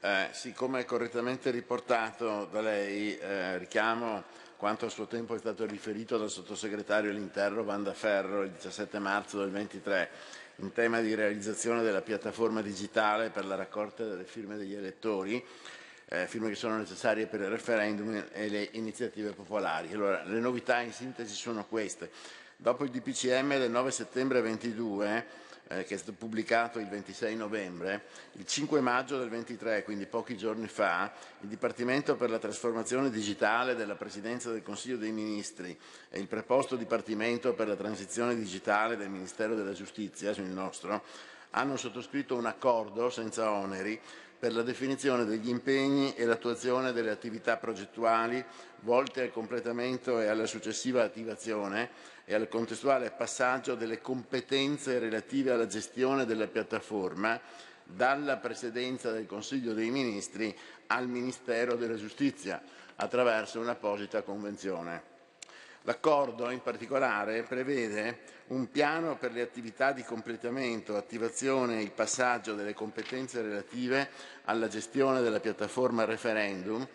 Eh, siccome è correttamente riportato da lei, eh, richiamo quanto a suo tempo è stato riferito dal sottosegretario all'interno Vanda Ferro il 17 marzo del 23 in tema di realizzazione della piattaforma digitale per la raccolta delle firme degli elettori, eh, firme che sono necessarie per il referendum e le iniziative popolari. Allora, le novità in sintesi sono queste. Dopo il DPCM del 9 settembre 22 eh, che è stato pubblicato il 26 novembre, il 5 maggio del 23, quindi pochi giorni fa, il Dipartimento per la trasformazione digitale della Presidenza del Consiglio dei Ministri e il preposto Dipartimento per la transizione digitale del Ministero della Giustizia, cioè il nostro, hanno sottoscritto un accordo senza oneri per la definizione degli impegni e l'attuazione delle attività progettuali volte al completamento e alla successiva attivazione e al contestuale passaggio delle competenze relative alla gestione della piattaforma dalla presidenza del Consiglio dei Ministri al Ministero della Giustizia attraverso un'apposita convenzione. L'accordo in particolare prevede un piano per le attività di completamento, attivazione e il passaggio delle competenze relative alla gestione della piattaforma referendum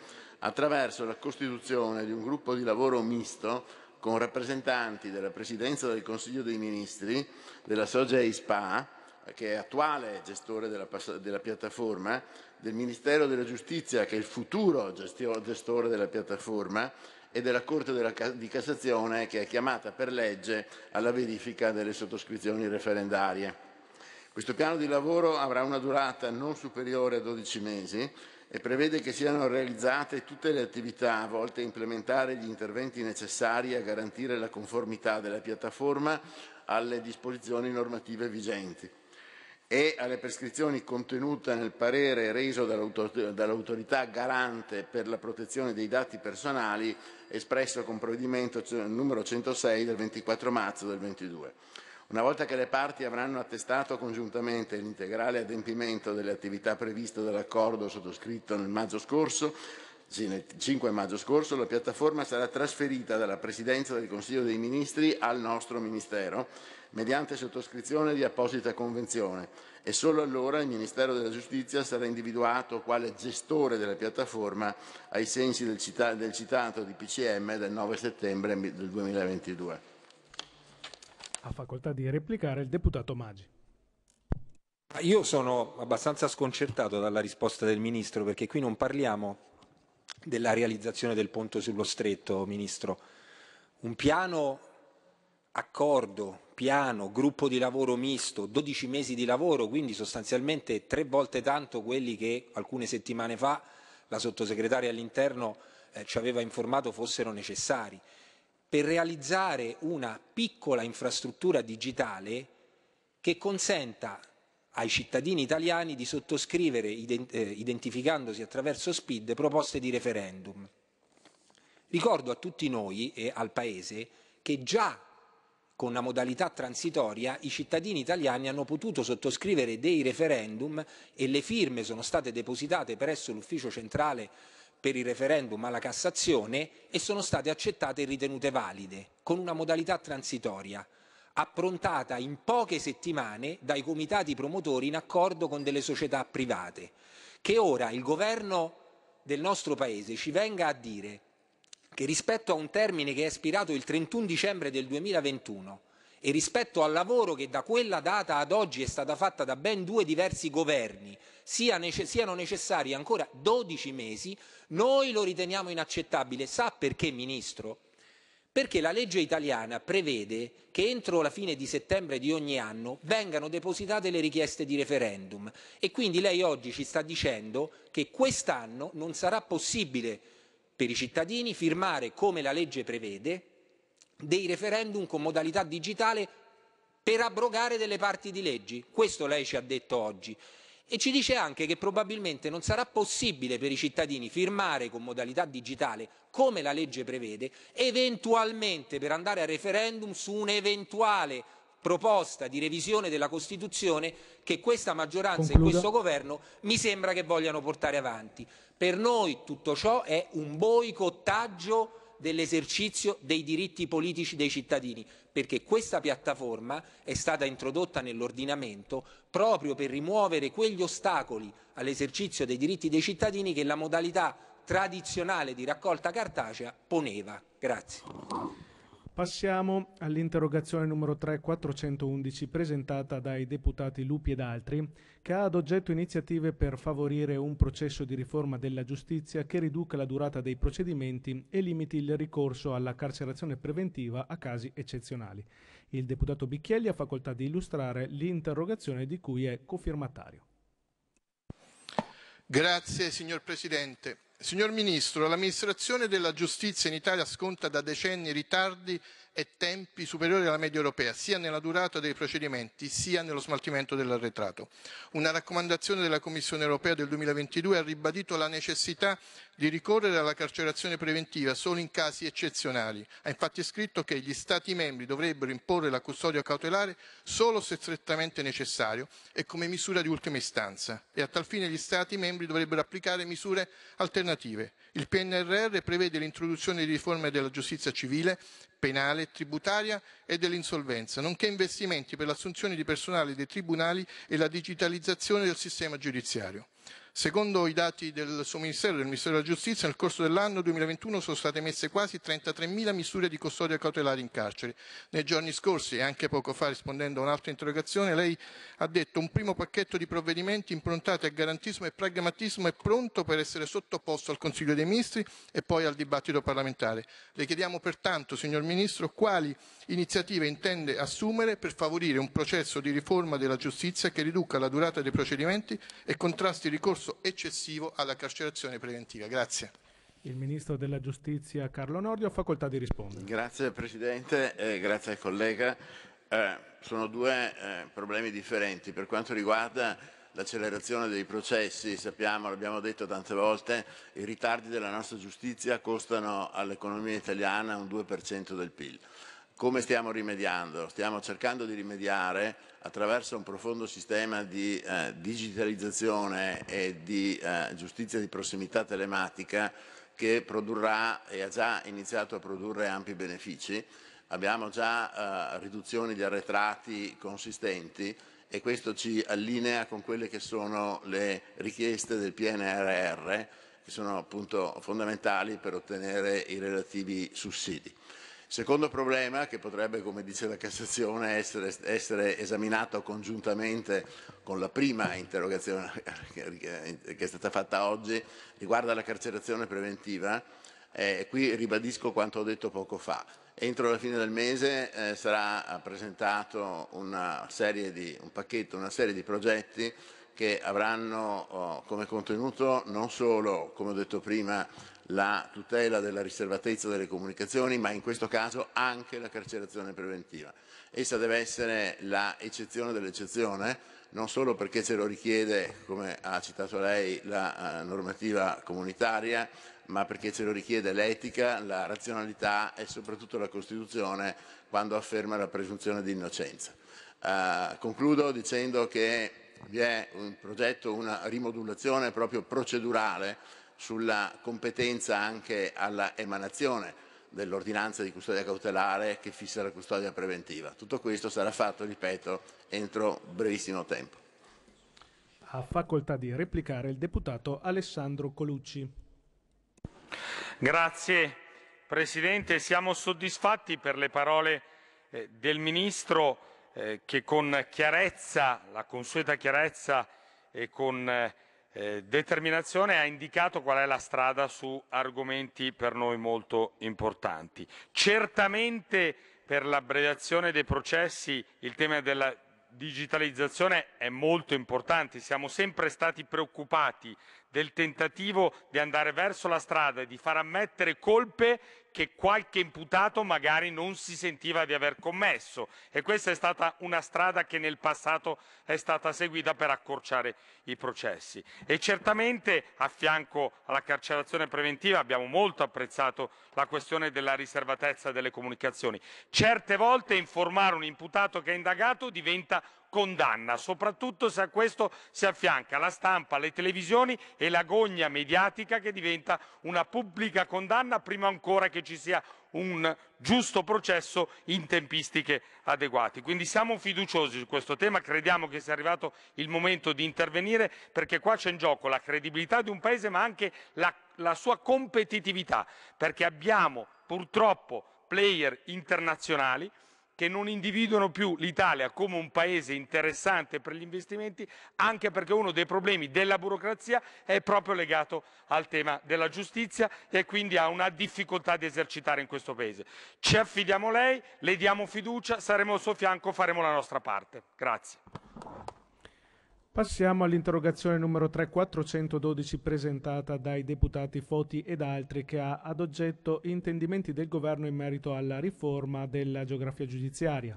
attraverso la costituzione di un gruppo di lavoro misto con rappresentanti della Presidenza del Consiglio dei Ministri, della Sogei SPA, che è attuale gestore della, della, piattaforma, del Ministero della Giustizia, che è il futuro gestio, gestore della piattaforma, e della Corte della, di Cassazione, che è chiamata per legge alla verifica delle sottoscrizioni referendarie. Questo piano di lavoro avrà una durata non superiore a 12 mesi e prevede che siano realizzate tutte le attività volte a implementare gli interventi necessari a garantire la conformità della piattaforma alle disposizioni normative vigenti e alle prescrizioni contenute nel parere reso dall'autorità garante per la protezione dei dati personali espresso con provvedimento numero 106 del 24 marzo del 22. Una volta che le parti avranno attestato congiuntamente l'integrale adempimento delle attività previste dall'accordo sottoscritto nel maggio scorso, sì, nel 5 maggio scorso, la piattaforma sarà trasferita dalla Presidenza del Consiglio dei Ministri al nostro Ministero mediante sottoscrizione di apposita convenzione e solo allora il Ministero della Giustizia sarà individuato quale gestore della piattaforma ai sensi del, cita- del citato DPCM del 9 settembre del 2022. Ha facoltà di replicare il deputato Maggi. Io sono abbastanza sconcertato dalla risposta del Ministro perché qui non parliamo della realizzazione del ponte sullo stretto, Ministro. Un piano, accordo, piano, gruppo di lavoro misto, 12 mesi di lavoro, quindi sostanzialmente tre volte tanto quelli che alcune settimane fa la sottosegretaria all'interno eh, ci aveva informato fossero necessari per realizzare una piccola infrastruttura digitale che consenta ai cittadini italiani di sottoscrivere, eh, identificandosi attraverso SPID, proposte di referendum. Ricordo a tutti noi e al Paese che già con una modalità transitoria i cittadini italiani hanno potuto sottoscrivere dei referendum e le firme sono state depositate presso l'ufficio centrale per il referendum alla Cassazione e sono state accettate e ritenute valide con una modalità transitoria approntata in poche settimane dai comitati promotori in accordo con delle società private. Che ora il governo del nostro Paese ci venga a dire che rispetto a un termine che è espirato il 31 dicembre del 2021 e rispetto al lavoro che da quella data ad oggi è stata fatta da ben due diversi governi sia nece siano necessari ancora dodici mesi, noi lo riteniamo inaccettabile. Sa perché, Ministro? Perché la legge italiana prevede che entro la fine di settembre di ogni anno vengano depositate le richieste di referendum e quindi lei oggi ci sta dicendo che quest'anno non sarà possibile per i cittadini firmare come la legge prevede dei referendum con modalità digitale per abrogare delle parti di leggi. Questo lei ci ha detto oggi. E ci dice anche che probabilmente non sarà possibile per i cittadini firmare con modalità digitale, come la legge prevede, eventualmente per andare a referendum su un'eventuale proposta di revisione della Costituzione che questa maggioranza Concludo. e questo governo mi sembra che vogliano portare avanti. Per noi tutto ciò è un boicottaggio dell'esercizio dei diritti politici dei cittadini, perché questa piattaforma è stata introdotta nell'ordinamento proprio per rimuovere quegli ostacoli all'esercizio dei diritti dei cittadini che la modalità tradizionale di raccolta cartacea poneva. Grazie. Passiamo all'interrogazione numero 3411 presentata dai deputati Lupi ed altri, che ha ad oggetto iniziative per favorire un processo di riforma della giustizia che riduca la durata dei procedimenti e limiti il ricorso alla carcerazione preventiva a casi eccezionali. Il deputato Bicchielli ha facoltà di illustrare l'interrogazione di cui è cofirmatario. Grazie signor Presidente. Signor Ministro, l'amministrazione della giustizia in Italia sconta da decenni ritardi e tempi superiori alla media europea, sia nella durata dei procedimenti, sia nello smaltimento dell'arretrato. Una raccomandazione della Commissione europea del 2022 ha ribadito la necessità di ricorrere alla carcerazione preventiva solo in casi eccezionali. Ha infatti scritto che gli Stati membri dovrebbero imporre la custodia cautelare solo se strettamente necessario e come misura di ultima istanza e a tal fine gli Stati membri dovrebbero applicare misure alternative. Il PNRR prevede l'introduzione di riforme della giustizia civile, penale, tributaria e dell'insolvenza, nonché investimenti per l'assunzione di personale dei tribunali e la digitalizzazione del sistema giudiziario. Secondo i dati del suo Ministero, del Ministero della Giustizia, nel corso dell'anno 2021 sono state emesse quasi 33.000 misure di custodia cautelare in carcere. Nei giorni scorsi e anche poco fa, rispondendo a un'altra interrogazione, lei ha detto un primo pacchetto di provvedimenti improntati a garantismo e pragmatismo è pronto per essere sottoposto al Consiglio dei Ministri e poi al dibattito parlamentare. Le chiediamo pertanto, signor Ministro, quali iniziative intende assumere per favorire un processo di riforma della giustizia che riduca la durata dei procedimenti e contrasti il ricorso eccessivo alla carcerazione preventiva. Grazie. Il Ministro della Giustizia Carlo Nordio ha facoltà di rispondere. Grazie Presidente, eh, grazie collega. Eh, sono due eh, problemi differenti. Per quanto riguarda l'accelerazione dei processi, sappiamo, l'abbiamo detto tante volte, i ritardi della nostra giustizia costano all'economia italiana un 2% del PIL. Come stiamo rimediando? Stiamo cercando di rimediare attraverso un profondo sistema di eh, digitalizzazione e di eh, giustizia di prossimità telematica che produrrà e ha già iniziato a produrre ampi benefici. Abbiamo già eh, riduzioni di arretrati consistenti e questo ci allinea con quelle che sono le richieste del PNRR che sono appunto fondamentali per ottenere i relativi sussidi. Secondo problema che potrebbe, come dice la Cassazione, essere, essere esaminato congiuntamente con la prima interrogazione che è stata fatta oggi, riguarda la carcerazione preventiva. Eh, qui ribadisco quanto ho detto poco fa. Entro la fine del mese eh, sarà presentato una di, un pacchetto, una serie di progetti che avranno oh, come contenuto non solo, come ho detto prima, la tutela della riservatezza delle comunicazioni, ma in questo caso anche la carcerazione preventiva. Essa deve essere l'eccezione dell'eccezione, non solo perché ce lo richiede, come ha citato lei, la eh, normativa comunitaria, ma perché ce lo richiede l'etica, la razionalità e soprattutto la Costituzione quando afferma la presunzione di innocenza. Eh, concludo dicendo che vi è un progetto, una rimodulazione proprio procedurale sulla competenza anche alla emanazione dell'ordinanza di custodia cautelare che fissa la custodia preventiva. Tutto questo sarà fatto, ripeto, entro brevissimo tempo. Ha facoltà di replicare il deputato Alessandro Colucci. Grazie Presidente, siamo soddisfatti per le parole eh, del Ministro eh, che con chiarezza, la consueta chiarezza e con eh, eh, determinazione ha indicato qual è la strada su argomenti per noi molto importanti. Certamente per l'abbreviazione dei processi il tema della digitalizzazione è molto importante, siamo sempre stati preoccupati del tentativo di andare verso la strada e di far ammettere colpe che qualche imputato magari non si sentiva di aver commesso e questa è stata una strada che nel passato è stata seguita per accorciare i processi e certamente a fianco alla carcerazione preventiva abbiamo molto apprezzato la questione della riservatezza delle comunicazioni certe volte informare un imputato che è indagato diventa condanna, soprattutto se a questo si affianca la stampa, le televisioni e l'agonia mediatica che diventa una pubblica condanna prima ancora che ci sia un giusto processo in tempistiche adeguate. Quindi siamo fiduciosi su questo tema, crediamo che sia arrivato il momento di intervenire perché qua c'è in gioco la credibilità di un Paese ma anche la, la sua competitività perché abbiamo purtroppo player internazionali che non individuano più l'Italia come un paese interessante per gli investimenti, anche perché uno dei problemi della burocrazia è proprio legato al tema della giustizia e quindi ha una difficoltà di esercitare in questo paese. Ci affidiamo a lei, le diamo fiducia, saremo al suo fianco, faremo la nostra parte. Grazie. Passiamo all'interrogazione numero 3412 presentata dai deputati Foti ed altri che ha ad oggetto intendimenti del governo in merito alla riforma della geografia giudiziaria.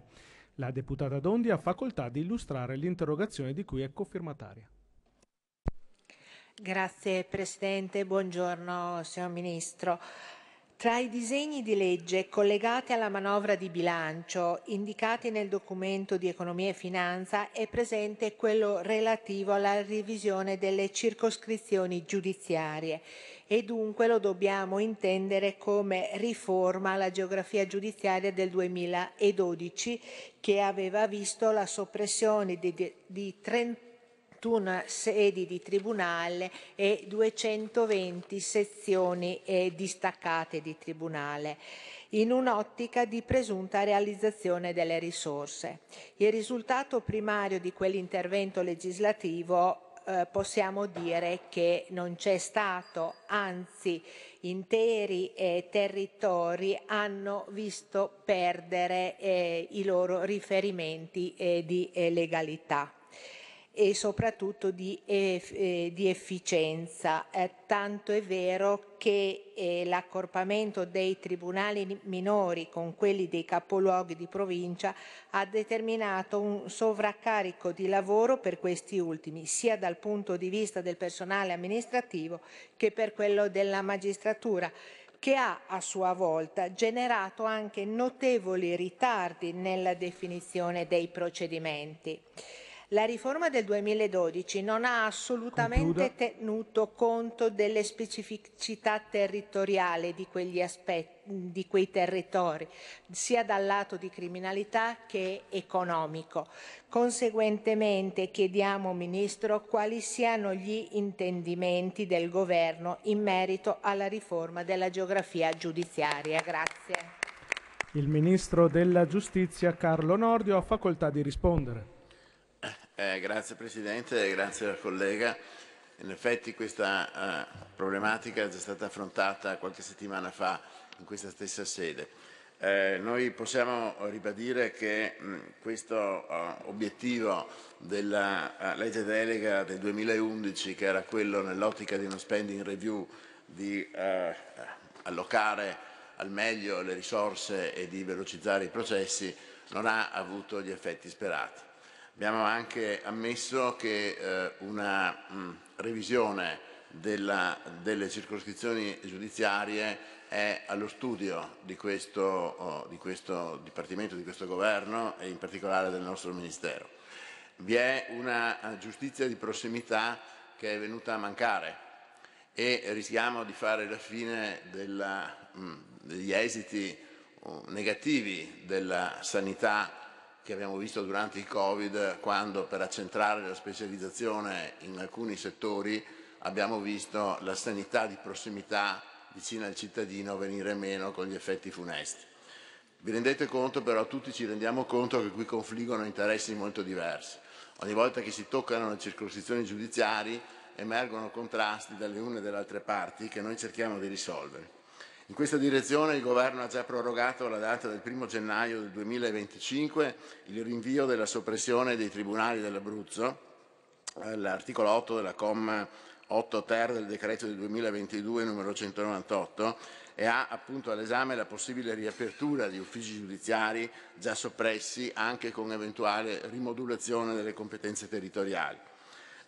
La deputata Dondi ha facoltà di illustrare l'interrogazione di cui è cofirmataria. Grazie Presidente, buongiorno signor Ministro. Tra i disegni di legge collegati alla manovra di bilancio indicati nel documento di economia e finanza è presente quello relativo alla revisione delle circoscrizioni giudiziarie e dunque lo dobbiamo intendere come riforma alla geografia giudiziaria del 2012 che aveva visto la soppressione di, di 31 21 sedi di tribunale e 220 sezioni eh, distaccate di tribunale in un'ottica di presunta realizzazione delle risorse. Il risultato primario di quell'intervento legislativo eh, possiamo dire che non c'è stato, anzi interi eh, territori hanno visto perdere eh, i loro riferimenti eh, di eh, legalità e soprattutto di, eh, di efficienza. Eh, tanto è vero che eh, l'accorpamento dei tribunali minori con quelli dei capoluoghi di provincia ha determinato un sovraccarico di lavoro per questi ultimi, sia dal punto di vista del personale amministrativo che per quello della magistratura che ha a sua volta generato anche notevoli ritardi nella definizione dei procedimenti. La riforma del 2012 non ha assolutamente Concluda. tenuto conto delle specificità territoriali di, di, quei territori, sia dal lato di criminalità che economico. Conseguentemente chiediamo, Ministro, quali siano gli intendimenti del Governo in merito alla riforma della geografia giudiziaria. Grazie. Il Ministro della Giustizia Carlo Nordio ha facoltà di rispondere. Eh, grazie Presidente, grazie al collega. In effetti questa eh, problematica è già stata affrontata qualche settimana fa in questa stessa sede. Eh, noi possiamo ribadire che mh, questo uh, obiettivo della uh, legge delega del 2011, che era quello nell'ottica di uno spending review di uh, allocare al meglio le risorse e di velocizzare i processi, non ha avuto gli effetti sperati. Abbiamo anche ammesso che eh, una mh, mm, revisione della, delle circoscrizioni giudiziarie è allo studio di questo, oh, di questo Dipartimento, di questo Governo e in particolare del nostro Ministero. Vi è una eh, giustizia di prossimità che è venuta a mancare e rischiamo di fare la fine della, mh, mm, degli esiti oh, negativi della sanità che abbiamo visto durante il Covid, quando per accentrare la specializzazione in alcuni settori abbiamo visto la sanità di prossimità vicina al cittadino venire meno con gli effetti funesti. Vi rendete conto però, tutti ci rendiamo conto che qui confliggono interessi molto diversi. Ogni volta che si toccano le circoscrizioni giudiziarie emergono contrasti dalle une e dalle altre parti che noi cerchiamo di risolvere. In questa direzione il Governo ha già prorogato la data del 1 gennaio del 2025 il rinvio della soppressione dei tribunali dell'Abruzzo, eh, l'articolo 8 della comma 8 ter del decreto del 2022 numero 198 e ha appunto all'esame la possibile riapertura di uffici giudiziari già soppressi anche con eventuale rimodulazione delle competenze territoriali.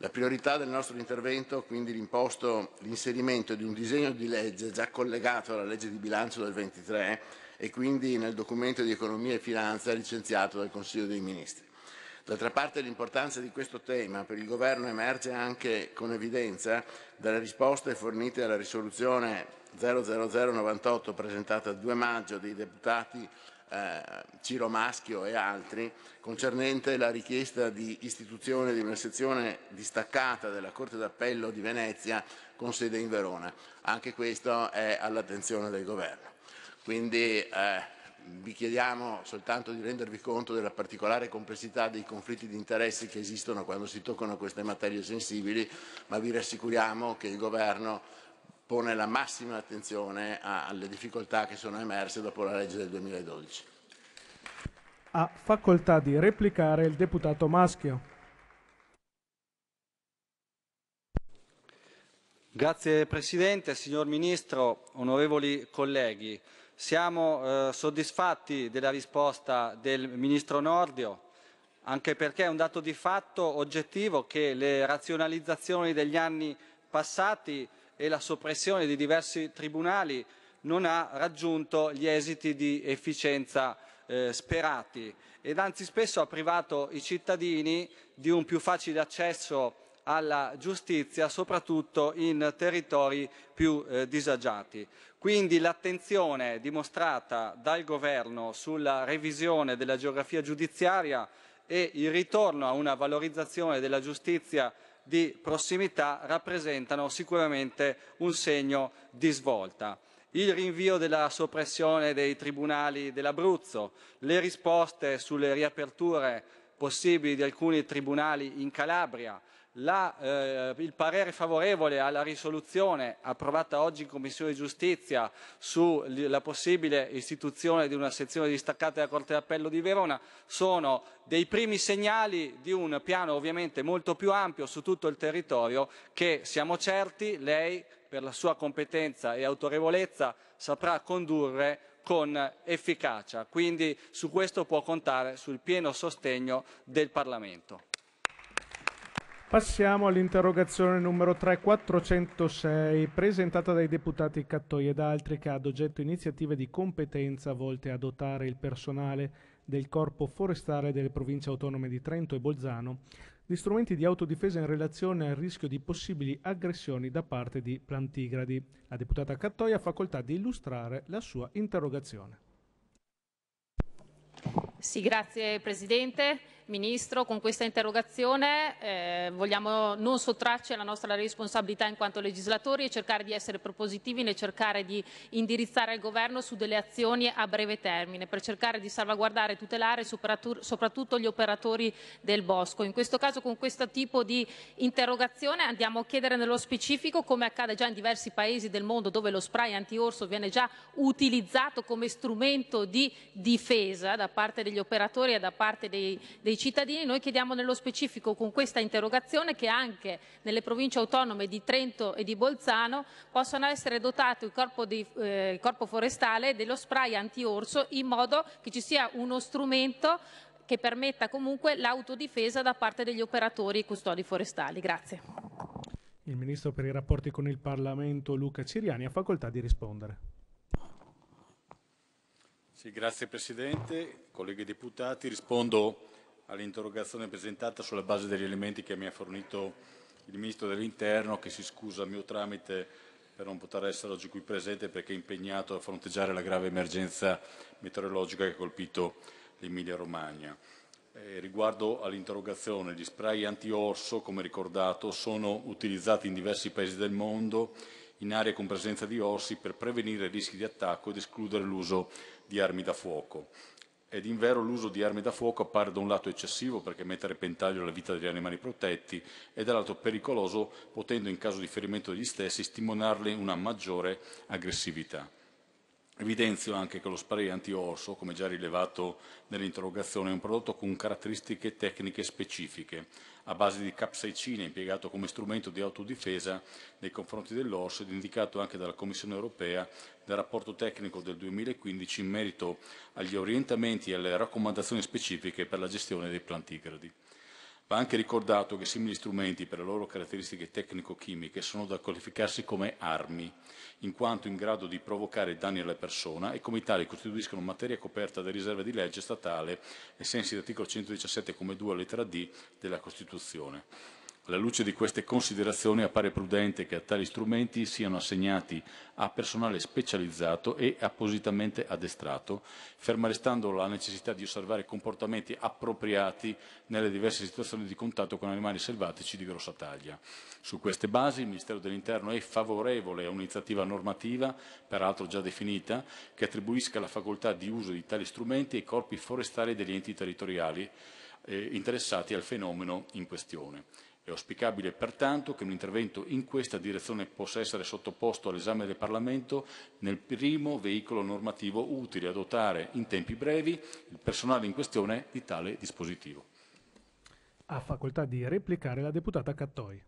La priorità del nostro intervento quindi l'imposto l'inserimento di un disegno di legge già collegato alla legge di bilancio del 23 e quindi nel documento di economia e finanza licenziato dal Consiglio dei Ministri. D'altra parte l'importanza di questo tema per il Governo emerge anche con evidenza dalle risposte fornite alla risoluzione 00098 presentata il 2 maggio dei deputati eh, Ciro Maschio e altri concernente la richiesta di istituzione di una sezione distaccata della Corte d'Appello di Venezia con sede in Verona. Anche questo è all'attenzione del Governo. Quindi eh, vi chiediamo soltanto di rendervi conto della particolare complessità dei conflitti di interessi che esistono quando si toccano queste materie sensibili, ma vi rassicuriamo che il Governo pone la massima attenzione alle difficoltà che sono emerse dopo la legge del 2012. Ha facoltà di replicare il deputato Maschio. Grazie Presidente, signor Ministro, onorevoli colleghi. Siamo eh, soddisfatti della risposta del Ministro Nordio, anche perché è un dato di fatto oggettivo che le razionalizzazioni degli anni passati e la soppressione di diversi tribunali non ha raggiunto gli esiti di efficienza eh, sperati ed anzi spesso ha privato i cittadini di un più facile accesso alla giustizia, soprattutto in territori più eh, disagiati. Quindi l'attenzione dimostrata dal governo sulla revisione della geografia giudiziaria e il ritorno a una valorizzazione della giustizia di prossimità rappresentano sicuramente un segno di svolta. Il rinvio della soppressione dei tribunali dell'Abruzzo, le risposte sulle riaperture possibili di alcuni tribunali in Calabria, la, eh, il parere favorevole alla risoluzione approvata oggi in Commissione Giustizia sulla possibile istituzione di una sezione distaccata della Corte d'Appello di Verona sono dei primi segnali di un piano ovviamente molto più ampio su tutto il territorio che siamo certi lei per la sua competenza e autorevolezza saprà condurre con efficacia. Quindi su questo può contare sul pieno sostegno del Parlamento. Passiamo all'interrogazione numero 3406, presentata dai deputati Cattoi ed altri, che ha ad oggetto iniziative di competenza volte a dotare il personale del Corpo Forestale delle province autonome di Trento e Bolzano di strumenti di autodifesa in relazione al rischio di possibili aggressioni da parte di plantigradi. La deputata Cattoi ha facoltà di illustrare la sua interrogazione. Sì, grazie Presidente. Ministro, con questa interrogazione eh, vogliamo non sottrarci alla nostra responsabilità in quanto legislatori e cercare di essere propositivi nel cercare di indirizzare il Governo su delle azioni a breve termine per cercare di salvaguardare e tutelare soprattutto gli operatori del bosco. In questo caso con questo tipo di interrogazione andiamo a chiedere nello specifico come accade già in diversi paesi del mondo dove lo spray antiorso viene già utilizzato come strumento di difesa da parte degli operatori e da parte dei, dei cittadini, noi chiediamo nello specifico con questa interrogazione che anche nelle province autonome di Trento e di Bolzano possano essere dotati il corpo, di, eh, il corpo forestale dello spray anti-orso in modo che ci sia uno strumento che permetta comunque l'autodifesa da parte degli operatori e custodi forestali. Grazie. Il Ministro per i rapporti con il Parlamento Luca Ciriani ha facoltà di rispondere. Sì, grazie Presidente, colleghi deputati. Rispondo all'interrogazione presentata sulla base degli elementi che mi ha fornito il Ministro dell'Interno che si scusa a mio tramite per non poter essere oggi qui presente perché è impegnato a fronteggiare la grave emergenza meteorologica che ha colpito l'Emilia Romagna. Eh, riguardo all'interrogazione, gli spray anti-orso, come ricordato, sono utilizzati in diversi paesi del mondo in aree con presenza di orsi per prevenire rischi di attacco ed escludere l'uso di armi da fuoco. Ed invero l'uso di armi da fuoco appare da un lato eccessivo perché mette a repentaglio la vita degli animali protetti e dall'altro pericoloso potendo in caso di ferimento degli stessi stimolarne una maggiore aggressività. Evidenzio anche che lo spray anti-orso, come già rilevato nell'interrogazione, è un prodotto con caratteristiche tecniche specifiche, a base di capsaicina impiegato come strumento di autodifesa nei confronti dell'orso ed indicato anche dalla Commissione europea nel rapporto tecnico del 2015 in merito agli orientamenti e alle raccomandazioni specifiche per la gestione dei plantigradi. Va anche ricordato che simili strumenti, per le loro caratteristiche tecnico-chimiche, sono da qualificarsi come armi, in quanto in grado di provocare danni alla persona e come tali costituiscono materia coperta da riserve di legge statale ai sensi dell'articolo 2, lettera D della Costituzione. Alla luce di queste considerazioni appare prudente che a tali strumenti siano assegnati a personale specializzato e appositamente addestrato, ferma restando la necessità di osservare comportamenti appropriati nelle diverse situazioni di contatto con animali selvatici di grossa taglia. Su queste basi il Ministero dell'Interno è favorevole a un'iniziativa normativa, peraltro già definita, che attribuisca la facoltà di uso di tali strumenti ai corpi forestali degli enti territoriali eh, interessati al fenomeno in questione. È auspicabile pertanto che un intervento in questa direzione possa essere sottoposto all'esame del Parlamento nel primo veicolo normativo utile a dotare in tempi brevi il personale in questione di tale dispositivo. Ha facoltà di replicare la deputata Cattoi.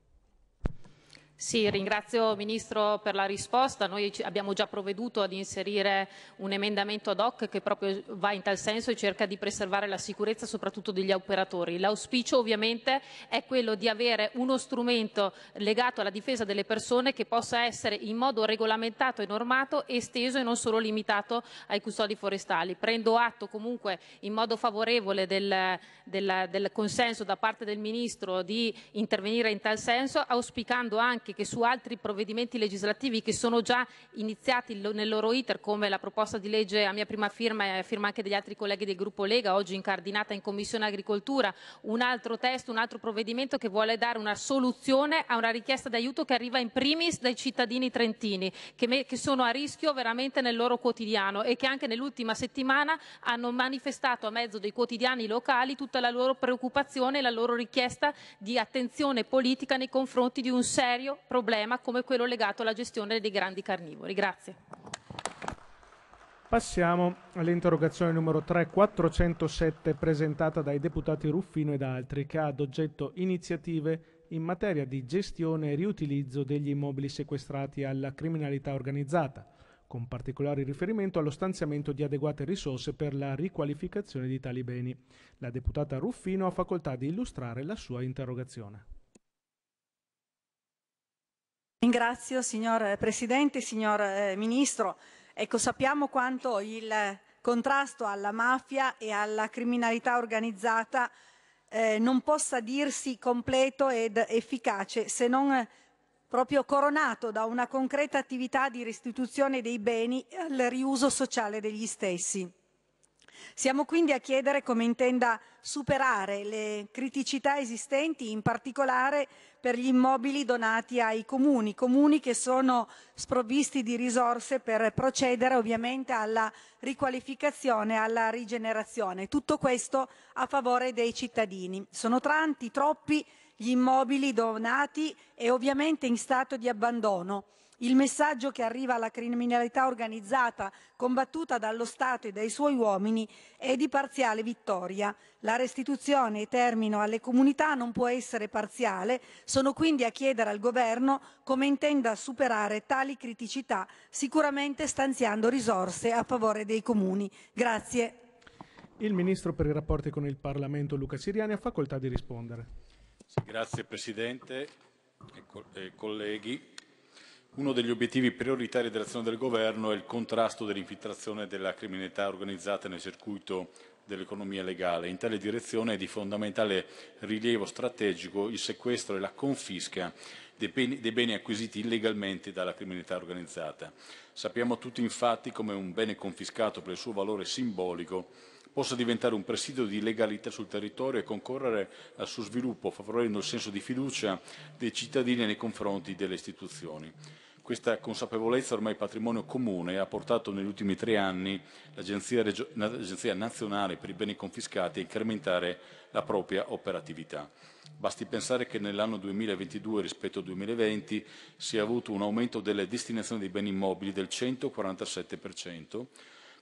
Sì, ringrazio Ministro per la risposta. Noi abbiamo già provveduto ad inserire un emendamento ad hoc che proprio va in tal senso e cerca di preservare la sicurezza soprattutto degli operatori. L'auspicio ovviamente è quello di avere uno strumento legato alla difesa delle persone che possa essere in modo regolamentato e normato esteso e non solo limitato ai custodi forestali. Prendo atto comunque in modo favorevole del, del, del consenso da parte del Ministro di intervenire in tal senso, auspicando anche anche che su altri provvedimenti legislativi che sono già iniziati nel loro iter, come la proposta di legge a mia prima firma e a firma anche degli altri colleghi del gruppo Lega, oggi incardinata in Commissione Agricoltura, un altro testo, un altro provvedimento che vuole dare una soluzione a una richiesta d'aiuto che arriva in primis dai cittadini trentini, che, che sono a rischio veramente nel loro quotidiano e che anche nell'ultima settimana hanno manifestato a mezzo dei quotidiani locali tutta la loro preoccupazione e la loro richiesta di attenzione politica nei confronti di un serio problema come quello legato alla gestione dei grandi carnivori. Grazie. Passiamo all'interrogazione numero 3407 presentata dai deputati Ruffino ed altri che ha ad oggetto iniziative in materia di gestione e riutilizzo degli immobili sequestrati alla criminalità organizzata, con particolare riferimento allo stanziamento di adeguate risorse per la riqualificazione di tali beni. La deputata Ruffino ha facoltà di illustrare la sua interrogazione. Ringrazio signor eh, Presidente, signor eh, Ministro. Ecco, sappiamo quanto il contrasto alla mafia e alla criminalità organizzata eh, non possa dirsi completo ed efficace se non eh, proprio coronato da una concreta attività di restituzione dei beni al riuso sociale degli stessi. Siamo quindi a chiedere come intenda superare le criticità esistenti, in particolare per gli immobili donati ai comuni, comuni che sono sprovvisti di risorse per procedere ovviamente alla riqualificazione, alla rigenerazione. Tutto questo a favore dei cittadini. Sono tanti, troppi gli immobili donati e ovviamente in stato di abbandono. Il messaggio che arriva alla criminalità organizzata, combattuta dallo Stato e dai suoi uomini, è di parziale vittoria. La restituzione, e termino, alle comunità non può essere parziale. Sono quindi a chiedere al Governo come intenda superare tali criticità, sicuramente stanziando risorse a favore dei comuni. Grazie. Il Ministro per i rapporti con il Parlamento Luca Siriani ha facoltà di rispondere. Grazie Presidente e, co e eh, colleghi. Uno degli obiettivi prioritari dell'azione del governo è il contrasto dell'infiltrazione della criminalità organizzata nel circuito dell'economia legale. In tale direzione è di fondamentale rilievo strategico il sequestro e la confisca dei beni, dei beni, acquisiti illegalmente dalla criminalità organizzata. Sappiamo tutti infatti come un bene confiscato per il suo valore simbolico possa diventare un presidio di legalità sul territorio e concorrere al suo sviluppo, favorendo il senso di fiducia dei cittadini nei confronti delle istituzioni. Questa consapevolezza ormai patrimonio comune ha portato negli ultimi tre anni l'Agenzia, Regio- l'Agenzia nazionale per i beni confiscati a incrementare la propria operatività. Basti pensare che nell'anno 2022 rispetto al 2020 si è avuto un aumento delle destinazioni dei beni immobili del 147%,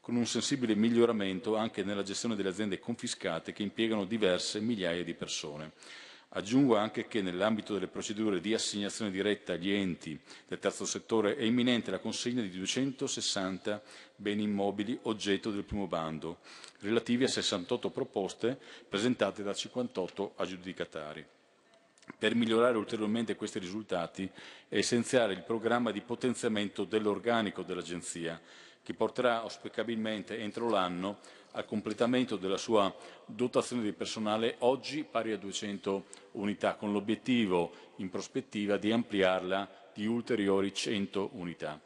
con un sensibile miglioramento anche nella gestione delle aziende confiscate che impiegano diverse migliaia di persone. Aggiungo anche che nell'ambito delle procedure di assegnazione diretta agli enti del terzo settore è imminente la consegna di 260 beni immobili oggetto del primo bando, relativi a 68 proposte presentate da 58 aggiudicatari. Per migliorare ulteriormente questi risultati è essenziale il programma di potenziamento dell'organico dell'Agenzia, che porterà auspicabilmente entro l'anno al completamento della sua dotazione di personale oggi pari a 200 unità, con l'obiettivo in prospettiva di ampliarla di ulteriori 100 unità.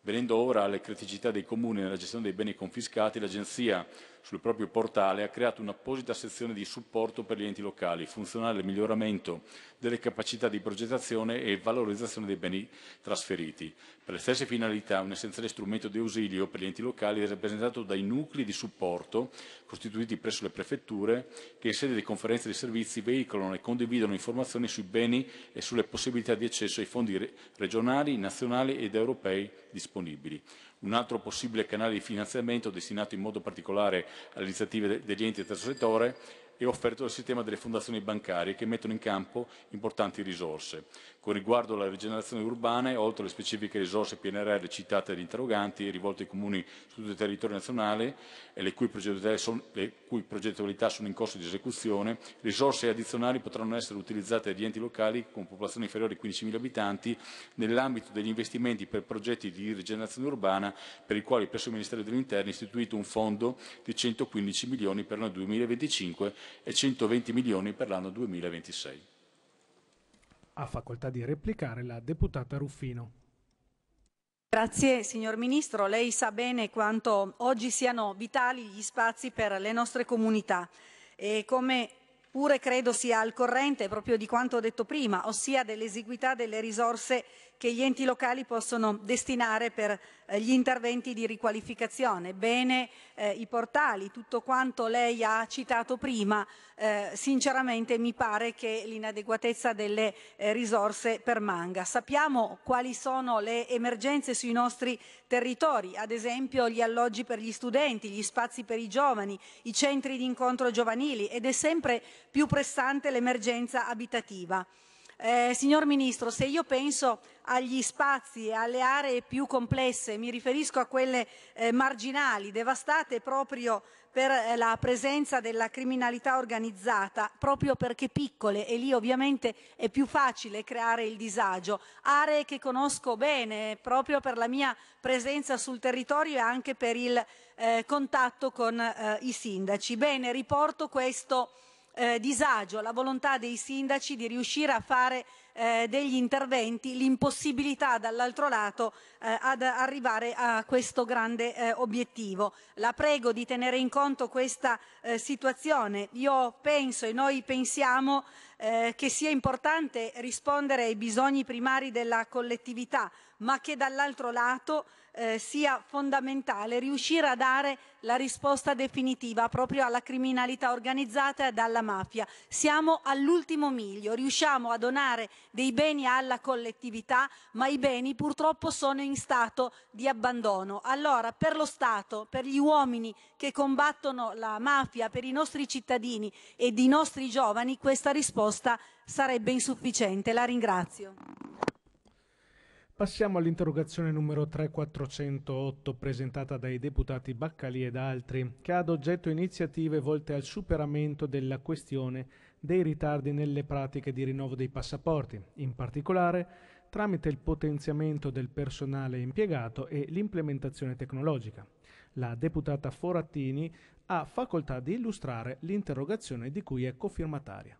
Venendo ora alle criticità dei comuni nella gestione dei beni confiscati, l'Agenzia sul proprio portale ha creato un'apposita sezione di supporto per gli enti locali, funzionale al miglioramento delle capacità di progettazione e valorizzazione dei beni trasferiti. Per le stesse finalità un essenziale strumento di ausilio per gli enti locali è rappresentato dai nuclei di supporto costituiti presso le prefetture che in sede di conferenze di servizi veicolano e condividono informazioni sui beni e sulle possibilità di accesso ai fondi regionali, nazionali ed europei disponibili. Un altro possibile canale di finanziamento destinato in modo particolare alle iniziative degli enti del terzo settore e offerto dal sistema delle fondazioni bancarie che mettono in campo importanti risorse. Con riguardo alla rigenerazione urbana, oltre alle specifiche risorse PNRR citate dagli interroganti e rivolte ai comuni su tutto il territorio nazionale, le cui, son, le cui progettualità sono in corso di esecuzione, risorse addizionali potranno essere utilizzate agli enti locali con popolazione inferiore ai 15.000 abitanti nell'ambito degli investimenti per progetti di rigenerazione urbana per i quali presso il Ministero dell'Interno è istituito un fondo di 115 milioni per l'anno 2025 e 120 milioni per l'anno 2026. Ha facoltà di replicare la deputata Ruffino. Grazie signor Ministro, lei sa bene quanto oggi siano vitali gli spazi per le nostre comunità e come pure credo sia al corrente proprio di quanto ho detto prima, ossia dell'esiguità delle risorse che gli enti locali possono destinare per eh, gli interventi di riqualificazione. Bene eh, i portali, tutto quanto lei ha citato prima, eh, sinceramente mi pare che l'inadeguatezza delle eh, risorse permanga. Sappiamo quali sono le emergenze sui nostri territori, ad esempio gli alloggi per gli studenti, gli spazi per i giovani, i centri di incontro giovanili ed è sempre più pressante l'emergenza abitativa. Eh, signor Ministro, se io penso agli spazi, e alle aree più complesse, mi riferisco a quelle eh, marginali, devastate proprio per eh, la presenza della criminalità organizzata, proprio perché piccole e lì ovviamente è più facile creare il disagio. Aree che conosco bene proprio per la mia presenza sul territorio e anche per il eh, contatto con eh, i sindaci. Bene, riporto questo eh, disagio, la volontà dei sindaci di riuscire a fare eh, degli interventi, l'impossibilità dall'altro lato eh, ad arrivare a questo grande eh, obiettivo. La prego di tenere in conto questa eh, situazione. Io penso e noi pensiamo eh, che sia importante rispondere ai bisogni primari della collettività, ma che dall'altro lato eh, sia fondamentale riuscire a dare la risposta definitiva proprio alla criminalità organizzata e alla mafia. Siamo all'ultimo miglio, riusciamo a donare dei beni alla collettività, ma i beni purtroppo sono in stato di abbandono. Allora, per lo Stato, per gli uomini che combattono la mafia, per i nostri cittadini e i nostri giovani, questa risposta sarebbe insufficiente. La ringrazio. Passiamo all'interrogazione numero 3408 presentata dai deputati Baccali ed altri, che ha ad oggetto iniziative volte al superamento della questione dei ritardi nelle pratiche di rinnovo dei passaporti, in particolare tramite il potenziamento del personale impiegato e l'implementazione tecnologica. La deputata Forattini ha facoltà di illustrare l'interrogazione di cui è cofirmataria.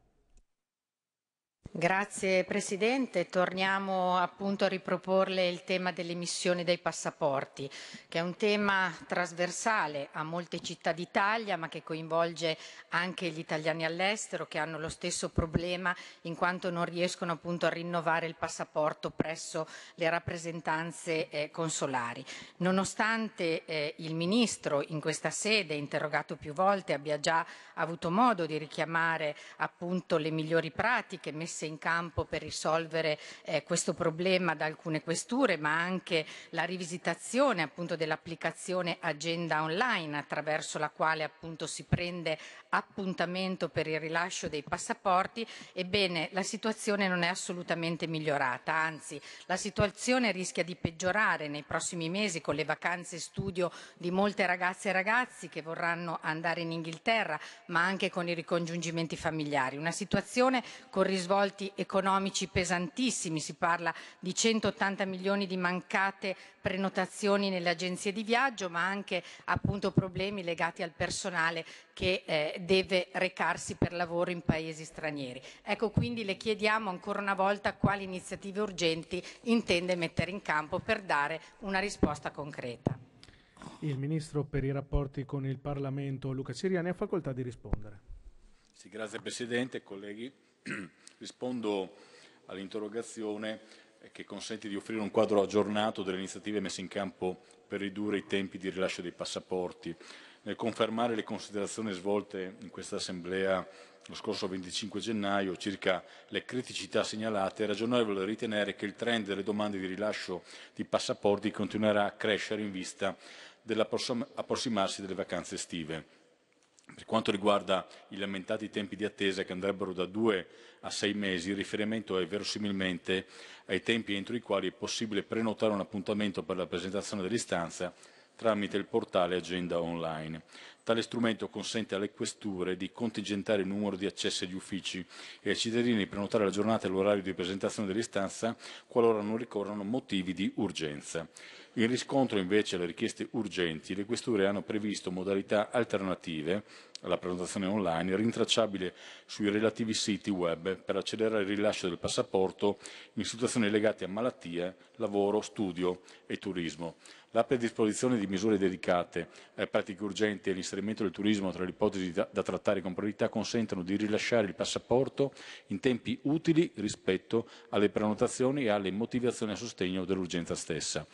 Grazie Presidente, torniamo appunto a riproporle il tema dell'emissione dei passaporti, che è un tema trasversale a molte città d'Italia, ma che coinvolge anche gli italiani all'estero che hanno lo stesso problema in quanto non riescono appunto a rinnovare il passaporto presso le rappresentanze eh, consolari. Nonostante eh, il Ministro in questa sede, interrogato più volte, abbia già avuto modo di richiamare appunto le migliori pratiche messe messe in campo per risolvere eh, questo problema da alcune questure, ma anche la rivisitazione appunto dell'applicazione Agenda Online attraverso la quale appunto si prende appuntamento per il rilascio dei passaporti, ebbene la situazione non è assolutamente migliorata, anzi la situazione rischia di peggiorare nei prossimi mesi con le vacanze studio di molte ragazze e ragazzi che vorranno andare in Inghilterra, ma anche con i ricongiungimenti familiari. Una situazione con risvolti economici pesantissimi, si parla di 180 milioni di mancate prenotazioni nelle agenzie di viaggio, ma anche appunto problemi legati al personale che eh, deve recarsi per lavoro in paesi stranieri. Ecco quindi le chiediamo ancora una volta quali iniziative urgenti intende mettere in campo per dare una risposta concreta. Il Ministro per i rapporti con il Parlamento Luca Ciriani ha facoltà di rispondere. Sì, grazie Presidente, colleghi. Rispondo all'interrogazione che consente di offrire un quadro aggiornato delle iniziative messe in campo per ridurre i tempi di rilascio dei passaporti nel eh, confermare le considerazioni svolte in questa assemblea lo scorso 25 gennaio circa le criticità segnalate, è ragionevole ritenere che il trend delle domande di rilascio di passaporti continuerà a crescere in vista dell'approssimarsi delle vacanze estive. Per quanto riguarda i lamentati tempi di attesa che andrebbero da due a sei mesi, il riferimento è verosimilmente ai tempi entro i quali è possibile prenotare un appuntamento per la presentazione dell'istanza tramite il portale Agenda Online. Tale strumento consente alle questure di contingentare il numero di accessi agli uffici e ai cittadini di prenotare la giornata e l'orario di presentazione dell'istanza qualora non ricorrano motivi di urgenza. In riscontro invece alle richieste urgenti, le questure hanno previsto modalità alternative alla prenotazione online, rintracciabile sui relativi siti web per accelerare il rilascio del passaporto in situazioni legate a malattia, lavoro, studio e turismo. La predisposizione di misure dedicate a eh, pratiche urgenti e l'inserimento del turismo tra le ipotesi da, da trattare con priorità consentono di rilasciare il passaporto in tempi utili rispetto alle prenotazioni e alle motivazioni a sostegno dell'urgenza stessa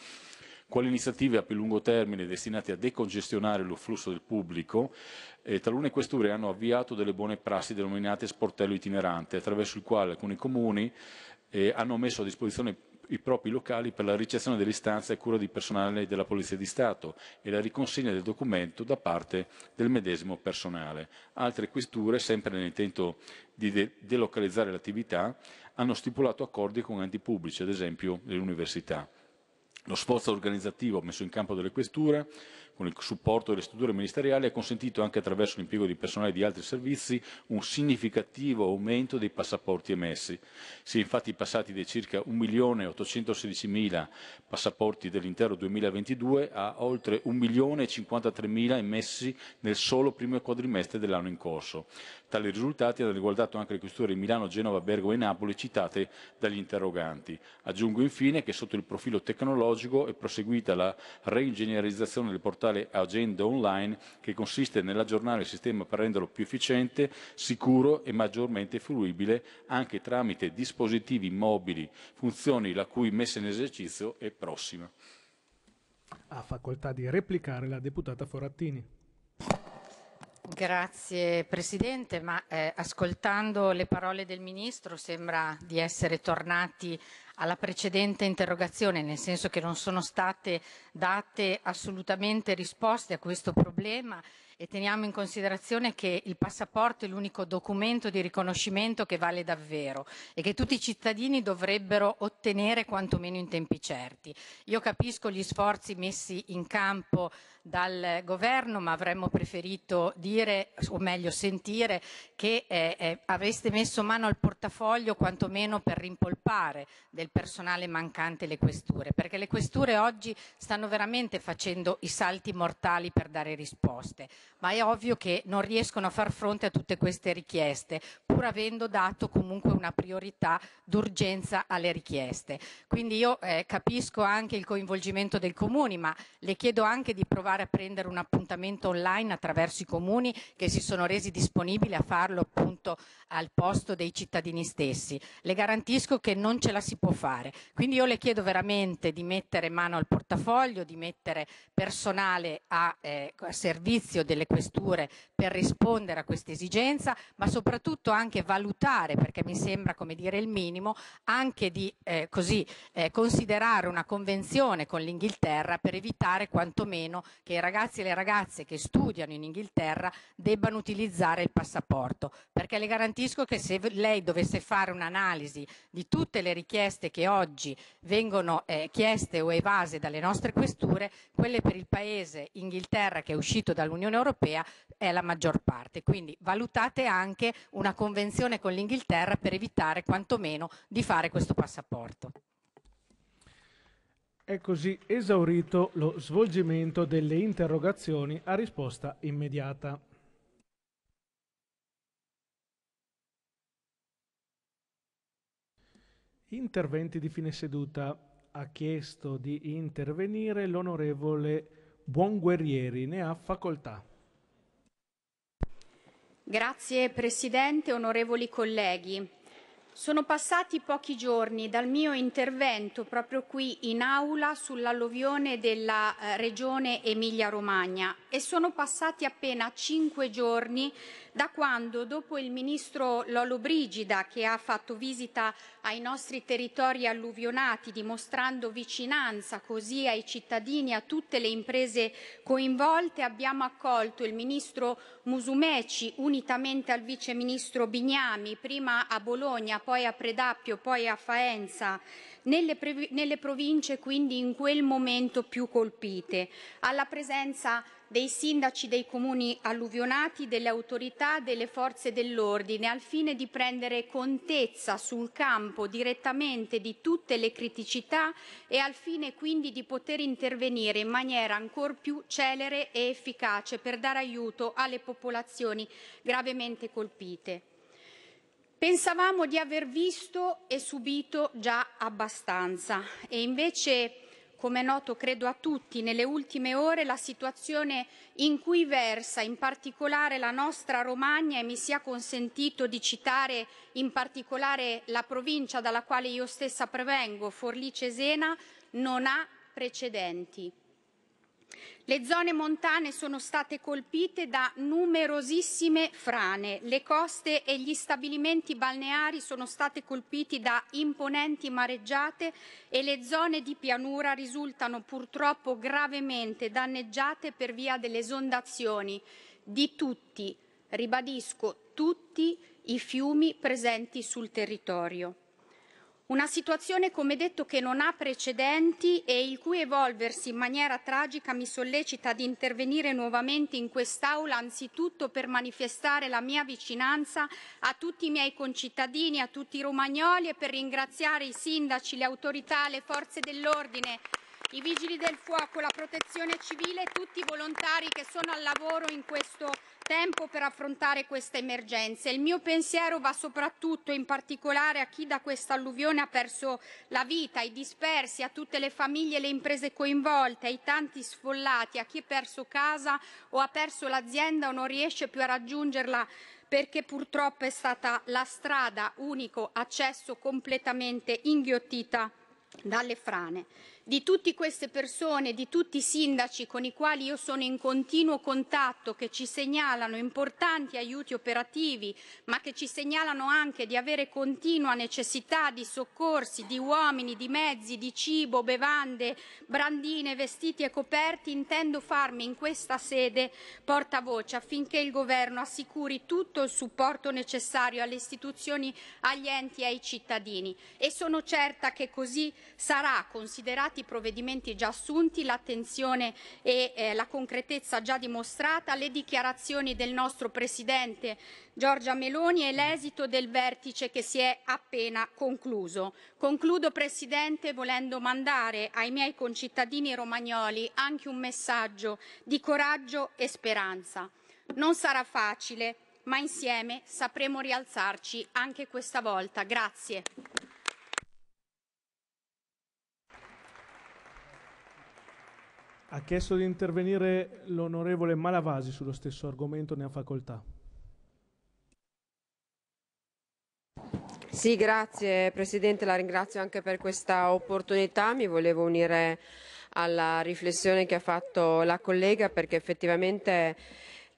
quali iniziative a più lungo termine destinate a decongestionare lo flusso del pubblico, eh, talune questure hanno avviato delle buone prassi denominate sportello itinerante, attraverso il quale alcuni comuni eh, hanno messo a disposizione i propri locali per la ricezione delle istanze e cura di personale della Polizia di Stato e la riconsegna del documento da parte del medesimo personale. Altre questure, sempre nell'intento di de- delocalizzare l'attività, hanno stipulato accordi con enti pubblici, ad esempio le università. Lo sforzo organizzativo messo in campo dalle questure con il supporto delle strutture ministeriali, ha consentito anche attraverso l'impiego di personale di altri servizi un significativo aumento dei passaporti emessi. Si è infatti passati dai circa 1.816.000 passaporti dell'intero 2022 a oltre 1.053.000 emessi nel solo primo quadrimestre dell'anno in corso. Tali risultati hanno riguardato anche le questure di Milano, Genova, Bergamo e Napoli citate dagli interroganti. Aggiungo infine che sotto il profilo tecnologico è proseguita la reingegnerizzazione del portale portale Agenda Online che consiste nell'aggiornare il sistema per renderlo più efficiente, sicuro e maggiormente fruibile anche tramite dispositivi mobili, funzioni la cui messa in esercizio è prossima. Ha facoltà di replicare la deputata Forattini. Grazie Presidente, ma eh, ascoltando le parole del Ministro sembra di essere tornati alla precedente interrogazione, nel senso che non sono state date assolutamente risposte a questo problema e teniamo in considerazione che il passaporto è l'unico documento di riconoscimento che vale davvero e che tutti i cittadini dovrebbero ottenere quantomeno in tempi certi. Io capisco gli sforzi messi in campo dal governo, ma avremmo preferito dire, o meglio sentire, che eh, eh, avreste messo mano al portafoglio quantomeno per rimpolpare del personale mancante le questure, perché le questure oggi stanno veramente facendo i salti mortali per dare risposte ma è ovvio che non riescono a far fronte a tutte queste richieste, pur avendo dato comunque una priorità d'urgenza alle richieste. Quindi io eh, capisco anche il coinvolgimento dei comuni, ma le chiedo anche di provare a prendere un appuntamento online attraverso i comuni che si sono resi disponibili a farlo appunto al posto dei cittadini stessi. Le garantisco che non ce la si può fare. Quindi io le chiedo veramente di mettere mano al portafoglio, di mettere personale a eh, servizio delle delle questure per rispondere a questa esigenza, ma soprattutto anche valutare, perché mi sembra come dire il minimo, anche di eh, così, eh, considerare una convenzione con l'Inghilterra per evitare quantomeno che i ragazzi e le ragazze che studiano in Inghilterra debbano utilizzare il passaporto, perché le garantisco che se lei dovesse fare un'analisi di tutte le richieste che oggi vengono eh, chieste o evase dalle nostre questure, quelle per il paese Inghilterra che è uscito dall'Unione Europea, europea è la maggior parte. Quindi valutate anche una convenzione con l'Inghilterra per evitare quantomeno di fare questo passaporto. È così esaurito lo svolgimento delle interrogazioni a risposta immediata. Interventi di fine seduta. Ha chiesto di intervenire l'onorevole Buonguerrieri. Ne ha facoltà. Grazie Presidente, onorevoli colleghi. Sono passati pochi giorni dal mio intervento proprio qui in aula sull'alluvione della eh, regione Emilia-Romagna e sono passati appena cinque giorni da quando, dopo il ministro Lolo Brigida, che ha fatto visita ai nostri territori alluvionati, dimostrando vicinanza così ai cittadini e a tutte le imprese coinvolte. Abbiamo accolto il ministro Musumeci unitamente al vice ministro Bignami, prima a Bologna, poi a Predappio, poi a Faenza nelle, nelle province quindi in quel momento più colpite, alla presenza dei sindaci dei comuni alluvionati, delle autorità, delle forze dell'ordine, al fine di prendere contezza sul campo direttamente di tutte le criticità e al fine quindi di poter intervenire in maniera ancora più celere e efficace per dare aiuto alle popolazioni gravemente colpite. Pensavamo di aver visto e subito già abbastanza e invece, come è noto credo a tutti, nelle ultime ore la situazione in cui versa in particolare la nostra Romagna e mi sia consentito di citare in particolare la provincia dalla quale io stessa prevengo, Forlì Cesena, non ha precedenti. Le zone montane sono state colpite da numerosissime frane, le coste e gli stabilimenti balneari sono state colpiti da imponenti mareggiate e le zone di pianura risultano purtroppo gravemente danneggiate per via delle esondazioni di tutti, ribadisco, tutti i fiumi presenti sul territorio. Una situazione, come detto, che non ha precedenti e il cui evolversi in maniera tragica mi sollecita ad intervenire nuovamente in quest'Aula, anzitutto per manifestare la mia vicinanza a tutti i miei concittadini, a tutti i romagnoli e per ringraziare i sindaci, le autorità, le forze dell'ordine, i vigili del fuoco, la protezione civile, e tutti i volontari che sono al lavoro in questo tempo per affrontare questa emergenza. Il mio pensiero va soprattutto in particolare a chi da questa alluvione ha perso la vita, ai dispersi, a tutte le famiglie e le imprese coinvolte, ai tanti sfollati, a chi ha perso casa o ha perso l'azienda o non riesce più a raggiungerla perché purtroppo è stata la strada unico accesso completamente inghiottita dalle frane di tutte queste persone, di tutti i sindaci con i quali io sono in continuo contatto, che ci segnalano importanti aiuti operativi, ma che ci segnalano anche di avere continua necessità di soccorsi, di uomini, di mezzi, di cibo, bevande, brandine, vestiti e coperti, intendo farmi in questa sede portavoce affinché il Governo assicuri tutto il supporto necessario alle istituzioni, agli enti e ai cittadini. E sono certa che così sarà, considerato approvati, i provvedimenti già assunti, l'attenzione e eh, la concretezza già dimostrata, le dichiarazioni del nostro Presidente Giorgia Meloni e l'esito del vertice che si è appena concluso. Concludo, Presidente, volendo mandare ai miei concittadini romagnoli anche un messaggio di coraggio e speranza. Non sarà facile, ma insieme sapremo rialzarci anche questa volta. Grazie. Ha chiesto di intervenire l'onorevole Malavasi sullo stesso argomento, ne ha facoltà. Sì, grazie Presidente, la ringrazio anche per questa opportunità. Mi volevo unire alla riflessione che ha fatto la collega perché effettivamente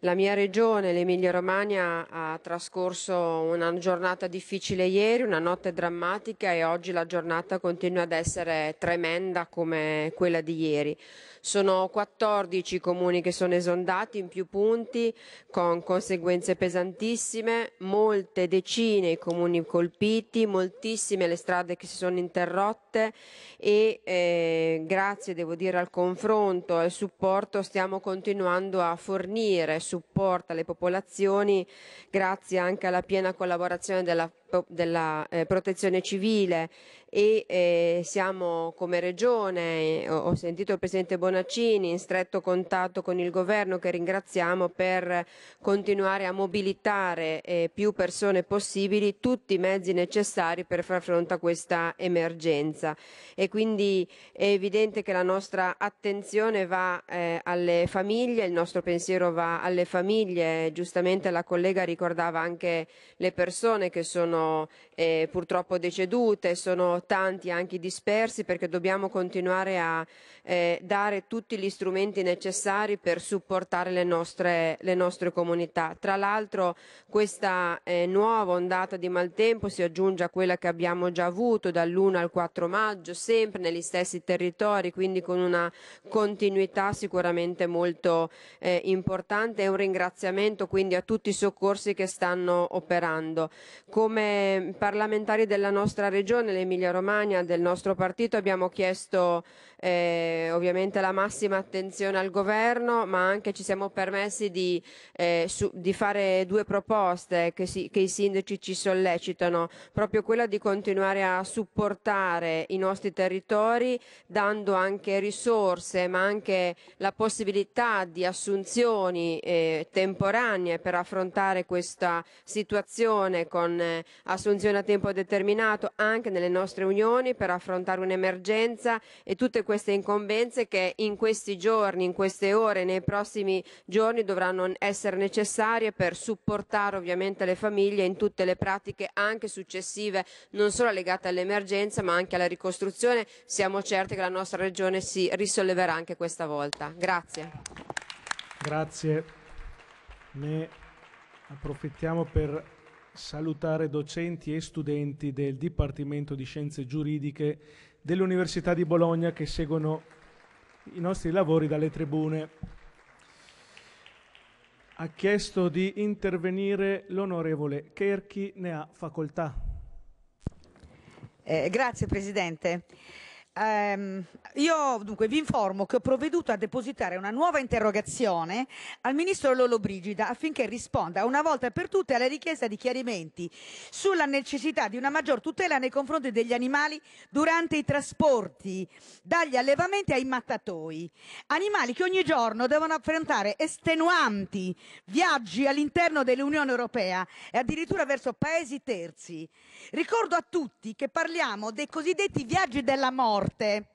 la mia regione, l'Emilia-Romagna, ha trascorso una giornata difficile ieri, una notte drammatica e oggi la giornata continua ad essere tremenda come quella di ieri. Sono 14 i comuni che sono esondati in più punti con conseguenze pesantissime, molte decine i comuni colpiti, moltissime le strade che si sono interrotte e eh, grazie devo dire al confronto e al supporto stiamo continuando a fornire supporto alle popolazioni grazie anche alla piena collaborazione della della eh, protezione civile e eh, siamo come regione, eh, ho, sentito il Presidente Bonaccini in stretto contatto con il governo che ringraziamo per continuare a mobilitare eh, più persone possibili tutti i mezzi necessari per far fronte a questa emergenza e quindi è evidente che la nostra attenzione va eh, alle famiglie, il nostro pensiero va alle famiglie, giustamente la collega ricordava anche le persone che sono sono eh, purtroppo decedute, sono tanti anche dispersi perché dobbiamo continuare a eh, dare tutti gli strumenti necessari per supportare le nostre, le nostre comunità. Tra l'altro questa eh, nuova ondata di maltempo si aggiunge a quella che abbiamo già avuto dall'1 al 4 maggio, sempre negli stessi territori, quindi con una continuità sicuramente molto eh, importante e un ringraziamento quindi a tutti i soccorsi che stanno operando. Come parlamentari della nostra regione, l'Emilia Romagna, del nostro partito, abbiamo chiesto eh, eh, ovviamente la massima attenzione al governo, ma anche ci siamo permessi di, eh, su, di fare due proposte che, si, che, i sindaci ci sollecitano, proprio quella di continuare a supportare i nostri territori dando anche risorse, ma anche la possibilità di assunzioni eh, temporanee per affrontare questa situazione con eh, assunzioni a tempo determinato anche nelle nostre unioni per affrontare un'emergenza e tutte queste incombenze incombenze che in questi giorni, in queste ore, nei prossimi giorni dovranno essere necessarie per supportare ovviamente le famiglie in tutte le pratiche anche successive, non solo legate all'emergenza ma anche alla ricostruzione. Siamo certi che la nostra regione si risolleverà anche questa volta. Grazie. Grazie. Ne approfittiamo per salutare docenti e studenti del Dipartimento di Scienze Giuridiche dell'Università di Bologna che seguono i nostri lavori dalle tribune. Ha chiesto di intervenire l'onorevole Kerchi, ne ha facoltà. Eh, grazie Presidente. Ehm, io dunque vi informo che ho provveduto a depositare una nuova interrogazione al ministro Lollobrigida affinché risponda una volta per tutte alla richiesta di chiarimenti sulla necessità di una maggior tutela nei confronti degli animali durante i trasporti dagli allevamenti ai mattatoi, animali che ogni giorno devono affrontare estenuanti viaggi all'interno dell'Unione Europea e addirittura verso paesi terzi. Ricordo a tutti che parliamo dei cosiddetti viaggi della morte morte.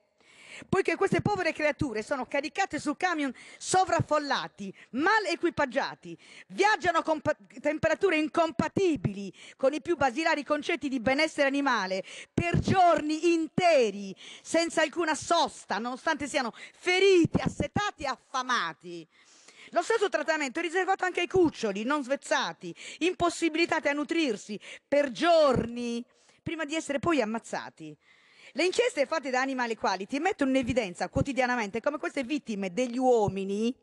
Poiché queste povere creature sono caricate su camion sovraffollati, mal equipaggiati, viaggiano con temperature incompatibili con i più basilari concetti di benessere animale per giorni interi, senza alcuna sosta, nonostante siano feriti, assetati e affamati. Lo stesso trattamento è riservato anche ai cuccioli non svezzati, impossibilitati a nutrirsi per giorni prima di essere poi ammazzati. Le inchieste fatte da Animal Equality mettono in evidenza quotidianamente come queste vittime degli uomini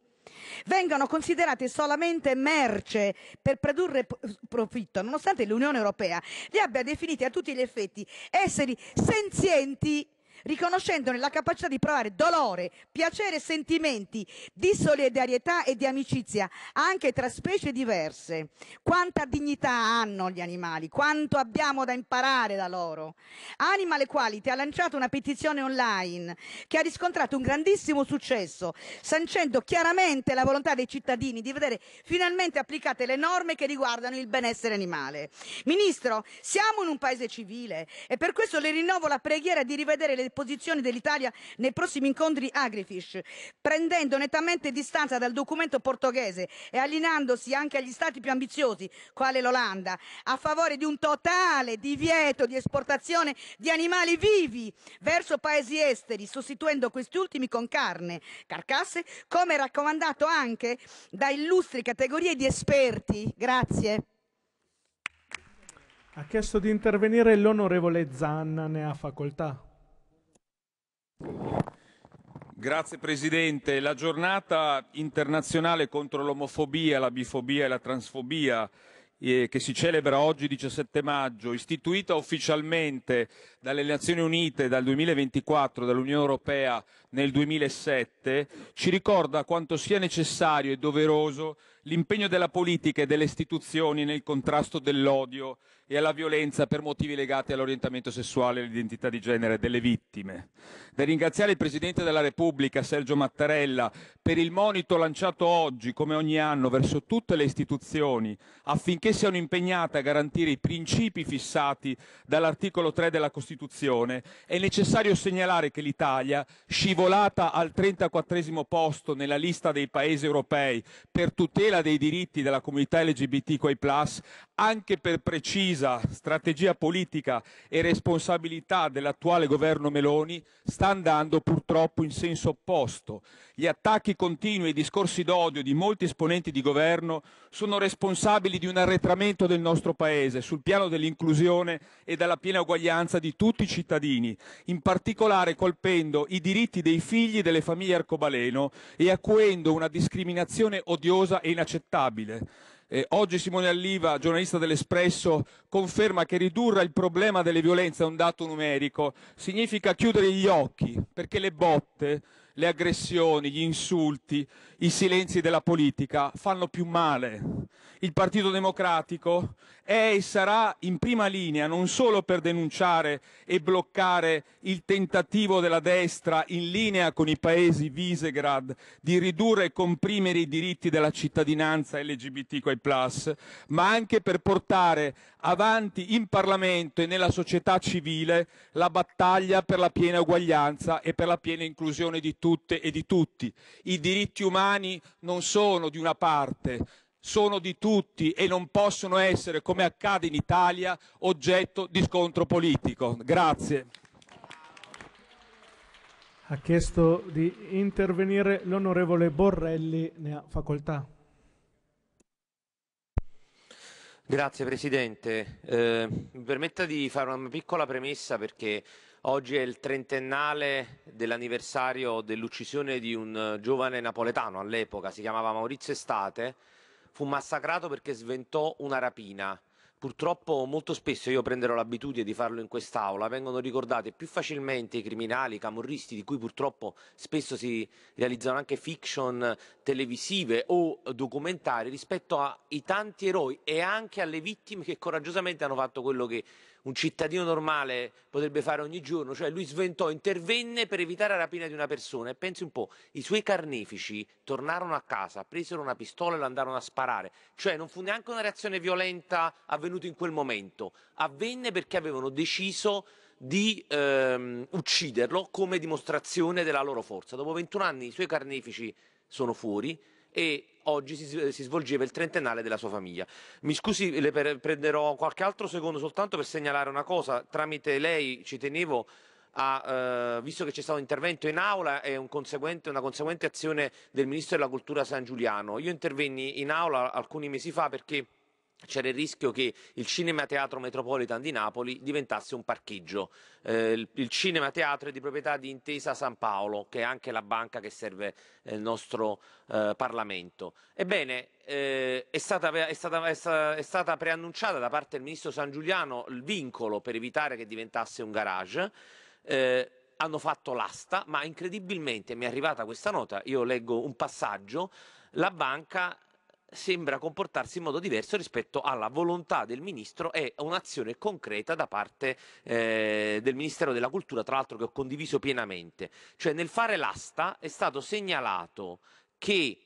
vengano considerate solamente merce per produrre profitto, nonostante l'Unione Europea li abbia definiti a tutti gli effetti esseri senzienti riconoscendone la capacità di provare dolore, piacere e sentimenti di solidarietà e di amicizia anche tra specie diverse. Quanta dignità hanno gli animali, quanto abbiamo da imparare da loro. Animal Equality ha lanciato una petizione online che ha riscontrato un grandissimo successo, sancendo chiaramente la volontà dei cittadini di vedere finalmente applicate le norme che riguardano il benessere animale. Ministro, siamo in un paese civile e per questo le rinnovo la preghiera di rivedere le le posizioni dell'Italia nei prossimi incontri Agrifish, prendendo nettamente distanza dal documento portoghese e allineandosi anche agli stati più ambiziosi, quale l'Olanda, a favore di un totale divieto di esportazione di animali vivi verso paesi esteri, sostituendo questi ultimi con carne, carcasse, come raccomandato anche da illustri categorie di esperti. Grazie. Ha chiesto di intervenire l'onorevole Zanna, ne ha facoltà. Grazie Presidente. La giornata internazionale contro l'omofobia, la bifobia e la transfobia eh, che si celebra oggi 17 maggio, istituita ufficialmente dalle Nazioni Unite dal 2024 dall'Unione Europea nel 2007, ci ricorda quanto sia necessario e doveroso l'impegno della politica e delle istituzioni nel contrasto dell'odio e alla violenza per motivi legati all'orientamento sessuale e all'identità di genere delle vittime. Da ringraziare il Presidente della Repubblica, Sergio Mattarella, per il monito lanciato oggi, come ogni anno, verso tutte le istituzioni affinché siano impegnate a garantire i principi fissati dall'articolo 3 della Costituzione, è necessario segnalare che l'Italia scivola scivolata al 34 posto nella lista dei paesi europei per tutela dei diritti della comunità LGBTQI+, anche per precisa strategia politica e responsabilità dell'attuale governo Meloni, sta andando purtroppo in senso opposto. Gli attacchi continui e i discorsi d'odio di molti esponenti di governo sono responsabili di un arretramento del nostro Paese sul piano dell'inclusione e della piena uguaglianza di tutti i cittadini, in particolare colpendo i diritti dei figli delle famiglie arcobaleno e acuendo una discriminazione odiosa e inaccettabile. Eh, oggi Simone Alliva, giornalista dell'Espresso, conferma che ridurre il problema delle violenze a un dato numerico significa chiudere gli occhi perché le botte, le aggressioni, gli insulti, i silenzi della politica fanno più male. Il Partito Democratico è e sarà in prima linea non solo per denunciare e bloccare il tentativo della destra in linea con i paesi Visegrad di ridurre e comprimere i diritti della cittadinanza LGBTQI+, ma anche per portare avanti in Parlamento e nella società civile la battaglia per la piena uguaglianza e per la piena inclusione di tutte e di tutti. I diritti umani umani non sono di una parte, sono di tutti e non possono essere, come accade in Italia, oggetto di scontro politico. Grazie. Ha chiesto di intervenire l'onorevole Borrelli, ne ha facoltà. Grazie Presidente. Eh, mi permetta di fare una piccola premessa perché Oggi è il trentennale dell'anniversario dell'uccisione di un eh, giovane napoletano all'epoca, si chiamava Maurizio Estate, fu massacrato perché sventò una rapina. Purtroppo molto spesso io prenderò l'abitudine di farlo in quest'aula, vengono ricordati più facilmente i criminali, i camorristi di cui purtroppo spesso si realizzano anche fiction televisive o documentari rispetto ai tanti eroi e anche alle vittime che coraggiosamente hanno fatto quello che un cittadino normale potrebbe fare ogni giorno, cioè lui sventò, intervenne per evitare la rapina di una persona e pensi un po', i suoi carnefici tornarono a casa, presero una pistola e la andarono a sparare, cioè non fu neanche una reazione violenta avvenuta in quel momento, avvenne perché avevano deciso di ehm, ucciderlo come dimostrazione della loro forza. Dopo 21 anni i suoi carnefici sono fuori, e oggi si, eh, si, svolgeva il trentennale della sua famiglia. Mi scusi, le pre- prenderò qualche altro secondo soltanto per segnalare una cosa. Tramite lei ci tenevo. A, eh, visto che c'è stato un intervento in aula e un conseguente, una conseguente azione del Ministro della Cultura San Giuliano. Io intervenni in aula alcuni mesi fa perché c'era il rischio che il Cinema Teatro Metropolitan di Napoli diventasse un parcheggio. Eh, il, Cinema Teatro è di proprietà di Intesa San Paolo, che è anche la banca che serve eh, il nostro eh, Parlamento. Ebbene, eh, è stata, è, stata, è, stata, preannunciata da parte del ministro San Giuliano il vincolo per evitare che diventasse un garage eh, hanno fatto l'asta, ma incredibilmente mi è arrivata questa nota, io leggo un passaggio, la banca sembra comportarsi in modo diverso rispetto alla volontà del ministro e un'azione concreta da parte eh, del Ministero della Cultura, tra l'altro che ho condiviso pienamente. Cioè nel fare l'asta è stato segnalato che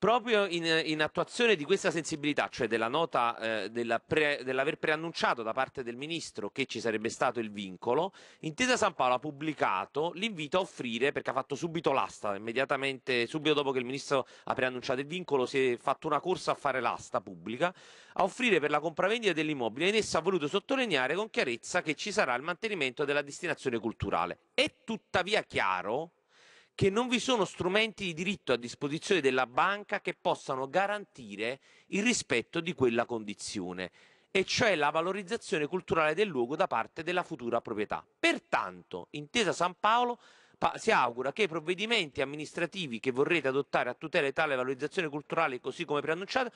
Proprio in, in, attuazione di questa sensibilità, cioè della nota eh, della pre, dell'aver preannunciato da parte del ministro che ci sarebbe stato il vincolo, Intesa San Paolo ha pubblicato l'invito a offrire, perché ha fatto subito l'asta, immediatamente, subito dopo che il ministro ha preannunciato il vincolo, si è fatto una corsa a fare l'asta pubblica, a offrire per la compravendita dell'immobile. In essa ha voluto sottolineare con chiarezza che ci sarà il mantenimento della destinazione culturale. È tuttavia chiaro che non vi sono strumenti di diritto a disposizione della banca che possano garantire il rispetto di quella condizione, e cioè la valorizzazione culturale del luogo da parte della futura proprietà. Pertanto, Intesa San Paolo si augura che i provvedimenti amministrativi che vorrete adottare a tutela di tale valorizzazione culturale, così come preannunciati,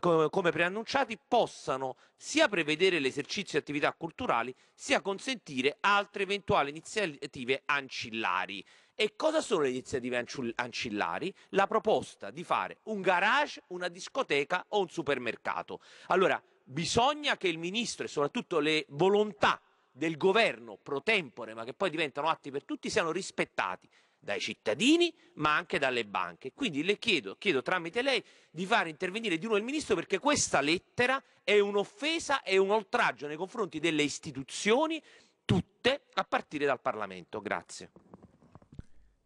come preannunciati, possano sia prevedere l'esercizio di attività culturali, sia consentire altre eventuali iniziative ancillari. E cosa sono le iniziative ancillari? La proposta di fare un garage, una discoteca o un supermercato. Allora, bisogna che il ministro e soprattutto le volontà del governo pro tempore, ma che poi diventano atti per tutti, siano rispettati dai cittadini ma anche dalle banche. Quindi le chiedo, chiedo tramite lei di fare intervenire di nuovo il Ministro perché questa lettera è un'offesa e un oltraggio nei confronti delle istituzioni tutte a partire dal Parlamento. Grazie.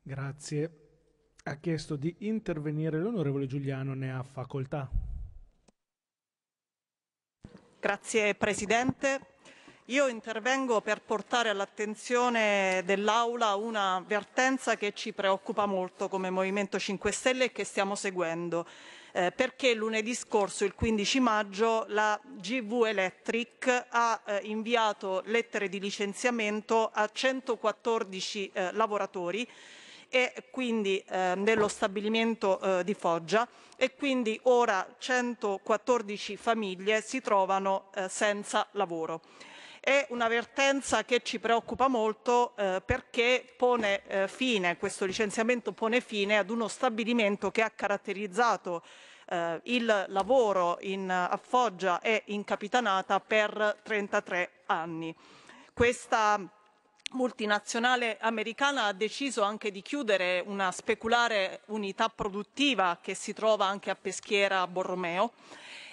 Grazie. Ha chiesto di intervenire l'onorevole Giuliano, ne ha facoltà. Grazie Presidente. Io intervengo per portare all'attenzione dell'Aula una avvertenza che ci preoccupa molto come Movimento 5 Stelle e che stiamo seguendo. Eh, perché lunedì scorso, il 15 maggio, la GV Electric ha eh, inviato lettere di licenziamento a 114 eh, lavoratori e quindi eh, nello stabilimento eh, di Foggia e quindi ora 114 famiglie si trovano eh, senza lavoro. È un'avvertenza che ci preoccupa molto eh, perché pone, eh, fine, questo licenziamento pone fine ad uno stabilimento che ha caratterizzato eh, il lavoro in, a Foggia e in Capitanata per 33 anni. Questa multinazionale americana ha deciso anche di chiudere una speculare unità produttiva che si trova anche a Peschiera a Borromeo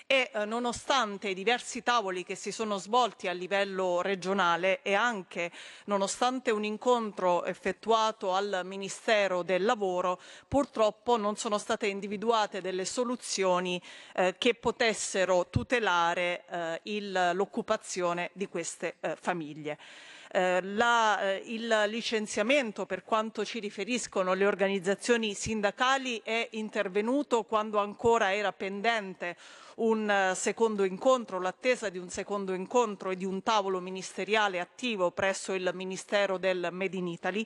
e eh, nonostante i diversi tavoli che si sono svolti a livello regionale e anche nonostante un incontro effettuato al Ministero del Lavoro, purtroppo non sono state individuate delle soluzioni eh, che potessero tutelare eh, l'occupazione di queste eh, famiglie eh, la, eh, il licenziamento per quanto ci riferiscono le organizzazioni sindacali è intervenuto quando ancora era pendente un eh, secondo incontro, l'attesa di un secondo incontro e di un tavolo ministeriale attivo presso il Ministero del Made in Italy.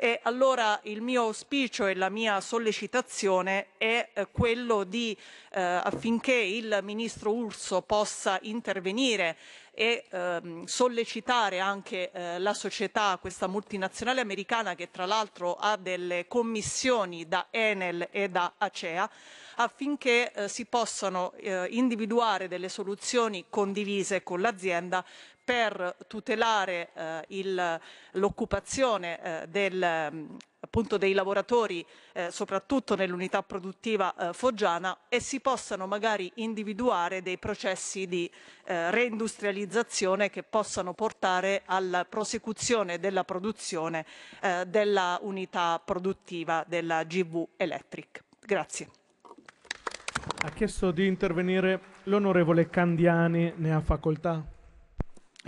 E allora il mio auspicio e la mia sollecitazione è eh, quello di, eh, affinché il ministro Urso possa intervenire e ehm, sollecitare anche eh, la società, questa multinazionale americana che tra l'altro ha delle commissioni da Enel e da Acea, affinché eh, si possano eh, individuare delle soluzioni condivise con l'azienda per tutelare eh, l'occupazione eh, del, mm, appunto, dei lavoratori eh, soprattutto nell'unità produttiva eh, foggiana e si possano magari individuare dei processi di eh, reindustrializzazione che possano portare alla prosecuzione della produzione eh, della unità produttiva della GV Electric. Grazie. Ha chiesto di intervenire l'onorevole Candiani, ne ha facoltà.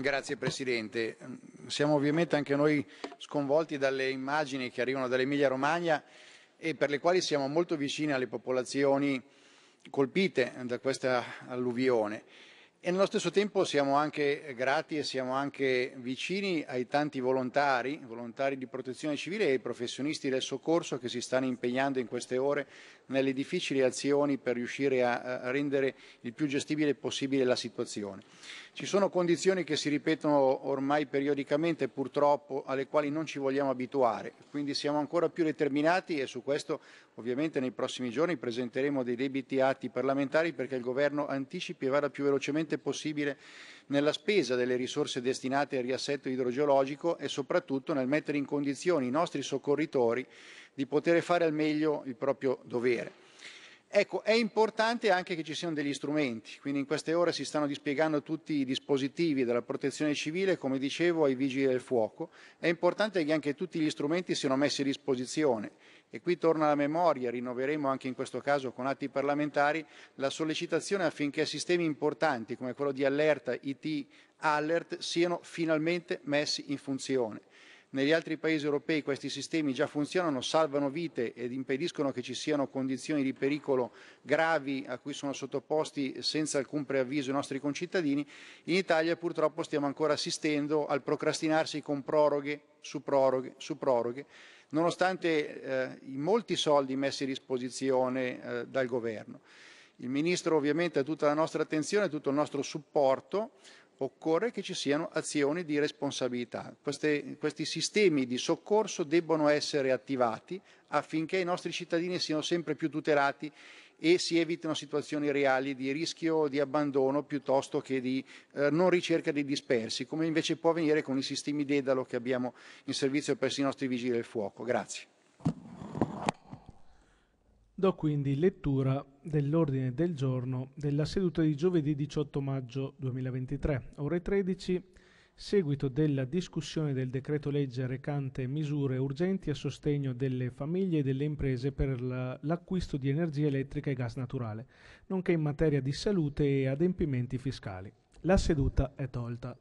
Grazie Presidente. Siamo ovviamente anche noi sconvolti dalle immagini che arrivano dall'Emilia Romagna e per le quali siamo molto vicini alle popolazioni colpite da questa alluvione. E nello stesso tempo siamo anche grati e siamo anche vicini ai tanti volontari, volontari di protezione civile e ai professionisti del soccorso che si stanno impegnando in queste ore nelle difficili azioni per riuscire a, rendere il più gestibile possibile la situazione. Ci sono condizioni che si ripetono ormai periodicamente, purtroppo, alle quali non ci vogliamo abituare, quindi siamo ancora più determinati e su questo ovviamente nei prossimi giorni presenteremo dei debiti atti parlamentari perché il Governo anticipi e vada più velocemente possibile nella spesa delle risorse destinate al riassetto idrogeologico e soprattutto nel mettere in condizione i nostri soccorritori di poter fare al meglio il proprio dovere. Ecco, è importante anche che ci siano degli strumenti, quindi in queste ore si stanno dispiegando tutti i dispositivi dalla protezione civile, come dicevo, ai vigili del fuoco. È importante che anche tutti gli strumenti siano messi a disposizione e qui torna la memoria, rinnoveremo anche in questo caso con atti parlamentari la sollecitazione affinché sistemi importanti come quello di allerta IT Alert siano finalmente messi in funzione negli altri paesi europei questi sistemi già funzionano, salvano vite ed impediscono che ci siano condizioni di pericolo gravi a cui sono sottoposti senza alcun preavviso i nostri concittadini. In Italia purtroppo stiamo ancora assistendo al procrastinarsi con proroghe su proroghe su proroghe, nonostante eh, i molti soldi messi a disposizione eh, dal governo. Il ministro ovviamente ha tutta la nostra attenzione, e tutto il nostro supporto occorre che ci siano azioni di responsabilità. Queste, questi sistemi di soccorso debbono essere attivati affinché i nostri cittadini siano sempre più tutelati e si evitino situazioni reali di rischio di abbandono piuttosto che di eh, non ricerca dei dispersi, come invece può avvenire con i sistemi Dedalo che abbiamo in servizio presso i nostri vigili del fuoco. Grazie. Do quindi lettura dell'ordine del giorno della seduta di giovedì 18 maggio 2023, ore 13, seguito della discussione del decreto legge recante misure urgenti a sostegno delle famiglie e delle imprese per l'acquisto di energia elettrica e gas naturale, nonché in materia di salute e adempimenti fiscali. La seduta è tolta.